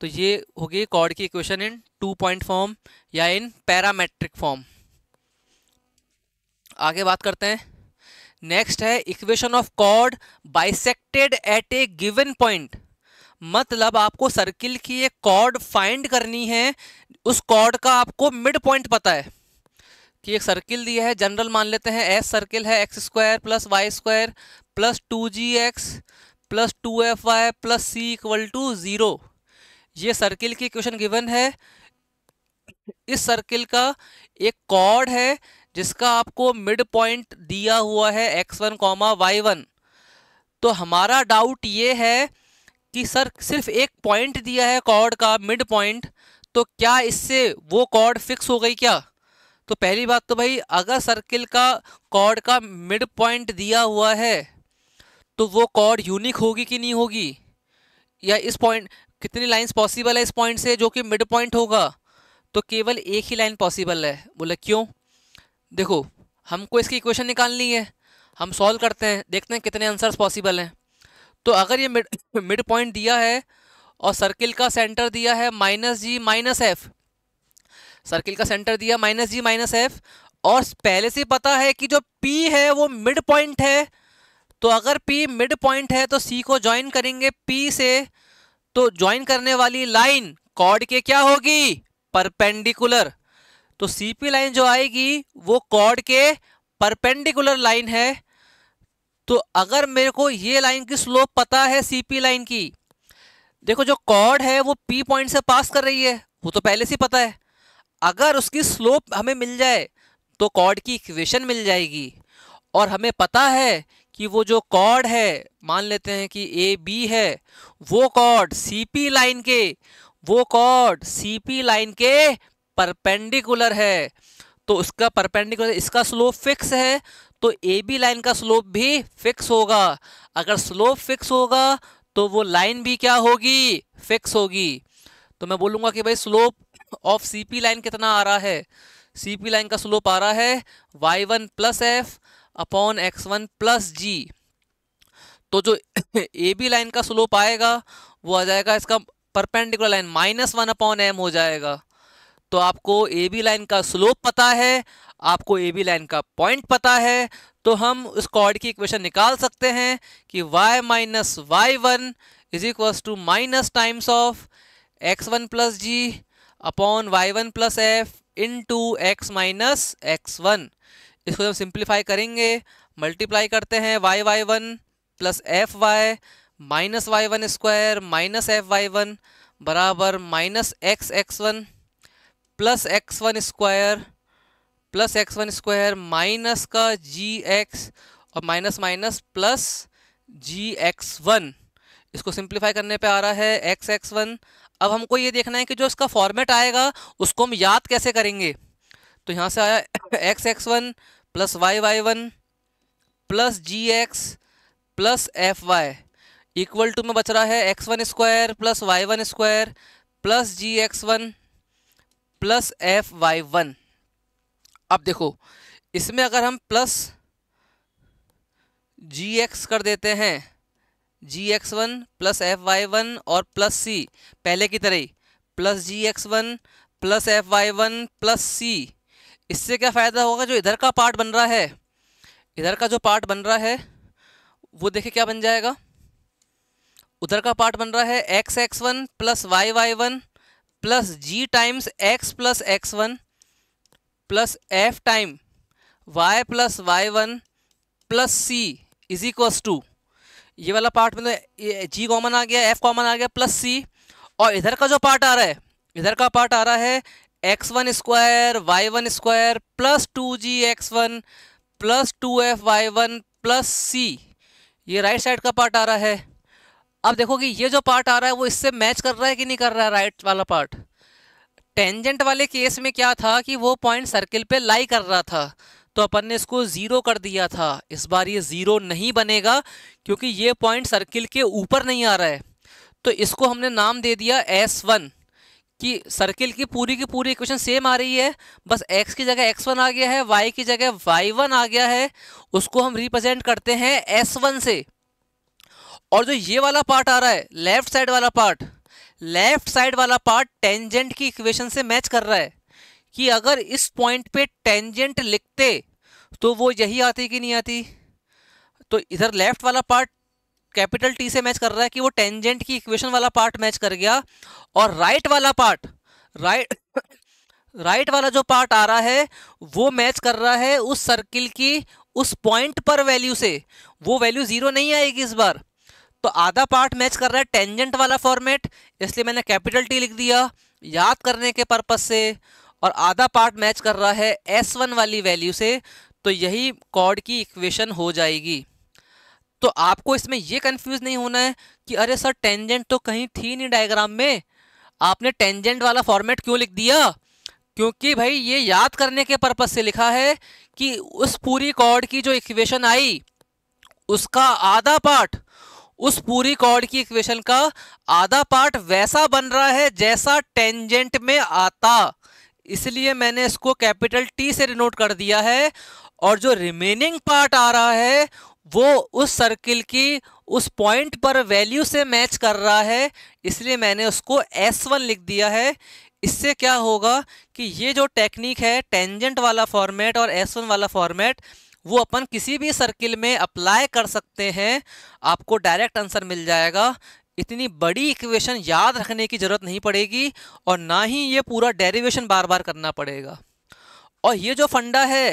तो ये होगी कॉर्ड की equation in two point form या इन पैरामेट्रिक फॉर्म आगे बात करते हैं नेक्स्ट है equation of chord bisected at a given point मतलब आपको सर्किल की एक कॉर्ड फाइंड करनी है उस कॉर्ड का आपको मिड पॉइंट पता है कि एक सर्किल दिया है जनरल मान लेते हैं एस सर्किल है x square plus Y square plus two ji x plus two F Y plus C equal to zero ये सर्किल की क्वेश्चन गिवन है इस सर्किल का एक कॉर्ड है जिसका आपको मिड पॉइंट दिया हुआ है x one comma Y one तो हमारा डाउट ये है कि सर सिर्फ एक पॉइंट दिया है कॉर्ड का मिड पॉइंट तो क्या इससे वो कॉर्ड फिक्स हो गई क्या तो पहली बात तो भाई अगर सर्किल का कॉर्ड का मिड पॉइंट दिया हुआ है तो वो कॉर्ड यूनिक होगी कि नहीं होगी या इस पॉइंट कितनी लाइंस पॉसिबल है इस पॉइंट से जो कि मिड पॉइंट होगा तो केवल एक ही लाइन पॉसिबल है बोले क्यों देखो हमको इसकी इक्वेशन निकालनी है हम सॉल्व करते हैं देखते हैं कितने आंसर्स पॉसिबल हैं तो अगर ये मिड मिड पॉइंट दिया है और सर्किल का सेंटर दिया है माइनस जी माइनस एफ़ सर्किल का सेंटर दिया माइनस जी माइनस एफ और पहले से पता है कि जो पी है वो मिड पॉइंट है तो अगर पी मिड पॉइंट है तो सी को ज्वाइन करेंगे पी से तो ज्वाइन करने वाली लाइन कॉर्ड के क्या होगी परपेंडिकुलर तो सी पी लाइन जो आएगी वो कॉर्ड के परपेंडिकुलर लाइन है तो अगर मेरे को ये लाइन की स्लोप पता है सी पी लाइन की देखो जो कॉर्ड है वो पी पॉइंट से पास कर रही है वो तो पहले से पता है अगर उसकी स्लोप हमें मिल जाए तो कॉर्ड की इक्वेशन मिल जाएगी और हमें पता है कि वो जो कॉर्ड है मान लेते हैं कि ए बी है वो कॉर्ड सी पी लाइन के वो कॉर्ड सी पी लाइन के परपेंडिकुलर है तो उसका परपेंडिकुलर इसका स्लोप फिक्स है तो ए बी लाइन का स्लोप भी फिक्स होगा अगर स्लोप फिक्स होगा तो वो लाइन भी क्या होगी फिक्स होगी तो मैं बोलूँगा कि भाई slope of C P line कितना आ रहा है सी पी लाइन का स्लोप आ रहा है Y one plus F upon X one plus G तो जो ए बी लाइन का स्लोप आएगा वो आ जाएगा इसका perpendicular line minus one upon M हो जाएगा तो आपको ए बी लाइन का स्लोप पता है आपको ए बी लाइन का पॉइंट पता है तो हम उस कॉर्ड की इक्वेशन निकाल सकते हैं कि y minus Y one is equals to minus times of x one plus g upon y one plus f into x minus x one इसको जब सिंप्लीफाई करेंगे मल्टीप्लाई करते हैं y y one plus f y minus Y one square minus f y one बराबर minus x x one plus x one square plus x one square minus का g x और minus minus plus g x one इसको simplify करने पे आ रहा है x x one अब हमको ये देखना है कि जो इसका फॉर्मेट आएगा उसको हम याद कैसे करेंगे तो यहाँ से आया x x one plus y y one plus g x plus f y equal to में बच रहा है x one square plus y one square plus g x one plus f y one अब देखो इसमें अगर हम प्लस जी एक्स कर देते हैं g x one plus f y one और प्लस सी पहले की तरह ही plus g x one plus f y one plus c इससे क्या फ़ायदा होगा जो इधर का पार्ट बन रहा है इधर का जो पार्ट बन रहा है वो देखे क्या बन जाएगा उधर का पार्ट बन रहा है x x one plus y y one plus g times x plus x one plus f time y plus y one plus c is equals to ये वाला पार्ट मतलब जी कॉमन आ गया एफ कॉमन आ गया plus सी और इधर का जो part आ रहा है इधर का पार्ट आ रहा है x one square y one square plus two जी x one plus two F y one plus c ये राइट साइड का पार्ट आ रहा है अब देखो कि ये जो पार्ट आ रहा है वो इससे मैच कर रहा है कि नहीं कर रहा है राइट वाला पार्ट टेंजेंट वाले केस में क्या था कि वो पॉइंट सर्किल पे लाई कर रहा था तो अपन ने इसको ज़ीरो कर दिया था इस बार ये ज़ीरो नहीं बनेगा क्योंकि ये पॉइंट सर्किल के ऊपर नहीं आ रहा है तो इसको हमने नाम दे दिया एस वन कि सर्किल की पूरी की पूरी इक्वेशन सेम आ रही है बस एक्स की जगह वन आ गया है वाई की जगह वाई वन आ गया है उसको हम रिप्रेजेंट करते हैं एस वन से और जो ये वाला पार्ट आ रहा है लेफ्ट साइड वाला पार्ट लेफ्ट साइड वाला पार्ट टेंजेंट की इक्वेशन से मैच कर रहा है कि अगर इस पॉइंट पे टेंजेंट लिखते तो वो यही आती कि नहीं आती तो इधर लेफ्ट वाला पार्ट कैपिटल टी से मैच कर रहा है कि वो टेंजेंट की इक्वेशन वाला पार्ट मैच कर गया और राइट वाला पार्ट राइट राइट वाला जो पार्ट आ रहा है वो मैच कर रहा है उस सर्किल की उस पॉइंट पर वैल्यू से वो वैल्यू ज़ीरो नहीं आएगी इस बार तो आधा पार्ट मैच कर रहा है टेंजेंट वाला फॉर्मेट इसलिए मैंने कैपिटल टी लिख दिया याद करने के पर्पज़ से और आधा पार्ट मैच कर रहा है एस वन वाली वैल्यू से तो यही कॉर्ड की इक्वेशन हो जाएगी तो आपको इसमें ये कंफ्यूज नहीं होना है कि अरे सर टेंजेंट तो कहीं थी नहीं डायग्राम में आपने टेंजेंट वाला फॉर्मेट क्यों लिख दिया क्योंकि भाई ये याद करने के पर्पज़ से लिखा है कि उस पूरी कॉर्ड की जो इक्वेशन आई उसका आधा पार्ट उस पूरी कॉर्ड की इक्वेशन का आधा पार्ट वैसा बन रहा है जैसा टेंजेंट में आता इसलिए मैंने इसको कैपिटल टी से डिनोट कर दिया है और जो रिमेनिंग पार्ट आ रहा है वो उस सर्किल की उस पॉइंट पर वैल्यू से मैच कर रहा है इसलिए मैंने उसको S1 लिख दिया है इससे क्या होगा कि ये जो टेक्निक है टेंजेंट वाला फॉर्मेट और S1 वाला फॉर्मेट वो अपन किसी भी सर्किल में अप्लाई कर सकते हैं आपको डायरेक्ट आंसर मिल जाएगा इतनी बड़ी इक्वेशन याद रखने की ज़रूरत नहीं पड़ेगी और ना ही ये पूरा डेरिवेशन बार बार करना पड़ेगा और ये जो फंडा है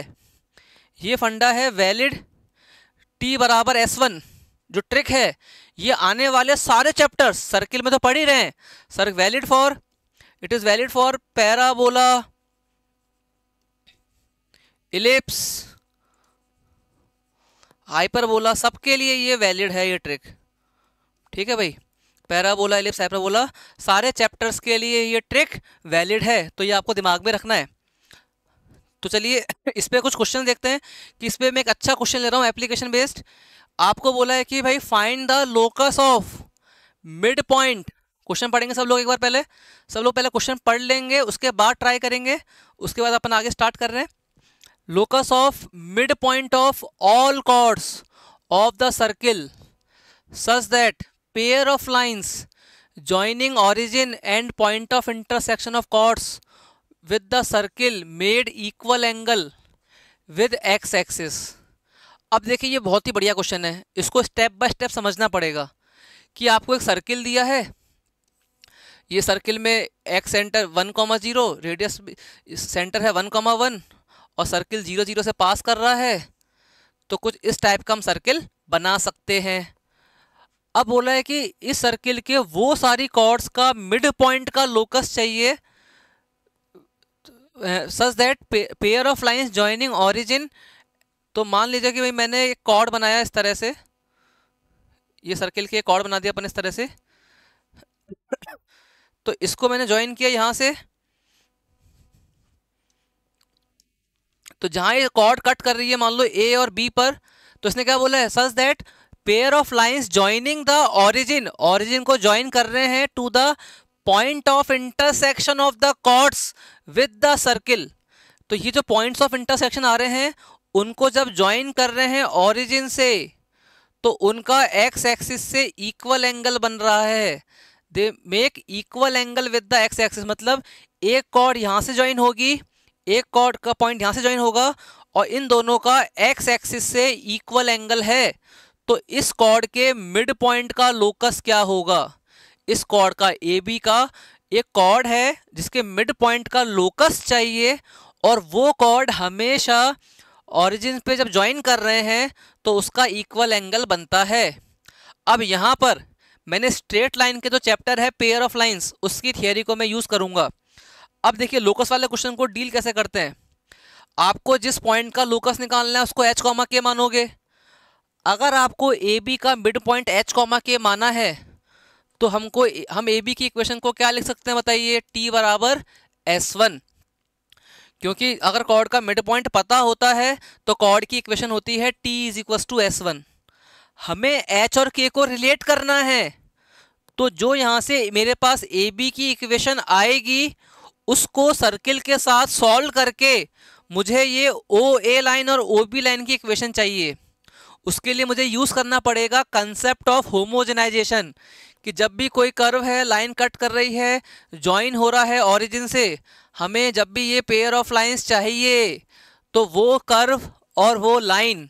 ये फंडा है वैलिड टी बराबर एस वन जो ट्रिक है ये आने वाले सारे चैप्टर्स सर्किल में तो पढ़ ही रहे हैं sir valid for it is valid for parabola ellipse hyperbola सबके लिए ये वैलिड है ये ट्रिक ठीक है भाई पैराबोला इलिप्स हाइपरबोला सारे चैप्टर्स के लिए ये ट्रिक वैलिड है तो ये आपको दिमाग में रखना है तो चलिए इस पर कुछ क्वेश्चन देखते हैं कि इस पर मैं एक अच्छा क्वेश्चन ले रहा हूँ एप्लीकेशन बेस्ड आपको बोला है कि भाई find the locus of mid point question पढ़ेंगे सब लोग एक बार पहले सब लोग पहले क्वेश्चन पढ़ लेंगे उसके बाद ट्राई करेंगे उसके बाद अपन आगे स्टार्ट कर रहे हैं locus of mid point of all chords of the circle such that pair of lines joining origin and point of intersection of chords with the circle made equal angle with x axis अब देखिए ये बहुत ही बढ़िया question है इसको step by step समझना पड़ेगा कि आपको एक सर्किल दिया है ये सर्किल में x centre one comma zero radius centre है वन कॉमा वन और सर्किल जीरो जीरो से पास कर रहा है तो कुछ इस टाइप का हम सर्किल बना सकते हैं अब बोला है कि इस सर्किल के वो सारी कॉर्ड्स का मिड पॉइंट का लोकस चाहिए such that pair of lines joining origin तो मान लीजिए कि भाई मैंने एक कॉर्ड बनाया इस तरह से ये सर्किल के एक कॉर्ड बना दिया अपन इस तरह से तो इसको मैंने ज्वाइन किया यहाँ से तो जहाँ ये कॉर्ड कट कर रही है मान लो ए और बी पर तो इसने क्या बोला है such that pair of lines joining the origin origin को ज्वाइन कर रहे हैं to the point of intersection of the chords with the circle तो ये जो पॉइंट्स ऑफ इंटरसेक्शन आ रहे हैं उनको जब ज्वाइन कर रहे हैं ओरिजिन से तो उनका एक्स एक्सिस से इक्वल एंगल बन रहा है they make equal angle with the x axis मतलब एक कॉर्ड यहाँ से ज्वाइन होगी एक कॉर्ड का पॉइंट यहाँ से ज्वाइन होगा और इन दोनों का एक्स एक्सिस से इक्वल एंगल है तो इस कॉर्ड के मिड पॉइंट का लोकस क्या होगा इस कॉर्ड का ए बी का एक कॉर्ड है जिसके मिड पॉइंट का लोकस चाहिए और वो कॉर्ड हमेशा ऑरिजिन पे जब ज्वाइन कर रहे हैं तो उसका इक्वल एंगल बनता है अब यहाँ पर मैंने स्ट्रेट लाइन के जो चैप्टर है पेयर ऑफ लाइंस उसकी थियोरी को मैं यूज़ करूँगा अब देखिए लोकस वाले क्वेश्चन को डील कैसे करते हैं आपको जिस पॉइंट का लोकस निकालना है उसको एच कॉमा के मानोगे अगर आपको ए बी का mid point h comma k माना है तो हमको हम ए बी की इक्वेशन को क्या लिख सकते हैं बताइए टी बराबर एस वन क्योंकि अगर कॉर्ड का मिड पॉइंट पता होता है तो कॉर्ड की इक्वेशन होती है T is equals to S one हमें एच और के को रिलेट करना है तो जो यहाँ से मेरे पास ए बी की इक्वेशन आएगी उसको सर्किल के साथ सॉल्व करके मुझे ये ओ ए लाइन और ओ बी लाइन की इक्वेशन चाहिए उसके लिए मुझे यूज़ करना पड़ेगा कंसेप्ट ऑफ होमोजेनाइजेशन कि जब भी कोई कर्व है लाइन कट कर रही है ज्वाइन हो रहा है ऑरिजिन से हमें जब भी ये पेयर ऑफ लाइंस चाहिए तो वो कर्व और वो लाइन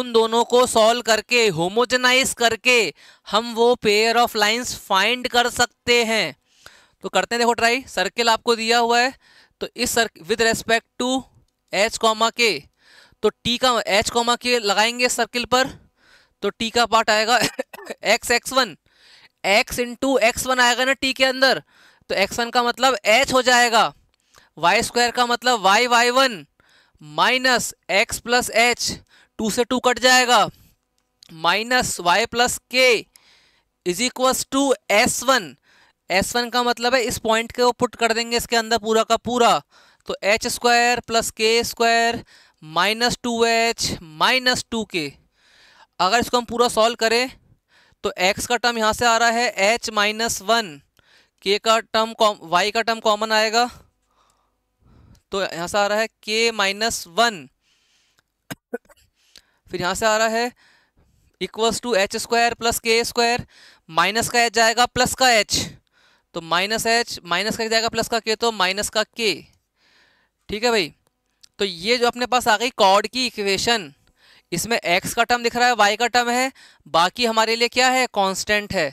उन दोनों को सॉल्व करके होमोजेनाइज करके हम वो पेयर ऑफ लाइंस फाइंड कर सकते हैं तो करते हैं देखो ट्राई सर्किल आपको दिया हुआ है तो इस सर्क with respect to h comma k तो टी का एच कॉमा के लगाएंगे सर्किल पर तो टी का पार्ट आएगा x x one x into x one आएगा ना टी के अंदर तो एक्स वन का मतलब एच हो जाएगा वाई स्क्वायर का मतलब y y one minus x plus h two से टू कट जाएगा minus Y plus k is equals to S one S one का मतलब है इस पॉइंट के वो पुट कर देंगे इसके अंदर पूरा का पूरा तो h square plus k square minus two h minus two k अगर इसको हम पूरा सॉल्व करें तो x का टर्म यहाँ से आ रहा है h माइनस वन के का टर्म y का टर्म कॉमन आएगा तो यहाँ से आ रहा है k माइनस वन फिर यहाँ से आ रहा है equals to h square plus k square minus का एच जाएगा प्लस का एच तो माइनस एच माइनस का जाएगा प्लस का के तो माइनस का के ठीक है भाई तो ये जो अपने पास आ गई कॉर्ड की इक्वेशन इसमें x का टर्म दिख रहा है y का टर्म है बाकी हमारे लिए क्या है कांस्टेंट है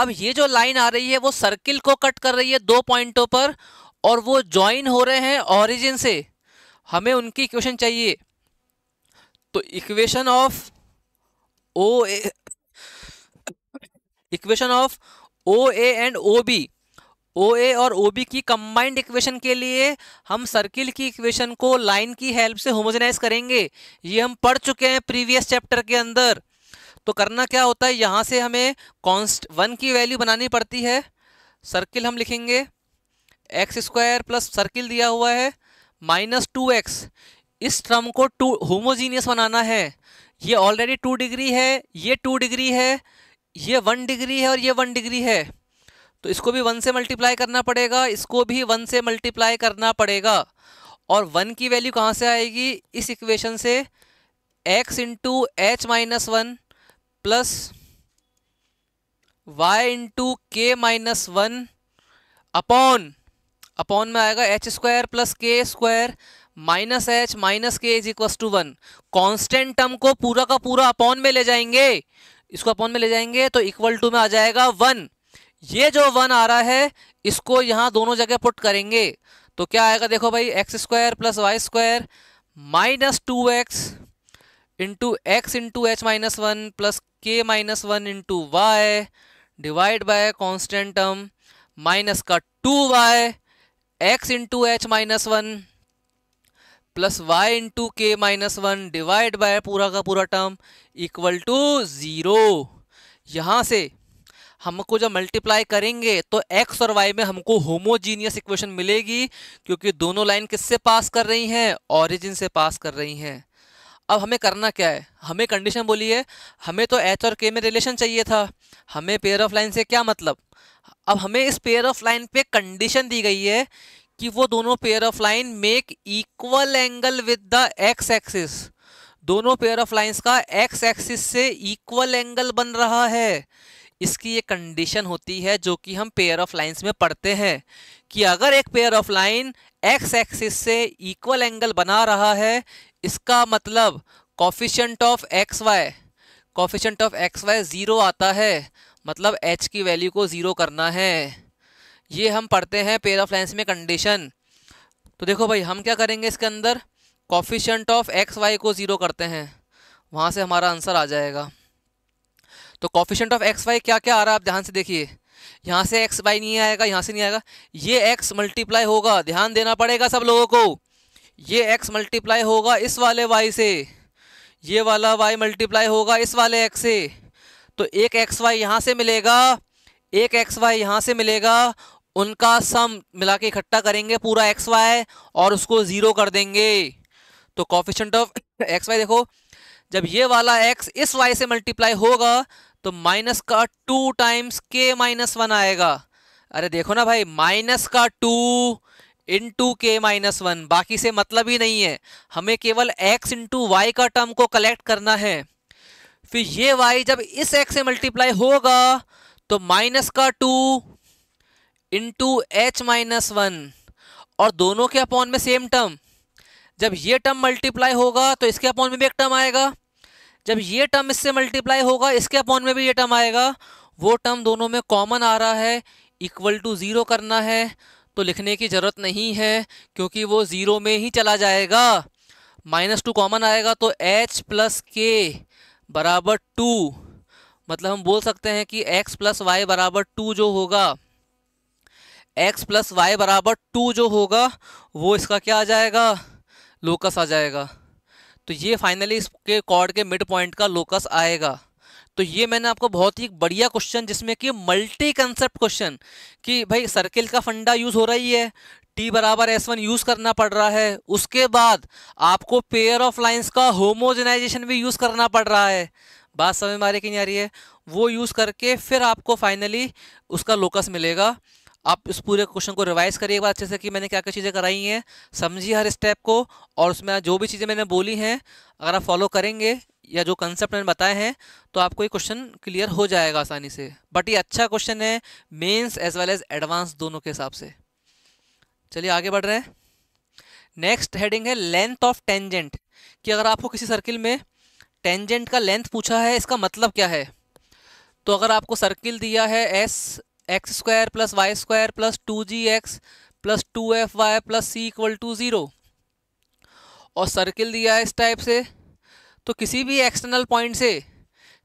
अब ये जो लाइन आ रही है वो सर्किल को कट कर रही है दो पॉइंटों पर और वो ज्वाइन हो रहे हैं ऑरिजिन से हमें उनकी इक्वेशन चाहिए तो equation of O equation of O A and O B O A और ओ बी की कंबाइंड इक्वेशन के लिए हम सर्किल की इक्वेशन को लाइन की हेल्प से होमोजेनाइज करेंगे ये हम पढ़ चुके हैं प्रीवियस चैप्टर के अंदर तो करना क्या होता है यहाँ से हमें कॉन्स्ट वन की वैल्यू बनानी पड़ती है सर्किल हम लिखेंगे एक्स स्क्वायर प्लस सर्किल दिया हुआ है माइनस टू एक्स इस ट्रम को टू होमोजीनियस बनाना है ये ऑलरेडी टू डिग्री है ये टू डिग्री है ये वन डिग्री है और ये वन डिग्री है तो इसको भी वन से मल्टीप्लाई करना पड़ेगा इसको भी वन से मल्टीप्लाई करना पड़ेगा और वन की वैल्यू कहाँ से आएगी इस इक्वेशन से x into h minus one plus y into k minus one upon upon में आएगा h square plus k square minus h minus k is equals to one constant term को पूरा का पूरा अपॉन में ले जाएंगे इसको अपॉन में ले जाएंगे तो इक्वल टू में आ जाएगा वन ये जो वन आ रहा है इसको यहाँ दोनों जगह पुट करेंगे तो क्या आएगा देखो भाई x square plus Y square minus two x into x into h minus one plus k minus one into y divide by constant term minus का two y x into h minus one plus y into k minus one divide by पूरा का पूरा term equal to zero यहाँ से हमको जब multiply करेंगे तो एक्स और वाई में हमको होमोजीनियस इक्वेशन मिलेगी क्योंकि दोनों लाइन किससे पास कर रही हैं ऑरिजिन से पास कर रही हैं अब हमें करना क्या है हमें कंडीशन बोली है हमें तो एच और के में रिलेशन चाहिए था हमें पेयर ऑफ लाइन से क्या मतलब अब हमें इस पेयर ऑफ लाइन पे कंडीशन दी गई है कि वो दोनों pair of line make equal angle with the x axis दोनों पेयर ऑफ लाइंस का एक्स एक्सिस से इक्वल एंगल बन रहा है इसकी ये कंडीशन होती है जो कि हम पेयर ऑफ लाइंस में पढ़ते हैं कि अगर एक pair of line x axis से इक्वल एंगल बना रहा है इसका मतलब coefficient of x y coefficient of x y zero आता है मतलब एच की वैल्यू को ज़ीरो करना है ये हम पढ़ते हैं पेयर ऑफ लाइन्स में कंडीशन तो देखो भाई हम क्या करेंगे इसके अंदर कॉफिशेंट ऑफ एक्स वाई को ज़ीरो करते हैं वहाँ से हमारा आंसर आ जाएगा तो कॉफिशेंट ऑफ एक्स वाई क्या क्या आ रहा है आप ध्यान से देखिए यहाँ से एक्स वाई नहीं आएगा यहाँ से नहीं आएगा ये एक्स मल्टीप्लाई होगा ध्यान देना पड़ेगा सब लोगों को ये एक्स मल्टीप्लाई होगा इस वाले वाई से ये वाला वाई मल्टीप्लाई होगा इस वाले एक्स से तो एक एक्स वाई यहाँ से मिलेगा एक एक्स वाई यहाँ से मिलेगा उनका सम मिला के इकट्ठा करेंगे पूरा एक्स वाई और उसको ज़ीरो कर देंगे तो कॉफिशेंट ऑफ एक्स वाई देखो जब ये वाला एक्स इस वाई से मल्टीप्लाई होगा तो माइनस का two times k minus one आएगा अरे देखो ना भाई माइनस का two into k minus one बाकी से मतलब ही नहीं है हमें केवल एक्स इंटू वाई का टर्म को कलेक्ट करना है फिर ये वाई जब इस एक्स से मल्टीप्लाई होगा तो माइनस का two into h minus one और दोनों के अपॉन में सेम टर्म जब ये टर्म मल्टीप्लाई होगा तो इसके अपॉन में भी एक टर्म आएगा जब ये टर्म इससे मल्टीप्लाई होगा इसके अपॉन में भी ये टर्म आएगा वो टर्म दोनों में कॉमन आ रहा है इक्वल टू ज़ीरो करना है तो लिखने की ज़रूरत नहीं है क्योंकि वो ज़ीरो में ही चला जाएगा माइनस टू कॉमन आएगा तो एच प्लस के बराबर टू मतलब हम बोल सकते हैं कि एक्स प्लस वाई बराबर टू जो होगा एक्स प्लस वाई बराबर टू जो होगा वो इसका क्या आ जाएगा लोकस आ जाएगा तो ये फाइनली इसके कॉर्ड के मिड पॉइंट का लोकस आएगा तो ये मैंने आपको बहुत ही बढ़िया क्वेश्चन जिसमें कि मल्टी कंसेप्ट क्वेश्चन कि भाई सर्किल का फंडा यूज़ हो रही है टी बराबर एस वन यूज़ करना पड़ रहा है उसके बाद आपको पेयर ऑफ लाइंस का होमोजेनाइजेशन भी यूज़ करना पड़ रहा है बात समझ में आ नहीं आ रही है वो यूज़ करके फिर आपको फाइनली उसका लोकस मिलेगा आप इस पूरे क्वेश्चन को रिवाइज करिए एक बार अच्छे से कि मैंने क्या क्या चीज़ें कराई हैं समझिए हर स्टेप को और उसमें जो भी चीज़ें मैंने बोली हैं अगर आप फॉलो करेंगे या जो कंसेप्ट मैंने बताए हैं तो आपको ये क्वेश्चन क्लियर हो जाएगा आसानी से बट ये अच्छा क्वेश्चन है mains as well as advance दोनों के हिसाब से चलिए आगे बढ़ रहे हैं नेक्स्ट हेडिंग है लेंथ ऑफ टेंजेंट कि अगर आपको किसी सर्किल में टेंजेंट का लेंथ पूछा है इसका मतलब क्या है तो अगर आपको सर्किल दिया है S x square plus Y square plus two ji x plus two F Y plus C equal to zero और सर्किल दिया है इस टाइप से तो किसी भी एक्सटर्नल पॉइंट से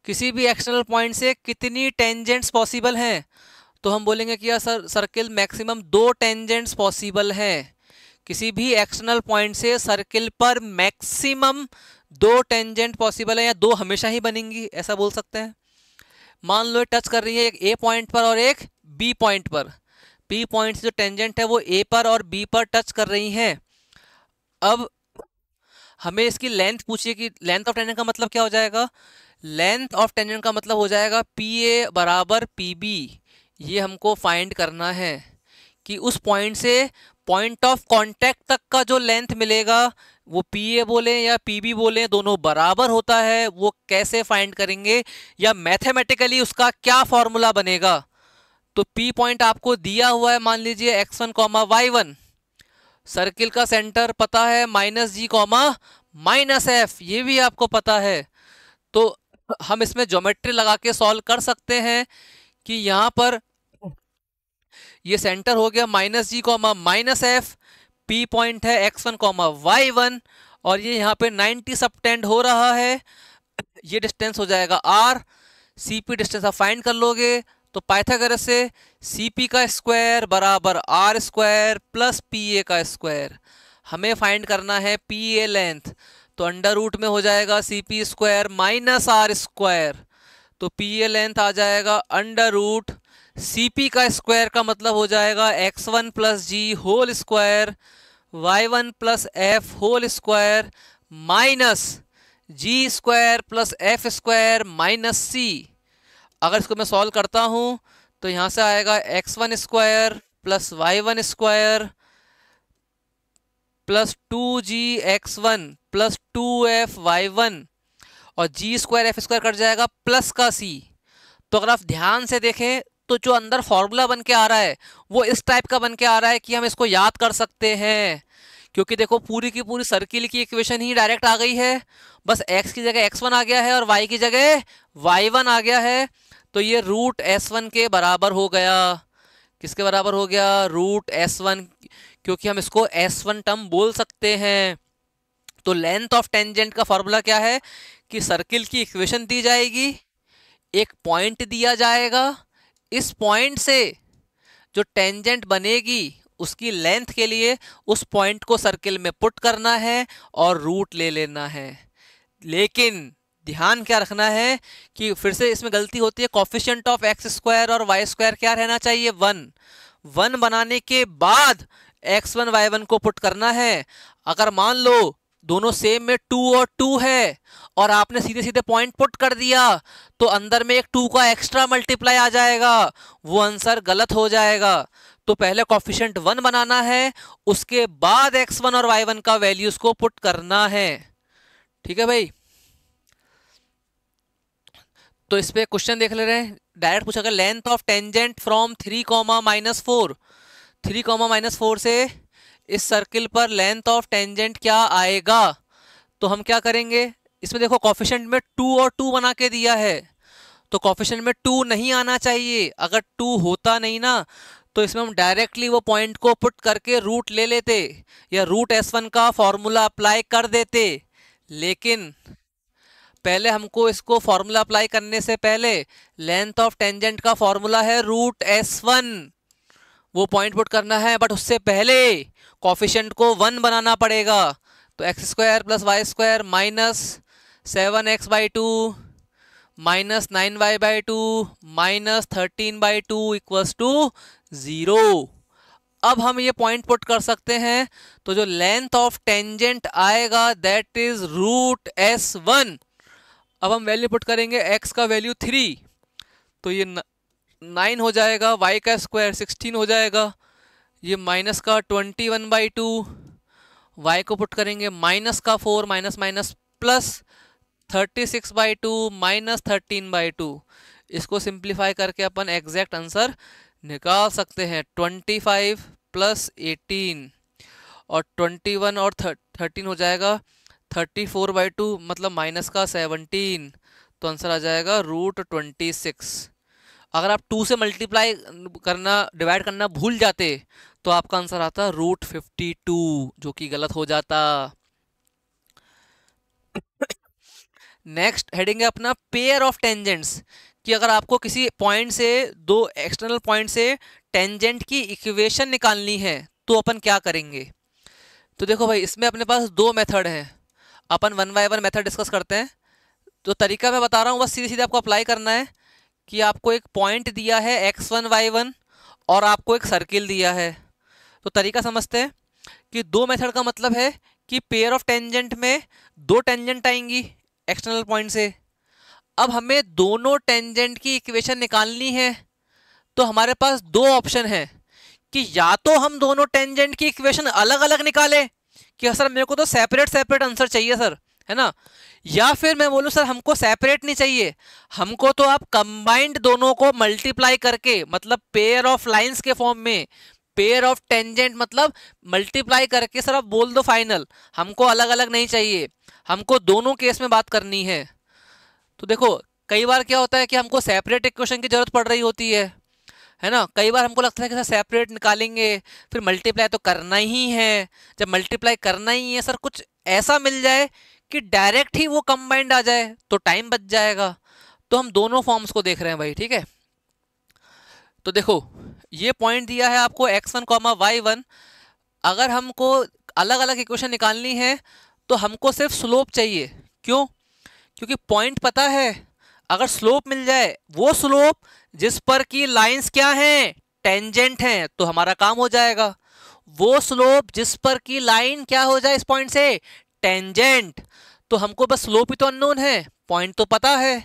किसी भी एक्सटर्नल पॉइंट से कितनी टेंजेंट्स पॉसिबल हैं तो हम बोलेंगे कि यार सर सर्किल मैक्सिमम दो टेंजेंट्स पॉसिबल हैं किसी भी एक्सटर्नल पॉइंट से सर्किल पर मैक्सिमम दो टेंजेंट पॉसिबल है या दो हमेशा ही बनेंगी ऐसा बोल सकते हैं मान लो टच कर रही है एक ए पॉइंट पर और एक बी पॉइंट पर पी पॉइंट से जो टेंजेंट है वो ए पर और बी पर टच कर रही हैं अब हमें इसकी लेंथ पूछिए कि लेंथ ऑफ टेंजेंट का मतलब क्या हो जाएगा लेंथ ऑफ टेंजेंट का मतलब हो जाएगा पी ए बराबर पी बी ये हमको फाइंड करना है कि उस पॉइंट से पॉइंट ऑफ कॉन्टैक्ट तक का जो लेंथ मिलेगा वो पी ए बोले या पी बी बोले दोनों बराबर होता है वो कैसे फाइंड करेंगे या मैथमेटिकली उसका क्या फॉर्मूला बनेगा तो पी पॉइंट आपको दिया हुआ है मान लीजिए x one comma Y one circle का सेंटर पता है माइनस जी कॉमा माइनस एफ ये भी आपको पता है तो हम इसमें ज्योमेट्री लगा के सॉल्व कर सकते हैं कि यहाँ पर ये सेंटर हो गया माइनस जी comma minus f P point है x one comma Y one और ये यहाँ पे 90 सबटेंड हो रहा है ये डिस्टेंस हो जाएगा आर सी पी डिस्टेंस आप फाइंड कर लोगे तो पाइथागर से सी पी का स्क्वायर बराबर r square plus P A का स्क्वायर हमें फाइंड करना है पी ए लेंथ तो अंडर रूट में हो जाएगा C P square minus r square तो पी ए लेंथ आ जाएगा अंडर रूट सी पी का स्क्वायर का मतलब हो जाएगा x one plus g whole square y one plus f whole square minus g square plus F square minus c अगर इसको मैं सॉल्व करता हूँ तो यहाँ से आएगा x one square plus y one square plus two जी x one plus two F y one और g square F square cut जाएगा प्लस का सी तो अगर आप ध्यान से देखें तो जो अंदर फॉर्मूला बन के आ रहा है वो इस टाइप का बन के आ रहा है कि हम इसको याद कर सकते हैं क्योंकि देखो पूरी की पूरी सर्किल की इक्वेशन ही डायरेक्ट आ गई है बस एक्स की जगह एक्स वन आ गया है और वाई की जगह वाई वन आ गया है तो ये रूट एस वन के बराबर हो गया किसके बराबर हो गया रूट एस वन क्योंकि हम इसको एस वन टर्म बोल सकते हैं तो लेंथ ऑफ टेंजेंट का फॉर्मूला क्या है कि सर्किल की इक्वेशन दी जाएगी एक पॉइंट दिया जाएगा इस पॉइंट से जो टेंजेंट बनेगी उसकी लेंथ के लिए उस पॉइंट को सर्किल में पुट करना है और रूट ले लेना है लेकिन ध्यान क्या रखना है कि फिर से इसमें गलती होती है कॉफिशेंट ऑफ एक्स स्क्वायर और वाई स्क्वायर क्या रहना चाहिए वन वन बनाने के बाद एक्स वन वाई वन को पुट करना है अगर मान लो दोनों सेम में टू और टू है और आपने सीधे सीधे पॉइंट पुट कर दिया तो अंदर में एक टू का एक्स्ट्रा मल्टीप्लाई आ जाएगा वो आंसर गलत हो जाएगा तो पहले कॉफिशेंट वन बनाना है उसके बाद एक्स वन और वाई वन का वैल्यूज को पुट करना है ठीक है भाई तो इस पर क्वेश्चन देख ले रहे हैं डायरेक्ट पूछा गया length of tangent from three comma minus four three comma minus four से इस सर्किल पर लेंथ ऑफ टेंजेंट क्या आएगा तो हम क्या करेंगे इसमें देखो कॉफिशेंट में टू और टू बना के दिया है तो कॉफिशेंट में टू नहीं आना चाहिए अगर टू होता नहीं ना तो इसमें हम डायरेक्टली वो पॉइंट को पुट करके रूट ले लेते या रूट एस वन का फॉर्मूला अप्लाई कर देते लेकिन पहले हमको इसको फॉर्मूला अप्लाई करने से पहले लेंथ ऑफ टेंजेंट का फॉर्मूला है रूट एस वन वो पॉइंट पुट करना है बट उससे पहले कॉफिशेंट को वन बनाना पड़ेगा तो x square plus Y square minus seven x by two minus nine y by two minus thirteen by two equals to zero अब हम ये पॉइंट पुट कर सकते हैं तो जो लेंथ ऑफ टेंजेंट आएगा that is root S one अब हम वैल्यू पुट करेंगे एक्स का वैल्यू थ्री तो ये न... नाइन हो जाएगा वाई का स्क्वायर सिक्सटीन हो जाएगा ये माइनस का twenty one by two y को पुट करेंगे माइनस का four minus minus plus thirty six by two minus thirteen by two इसको सिंप्लीफाई करके अपन एग्जैक्ट आंसर निकाल सकते हैं ट्वेंटी फाइव प्लस एटीन और ट्वेंटी वन और थर्टीन हो जाएगा थर्टी फोर बाई टू मतलब माइनस का सेवनटीन तो आंसर आ जाएगा रूट ट्वेंटी सिक्स अगर आप टू से मल्टीप्लाई करना डिवाइड करना भूल जाते तो आपका आंसर आता रूट फिफ्टी टू जो कि गलत हो जाता नेक्स्ट हेडिंग है अपना पेयर ऑफ टेंजेंट्स कि अगर आपको किसी पॉइंट से दो एक्सटर्नल पॉइंट से टेंजेंट की इक्वेशन निकालनी है तो अपन क्या करेंगे तो देखो भाई इसमें अपने पास दो मेथड हैं अपन one by one method discuss करते हैं तो तरीका मैं बता रहा हूँ बस सीधे सीधे आपको अप्लाई करना है कि आपको एक पॉइंट दिया है एक्स वन वाई वन और आपको एक सर्किल दिया है तो तरीका समझते हैं कि दो मेथड का मतलब है कि पेयर ऑफ टेंजेंट में दो टेंजेंट आएंगी एक्सटर्नल पॉइंट से अब हमें दोनों टेंजेंट की इक्वेशन निकालनी है तो हमारे पास दो ऑप्शन है कि या तो हम दोनों टेंजेंट की इक्वेशन अलग अलग निकालें कि सर मेरे को तो सेपरेट सेपरेट आंसर चाहिए सर है ना या फिर मैं बोलूँ सर हमको सेपरेट नहीं चाहिए हमको तो आप कंबाइंड दोनों को मल्टीप्लाई करके मतलब पेयर ऑफ लाइंस के फॉर्म में पेयर ऑफ टेंजेंट मतलब मल्टीप्लाई करके सर आप बोल दो फाइनल हमको अलग अलग नहीं चाहिए हमको दोनों केस में बात करनी है तो देखो कई बार क्या होता है कि हमको सेपरेट इक्वेशन की ज़रूरत पड़ रही होती है है ना कई बार हमको लगता है कि सर सेपरेट निकालेंगे फिर मल्टीप्लाई तो करना ही है जब मल्टीप्लाई करना ही है सर कुछ ऐसा मिल जाए कि डायरेक्ट ही वो कंबाइंड आ जाए तो टाइम बच जाएगा तो हम दोनों फॉर्म्स को देख रहे हैं भाई ठीक है तो देखो ये पॉइंट दिया है आपको x one comma Y one अगर हमको अलग अलग इक्वेशन निकालनी है तो हमको सिर्फ स्लोप चाहिए क्यों क्योंकि पॉइंट पता है अगर स्लोप मिल जाए वो स्लोप जिस पर की लाइंस क्या हैं टेंजेंट हैं तो हमारा काम हो जाएगा वो स्लोप जिस पर की लाइन क्या हो जाए इस पॉइंट से टेंजेंट तो हमको बस स्लोप ही तो अननोन है पॉइंट तो पता है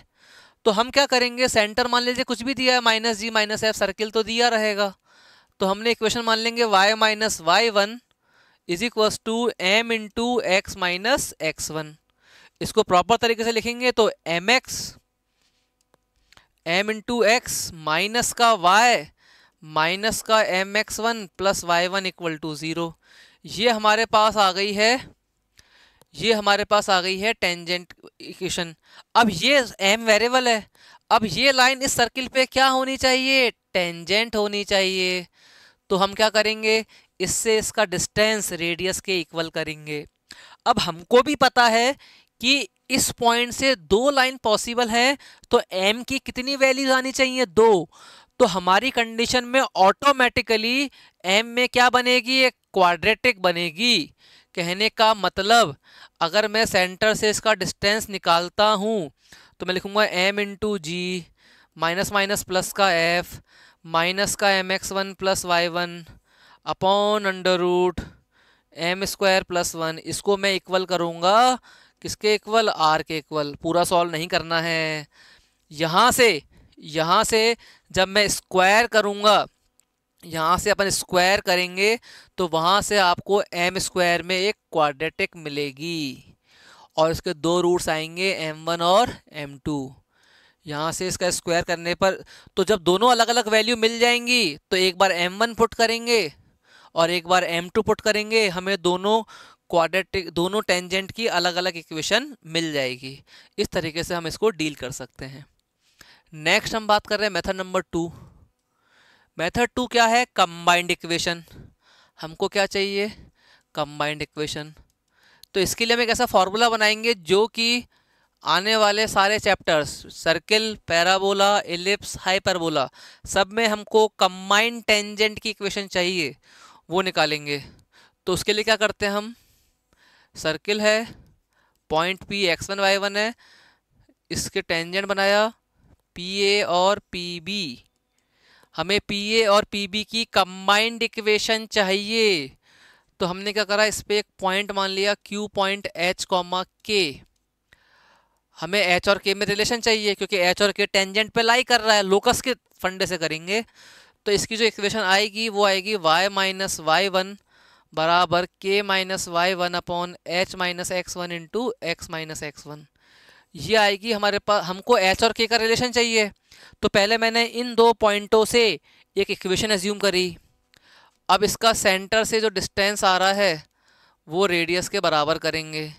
तो हम क्या करेंगे सेंटर मान लीजिए कुछ भी दिया है माइनस जी माइनस एफ सर्किल तो दिया रहेगा तो हमने इक्वेशन मान लेंगे y minus Y one is equals to m into x minus x one इसको प्रॉपर तरीके से लिखेंगे तो m x m into x minus का वाई माइनस का m x one plus y one equal to zero ये हमारे पास आ गई है ये हमारे पास आ गई है टेंजेंट इक्वेशन अब ये एम वेरिएबल है अब ये लाइन इस सर्किल पे क्या होनी चाहिए टेंजेंट होनी चाहिए तो हम क्या करेंगे इससे इसका डिस्टेंस रेडियस के इक्वल करेंगे अब हमको भी पता है कि इस पॉइंट से दो लाइन पॉसिबल है तो एम की कितनी वैल्यूज आनी चाहिए दो तो हमारी कंडीशन में ऑटोमेटिकली एम में क्या बनेगी एक क्वाड्रेटिक बनेगी कहने का मतलब अगर मैं सेंटर से इसका डिस्टेंस निकालता हूँ तो मैं लिखूँगा m into G minus minus plus का एफ माइनस का m x one plus y one upon under root M square plus one इसको मैं इक्वल करूँगा किसके इक्वल आर के इक्वल पूरा सॉल्व नहीं करना है यहाँ से यहाँ से जब मैं स्क्वायर करूँगा यहाँ से अपन स्क्वायर करेंगे तो वहाँ से आपको एम स्क्वायर में एक क्वाड्रेटिक मिलेगी और इसके दो रूट्स आएंगे एम वन और एम टू यहाँ से इसका स्क्वायर करने पर तो जब दोनों अलग अलग वैल्यू मिल जाएंगी तो एक बार एम वन पुट करेंगे और एक बार एम टू पुट करेंगे हमें दोनों क्वाड्रेटिक दोनों टेंजेंट की अलग अलग इक्वेशन मिल जाएगी इस तरीके से हम इसको डील कर सकते हैं नेक्स्ट हम बात कर रहे हैं method number two method two क्या है कंबाइंड इक्वेशन हमको क्या चाहिए कंबाइंड इक्वेशन तो इसके लिए हम एक ऐसा फार्मूला बनाएंगे जो कि आने वाले सारे chapters circle parabola ellipse hyperbola सब में हमको कंबाइंड टेंजेंट की इक्वेशन चाहिए वो निकालेंगे तो उसके लिए क्या करते हैं हम सर्किल है point P x one Y one है इसके टेंजेंट बनाया पी ए और पी बी हमें पी ए और पी बी की कम्बाइंड इक्वेशन चाहिए तो हमने क्या करा इस पर एक पॉइंट मान लिया क्यू पॉइंट एच कॉमा के हमें एच और के में रिलेशन चाहिए क्योंकि एच और के टेंजेंट पे लाई कर रहा है लोकस के फंडे से करेंगे तो इसकी जो इक्वेशन आएगी वो आएगी y माइनस वाई वन बराबर के minus Y one upon H minus x one into x minus x one ये आएगी हमारे पास हमको एच और के का रिलेशन चाहिए तो पहले मैंने इन दो पॉइंटों से एक इक्वेशन एज्यूम करी अब इसका सेंटर से जो डिस्टेंस आ रहा है वो रेडियस के बराबर करेंगे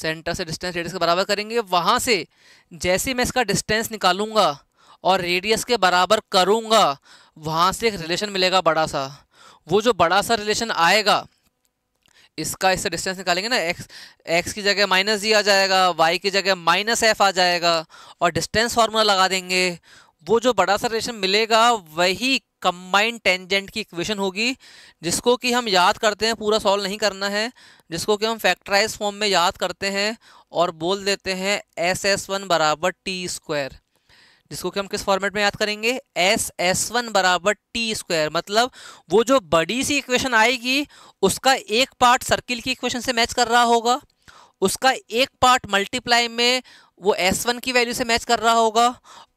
सेंटर से डिस्टेंस रेडियस के बराबर करेंगे वहाँ से जैसे मैं इसका डिस्टेंस निकालूंगा और रेडियस के बराबर करूँगा वहाँ से एक रिलेशन मिलेगा बड़ा सा वो जो बड़ा सा रिलेशन आएगा इसका इससे डिस्टेंस निकालेंगे ना एक्स एक्स की जगह माइनस जी e आ जाएगा वाई की जगह माइनस एफ आ जाएगा और डिस्टेंस फार्मूला लगा देंगे वो जो बड़ा सा रिलेशन मिलेगा वही कंबाइंड टेंजेंट की इक्वेशन होगी जिसको कि हम याद करते हैं पूरा सॉल्व नहीं करना है जिसको कि हम फैक्टराइज फॉर्म में याद करते हैं और बोल देते हैं एस एस वन बराबर टी स्क्वायर जिसको कि हम किस फॉर्मेट में याद करेंगे एस एस वन बराबर टी स्क्वायर मतलब वो जो बड़ी सी इक्वेशन आएगी उसका एक पार्ट सर्किल की इक्वेशन से मैच कर रहा होगा उसका एक पार्ट मल्टीप्लाई में वो एस वन की वैल्यू से मैच कर रहा होगा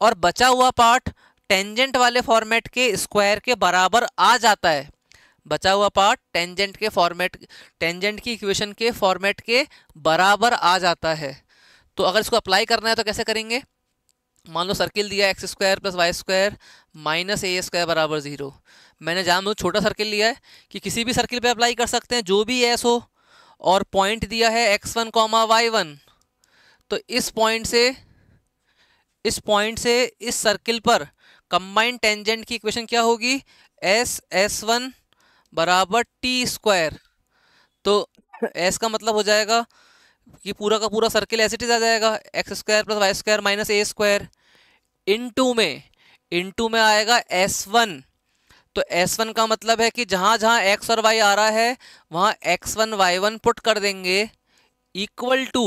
और बचा हुआ पार्ट टेंजेंट वाले फॉर्मेट के स्क्वायर के बराबर आ जाता है बचा हुआ पार्ट टेंजेंट के फॉर्मेट टेंजेंट की इक्वेशन के फॉर्मेट के बराबर आ जाता है तो अगर इसको अप्लाई करना है तो कैसे करेंगे मान लो सर्किल दिया x square plus Y square minus a square बराबर ज़ीरो मैंने जान लो छोटा सर्किल लिया है कि किसी भी सर्किल पे अप्लाई कर सकते हैं जो भी एस हो और पॉइंट दिया है x one comma Y one तो इस पॉइंट से इस पॉइंट से इस सर्किल पर कंबाइंड टेंजेंट की इक्वेशन क्या होगी एस एस वन बराबर टी स्क्वायर तो एस का मतलब हो जाएगा कि पूरा का पूरा सर्किल ऐसे आ जाएगा x square plus Y square minus a square into में इन टू में आएगा एस वन तो एस वन का मतलब है कि जहां जहां एक्स और वाई आ रहा है वहां x one Y one put कर देंगे equal to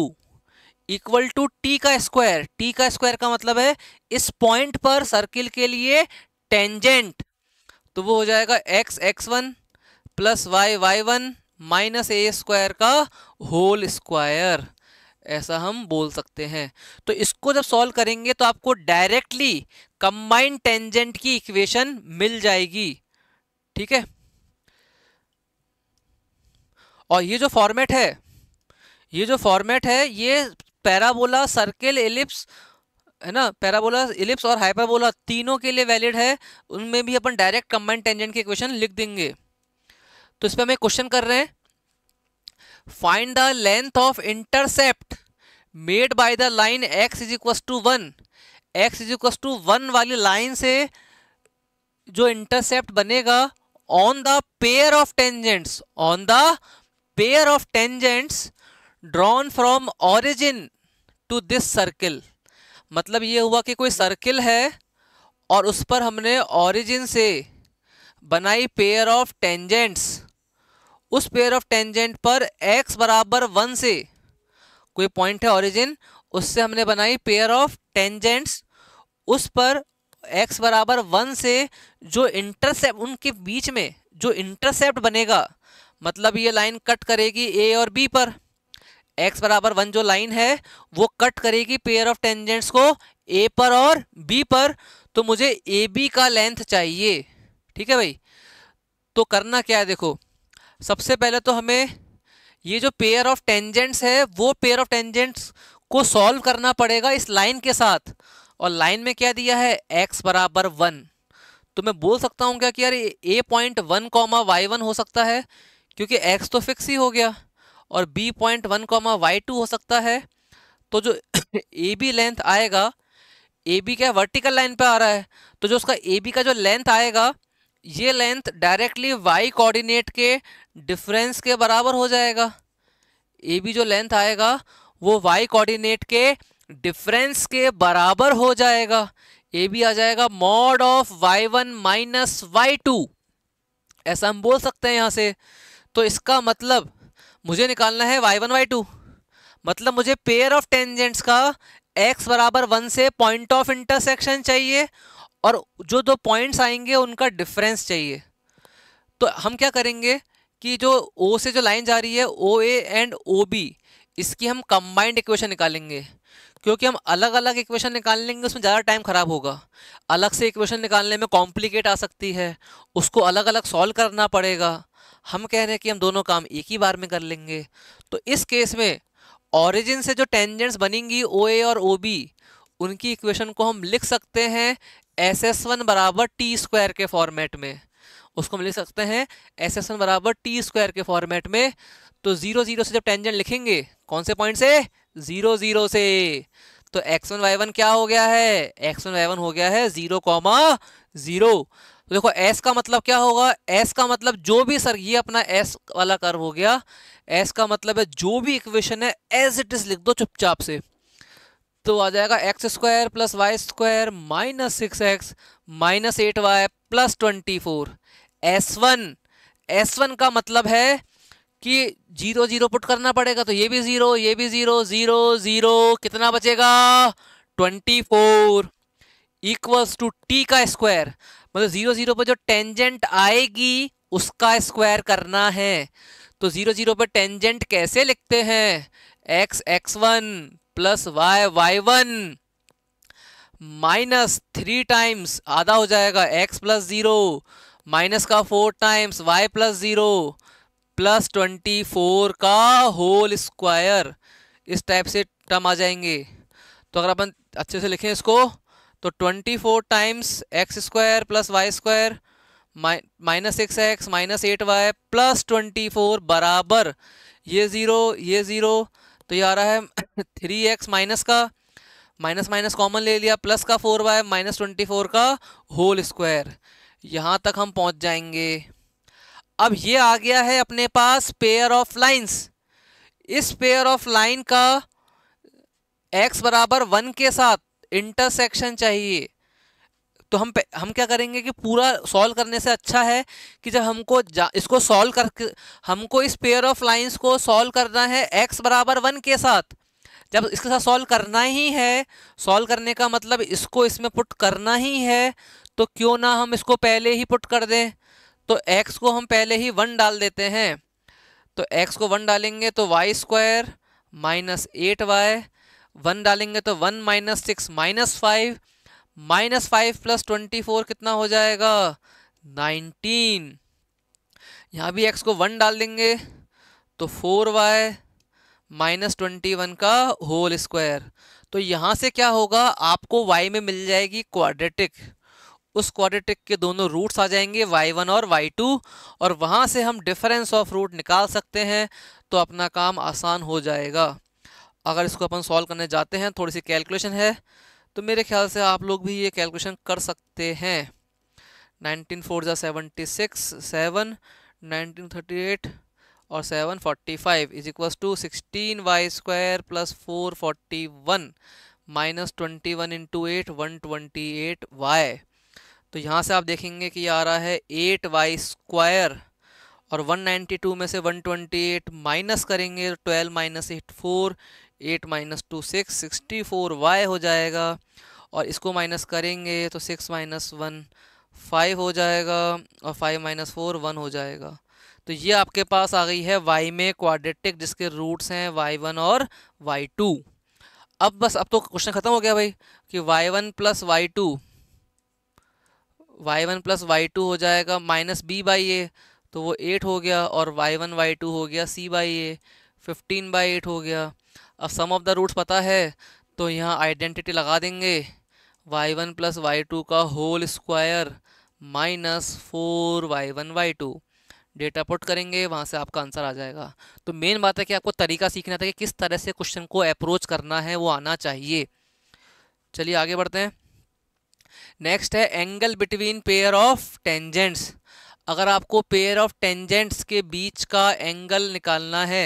equal to T का स्क्वायर टी का स्क्वायर का मतलब है इस पॉइंट पर सर्किल के लिए टेंजेंट तो वो हो जाएगा x x one plus y y one minus a square का होल स्क्वायर ऐसा हम बोल सकते हैं तो इसको जब सॉल्व करेंगे तो आपको डायरेक्टली कंबाइंड टेंजेंट की इक्वेशन मिल जाएगी ठीक है और ये जो फॉर्मेट है ये जो फॉर्मेट है ये पैराबोला सर्किल एलिप्स है ना पैराबोला इलिप्स और हाइपरबोला तीनों के लिए वैलिड है उनमें भी अपन डायरेक्ट कंबाइंड टेंजेंट की इक्वेशन लिख देंगे तो इस पर हमें क्वेश्चन कर रहे हैं find the length of intercept made by the line x is equal to one x is equal to one वाली लाइन से जो इंटरसेप्ट बनेगा on the pair of tangents on the pair of tangents drawn from origin to this circle मतलब ये हुआ कि कोई circle है और उस पर हमने ऑरिजिन से बनाई पेयर ऑफ टेंजेंट्स उस पेयर ऑफ टेंजेंट पर एक्स बराबर वन से कोई पॉइंट है ऑरिजिन उससे हमने बनाई पेयर ऑफ टेंजेंट्स उस पर x बराबर वन से जो इंटरसेप्ट उनके बीच में जो इंटरसेप्ट बनेगा मतलब ये लाइन कट करेगी ए और b पर एक्स बराबर वन जो लाइन है वो कट करेगी पेयर ऑफ टेंजेंट्स को ए पर और बी पर तो मुझे ए बी का लेंथ चाहिए ठीक है भाई तो करना क्या है देखो सबसे पहले तो हमें ये जो पेयर ऑफ टेंजेंट्स है वो पेयर ऑफ टेंजेंट्स को सॉल्व करना पड़ेगा इस लाइन के साथ और लाइन में क्या दिया है एक्स बराबर वन तो मैं बोल सकता हूँ क्या कि यार A point one comma Y one हो सकता है क्योंकि एक्स तो फिक्स ही हो गया और B point one comma Y two हो सकता है तो जो ए बी लेंथ आएगा ए बी क्या वर्टिकल लाइन पे आ रहा है तो जो उसका ए बी का जो लेंथ आएगा ये लेंथ डायरेक्टली वाई कोऑर्डिनेट के डिफरेंस के बराबर हो जाएगा ए बी जो लेंथ आएगा वो वाई कोऑर्डिनेट के डिफरेंस के बराबर हो जाएगा ए बी आ जाएगा mod of y one minus y two ऐसा हम बोल सकते हैं यहाँ से तो इसका मतलब मुझे निकालना है वाई वन वाई टू मतलब मुझे पेयर ऑफ टेंजेंट्स का एक्स बराबर वन से पॉइंट ऑफ इंटरसेक्शन चाहिए और जो दो पॉइंट्स आएंगे उनका डिफरेंस चाहिए तो हम क्या करेंगे कि जो ओ से जो लाइन जा रही है ओ ए एंड ओ बी इसकी हम कंबाइंड इक्वेशन निकालेंगे क्योंकि हम अलग अलग इक्वेशन निकाल लेंगे उसमें ज़्यादा टाइम ख़राब होगा अलग से इक्वेशन निकालने में कॉम्प्लिकेट आ सकती है उसको अलग अलग सॉल्व करना पड़ेगा हम कह रहे हैं कि हम दोनों काम एक ही बार में कर लेंगे तो इस केस में ओरिजिन से जो टेंजेंट्स बनेंगी ओ ए और ओ बी उनकी इक्वेशन को हम लिख सकते हैं एस एस वन बराबर टी स्क्वायर के फॉर्मेट में उसको हम लिख सकते हैं एस एस वन बराबर टी स्क्वायर के फॉर्मेट में तो जीरो जीरो से जब टेंजेंट लिखेंगे कौन से पॉइंट से जीरो जीरो से तो एक्स वन वाई वन क्या हो गया है एक्स वन वाई वन हो गया है जीरो कॉमा जीरो तो देखो एस का मतलब क्या होगा एस का मतलब जो भी सर ये अपना एस वाला कर्व हो गया एस का मतलब है जो भी इक्वेशन है एज इट इज लिख दो चुपचाप से तो आ जाएगा x square plus Y square minus six x minus eight y plus twenty four S one S one का मतलब है कि जीरो जीरो पुट करना पड़ेगा तो ये भी जीरो ये भी जीरो जीरो जीरो कितना बचेगा twenty four equals to T का स्क्वायर मतलब जीरो जीरो पर जो टेंजेंट आएगी उसका स्क्वायर करना है तो जीरो जीरो पर टेंजेंट कैसे लिखते हैं x x one plus y y one minus three times आधा हो जाएगा एक्स प्लस ज़ीरो माइनस का four times y plus zero plus twenty four का होल स्क्वायर इस टाइप से टर्म आ जाएंगे तो अगर अपन अच्छे से लिखें इसको तो twenty four times x square plus Y square minus six x minus eight y plus twenty four बराबर ये ज़ीरो ये ज़ीरो तो ये आ रहा है थ्री एक्स माइनस का माइनस माइनस कॉमन ले लिया प्लस का four Y minus twenty four का होल स्क्वायर यहाँ तक हम पहुँच जाएंगे अब ये आ गया है अपने पास पेयर ऑफ लाइंस इस पेयर ऑफ लाइन का एक्स बराबर वन के साथ इंटरसेक्शन चाहिए तो हम हम क्या करेंगे कि पूरा सॉल्व करने से अच्छा है कि जब हमको इसको सॉल्व कर हमको इस पेयर ऑफ लाइंस को सॉल्व करना है एक्स बराबर वन के साथ जब इसके साथ सॉल्व करना ही है सॉल्व करने का मतलब इसको इसमें पुट करना ही है तो क्यों ना हम इसको पहले ही पुट कर दें तो एक्स को हम पहले ही वन डाल देते हैं तो एक्स को वन डालेंगे तो y square minus eight y one डालेंगे तो one minus six minus five minus five plus twenty four कितना हो जाएगा नाइनटीन यहाँ भी एक्स को वन डाल देंगे तो four Y minus twenty one का होल स्क्वायर तो यहाँ से क्या होगा आपको वाई में मिल जाएगी क्वाड्रेटिक उस क्वाड्रेटिक के दोनों रूट्स आ जाएंगे वाई वन और वाई टू और वहाँ से हम डिफरेंस ऑफ रूट निकाल सकते हैं तो अपना काम आसान हो जाएगा अगर इसको अपन सॉल्व करने जाते हैं थोड़ी सी कैलकुलेशन है तो मेरे ख्याल से आप लोग भी ये कैलकुलेशन कर सकते हैं नाइनटीन फोर ज़ा seventy six seven nineteen thirty eight और seven forty five is equals to sixteen y square plus four forty one minus twenty one into eight one twenty eight y तो यहाँ से आप देखेंगे कि आ रहा है एट वाई स्क्वायर और 192 में से 128 माइनस करेंगे तो 12 minus eight four eight minus two six sixty four y हो जाएगा और इसको माइनस करेंगे तो सिक्स माइनस वन फाइव हो जाएगा और फाइव माइनस फोर वन हो जाएगा तो ये आपके पास आ गई है वाई में क्वाड्रेटिक जिसके रूट्स हैं वाई वन और वाई टू अब बस अब तो क्वेश्चन ख़त्म हो गया भाई कि y one plus y two y one plus y two हो जाएगा माइनस बी बाई ए तो वो एट हो गया और वाई वन वाई टू हो गया c by a fifteen by eight हो गया अब सम ऑफ द रूट्स पता है तो यहाँ आइडेंटिटी लगा देंगे y one plus y two का whole square minus four y one y two data put करेंगे वहाँ से आपका आंसर आ जाएगा तो मेन बात है कि आपको तरीका सीखना था कि किस तरह से क्वेश्चन को अप्रोच करना है वो आना चाहिए चलिए आगे बढ़ते हैं नेक्स्ट है angle between pair of tangents अगर आपको पेयर ऑफ टेंजेंट्स के बीच का एंगल निकालना है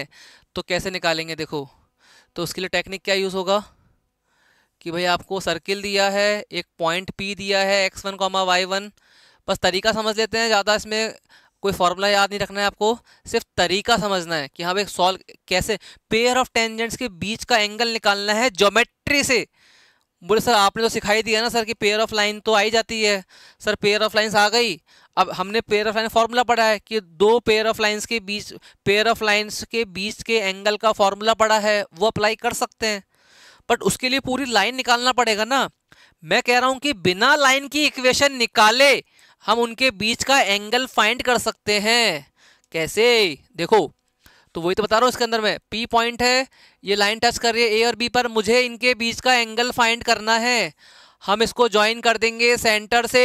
तो कैसे निकालेंगे देखो तो उसके लिए टेक्निक क्या यूज़ होगा कि भाई आपको सर्किल दिया है एक पॉइंट पी दिया है x one comma Y one बस तरीका समझ लेते हैं ज़्यादा इसमें कोई फार्मूला याद नहीं रखना है आपको सिर्फ तरीका समझना है कि हाँ भाई सॉल्व कैसे पेयर ऑफ टेंजेंट्स के बीच का एंगल निकालना है ज्योमेट्री से बोले सर आपने तो सिखाई दिया ना सर कि पेयर ऑफ लाइन तो आई जाती है सर पेयर ऑफ लाइन्स आ गई अब हमने पेयर ऑफ लाइन फॉर्मूला पढ़ा है कि दो पेयर ऑफ लाइंस के बीच पेयर ऑफ लाइंस के बीच के एंगल का फॉर्मूला पढ़ा है वो अप्लाई कर सकते हैं बट उसके लिए पूरी लाइन निकालना पड़ेगा ना मैं कह रहा हूं कि बिना लाइन की इक्वेशन निकाले हम उनके बीच का एंगल फाइंड कर सकते हैं कैसे देखो तो वही तो बता रहा हूँ इसके अंदर में पी पॉइंट है ये लाइन टच कर रही है ए और बी पर मुझे इनके बीच का एंगल फाइंड करना है हम इसको ज्वाइन कर देंगे सेंटर से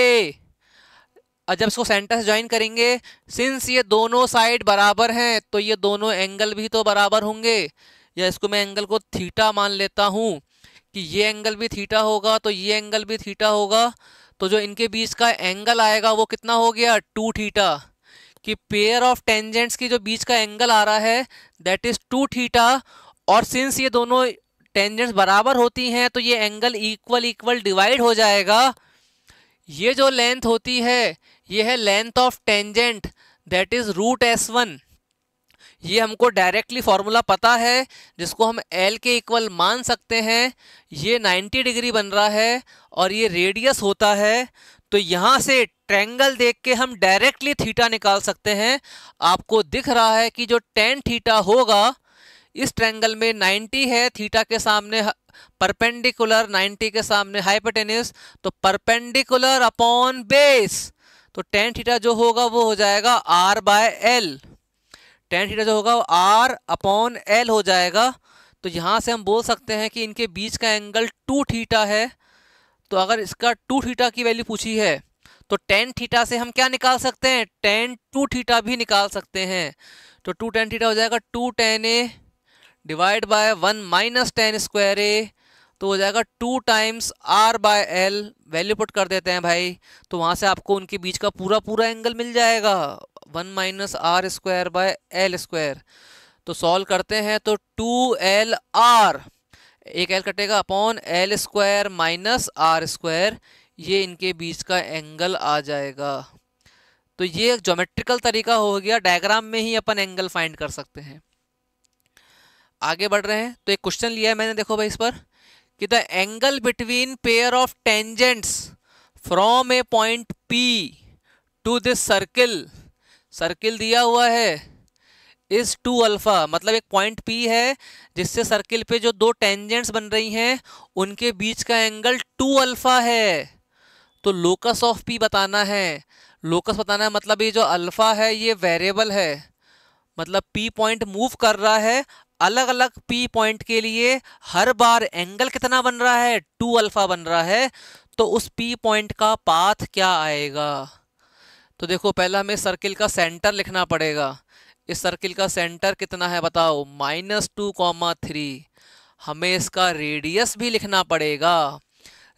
और जब इसको सेंटर से ज्वाइन करेंगे सिंस ये दोनों साइड बराबर हैं तो ये दोनों एंगल भी तो बराबर होंगे या इसको मैं एंगल को थीटा मान लेता हूँ कि ये एंगल भी थीटा होगा तो ये एंगल भी थीटा होगा तो जो इनके बीच का एंगल आएगा वो कितना हो गया टू थीटा कि पेयर ऑफ टेंजेंट्स की जो बीच का एंगल आ रहा है दैट इज़ टू थीटा और सिंस ये दोनों टेंजेंट्स बराबर होती हैं तो ये एंगल इक्वल इक्वल डिवाइड हो जाएगा ये जो लेंथ होती है ये है length of tangent that is root S one ये हमको डायरेक्टली फार्मूला पता है जिसको हम एल के इक्वल मान सकते हैं ये 90 डिग्री बन रहा है और ये रेडियस होता है तो यहाँ से ट्रेंगल देख के हम डायरेक्टली थीटा निकाल सकते हैं आपको दिख रहा है कि जो टेन थीटा होगा इस ट्रेंगल में 90 है थीटा के सामने परपेंडिकुलर 90 के सामने हाइपरटेनिस तो परपेंडिकुलर अपॉन बेस तो टेन थीटा जो होगा वो हो जाएगा r by l tan theta जो होगा वो आर अपॉन एल हो जाएगा तो यहाँ से हम बोल सकते हैं कि इनके बीच का एंगल टू थीटा है तो अगर इसका टू थीटा की वैल्यू पूछी है तो टेन थीटा से हम क्या निकाल सकते हैं टेन टू थीटा भी निकाल सकते हैं तो टू टेन थीटा हो जाएगा two tan a divide by one minus tan square a तो हो जाएगा two times r by l value put कर देते हैं भाई तो वहाँ से आपको उनके बीच का पूरा पूरा एंगल मिल जाएगा one minus r square by l square तो सॉल्व करते हैं तो टू एल आर एक एल कटेगा upon l square minus r square ये इनके बीच का एंगल आ जाएगा तो ये एक जोमेट्रिकल तरीका हो गया डायग्राम में ही अपन एंगल फाइंड कर सकते हैं आगे बढ़ रहे हैं तो एक क्वेश्चन लिया है मैंने देखो भाई इस पर कि the angle between pair of tangents from a point P to this circle circle दिया हुआ है इज टू अल्फा मतलब एक पॉइंट पी है जिससे सर्किल पे जो दो टेंजेंट्स बन रही हैं उनके बीच का एंगल टू अल्फा है तो लोकस ऑफ पी बताना है लोकस बताना है मतलब ये जो अल्फा है ये वेरिएबल है मतलब पी पॉइंट मूव कर रहा है अलग अलग पी पॉइंट के लिए हर बार एंगल कितना बन रहा है टू अल्फा बन रहा है तो उस पी पॉइंट का पाथ क्या आएगा तो देखो पहला हमें सर्किल का सेंटर लिखना पड़ेगा इस सर्किल का सेंटर कितना है बताओ माइनस टू कॉमा थ्री हमें इसका रेडियस भी लिखना पड़ेगा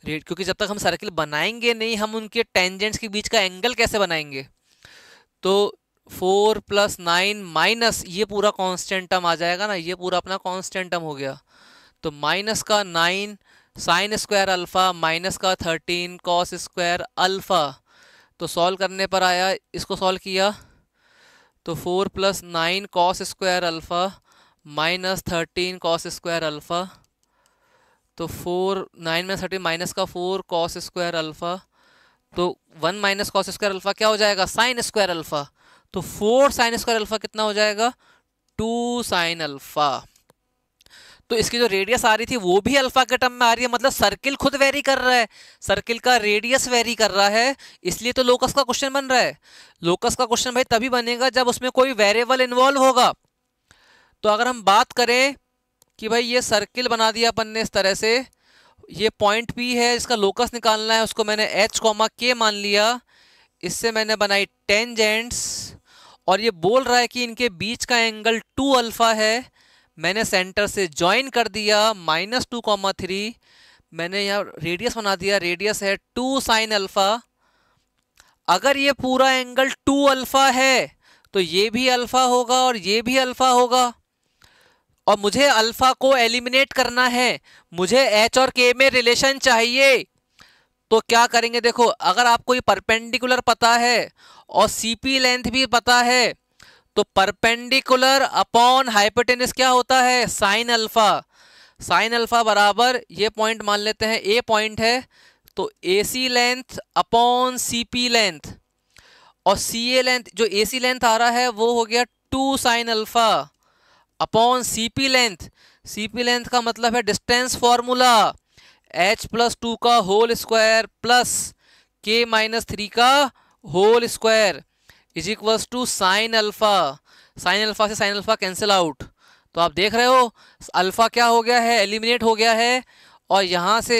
रेड क्योंकि जब तक हम सर्किल बनाएंगे नहीं हम उनके टेंजेंट्स के बीच का एंगल कैसे बनाएंगे तो फोर प्लस नाइन माइनस ये पूरा कांस्टेंट टर्म आ जाएगा ना ये पूरा अपना कांस्टेंट टर्म हो गया तो माइनस का nine sine square alpha minus का थर्टीन कॉस स्क्वायर अल्फ़ा तो सॉल्व करने पर आया इसको सॉल्व किया तो four plus nine cos square alpha minus thirteen cos square alpha तो फोर नाइन में थर्टीन माइनस का फोर कॉस स्क्वायर अल्फ़ा तो one minus cos square alpha क्या हो जाएगा साइन स्क्वायर अल्फ़ा तो फोर साइन स्क्वायर अल्फ़ा कितना हो जाएगा टू साइन अल्फ़ा तो इसकी जो रेडियस आ रही थी वो भी अल्फ़ा के टर्म में आ रही है मतलब सर्किल खुद वेरी कर रहा है सर्किल का रेडियस वेरी कर रहा है इसलिए तो लोकस का क्वेश्चन बन रहा है लोकस का क्वेश्चन भाई तभी बनेगा जब उसमें कोई वेरिएबल इन्वॉल्व होगा तो अगर हम बात करें कि भाई ये सर्किल बना दिया अपन ने इस तरह से ये पॉइंट पी है इसका लोकस निकालना है उसको मैंने एच कॉमा के मान लिया इससे मैंने बनाई टेंजेंट्स और ये बोल रहा है कि इनके बीच का एंगल टू अल्फ़ा है मैंने सेंटर से ज्वाइन कर दिया माइनस टू कॉमा थ्री मैंने यहाँ रेडियस बना दिया रेडियस है टू साइन अल्फ़ा अगर ये पूरा एंगल टू अल्फ़ा है तो ये भी अल्फ़ा होगा और ये भी अल्फ़ा होगा और मुझे अल्फ़ा को एलिमिनेट करना है मुझे एच और के में रिलेशन चाहिए तो क्या करेंगे देखो अगर आपको ये परपेंडिकुलर पता है और सीपी लेंथ भी पता है तो परपेंडिकुलर अपॉन हाइपोटेनिस क्या होता है साइन अल्फा साइन अल्फा बराबर ये पॉइंट मान लेते हैं ए पॉइंट है तो A C length upon C P length और सी ए लेंथ जो ए सी लेंथ आ रहा है वो हो गया two sine alpha upon C P length C P length का मतलब है distance formula h plus two का whole square plus k minus three का whole square is equals to sine alpha sine alpha से साइन अल्फ़ा कैंसिल आउट तो आप देख रहे हो अल्फ़ा क्या हो गया है एलिमिनेट हो गया है और यहाँ से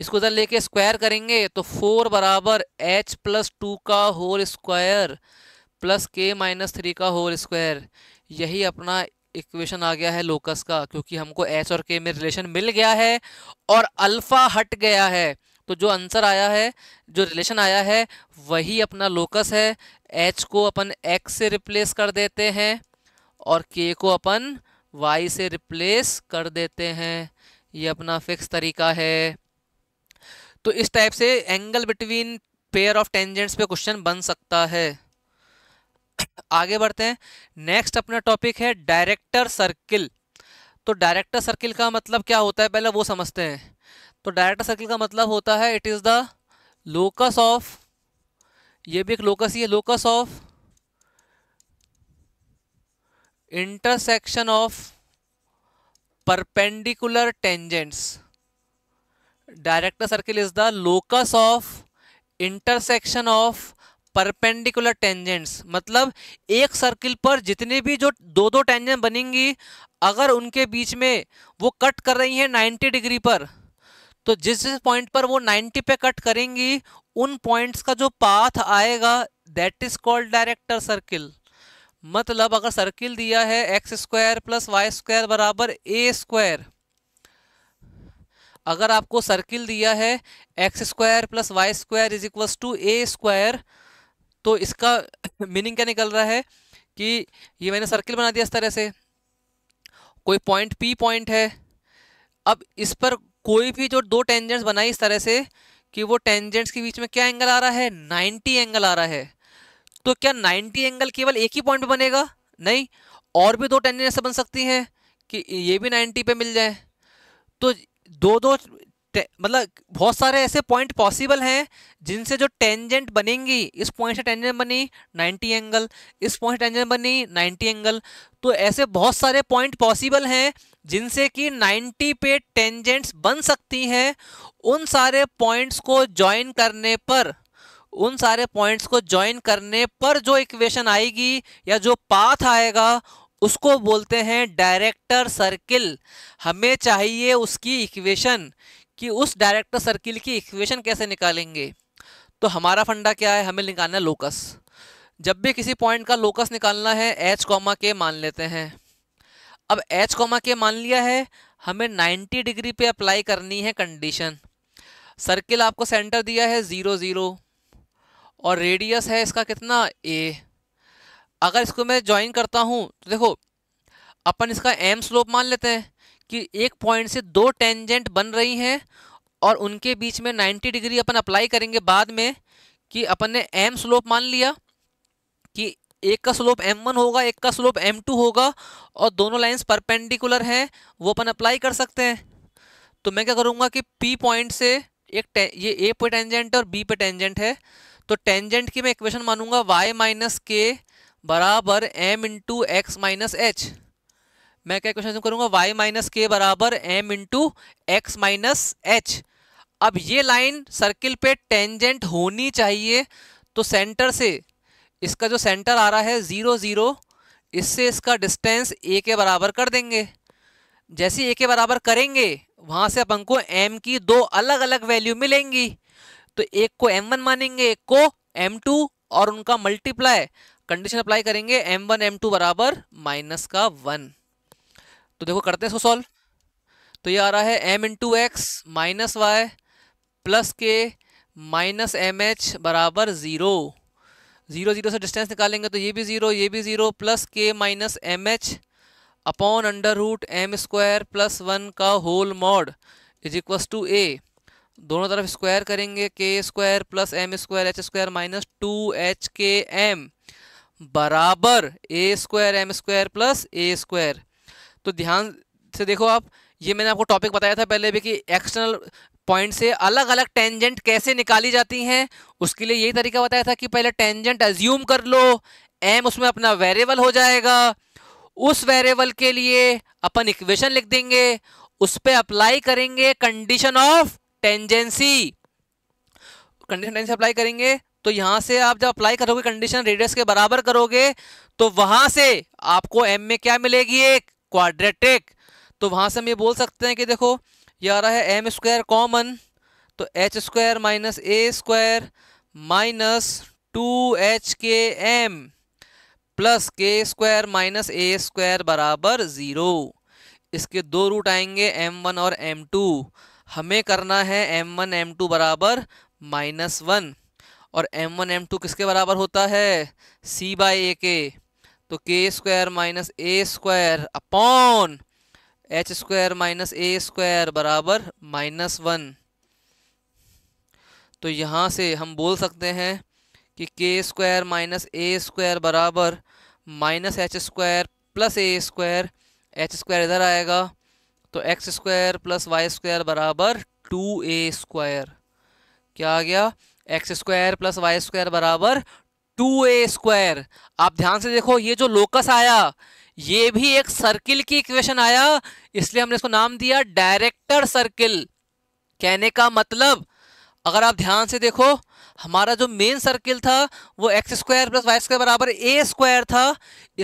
इसको उधर लेके स्क्वायर करेंगे तो फोर बराबर एच प्लस टू का whole square plus k minus three का होल स्क्वायर यही अपना इक्वेशन आ गया है लोकस का क्योंकि हमको एच और के में रिलेशन मिल गया है और अल्फ़ा हट गया है तो जो आंसर आया है जो रिलेशन आया है वही अपना लोकस है एच को अपन एक्स से रिप्लेस कर देते हैं और के को अपन वाई से रिप्लेस कर देते हैं ये अपना फिक्स तरीका है तो इस टाइप से angle between pair of tangents पे क्वेश्चन बन सकता है आगे बढ़ते हैं नेक्स्ट अपना टॉपिक है डायरेक्टर सर्किल तो डायरेक्टर सर्किल का मतलब क्या होता है पहले वो समझते हैं तो डायरेक्ट सर्किल का मतलब होता है it is the locus of ये भी एक लोकस ही है locus of intersection of perpendicular tangents director circle is the locus of intersection of perpendicular tangents मतलब एक सर्किल पर जितने भी जो दो दो टेंजेंट बनेंगी अगर उनके बीच में वो कट कर रही हैं 90 डिग्री पर तो जिस जिस पॉइंट पर वो 90 पे कट करेंगी उन पॉइंट्स का जो पाथ आएगा that is called director circle मतलब अगर सर्किल दिया है x square plus Y square बराबर ए स्क्वायर अगर आपको सर्किल दिया है x square plus Y square is equals to a square तो इसका मीनिंग क्या निकल रहा है कि ये मैंने सर्किल बना दिया इस तरह से कोई पॉइंट पी पॉइंट है अब इस पर कोई भी जो दो टेंजेंट्स बनाई इस तरह से कि वो टेंजेंट्स के बीच में क्या एंगल आ रहा है 90 एंगल आ रहा है तो क्या 90 एंगल केवल एक ही पॉइंट पे बनेगा नहीं और भी दो टेंजेंट ऐसे बन सकती हैं कि ये भी 90 पे मिल जाए तो दो दो मतलब बहुत सारे ऐसे पॉइंट पॉसिबल हैं जिनसे जो टेंजेंट बनेंगी इस पॉइंट से टेंजेंट बनी 90 एंगल इस पॉइंट से टेंजेंट बनी 90 एंगल तो ऐसे बहुत सारे पॉइंट पॉसिबल हैं जिनसे कि 90 पे टेंजेंट्स बन सकती हैं उन सारे पॉइंट्स को ज्वाइन करने पर उन सारे पॉइंट्स को ज्वाइन करने पर जो इक्वेशन आएगी या जो पाथ आएगा उसको बोलते हैं डायरेक्टर सर्किल हमें चाहिए उसकी इक्वेशन कि उस डायरेक्टर सर्किल की इक्वेशन कैसे निकालेंगे तो हमारा फंडा क्या है हमें निकालना है लोकस जब भी किसी पॉइंट का लोकस निकालना है एच कॉमा के मान लेते हैं अब एच कॉमा के मान लिया है हमें 90 डिग्री पे अप्लाई करनी है कंडीशन सर्किल आपको सेंटर दिया है ज़ीरो ज़ीरो और रेडियस है इसका कितना ए अगर इसको मैं ज्वाइन करता हूँ तो देखो अपन इसका एम स्लोप मान लेते हैं कि एक पॉइंट से दो टेंजेंट बन रही हैं और उनके बीच में 90 डिग्री अपन अप्लाई करेंगे बाद में कि अपन ने एम स्लोप मान लिया कि एक का स्लोप m1 होगा एक का स्लोप m2 होगा और दोनों लाइंस परपेंडिकुलर हैं वो अपन अप्लाई कर सकते हैं तो मैं क्या करूँगा कि p पॉइंट से एक ये a पे टेंजेंट और b पे टेंजेंट है तो टेंजेंट की मैं इक्वेशन मानूंगा y माइनस के बराबर m into x minus h मैं क्या क्वेश्चन करूँगा y माइनस के बराबर m into x minus h अब ये लाइन सर्किल पे टेंजेंट होनी चाहिए तो सेंटर से इसका जो सेंटर आ रहा है ज़ीरो ज़ीरो इससे इसका डिस्टेंस ए के बराबर कर देंगे जैसे ए के बराबर करेंगे वहाँ से अपन को एम की दो अलग अलग वैल्यू मिलेंगी तो एक को एम वन मानेंगे एक को एम टू और उनका मल्टीप्लाई कंडीशन अप्लाई करेंगे एम वन एम टू बराबर माइनस का वन तो देखो करते हैं इसको सॉल्व तो ये आ रहा है m into x minus Y plus k minus m h बराबर ज़ीरो जीरो जीरो से डिस्टेंस निकालेंगे तो ये भी जीरो ये भी zero plus k minus m h upon under root M square plus one का whole mod is equals to a दोनों तरफ स्क्वायर करेंगे k square plus M square h square minus two h k m बराबर ए square m square plus a square तो ध्यान से देखो आप ये मैंने आपको टॉपिक बताया था पहले भी कि एक्सटर्नल पॉइंट से अलग अलग टेंजेंट कैसे निकाली जाती हैं उसके लिए यही तरीका बताया था कि पहले टेंजेंट एज्यूम कर लो एम उसमें अपना वेरिएबल हो जाएगा उस वेरिएबल के लिए अपन इक्वेशन लिख देंगे उस पर अप्लाई करेंगे condition of tangency condition tangency apply करेंगे तो यहां से आप जब अप्लाई करोगे कंडीशन रेडियस के बराबर करोगे तो वहां से आपको एम में क्या मिलेगी एक क्वाड्रेटिक तो वहां से हम ये बोल सकते हैं कि देखो ये आ रहा है एम स्क्वायर कॉमन तो h square minus a square minus two h k m plus k square minus a square बराबर ज़ीरो इसके दो रूट आएंगे एम वन और एम टू हमें करना है एम वन एम टू बराबर माइनस वन और एम वन एम टू किसके बराबर होता है सी बाई ए के तो k square minus a square upon h square minus a square बराबर माइनस वन तो यहाँ से हम बोल सकते हैं कि k square minus a square बराबर minus h square plus a square h square इधर आएगा तो x square plus Y square बराबर टू ए स्क्वायर क्या आ गया x square plus Y square बराबर टू ए स्क्वायर आप ध्यान से देखो ये जो लोकस आया ये भी एक सर्किल की इक्वेशन आया इसलिए हमने इसको नाम दिया डायरेक्टर सर्किल कहने का मतलब अगर आप ध्यान से देखो हमारा जो मेन सर्किल था वो x square plus Y square बराबर ए स्क्वायर था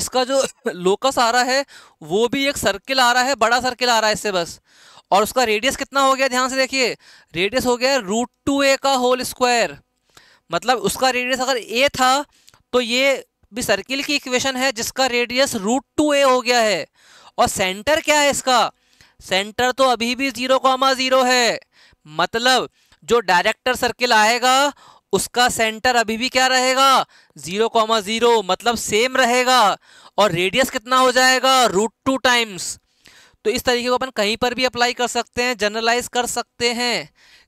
इसका जो लोकस आ रहा है वो भी एक सर्किल आ रहा है बड़ा सर्किल आ रहा है इससे बस और उसका रेडियस कितना हो गया ध्यान से देखिए रेडियस हो गया रूट टू ए का होल स्क्वायर मतलब उसका रेडियस अगर ए था तो ये भी सर्किल की इक्वेशन है जिसका रेडियस रूट टू ए हो गया है और सेंटर क्या है इसका सेंटर तो अभी भी जीरो कॉमा जीरो है मतलब जो डायरेक्टर सर्किल आएगा उसका सेंटर अभी भी क्या रहेगा जीरो कॉमा जीरो मतलब सेम रहेगा और रेडियस कितना हो जाएगा रूट टू टाइम्स तो इस तरीके को अपन कहीं पर भी अप्लाई कर सकते हैं जनरलाइज कर सकते हैं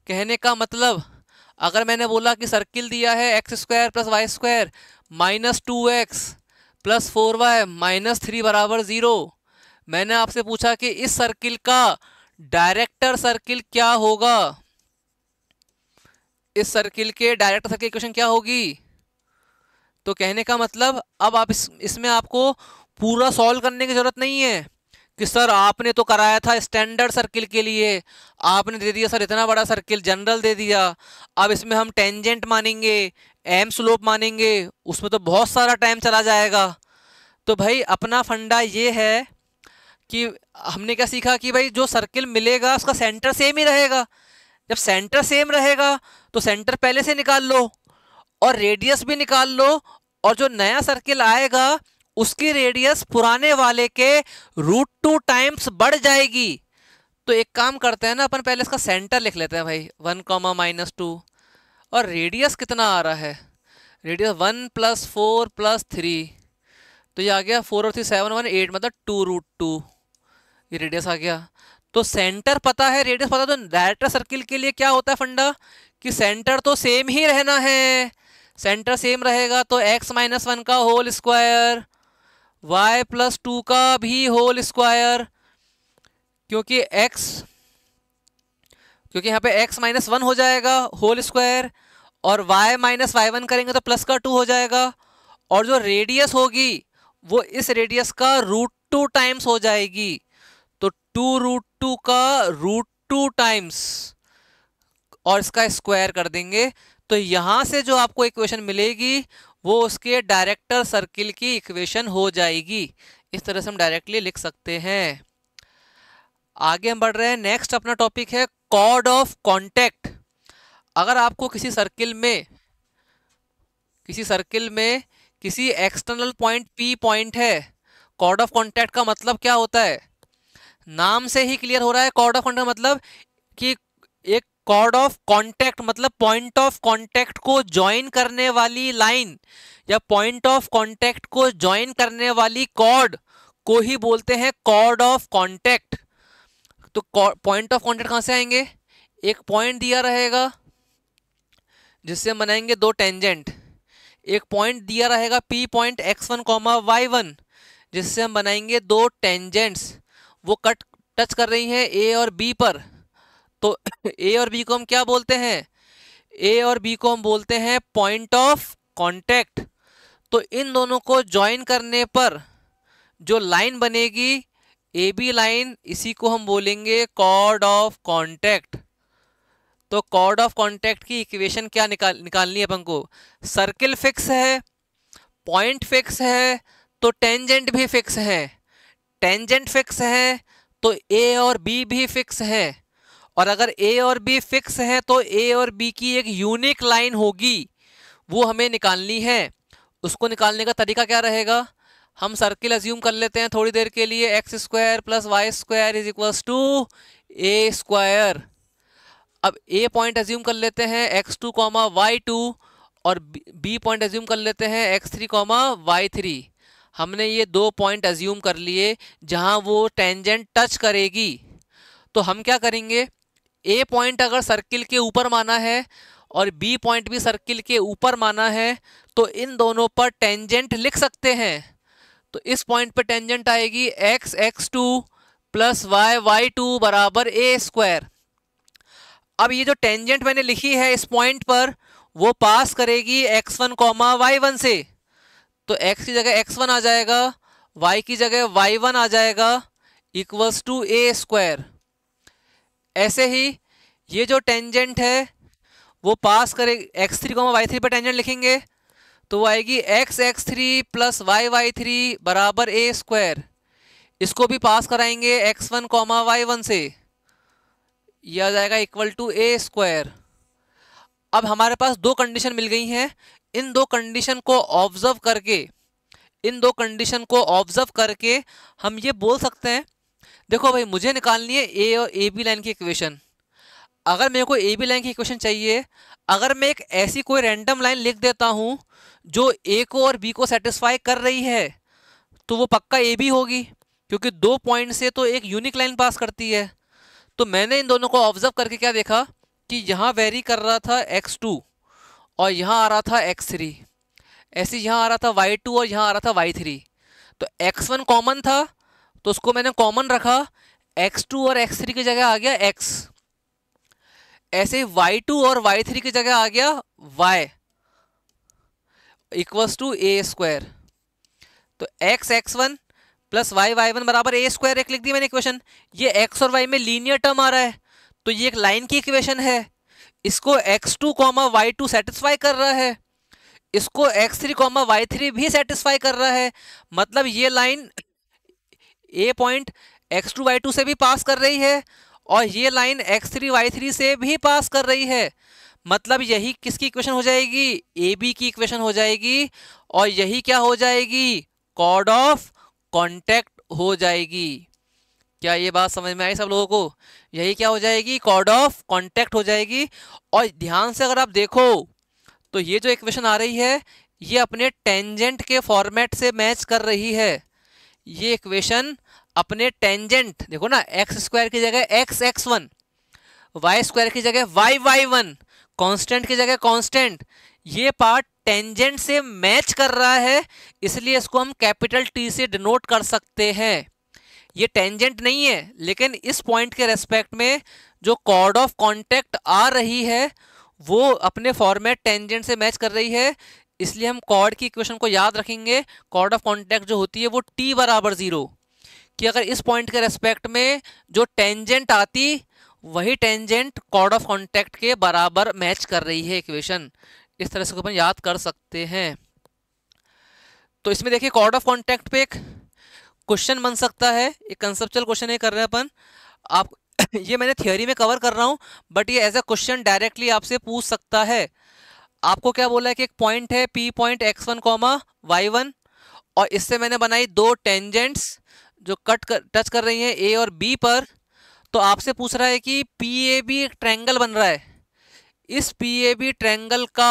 कहने का मतलब अगर मैंने बोला कि सर्किल दिया है x square plus Y square minus two x plus four Y minus three बराबर ज़ीरो मैंने आपसे पूछा कि इस सर्किल का डायरेक्टर सर्किल क्या होगा इस सर्किल के डायरेक्टर सर्किल क्वेश्चन क्या होगी तो कहने का मतलब अब आप इस इसमें आपको पूरा सॉल्व करने की ज़रूरत नहीं है कि सर आपने तो कराया था स्टैंडर्ड सर्किल के लिए आपने दे दिया सर इतना बड़ा सर्किल जनरल दे दिया अब इसमें हम टेंजेंट मानेंगे एम स्लोप मानेंगे उसमें तो बहुत सारा टाइम चला जाएगा तो भाई अपना फंडा ये है कि हमने क्या सीखा कि भाई जो सर्किल मिलेगा उसका सेंटर सेम ही रहेगा जब सेंटर सेम रहेगा तो सेंटर पहले से निकाल लो और रेडियस भी निकाल लो और जो नया सर्किल आएगा उसकी रेडियस पुराने वाले के रूट टू टाइम्स बढ़ जाएगी तो एक काम करते हैं ना अपन पहले इसका सेंटर लिख लेते हैं भाई वन कॉमा माइनस टू और रेडियस कितना आ रहा है radius one plus four plus three तो ये आ गया फोर और थ्री सेवन वन एट मतलब टू रूट टू ये रेडियस आ गया तो सेंटर पता है रेडियस पता तो डायरेक्टर सर्किल के लिए क्या होता है फंडा कि सेंटर तो सेम ही रहना है सेंटर सेम रहेगा तो एक्स माइनस वन का whole square y plus two का भी होल स्क्वायर क्योंकि x क्योंकि यहाँ पे x माइनस वन हो जाएगा होल स्क्वायर और y माइनस वाई वन करेंगे तो प्लस का टू हो जाएगा और जो रेडियस होगी वो इस रेडियस का रूट टू टाइम्स हो जाएगी तो टू रूट टू का रूट टू टाइम्स और इसका स्क्वायर कर देंगे तो यहाँ से जो आपको इक्वेशन मिलेगी वो उसके डायरेक्टर सर्किल की इक्वेशन हो जाएगी इस तरह से हम डायरेक्टली लिख सकते हैं आगे हम बढ़ रहे हैं नेक्स्ट अपना टॉपिक है कॉर्ड ऑफ कॉन्टैक्ट अगर आपको किसी सर्किल में किसी सर्किल में किसी एक्सटर्नल पॉइंट पी पॉइंट है कॉर्ड ऑफ कॉन्टैक्ट का मतलब क्या होता है नाम से ही क्लियर हो रहा है कॉर्ड ऑफ कॉन्टैक्ट मतलब कि एक कॉर्ड ऑफ कॉन्टैक्ट मतलब पॉइंट ऑफ कॉन्टेक्ट को ज्वाइन करने वाली लाइन या पॉइंट ऑफ कॉन्टेक्ट को ज्वाइन करने वाली कॉर्ड को ही बोलते हैं कॉर्ड ऑफ कॉन्टैक्ट तो पॉइंट ऑफ कॉन्टेक्ट कहाँ से आएंगे एक पॉइंट दिया रहेगा जिससे बनाएंगे दो टेंजेंट एक पॉइंट दिया रहेगा P point x one comma Y one जिससे हम बनाएंगे दो टेंजेंट्स वो कट टच कर रही हैं ए और बी पर तो ए और बी को हम क्या बोलते हैं ए और बी को हम बोलते हैं पॉइंट ऑफ कॉन्टैक्ट तो इन दोनों को ज्वाइन करने पर जो लाइन बनेगी ए बी लाइन इसी को हम बोलेंगे कॉर्ड ऑफ कॉन्टैक्ट तो कॉर्ड ऑफ कॉन्टैक्ट की इक्वेशन क्या निकाल निकालनी है अपन को सर्किल फिक्स है पॉइंट फिक्स है तो टेंजेंट भी फिक्स है टेंजेंट फिक्स है तो ए और बी भी फिक्स है और अगर ए और बी फिक्स है तो ए और बी की एक यूनिक लाइन होगी वो हमें निकालनी है उसको निकालने का तरीका क्या रहेगा हम सर्किल अज्यूम कर लेते हैं थोड़ी देर के लिए x square plus Y square is equals to a square अब ए पॉइंट अज्यूम कर लेते हैं x two comma Y two और बी पॉइंट अज्यूम कर लेते हैं x three comma y three हमने ये दो पॉइंट अज्यूम कर लिए जहाँ वो टेंजेंट टच करेगी तो हम क्या करेंगे ए पॉइंट अगर सर्किल के ऊपर माना है और बी पॉइंट भी सर्किल के ऊपर माना है तो इन दोनों पर टेंजेंट लिख सकते हैं तो इस पॉइंट पर टेंजेंट आएगी x x two plus y y two बराबर ए स्क्वायर अब ये जो टेंजेंट मैंने लिखी है इस पॉइंट पर वो पास करेगी x one comma Y one से तो एक्स की जगह एक्स वन आ जाएगा वाई की जगह वाई वन आ जाएगा इक्वल्स टू ए स्क्वायर ऐसे ही ये जो टेंजेंट है वो पास करे एक्स थ्री को वाई थ्री पर टेंजेंट लिखेंगे तो वो आएगी x x three plus y y three बराबर ए स्क्वायर इसको भी पास कराएंगे x one comma Y one से यह आ जाएगा इक्वल टू ए स्क्वायर अब हमारे पास दो कंडीशन मिल गई हैं इन दो कंडीशन को ऑब्जर्व करके इन दो कंडीशन को ऑब्जर्व करके हम ये बोल सकते हैं देखो भाई मुझे निकालनी है ए और ए बी लाइन की इक्वेशन अगर मेरे को ए बी लाइन की इक्वेशन चाहिए अगर मैं एक ऐसी कोई रैंडम लाइन लिख देता हूँ जो ए को और बी को सेटिस्फाई कर रही है तो वो पक्का ए बी होगी क्योंकि दो पॉइंट से तो एक यूनिक लाइन पास करती है तो मैंने इन दोनों को ऑब्जर्व करके क्या देखा कि यहाँ वेरी कर रहा था एक्स टू और यहाँ आ रहा था एक्स थ्री ऐसे यहाँ आ रहा था वाई टू और यहाँ आ रहा था वाई थ्री तो एक्स वन कॉमन था तो उसको मैंने कॉमन रखा एक्स टू और एक्स थ्री की जगह आ गया एक्स ऐसे वाई टू और वाई थ्री की जगह आ गया y equals to a square तो x x one plus y y one बराबर ए स्क्वायर एक लिख दी मैंने इक्वेशन ये एक्स और वाई में लीनियर टर्म आ रहा है तो ये एक लाइन की इक्वेशन है इसको x two comma Y two satisfy कर रहा है इसको x three comma y three भी सेटिस्फाई कर रहा है मतलब ये line A point x two y two से भी पास कर रही है और ये line x three y three से भी पास कर रही है मतलब यही किसकी इक्वेशन हो जाएगी ए बी की इक्वेशन हो जाएगी और यही क्या हो जाएगी कॉर्ड ऑफ कॉन्टैक्ट हो जाएगी क्या ये बात समझ में आई सब लोगों को यही क्या हो जाएगी कॉर्ड ऑफ कॉन्टैक्ट हो जाएगी और ध्यान से अगर आप देखो तो ये जो इक्वेशन आ रही है ये अपने टेंजेंट के फॉर्मेट से मैच कर रही है ये इक्वेशन अपने टेंजेंट देखो ना एक्स स्क्वायर की जगह x x one y square की जगह वाई वाई वन कॉन्स्टेंट की जगह कॉन्स्टेंट ये पार्ट टेंजेंट से मैच कर रहा है इसलिए इसको हम कैपिटल टी से डिनोट कर सकते हैं ये टेंजेंट नहीं है लेकिन इस पॉइंट के रेस्पेक्ट में जो कॉर्ड ऑफ कॉन्टेक्ट आ रही है वो अपने फॉर्मेट टेंजेंट से मैच कर रही है इसलिए हम कॉर्ड की इक्वेशन को याद रखेंगे कॉर्ड ऑफ कॉन्टैक्ट जो होती है वो टी बराबर ज़ीरो कि अगर इस पॉइंट के रेस्पेक्ट में जो टेंजेंट आती वही टेंजेंट कॉर्ड ऑफ कॉन्टैक्ट के बराबर मैच कर रही है इक्वेशन इस तरह से अपन याद कर सकते हैं तो इसमें देखिए कॉर्ड ऑफ कॉन्टैक्ट पे एक क्वेश्चन बन सकता है एक कंसेप्चुअल क्वेश्चन ये कर रहे हैं अपन आप ये मैंने थियोरी में कवर कर रहा हूँ बट ये एज ए क्वेश्चन डायरेक्टली आपसे पूछ सकता है आपको क्या बोला है कि एक पॉइंट है P point x one comma Y one और इससे मैंने बनाई दो टेंजेंट्स जो कट कर टच कर रही है ए और बी पर तो आपसे पूछ रहा है कि पी ए बी एक ट्रैंगल बन रहा है इस पी ए बी ट्रैंगल का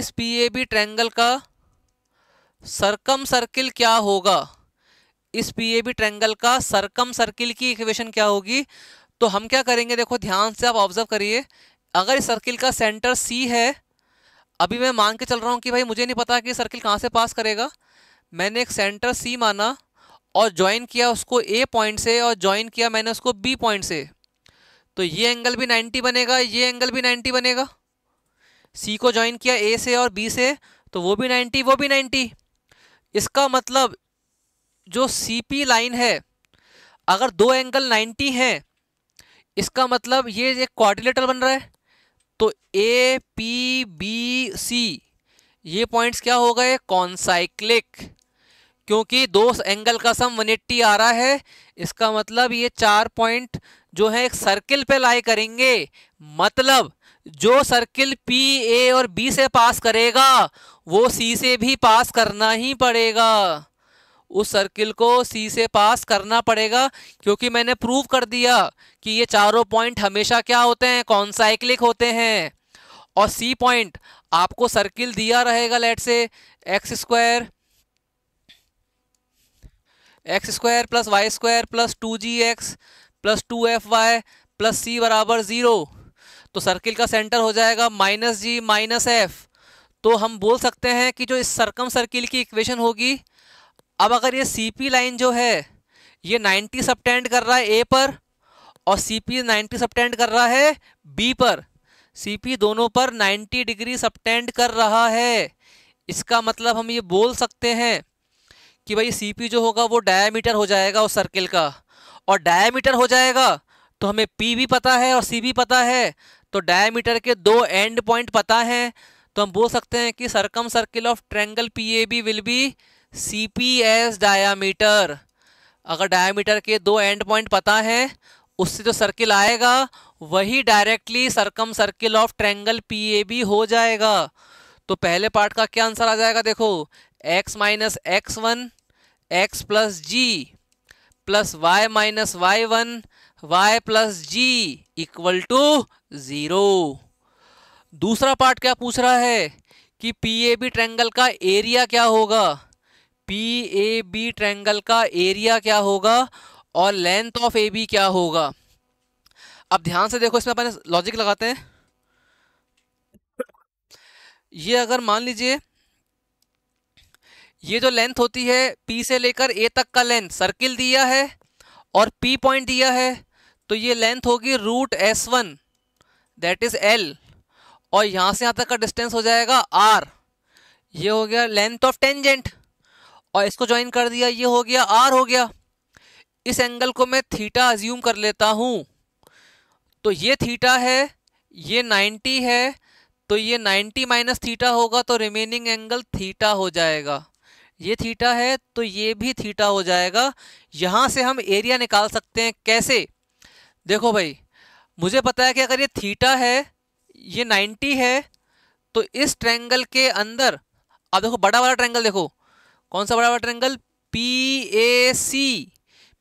इस पी ए बी ट्रैंगल का सरकम सर्किल क्या होगा इस पी ए बी ट्रैंगल का सरकम सर्किल की इक्वेशन क्या होगी तो हम क्या करेंगे देखो ध्यान से आप ऑब्जर्व करिए अगर इस सर्किल का सेंटर सी है अभी मैं मान के चल रहा हूँ कि भाई मुझे नहीं पता कि सर्किल कहाँ से पास करेगा मैंने एक सेंटर सी माना और ज्वाइन किया उसको ए पॉइंट से और ज्वाइन किया मैंने उसको बी पॉइंट से तो ये एंगल भी 90 बनेगा ये एंगल भी 90 बनेगा सी को ज्वाइन किया ए से और बी से तो वो भी 90 वो भी 90 इसका मतलब जो सी पी लाइन है अगर दो एंगल 90 हैं इसका मतलब ये एक क्वारिलेटर बन रहा है तो ए पी बी सी ये पॉइंट्स क्या हो गए कॉन्साइक्लिक क्योंकि दो एंगल का सम 180 आ रहा है इसका मतलब ये चार पॉइंट जो है एक सर्किल पे लाई करेंगे मतलब जो सर्किल पी ए और बी से पास करेगा वो सी से भी पास करना ही पड़ेगा उस सर्किल को सी से पास करना पड़ेगा क्योंकि मैंने प्रूव कर दिया कि ये चारों पॉइंट हमेशा क्या होते हैं कौन साइक्लिक होते हैं और सी पॉइंट आपको सर्किल दिया रहेगा let say x square x square plus Y square plus two जी x plus two F Y plus सी बराबर ज़ीरो तो सर्किल का सेंटर हो जाएगा माइनस जी माइनस एफ तो हम बोल सकते हैं कि जो इस सरकम सर्किल की इक्वेशन होगी अब अगर ये सी पी लाइन जो है ये 90 सबटेंड कर रहा है ए पर और सी पी नाइन्टी सबटेंड कर रहा है बी पर सी पी दोनों पर 90 डिग्री सबटेंड कर रहा है इसका मतलब हम ये बोल सकते हैं कि भाई सी पी जो होगा वो डायामीटर हो जाएगा उस सर्किल का और डायामीटर हो जाएगा तो हमें पी भी पता है और सी भी पता है तो डायामीटर के दो एंड पॉइंट पता हैं तो हम बोल सकते हैं कि circumcircle of triangle P A B will be C P as diameter अगर डायामीटर के दो एंड पॉइंट पता हैं उससे जो सर्किल आएगा वही directly circumcircle of triangle P A B हो जाएगा तो पहले पार्ट का क्या आंसर आ जाएगा देखो x minus x one x plus g plus y minus Y one y plus g equal to zero दूसरा पार्ट क्या पूछ रहा है कि पी ए बी ट्रैंगल का एरिया क्या होगा पी ए बी ट्रैंगल का एरिया क्या होगा और लेंथ ऑफ ए बी क्या होगा अब ध्यान से देखो इसमें अपन लॉजिक लगाते हैं ये अगर मान लीजिए ये जो लेंथ होती है पी से लेकर ए तक का लेंथ सर्किल दिया है और पी पॉइंट दिया है तो ये लेंथ होगी root S one that is l और यहाँ से यहाँ तक का डिस्टेंस हो जाएगा आर ये हो गया लेंथ ऑफ टेंजेंट और इसको ज्वाइन कर दिया ये हो गया आर हो गया इस एंगल को मैं थीटा अज्यूम कर लेता हूँ तो ये थीटा है ये 90 है तो ये 90 माइनस थीटा होगा तो रिमेनिंग एंगल थीटा हो जाएगा ये थीटा है तो ये भी थीटा हो जाएगा यहाँ से हम एरिया निकाल सकते हैं कैसे देखो भाई मुझे पता है कि अगर ये थीटा है ये 90 है तो इस ट्रैंगल के अंदर अब देखो बड़ा वाला ट्रैंगल देखो कौन सा बड़ा वाला triangle P A C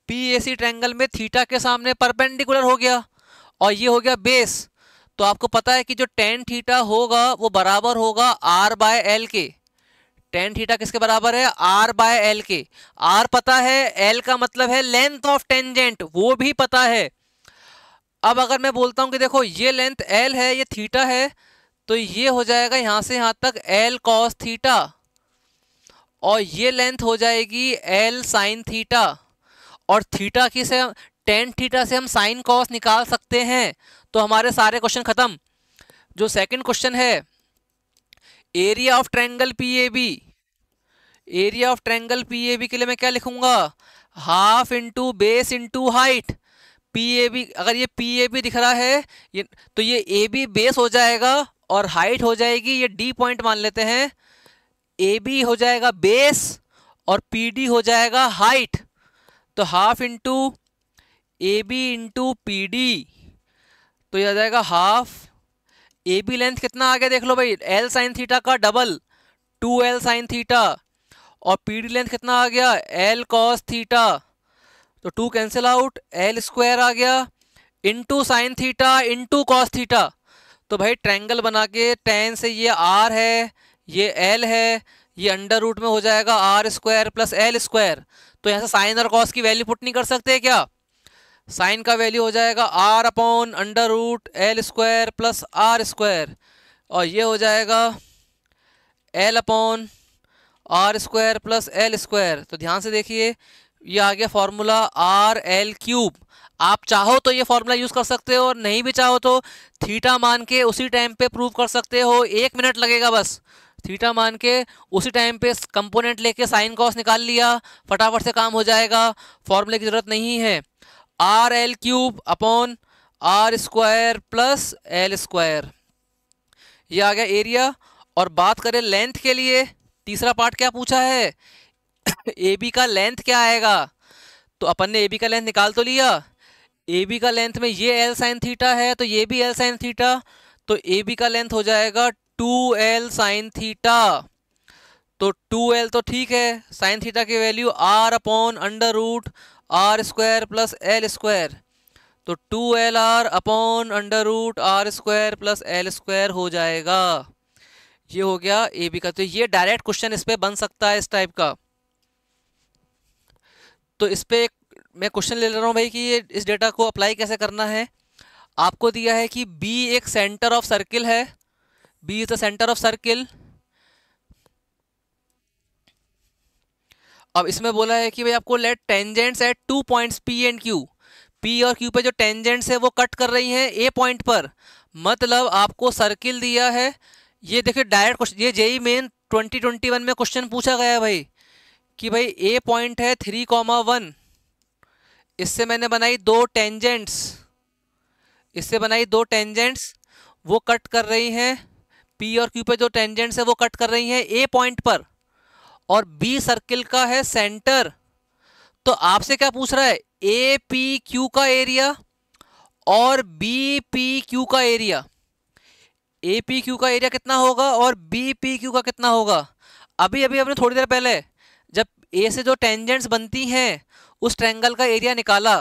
P A C triangle में थीटा के सामने परपेंडिकुलर हो गया और ये हो गया बेस तो आपको पता है कि जो टेन थीटा होगा वो बराबर होगा आर बाय एल के टेन थीटा किसके बराबर है आर बाय एल के आर पता है एल का मतलब है लेंथ ऑफ टेंजेंट वो भी पता है अब अगर मैं बोलता हूँ कि देखो ये लेंथ एल है ये थीटा है तो ये हो जाएगा यहाँ से यहाँ तक एल कॉस थीटा और ये लेंथ हो जाएगी एल साइन थीटा और थीटा की से टेन थीटा से हम साइन कॉस निकाल सकते हैं तो हमारे सारे क्वेश्चन ख़त्म जो सेकंड क्वेश्चन है area of triangle P A B area of triangle P A B के लिए मैं क्या लिखूंगा half into base into height P A B अगर ये पी ए बी दिख रहा है ये तो ये ए बी बेस हो जाएगा और हाइट हो जाएगी ये डी पॉइंट मान लेते हैं ए बी हो जाएगा बेस और पी डी हो जाएगा हाइट तो half into A B into P D तो यह आ जाएगा हाफ ए बी लेंथ कितना आ गया देख लो भाई एल साइन थीटा का double two l sine theta और पी डी लेंथ कितना आ गया एल कॉस थीटा तो two cancel out l square आ गया into sine theta into cos theta तो भाई ट्रैंगल बना के टेन से ये आर है ये एल है ये अंडर रूट में हो जाएगा r square plus l square तो यहाँ से साइन और कॉस की वैल्यू पुट नहीं कर सकते क्या साइन का वैल्यू हो जाएगा r upon under root l square plus r square और ये हो जाएगा l upon r square plus l square तो ध्यान से देखिए ये आ गया फॉर्मूला आर एल क्यूब आप चाहो तो ये फॉर्मूला यूज़ कर सकते हो और नहीं भी चाहो तो थीटा मान के उसी टाइम पे प्रूव कर सकते हो एक मिनट लगेगा बस थीटा मान के उसी टाइम पे कंपोनेंट लेके साइन कॉस निकाल लिया फटाफट से काम हो जाएगा फॉर्मूले की ज़रूरत नहीं है r l cube upon r square plus l square ये आ गया एरिया और बात करें लेंथ के लिए तीसरा पार्ट क्या पूछा है ए बी का लेंथ क्या आएगा तो अपन ने ए बी का लेंथ निकाल तो लिया ए बी का लेंथ में ये एल साइन थीटा है तो ये भी एल साइन थीटा तो ए बी का लेंथ हो जाएगा टू एल साइन थीटा तो टू एल तो ठीक है साइन थीटा की value r upon under root r square plus l square तो two l r upon under root r square plus l square हो जाएगा ये हो गया ए बी का तो ये डायरेक्ट क्वेश्चन इस पर बन सकता है इस टाइप का तो इस पर मैं क्वेश्चन ले ले रहा हूँ भाई कि ये इस डेटा को अप्लाई कैसे करना है आपको दिया है कि बी एक सेंटर ऑफ सर्किल है B is the centre of circle अब इसमें बोला है कि भाई आपको let tangents at two points P and Q P और क्यू पे जो टेंजेंट्स है वो कट कर रही हैं ए पॉइंट पर मतलब आपको सर्किल दिया है ये देखिए डायरेक्ट क्वेश्चन ये जेई मेन 2021 में क्वेश्चन पूछा गया है भाई कि भाई ए पॉइंट है थ्री कॉमा वन इससे मैंने बनाई दो टेंजेंट्स इससे बनाई दो टेंजेंट्स वो कट कर रही हैं पी और क्यू पे जो टेंजेंट्स है वो कट कर रही हैं ए पॉइंट पर और बी सर्किल का है सेंटर तो आपसे क्या पूछ रहा है ए पी क्यू का एरिया और बी पी क्यू का एरिया ए पी क्यू का एरिया कितना होगा और बी पी क्यू का कितना होगा अभी अभी हमने थोड़ी देर पहले जब ए से जो टेंजेंट्स बनती हैं उस ट्रैंगल का एरिया निकाला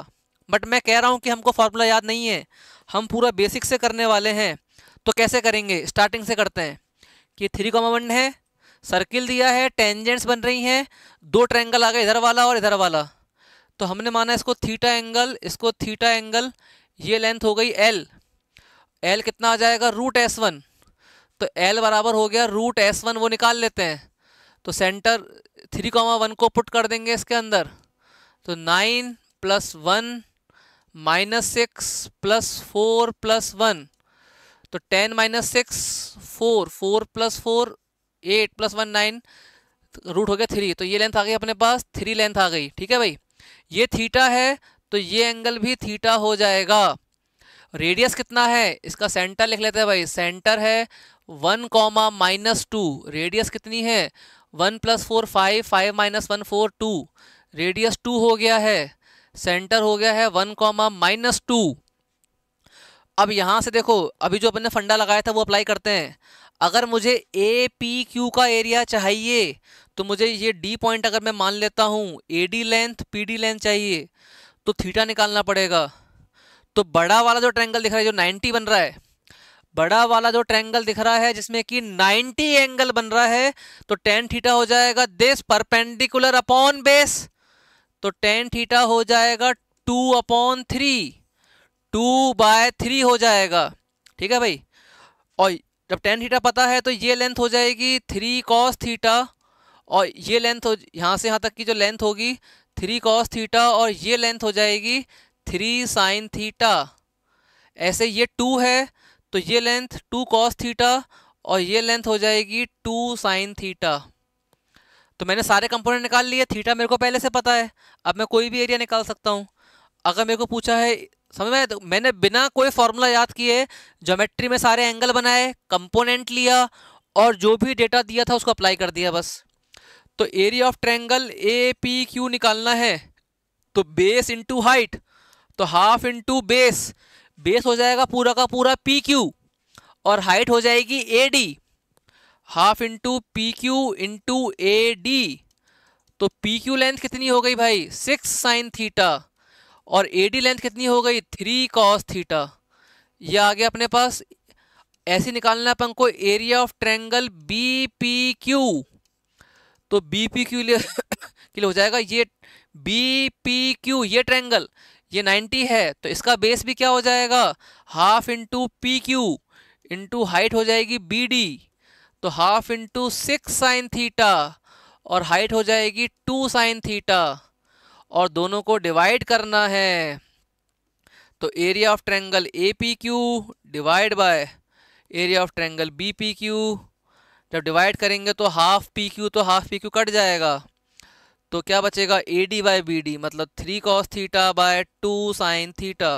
बट मैं कह रहा हूँ कि हमको फार्मूला याद नहीं है हम पूरा बेसिक से करने वाले हैं तो कैसे करेंगे स्टार्टिंग से करते हैं कि थ्री कॉमा वन है सर्किल दिया है टेंजेंट्स बन रही हैं दो ट्रैंगल आ गए इधर वाला और इधर वाला तो हमने माना इसको थीटा एंगल इसको थीटा एंगल ये लेंथ हो गई एल एल कितना आ जाएगा रूट एस वन तो एल बराबर हो गया रूट एस वन वो निकाल लेते हैं तो सेंटर थ्री कॉमा वन को पुट कर देंगे इसके अंदर तो nine plus one minus six plus four plus one तो ten minus six four four plus four eight plus one nine root हो गया थ्री तो ये लेंथ आ गई अपने पास थ्री लेंथ आ गई ठीक है भाई ये थीटा है तो ये एंगल भी थीटा हो जाएगा रेडियस कितना है इसका सेंटर लिख लेते हैं भाई सेंटर है one comma minus two radius कितनी है one plus four five five minus one four two radius two हो गया है सेंटर हो गया है वन कॉमा माइनस टू अब यहाँ से देखो अभी जो अपने फंडा लगाया था वो अप्लाई करते हैं अगर मुझे ए पी क्यू का एरिया चाहिए तो मुझे ये डी पॉइंट अगर मैं मान लेता हूँ A D length P D length चाहिए तो थीटा निकालना पड़ेगा तो बड़ा वाला जो ट्रैंगल दिख रहा है जो 90 बन रहा है बड़ा वाला जो ट्रैंगल दिख रहा है जिसमें कि 90 एंगल बन रहा है तो टेन थीटा हो जाएगा दिस परपेंडिकुलर अपॉन बेस तो टेन थीटा हो जाएगा two upon three two by three हो जाएगा ठीक है भाई और जब टेन थीटा पता है तो ये लेंथ हो जाएगी थ्री कॉस थीटा और ये लेंथ हो यहाँ से यहाँ तक की जो लेंथ होगी थ्री कॉस थीटा और ये लेंथ हो जाएगी थ्री साइन थीटा ऐसे ये टू है तो ये लेंथ टू कॉस थीटा और ये लेंथ हो जाएगी टू साइन थीटा तो मैंने सारे कंपोनेंट निकाल लिए थीटा मेरे को पहले से पता है अब मैं कोई भी एरिया निकाल सकता हूँ अगर मेरे को पूछा है समझ में तो मैंने बिना कोई फॉर्मूला याद किए ज्योमेट्री में सारे एंगल बनाए कंपोनेंट लिया और जो भी डेटा दिया था उसको अप्लाई कर दिया बस तो area of triangle A P Q निकालना है तो बेस इंटू हाइट तो हाफ इंटू बेस बेस हो जाएगा पूरा का पूरा पी क्यू और हाइट हो जाएगी A D half into P Q into A D तो पी क्यू लेंथ कितनी हो गई भाई सिक्स साइन थीटा और ए डी लेंथ कितनी हो गई थ्री कॉस थीटा ये आ गया अपने पास ऐसे निकालना अपन को area of triangle B P Q तो बी पी क्यू के लिए हो जाएगा ये बी पी क्यू ये ट्रेंगल ये 90 है तो इसका बेस भी क्या हो जाएगा half into P Q into height हो जाएगी बी डी तो half into six sine theta और हाइट हो जाएगी टू साइन थीटा और दोनों को डिवाइड करना है तो area of triangle A P Q divide by area of triangle B P Q जब डिवाइड करेंगे तो हाफ पी क्यू तो हाफ पी क्यू कट जाएगा तो क्या बचेगा A D by B D मतलब three cos theta by two sine theta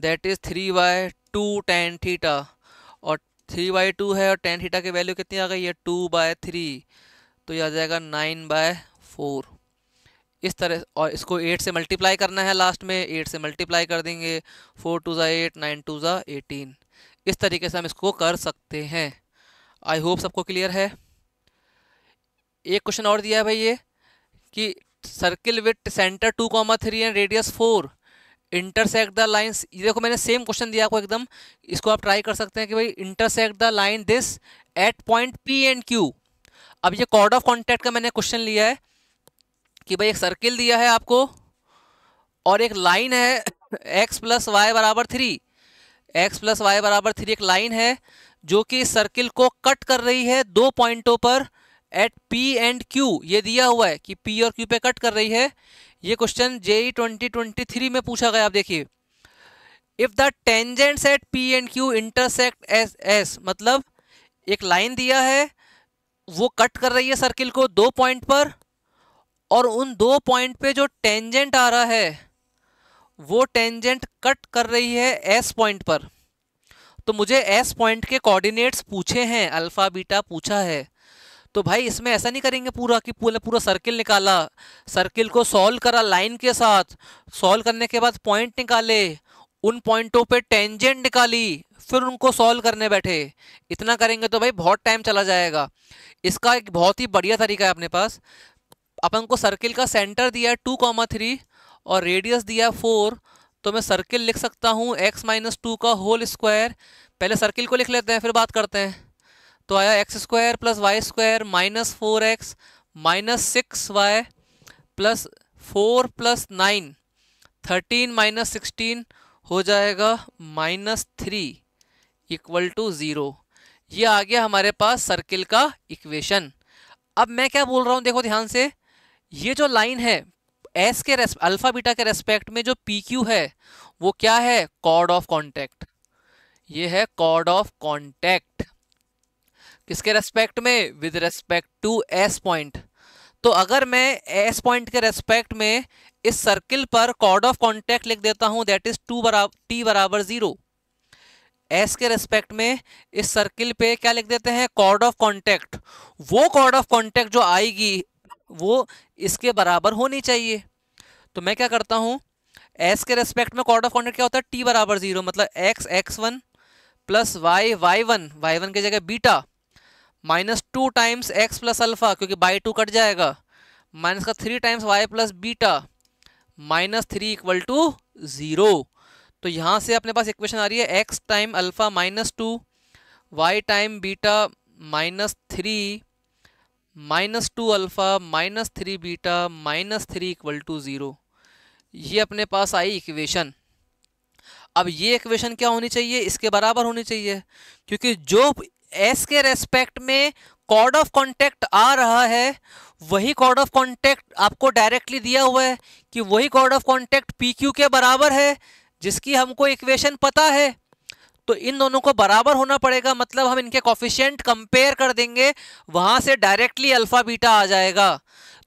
that is three by two tan theta और थ्री बाई टू है और टेन थीटा की वैल्यू कितनी आ गई है टू बाय थ्री तो यह आ जाएगा नाइन बाय फोर इस तरह और इसको एट से मल्टीप्लाई करना है लास्ट में एट से मल्टीप्लाई कर देंगे फोर टू ज़ा एट नाइन टू ज़ा एटीन इस तरीके से हम इसको कर सकते हैं आई होप सबको क्लियर है एक क्वेश्चन और दिया है भाई ये कि circle with centre two comma three and radius four intersect the lines ये देखो मैंने सेम क्वेश्चन दिया आपको एकदम इसको आप ट्राई कर सकते हैं कि भाई intersect the line this at point P and Q अब ये कॉर्ड ऑफ कॉन्टैक्ट का मैंने क्वेश्चन लिया है कि भाई एक सर्किल दिया है आपको और एक लाइन है एक्स प्लस वाई बराबर थ्री एक्स प्लस वाई बराबर थ्री एक लाइन है जो कि सर्किल को कट कर रही है दो पॉइंटों पर एट पी एंड क्यू ये दिया हुआ है कि पी और क्यू पे कट कर रही है ये question JEE twenty twenty three में पूछा गया आप देखिए if the tangents at P and Q intersect S S मतलब एक लाइन दिया है वो कट कर रही है सर्किल को दो पॉइंट पर और उन दो पॉइंट पे जो टेंजेंट आ रहा है वो टेंजेंट कट कर रही है एस पॉइंट पर तो मुझे एस पॉइंट के कोऑर्डिनेट्स पूछे हैं अल्फ़ा बीटा पूछा है तो भाई इसमें ऐसा नहीं करेंगे पूरा कि पूरा पूरा सर्किल निकाला सर्किल को सॉल्व करा लाइन के साथ सॉल्व करने के बाद पॉइंट निकाले उन पॉइंटों पे टेंजेंट निकाली फिर उनको सॉल्व करने बैठे इतना करेंगे तो भाई बहुत टाइम चला जाएगा इसका एक बहुत ही बढ़िया तरीका है अपने पास अपन को सर्किल का सेंटर दिया है टू कॉमा थ्री और रेडियस दिया है फोर तो मैं सर्किल लिख सकता हूँ एक्स माइनस टू का होल स्क्वायर पहले सर्किल को लिख लेते हैं फिर बात करते हैं तो आया x square plus Y square minus four x minus six y plus four plus nine thirteen minus sixteen हो जाएगा minus three equal to zero ये आ गया हमारे पास सर्किल का इक्वेशन अब मैं क्या बोल रहा हूँ देखो ध्यान से ये जो लाइन है एस के अल्फा बीटा के रेस्पेक्ट में जो पी क्यू है वो क्या है कॉर्ड ऑफ कॉन्टैक्ट ये है कॉर्ड ऑफ कॉन्टैक्ट किसके रेस्पेक्ट में with respect to S point तो अगर मैं एस पॉइंट के रेस्पेक्ट में इस सर्किल पर कॉर्ड ऑफ कॉन्टैक्ट लिख देता हूं दैट इज टू बराबर टी बराबर जीरो एस के रेस्पेक्ट में इस सर्किल पे क्या लिख देते हैं कॉर्ड ऑफ कॉन्टैक्ट वो कॉर्ड ऑफ कॉन्टैक्ट जो आएगी वो इसके बराबर होनी चाहिए तो मैं क्या करता हूँ एस के रेस्पेक्ट में कॉर्ड ऑफ कॉन्डक्ट क्या होता है टी बराबर जीरो मतलब x x one plus y y one Y one की जगह beta minus two times x plus alpha क्योंकि बाई टू कट जाएगा माइनस का three times y plus beta minus three equal to zero तो यहाँ से अपने पास इक्वेशन आ रही है x time alpha minus two y time beta minus three minus two alpha minus three beta minus three equal to zero ये अपने पास आई इक्वेशन अब ये इक्वेशन क्या होनी चाहिए इसके बराबर होनी चाहिए क्योंकि जो एस के रेस्पेक्ट में कॉर्ड ऑफ कॉन्टैक्ट आ रहा है वही कॉर्ड ऑफ कॉन्टैक्ट आपको डायरेक्टली दिया हुआ है कि वही chord of contact P Q के बराबर है जिसकी हमको इक्वेशन पता है तो इन दोनों को बराबर होना पड़ेगा मतलब हम इनके कॉफिशियंट कंपेयर कर देंगे वहाँ से डायरेक्टली अल्फ़ा बीटा आ जाएगा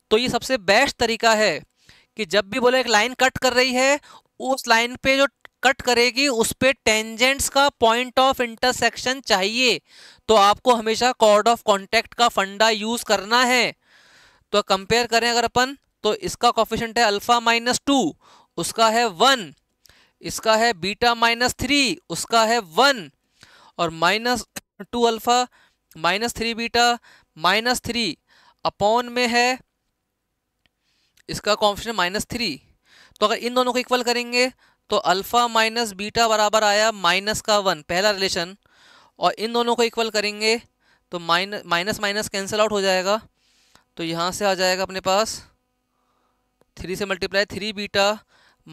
तो ये सबसे बेस्ट तरीका है कि जब भी बोले एक लाइन कट कर रही है उस लाइन पे जो कट करेगी उस पर टेंजेंट्स का पॉइंट ऑफ इंटरसेक्शन चाहिए तो आपको हमेशा कॉर्ड ऑफ कॉन्टैक्ट का फंडा यूज़ करना है तो कंपेयर करें अगर अपन तो इसका कॉफिशेंट है अल्फ़ा माइनस टू उसका है वन इसका है बीटा माइनस थ्री उसका है वन और minus two alpha minus three beta minus three upon में है इसका कॉम्पिटिशन माइनस थ्री तो अगर इन दोनों को इक्वल करेंगे तो अल्फ़ा माइनस बीटा बराबर आया माइनस का वन पहला रिलेशन और इन दोनों को इक्वल करेंगे तो minus minus minus cancel out हो जाएगा तो यहाँ से आ जाएगा अपने पास थ्री से multiply three beta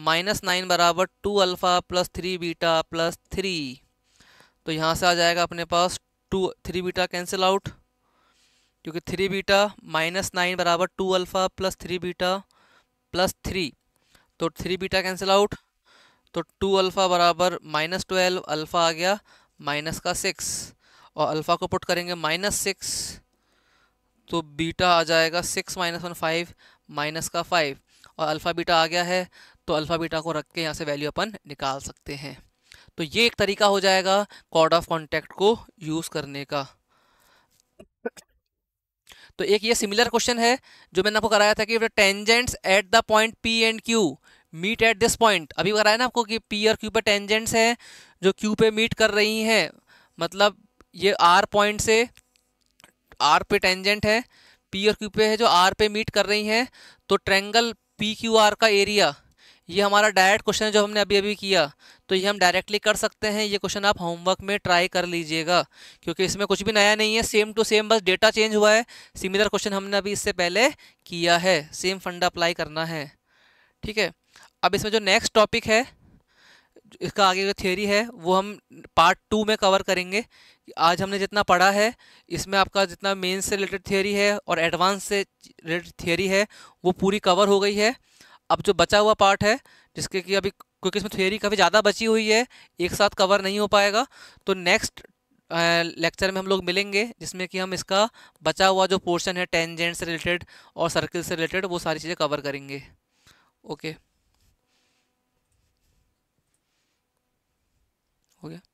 minus nine बराबर two alpha plus three beta plus three तो यहाँ से आ जाएगा अपने पास two three beta cancel out क्योंकि थ्री बीटा माइनस नाइन बराबर two alpha plus three beta plus three तो थ्री बीटा कैंसिल आउट तो टू अल्फ़ा बराबर माइनस ट्वेल्व अल्फ़ा आ गया माइनस का सिक्स और अल्फ़ा को पुट करेंगे माइनस सिक्स तो बीटा आ जाएगा six minus one five minus का फाइव और अल्फ़ा बीटा आ गया है तो अल्फ़ा बीटा को रख के यहाँ से वैल्यू अपन निकाल सकते हैं तो ये एक तरीका हो जाएगा कॉड ऑफ कॉन्टैक्ट को यूज़ करने का तो एक ये सिमिलर क्वेश्चन है जो मैंने आपको कराया था कि tangents at the point P and Q meet at this point अभी कराया ना आपको कि पी और क्यू पे टेंजेंट्स हैं जो क्यू पे मीट कर रही हैं मतलब ये आर पॉइंट से आर पे टेंजेंट है पी और क्यू पे है जो आर पे मीट कर रही हैं तो ट्रेंगल पी क्यू आर का एरिया ये हमारा डायरेक्ट क्वेश्चन है जो हमने अभी अभी किया तो ये हम डायरेक्टली कर सकते हैं ये क्वेश्चन आप होमवर्क में ट्राई कर लीजिएगा क्योंकि इसमें कुछ भी नया नहीं है सेम टू सेम बस डेटा चेंज हुआ है सिमिलर क्वेश्चन हमने अभी इससे पहले किया है सेम फंड अप्लाई करना है ठीक है अब इसमें जो नेक्स्ट टॉपिक है इसका आगे का थ्योरी है वो हम पार्ट टू में कवर करेंगे आज हमने जितना पढ़ा है इसमें आपका जितना मेन से रिलेटेड थ्योरी है और एडवांस से रिलेटेड थ्योरी है वो पूरी कवर हो गई है अब जो बचा हुआ पार्ट है जिसके कि अभी क्योंकि इसमें थ्योरी काफ़ी ज़्यादा बची हुई है एक साथ कवर नहीं हो पाएगा तो नेक्स्ट लेक्चर में हम लोग मिलेंगे जिसमें कि हम इसका बचा हुआ जो पोर्शन है टेंजेंट से रिलेटेड और सर्किल से रिलेटेड वो सारी चीज़ें कवर करेंगे ओके हो गया